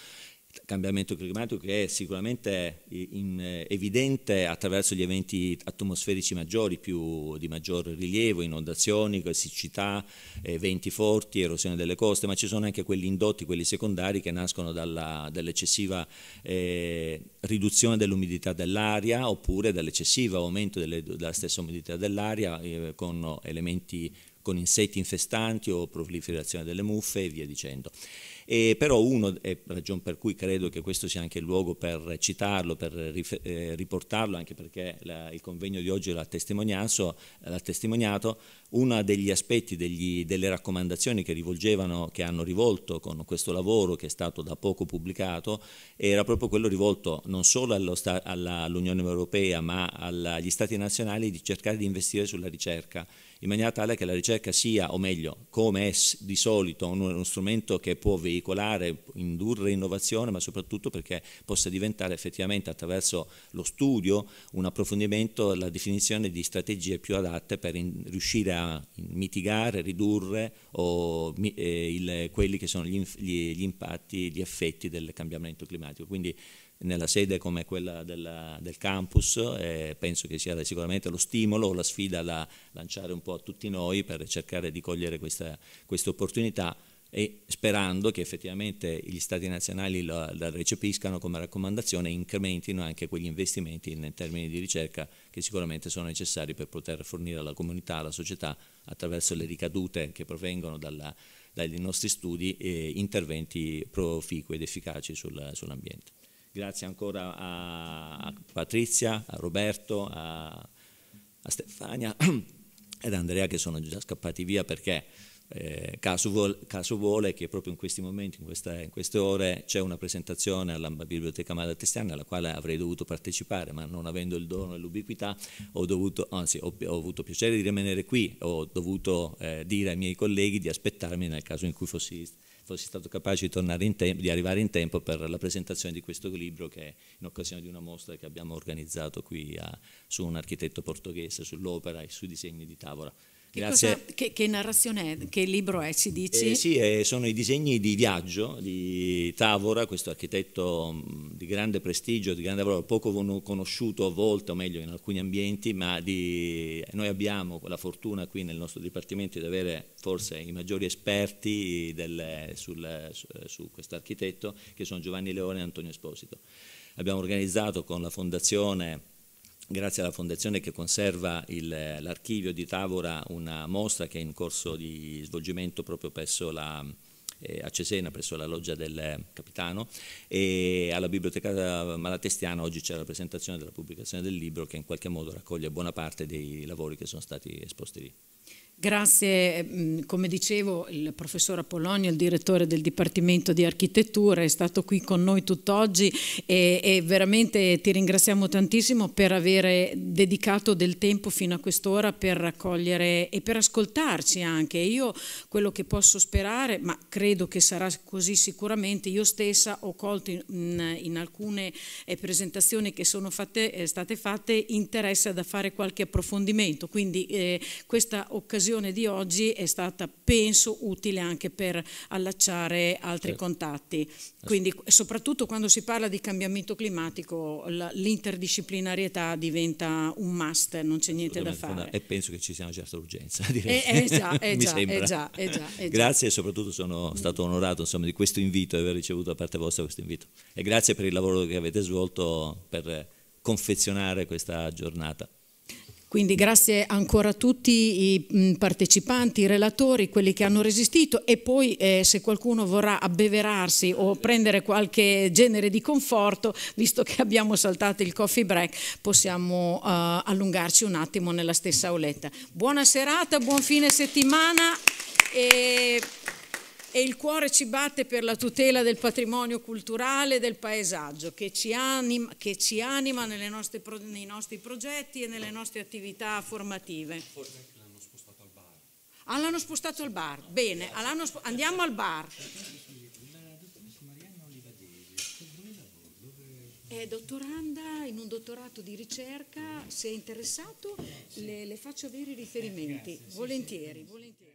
cambiamento climatico che è sicuramente eh, evidente attraverso gli eventi atmosferici maggiori, più, di maggior rilievo, inondazioni, siccità, venti forti, erosione delle coste, ma ci sono anche quelli indotti, quelli secondari che nascono dall'eccessiva eh, riduzione dell'umidità dell'aria oppure dall'eccessivo aumento delle, della stessa umidità dell'aria eh, con elementi con insetti infestanti o proliferazione delle muffe e via dicendo. E però uno, e ragion per cui credo che questo sia anche il luogo per citarlo, per eh, riportarlo, anche perché la, il convegno di oggi l'ha, l'ha testimoniato, uno degli aspetti, degli, delle raccomandazioni che, che hanno rivolto con questo lavoro che è stato da poco pubblicato, era proprio quello rivolto non solo all'Unione Europea ma agli Stati nazionali di cercare di investire sulla ricerca in maniera tale che la ricerca sia, o meglio, come è di solito, uno strumento che può veicolare, indurre innovazione, ma soprattutto perché possa diventare effettivamente attraverso lo studio, un approfondimento, la definizione di strategie più adatte per in, riuscire a mitigare, ridurre o, eh, il, quelli che sono gli, gli, gli impatti, gli effetti del cambiamento climatico. Quindi nella sede come quella della, del campus eh, penso che sia sicuramente lo stimolo o la sfida da lanciare un po' a tutti noi per cercare di cogliere questa, questa opportunità e sperando che effettivamente gli stati nazionali la, la recepiscano come raccomandazione e incrementino anche quegli investimenti in termini di ricerca che sicuramente sono necessari per poter fornire alla comunità, alla società, attraverso le ricadute che provengono dalla, dai nostri studi, eh, interventi proficui ed efficaci sul, sull'ambiente. Grazie ancora a Patrizia, a Roberto, a, a Stefania ed Andrea che sono già scappati via perché eh, caso, vuole, caso, vuole, che proprio in questi momenti, in, questa, in queste ore, c'è una presentazione alla Biblioteca Madre Testiana alla quale avrei dovuto partecipare, ma non avendo il dono e l'ubiquità, ho dovuto, anzi, ho, ho, avuto piacere di rimanere qui, ho dovuto eh, dire ai miei colleghi di aspettarmi nel caso in cui fossi fossi stato capace di, tempo, di, arrivare in tempo per la presentazione di questo libro che è in occasione di una mostra che abbiamo organizzato qui a, su un architetto portoghese, sull'opera e sui disegni di Tavola. Grazie. Cosa, che, che, narrazione è? Che libro è, ci dici? Eh, sì, eh, sono i disegni di viaggio di Tavora, questo architetto mm, di grande prestigio, di grande valore, poco conosciuto a volte, o meglio in alcuni ambienti, ma di, noi abbiamo la fortuna qui nel nostro dipartimento di avere forse i maggiori esperti del, sul, su, su questo architetto, che sono Giovanni Leone e Antonio Esposito. Abbiamo organizzato con la fondazione grazie alla Fondazione che conserva l'archivio di Tavora una mostra che è in corso di svolgimento proprio presso la, eh, a Cesena, presso la loggia del Capitano e alla Biblioteca Malatestiana oggi c'è la presentazione della pubblicazione del libro che in qualche modo raccoglie buona parte dei lavori che sono stati esposti lì. Grazie, ehm, come dicevo, il professor Apollonio, il direttore del Dipartimento di Architettura, è stato qui con noi tutt'oggi e, e, veramente ti ringraziamo tantissimo per aver dedicato del tempo fino a quest'ora per raccogliere e per ascoltarci anche. Io quello che posso sperare, ma credo che sarà così sicuramente, io stessa ho colto in, in alcune eh, presentazioni che sono fatte, eh, state fatte interesse da fare qualche approfondimento, quindi eh, questa occasione l'occasione di oggi è stata, penso, utile anche per allacciare altri certo. contatti. Quindi soprattutto quando si parla di cambiamento climatico l'interdisciplinarietà diventa un must, non c'è niente da fare. E penso che ci sia una certa urgenza, eh, direi. Eh, eh, eh, già, eh già, Grazie e soprattutto sono stato onorato insomma, di questo invito, di aver ricevuto da parte vostra questo invito. E grazie per il lavoro che avete svolto per confezionare questa giornata. Quindi grazie ancora a tutti i mm, partecipanti, i relatori, quelli che hanno resistito e poi eh, se qualcuno vorrà abbeverarsi o prendere qualche genere di conforto, visto che abbiamo saltato il coffee break, possiamo eh, allungarci un attimo nella stessa auletta. Buona serata, buon fine settimana. E e il cuore ci batte per la tutela del patrimonio culturale e del paesaggio che ci anima, che ci anima nostre, nei nostri progetti e nelle nostre attività formative. Forse anche l'hanno spostato al bar. Ah, l'hanno spostato al bar, bene, ah, andiamo al bar. È eh, dottoranda in un dottorato di ricerca, se è interessato le, le faccio avere i riferimenti, volentieri. volentieri.